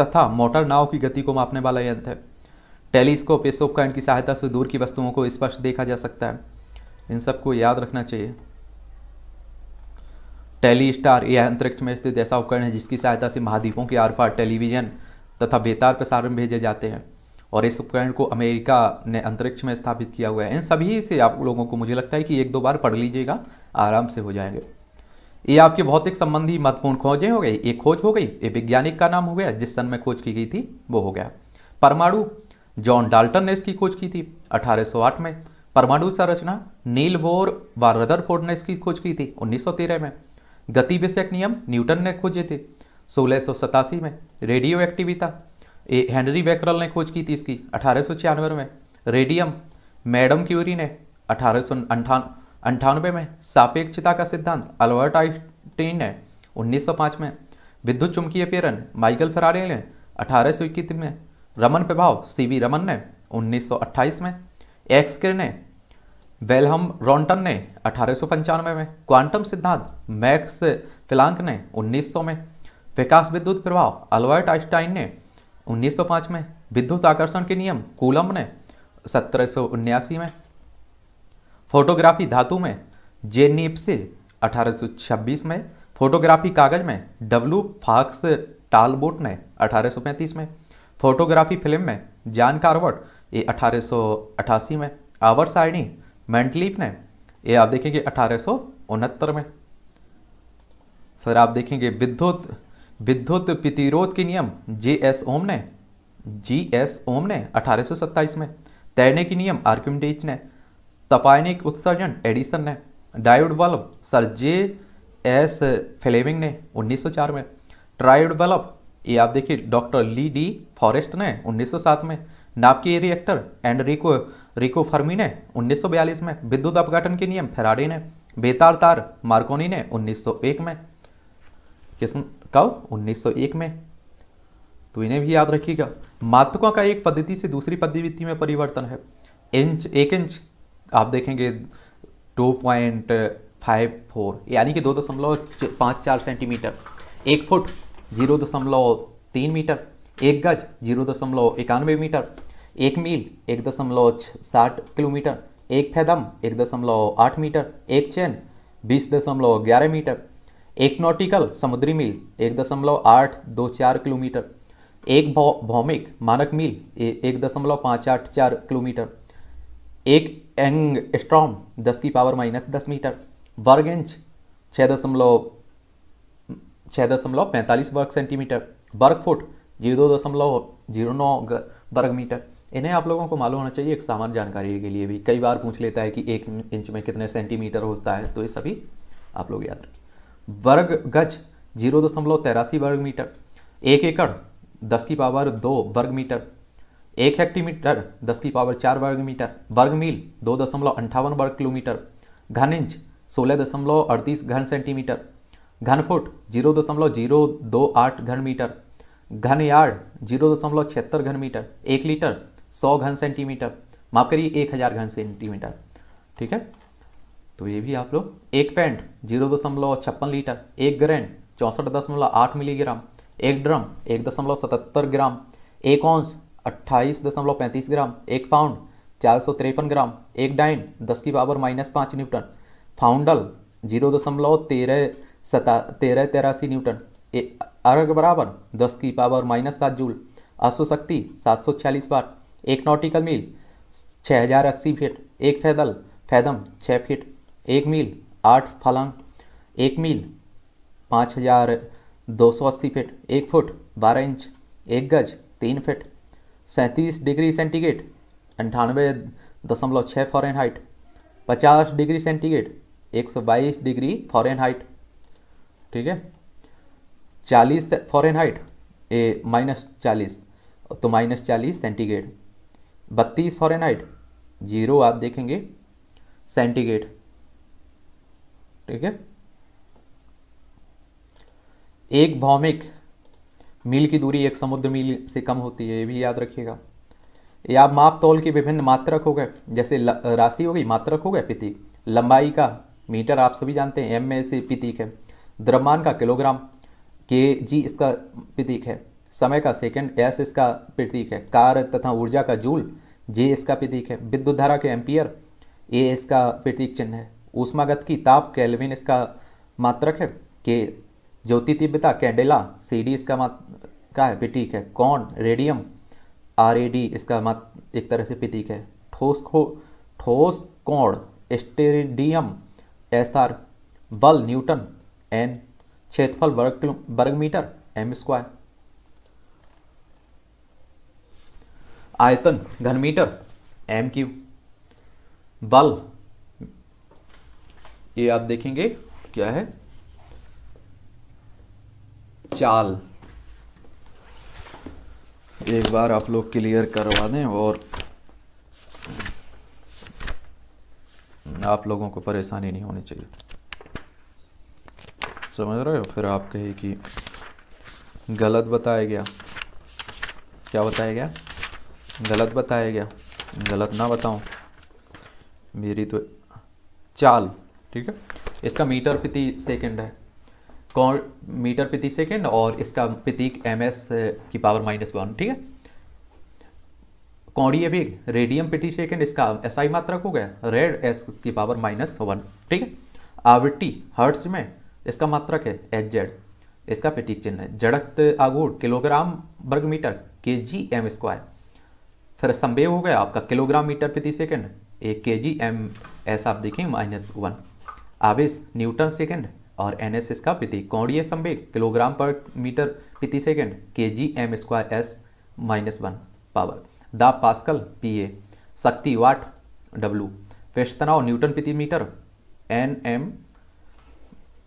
तथा मोटर नाव की गति को मापने वाला यंत्र है टेलीस्कोप ये सब का इनकी सहायता से दूर की वस्तुओं को स्पष्ट देखा जा सकता है इन सबको याद रखना चाहिए टेली स्टार यह अंतरिक्ष में स्थित ऐसा उपकरण है जिसकी सहायता से महाद्वीपों के आरफा टेलीविजन तथा बेतार प्रसारण भेजे जाते हैं और इस उपकरण को अमेरिका ने अंतरिक्ष में स्थापित किया हुआ है इन सभी से आप लोगों को मुझे लगता है कि एक दो बार पढ़ लीजिएगा आराम से हो जाएंगे ये आपके भौतिक संबंधी महत्वपूर्ण खोजें हो गई एक खोज हो गई ये वैज्ञानिक का नाम हो गया जिस सन में खोज की गई थी वो हो गया परमाणु जॉन डाल्टन ने इसकी खोज की थी 1808 में परमाणु संरचना नील वोर व रदरफोर्ड ने इसकी खोज की थी 1913 में गति विषयक नियम न्यूटन ने खोजे थे सोलह में radioactivity A Henri Becquerel ने खोज की थी इसकी अठारह में रेडियम मैडम क्यूरी ने अठारह अंठानवे में सापेक्षता का सिद्धांत अल्बर्ट आइंस्टीन ने 1905 में विद्युत चुंबकीय पेरन माइकल फरारे ने अठारह में रमन प्रभाव सीवी रमन ने 1928 में एक्स किर ने वेलहम रॉन्टन ने अठारह में क्वांटम सिद्धांत मैक्स फिलांक ने 1900 में विकास विद्युत प्रभाव अल्बर्ट आइंस्टाइन ने 1905 में विद्युत आकर्षण के नियम कूलम ने सत्रह में फोटोग्राफी धातु में जेनिप्सिल 1826 में फोटोग्राफी कागज में डब्ल्यू फाक्स टालबोट ने अठारह में फोटोग्राफी फिल्म में जान कार्वट ये अठारह में आवर साइनी मैंटलीप ने ये आप देखेंगे अठारह में फिर आप देखेंगे विद्युत विद्युत प्रतिरोध के नियम जे एस ओम ने जी एस ओम ने अठारह में तैरने के नियम आर्क्यूमडीज ने तपायनिक उत्सर्जन एडिसन ने diode bulb sir J S Fleming ने 1904 में ट्रायोड बल्ब ये आप देखिए डॉक्टर ली डी फॉरेस्ट ने 1907 में नापकी reactor Enrico Rico Fermi ने 1942 में विद्युत अपघटन के नियम फेराडे ने बेतार तार मार्कोनी ने 1901 में किस कब 1901 में तो इन्हें भी याद रखिएगा मातकों का एक पद्धति से दूसरी पद्धति में परिवर्तन है इंच एक इंच आप देखेंगे टू पॉइंट फाइव फोर यानी कि दो दशमलव पाँच चार सेंटीमीटर एक फुट जीरो दशमलव तीन मीटर एक गज जीरो दशमलव इक्यानवे मीटर एक मील एक दशमलव साठ किलोमीटर एक फैदम एक दशमलव आठ मीटर एक चैन बीस दशमलव ग्यारह मीटर एक नॉटिकल समुद्री मील एक दशमलव आठ दो चार किलोमीटर एक भौमिक मानक मील एक दशमलव पाँच आठ चार किलोमीटर एक एंग स्ट्रॉम दस की पावर माइनस दस मीटर वर्ग इंच छः दशमलव छः दशमलव पैंतालीस वर्ग सेंटीमीटर वर्ग फुट जीरो दशमलव जीरो नौ वर्ग मीटर इन्हें आप लोगों को मालूम होना चाहिए एक सामान्य जानकारी के लिए भी कई बार पूछ लेता है कि एक इंच में कितने सेंटीमीटर होता है तो ये सभी आप लोग याद रखें वर्ग गज जीरो दशमलव तेरासी वर्ग मीटर एक एकड़ दस की पावर दो वर्ग मीटर एक हेक्टीमीटर दस की पावर चार वर्ग मीटर वर्ग मील दो दशमलव अंठावन वर्ग किलोमीटर घन इंच सोलह दशमलव अड़तीस घन सेंटीमीटर घन फुट जीरो दशमलव जीरो दो आठ घन मीटर घन यार्ड जीरो दशमलव छिहत्तर घन मीटर एक लीटर सौ घन सेंटीमीटर माफ करिए एक हज़ार घन सेंटीमीटर ठीक है तो ये भी आप लोग एक पैंट जीरो दशमलव छप्पन लीटर एक ग्रैंड चौंसठ दशमलव आठ मिलीग्राम एक ड्रम एक दशमलव सतहत्तर ग्राम एक औंस अट्ठाईस दशमलव पैंतीस ग्राम एक पाउंड चार सौ तिरपन ग्राम एक डाइन दस की पावर माइनस पाँच न्यूटन फाउंडल जीरो दशमलव तेरह सता तेरह तेरासी न्यूटन अर्घ बराबर दस की पावर माइनस सात जूल अश्व शक्ति सात सौ छियालीस बार एक नॉटिकल मील छः हजार अस्सी फीट एक फैदल फैदम छः फीट एक मील आठ फलंग एक मील पाँच हजार दो सौ अस्सी फीट एक फुट बारह इंच एक गज तीन फीट सैंतीस डिग्री सेंटीग्रेड अंठानवे दशमलव छः फॉरन हाइट पचास डिग्री सेंटीग्रेड एक सौ बाईस डिग्री फॉरन हाइट ठीक है चालीस फॉरन हाइट ए माइनस चालीस तो माइनस चालीस सेंटीग्रेड बत्तीस फॉरन हाइट जीरो आप देखेंगे सेंटीग्रेड ठीक है एक भौमिक मील की दूरी एक समुद्र मील से कम होती है ये भी याद रखिएगा या माप तोल के विभिन्न मात्रक हो गए जैसे राशि हो गई मात्रक हो गए पितिक लंबाई का मीटर आप सभी जानते हैं एम में से प्रतीक है द्रव्यमान का किलोग्राम के जी इसका प्रतीक है समय का सेकंड एस इसका प्रतीक है कार तथा ऊर्जा का जूल जे इसका प्रतीक है विद्युत धारा के एम्पियर ए इसका प्रतीक चिन्ह है ऊष्मागत की ताप कैलविन इसका मात्रक है के ज्योति तीव्रता कैंडेला सी डी इसका मात का है प्रतीक है कौन रेडियम आर ए डी इसका मात एक तरह से प्रतीक है ठोस खो ठोस कौण एस्टेडियम एस आर बल न्यूटन एन क्षेत्रफल वर्ग किलो वर्ग मीटर एम स्क्वायर आयतन घन मीटर एम क्यू बल ये आप देखेंगे क्या है चाल एक बार आप लोग क्लियर करवा दें और आप लोगों को परेशानी नहीं होनी चाहिए समझ रहे हो फिर आप कहे कि गलत बताया गया क्या बताया गया गलत बताया गया गलत ना बताऊं मेरी तो चाल ठीक है इसका मीटर प्रति सेकंड है कौन मीटर प्रति सेकंड और इसका प्रतीक एम एस की पावर माइनस वन ठीक है कौड़ी अभी रेडियम प्रति सेकंड इसका एसआई मात्रक हो गया रेड एस की पावर माइनस वन ठीक है आवृत्ति हर्ट्ज में इसका मात्रक है एच जेड इसका प्रतीक चिन्ह है जड़क्त आगूढ़ किलोग्राम वर्ग मीटर के जी एम स्क्वायर फिर संवेग हो गया आपका किलोग्राम मीटर प्रति सेकेंड एक के जी एम ऐसा आप देखें माइनस वन आवेश न्यूटन सेकेंड और एन एस इसका प्रतीक कौड़ीय संवेग किलोग्राम पर मीटर प्रति second K G M square S minus one power दाब पास्कल पी ए शक्ति वाट डब्लू पेश तनाव न्यूटन प्रति मीटर एन एम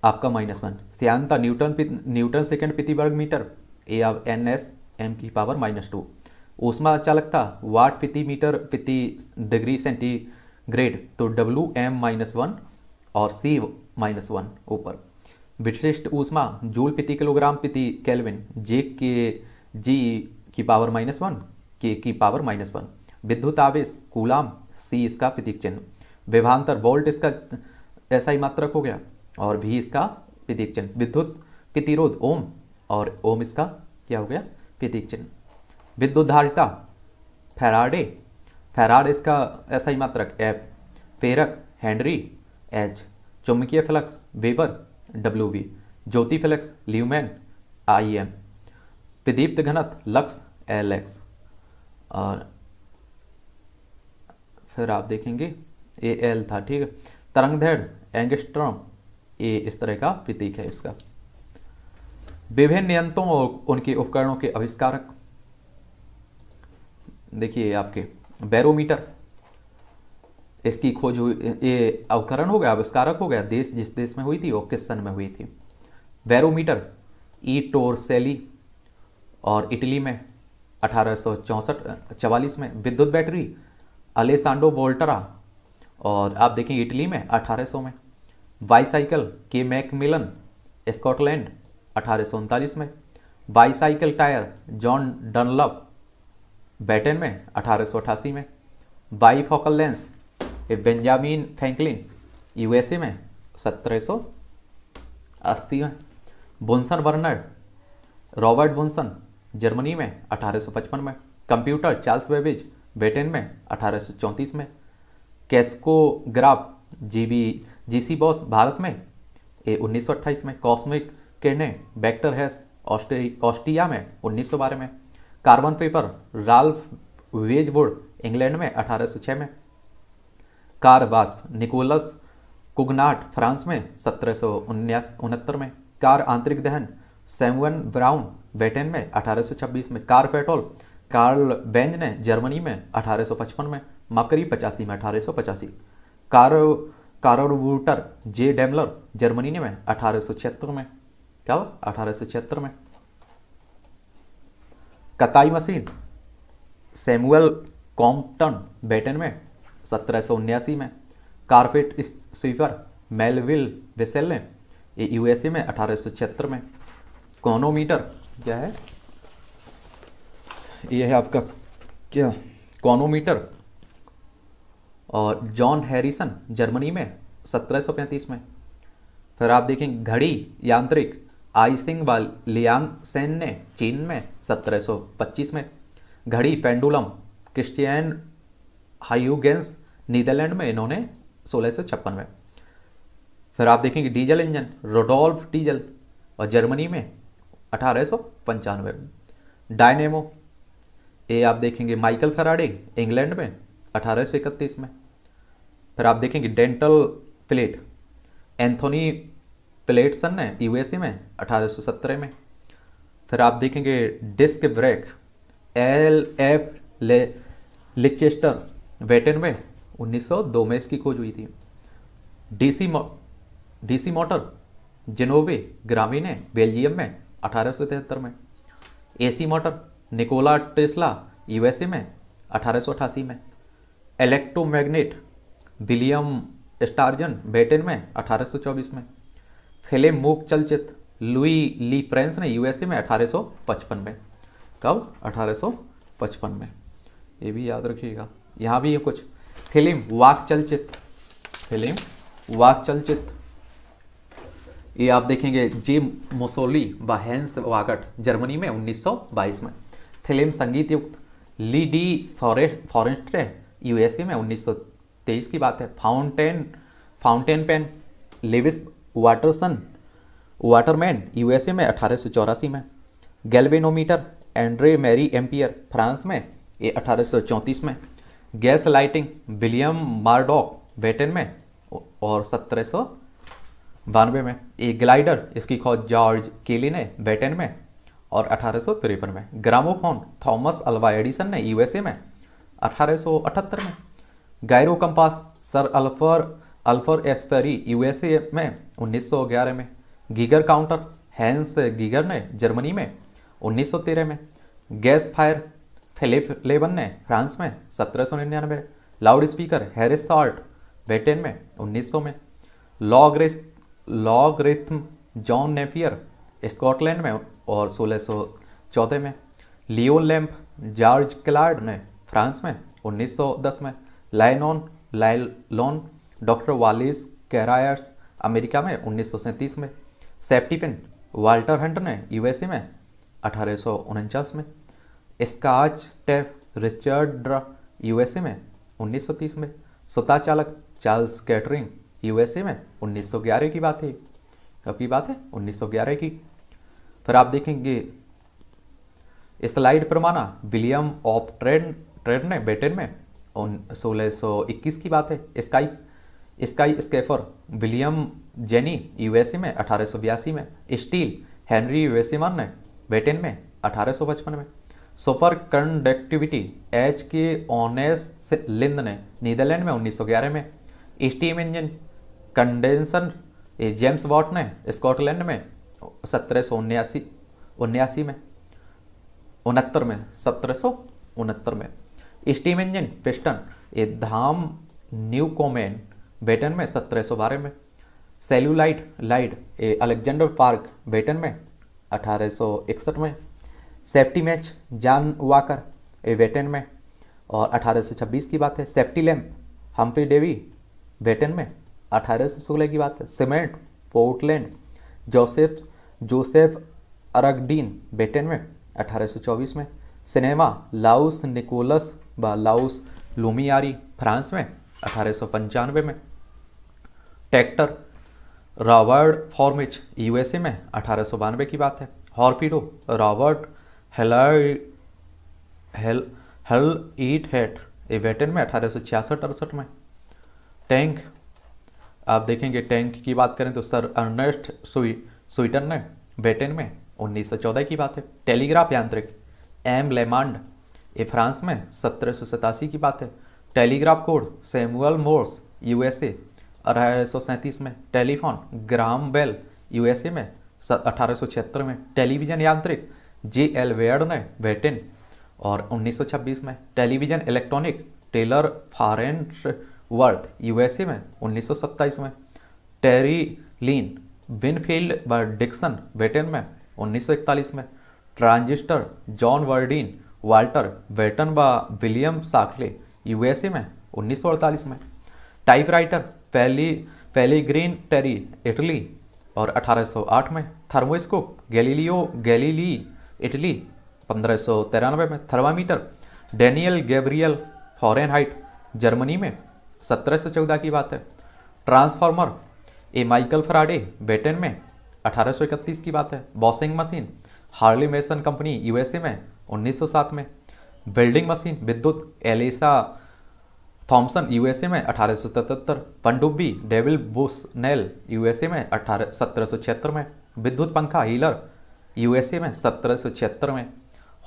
आपका माइनस वन श्यांता न्यूटन न्यूटन सेकेंड प्रति वर्ग मीटर ए अब एन एस एम की पावर माइनस टू उष्मा चालकता वाट प्रति मीटर प्रति डिग्री सेंटीग्रेड तो डब्ल्यू एम माइनस वन और सी माइनस वन ऊपर विशिष्ट ऊष्मा जूल प्रति किलोग्राम प्रति कैलविन जे के जी की पावर माइनस वन के की पावर माइनस वन विद्युत आवेश कूलाम सी इसका प्रतीक चिन्ह विभांतर वोल्ट इसका ऐसा ही मात्रक हो गया और भी इसका प्रतीक चिन्ह विद्युत प्रतिरोध ओम और ओम इसका क्या हो गया प्रतीक चिन्ह विद्युत धारिता फेराडे फेराड इसका ऐसा ही मात्रक एफ फेरक हेनरी एच चुम्बकीय फ्लक्स वेबर डब्ल्यू वी ज्योति फ्लक्स ल्यूमैन आई एम प्रदीप्त घनत लक्स एल एक्स और फिर आप देखेंगे ए एल था ठीक है तरंगधेड़ एंगस्ट्रॉम ये इस तरह का प्रतीक है इसका विभिन्न यंत्रों और उनके उपकरणों के आविष्कारक देखिए आपके बैरोमीटर इसकी खोज हुई ये अवकरण हो गया आविष्कारक हो गया देश जिस देश में हुई थी और किस सन में हुई थी बैरोमीटर ई टोर सेली और इटली में अठारह सौ में विद्युत बैटरी अलेसांडो वोल्टरा और आप देखें इटली में 1800 में बाईसाइकिल के मैकमिलन स्कॉटलैंड अठारह में bicycle tyre John Dunlop Britain में अठारह में focal lens Benjamin Franklin USA में 1780 में Bunsen Werner Robert Bunsen Germany में 1855 में कंप्यूटर चार्ल्स वेबिज ब्रिटेन में अठारह में crescograph G B GC Bose Bharat में ए उन्नीस में कॉस्मिक किरणें बैक्टर हैस ऑस्ट्रिया में 1912 में कार्बन पेपर राल्फ वेजवुड इंग्लैंड में 1806 में कार वास्प निकोलस कुगनाट फ्रांस में सत्रह में कार आंतरिक दहन सेमवन ब्राउन बेटेन में 1826 में कार पेट्रोल कार्ल बेंज ने जर्मनी में 1855 में मकरी पचासी में अठारह कार कारोबूटर जे डेमलर जर्मनी ने में अठारह में क्या हुआ अठारह में कताई मशीन सैमुअल कॉम्पटन बेटन में सत्रह में कारपेट स्वीपर मेलविल वेसेल ने यूएसए में अठारह में कॉनोमीटर क्या है यह है आपका क्या कॉनोमीटर और जॉन हैरिसन जर्मनी में सत्रह में फिर आप देखें घड़ी यांत्रिक वाल लियांग सेन ने चीन में 1725 में घड़ी पेंडुलम क्रिश्चियन हाइगेंस नीदरलैंड में इन्होंने सोलह में फिर आप देखेंगे डीजल इंजन रोडोल्फ डीजल और जर्मनी में अठारह डायनेमो ये आप देखेंगे माइकल फराडे इंग्लैंड में अठारह में फिर आप देखेंगे डेंटल प्लेट एंथोनी प्लेटसन ने यूएसए में 1817 में फिर आप देखेंगे डिस्क ब्रेक एल एफ ले लिचेस्टर वेटन में 1902 में इसकी खोज हुई थी डीसी डीसी मोटर जिनोवे ग्रामीण है बेल्जियम में अठारह में AC motor Nikola Tesla USA में अठारह में इलेक्ट्रोमैग्नेट दिलियम स्टार्जन बेटेन में 1824 में फेले मूक चलचित लुई ली फ्रेंस ने यूएसए में 1855 में कब 1855 में ये भी याद रखिएगा यहाँ भी ये कुछ फिल्म वाक चलचित फिल्म वाक चलचित ये आप देखेंगे जिम मोसोली बाहेंस वागट जर्मनी में 1922 में फिल्म संगीत युक्त Lee De Forest Forest USA में 1923 की बात है fountain fountain pen Lewis Waterson Waterman USA में अठारह में galvanometer Andre Marie Ampere France में ये अठारह में gas lighting William Murdoch Britain में और सत्रह बानवे में एक ग्लाइडर इसकी खोज जॉर्ज केली ने ब्रिटेन में और अठारह में ग्रामोफोन थॉमस अल्वा एडिसन ने यूएसए में 1878 में gyro compass sir Elmer Elmer Sperry USA में 1911 में गीगर काउंटर हैंस गीगर ने जर्मनी में 1913 में गैस फायर फिलिप लेबन ने फ्रांस में सत्रह loud speaker Horace Short Britain में 1900 में logarithm John Napier Scotland में और सोलह में लियो लैम्प जॉर्ज क्लार्ड ने फ्रांस में 1910 में nylon nylon doctor Wallace Carothers America में उन्नीस में सेप्टिपिन वाल्टर हंट ने यूएसए में अठारह में स्काच टेफ रिचर्ड यूएसए में 1930 में स्वता चालक चार्ल्स कैटरिंग यूएसए में 1911 की बात है कब की बात है 1911 की फिर आप देखेंगे स्लाइड परमाना विलियम ऑप ट्रेंड ट्रेड ने ब्रिटेन में उन सोलह सौ इक्कीस की बात है sky skyscraper William Jenney USA में अठारह में स्टील हेनरी वेसेमर ने बेटेन में अठारह में सुपर कंडक्टिविटी एच के ओनेस लिंद ने नीदरलैंड में 1911 में steam engine condensing James Watt ने स्कॉटलैंड में सत्रह सौ में उनहत्तर में सत्रह में स्टीम इंजन पिस्टन ये धाम न्यू कोमेन बेटन में सत्रह सौ बारह में सेल्यूलाइट लाइट ए अलेक्जेंडर पार्क बेटन में अठारह सौ इकसठ में safety match John Walker A Britain में और अठारह सौ छब्बीस की बात है safety lamp Humphry Davy Britain में अठारह सौ सोलह की बात है cement Portland Joseph Joseph Aspdin Britain में अठारह सौ चौबीस में सिनेमा लाउस निकोलस व लाउस लुमियारी फ्रांस में अठारह में ट्रैक्टर रॉबर्ट फॉर्मिच यूएसए में अठारह की बात है हॉर्पिडो रॉबर्ट हेल ईट हेट ये में अठारह सौ अड़सठ में टैंक आप देखेंगे टैंक की बात करें तो सर अर्नेस्ट सुई स्वीटन ने बेटेन में 1914 की बात है टेलीग्राफ यांत्रिक एम लेमांड ये फ्रांस में सत्रह की बात है telegraph code Samuel Morse USA अठारह में टेलीफोन ग्राम बेल यूएसए में अठारह में टेलीविजन यांत्रिक जे एल वेड ने वेटेन और 1926 में television electronic Taylor Farnsworth USA में 1927 में टेरी लीन विनफील्ड डिक्सन वेटिन में 1941 में transistor John Bardeen Walter Brattain व विलियम साखले यूएसए में 1948 में टाइपराइटर फैली ग्रीन टेरी इटली और 1808 में थर्मोस्कोप गैलीलियो गैलीली इटली पंद्रह में thermometer Daniel Gabriel Fahrenheit Germany में 1714 की बात है transformer A Michael Faraday Britain में 1831 की बात है बॉसिंग machine Hurley machine company USA में 1907 में वेल्डिंग मशीन विद्युत एलिसा थॉमसन यूएसए में अठारह पनडुब्बी डेविल बुसनेल यूएसए में अठारह सत्रह में विद्युत पंखा हीलर यूएसए में सत्रह में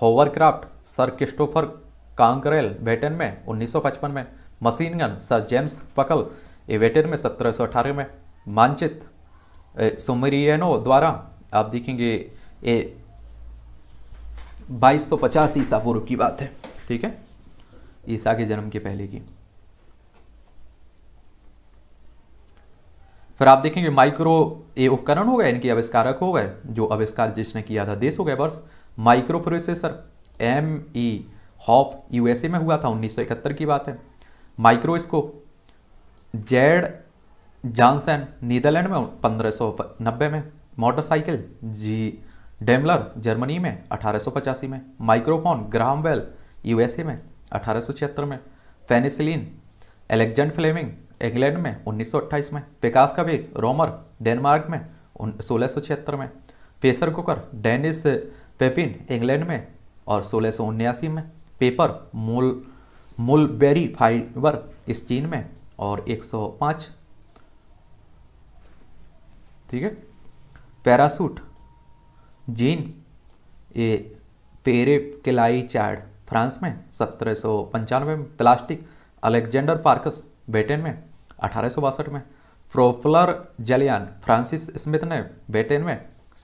hovercraft sir Christopher Cockerell Britain में 1955 में मशीन गन सर जेम्स पकल एवेटन में सत्रह में मानचित सुमरियनो द्वारा आप देखेंगे ए बाईस ईसा पूर्व की बात है ठीक है ईसा के जन्म के पहले की फिर आप देखेंगे माइक्रो ए उपकरण हो गए इनके आविष्कारक हो गए जो आविष्कार जिसने किया था देश हो गए वर्ष microprocessor M E Hoff USA में हुआ था उन्नीस की बात है माइक्रोस्कोप जेड जॉनसन नीदरलैंड में 1590 में मोटरसाइकिल जी डेमलर जर्मनी में अठारह में माइक्रोफोन ग्रामवेल यूएसए में अठारह में फेनिसिलिन एलेक्जेंड फ्लेमिंग इंग्लैंड में 1928 में विकास का वेग रोमर डेनमार्क में सोलह में pressure cooker Denis Papin England में और सोलह में पेपर मूल मूलबेरी फाइबर इस में और 105 ठीक है पैरासूट जीन ये पेरे केलाई चार्ड फ्रांस में सत्रह में प्लास्टिक अलेक्जेंडर पार्कस ब्रिटेन में अठारह में प्रोफलर जलियान फ्रांसिस स्मिथ ने ब्रिटेन में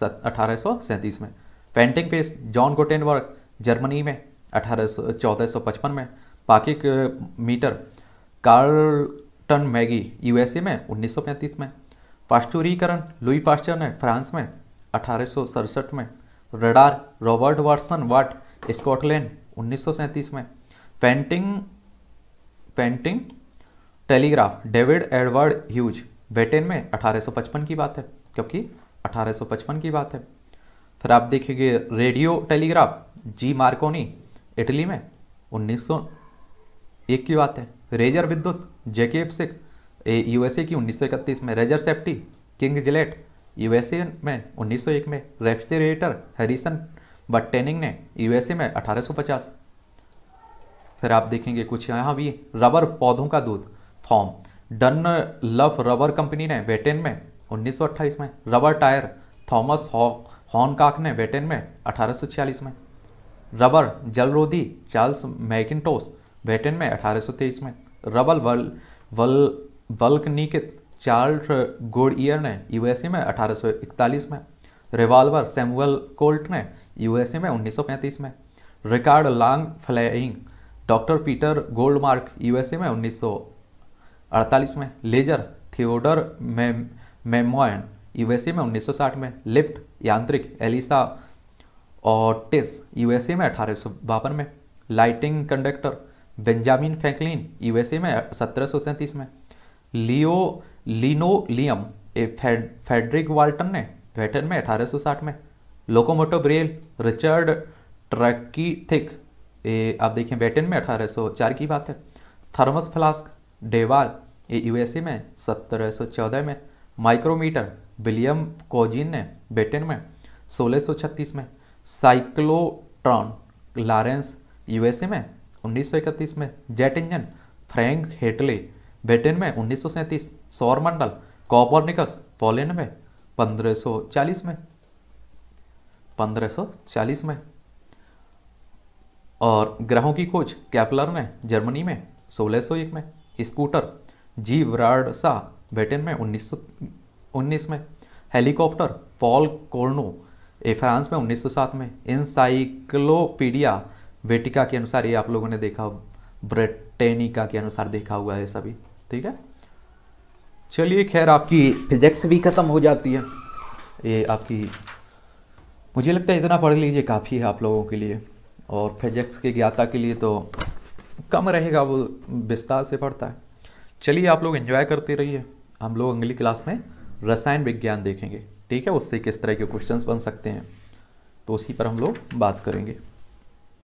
अठारह में printing press John Gutenberg Germany में अठारह में पाकि मीटर कार्लटन मैगी यूएसए में 1935 में पास्टुरीकरण लुई पास्चर ने फ्रांस में अठारह में radar Robert Watson Watt Scotland उन्नीस में printing printing telegraph David Edward Hughes Britain में 1855 की बात है क्योंकि 1855 की बात है फिर आप देखेंगे radio telegraph G Marconi Italy में 1901 की बात है रेजर विद्युत जेके सिक यूएसए की 1931 में razor safety King Gillette USA में 1901 में रेफ्रिजरेटर हैरिसन बट्टेनिंग ने यूएसए में 1850 फिर आप देखेंगे कुछ यहाँ भी रबर पौधों का दूध foam Dunlop rubber company ने वेटेन में 1928 में रबर टायर थॉमस हॉर्नकाक ने वेटेन में 1846 में रबर जलरोधी चार्ल्स मैकिनटोस वेटेन में 1823 में रबल वल वल वल्कनिकित चार्ल्स ईयर ने यूएसए में 1841 में रिवाल्वर सैमुअल कोल्ट ने यूएसए में 1935 में record long flying doctor Peter Goldmark USA में 1948 में लेजर थियोडर मेमोयन यूएसए में 1960 में लिफ्ट यांत्रिक एलिसा और यूएसए में अठारह में lighting conductor Benjamin Franklin USA में सत्रह में लियो लिनोलियम ए फेडरिक वाल्टन ने वेटन में 1860 में लोकोमोटो ब्रेल रिचर्ड ट्रकी थिक ए आप देखें वेटन में 1804 की बात है थर्मस फ्लास्क डेवाल ए यूएसए में 1714 में माइक्रोमीटर विलियम कोजिन ने बेटेन में 1636 में साइक्लोट्रॉन लारेंस यूएसए में 1931 में jet engine Frank Whittle Britain में उन्नीस सौर मंडल कॉपरनिकस पोलैंड में 1540 में 1540 में और ग्रहों की खोज कैपलर ने जर्मनी में 1601 में स्कूटर जी ब्राड ब्रिटेन में 1919 में हेलीकॉप्टर पॉल कोर्नो ए फ्रांस में 1907 में इंसाइक्लोपीडिया वेटिका के अनुसार ये आप लोगों ने देखा ब्रिटेनिका के अनुसार देखा हुआ है सभी ठीक है चलिए खैर आपकी फिजिक्स भी ख़त्म हो जाती है ये आपकी मुझे लगता है इतना पढ़ लीजिए काफ़ी है आप लोगों के लिए और फिजिक्स के ज्ञाता के लिए तो कम रहेगा वो विस्तार से पढ़ता है चलिए आप लोग एंजॉय करते रहिए हम लोग अगली क्लास में रसायन विज्ञान देखेंगे ठीक है उससे किस तरह के क्वेश्चंस बन सकते हैं तो उसी पर हम लोग बात करेंगे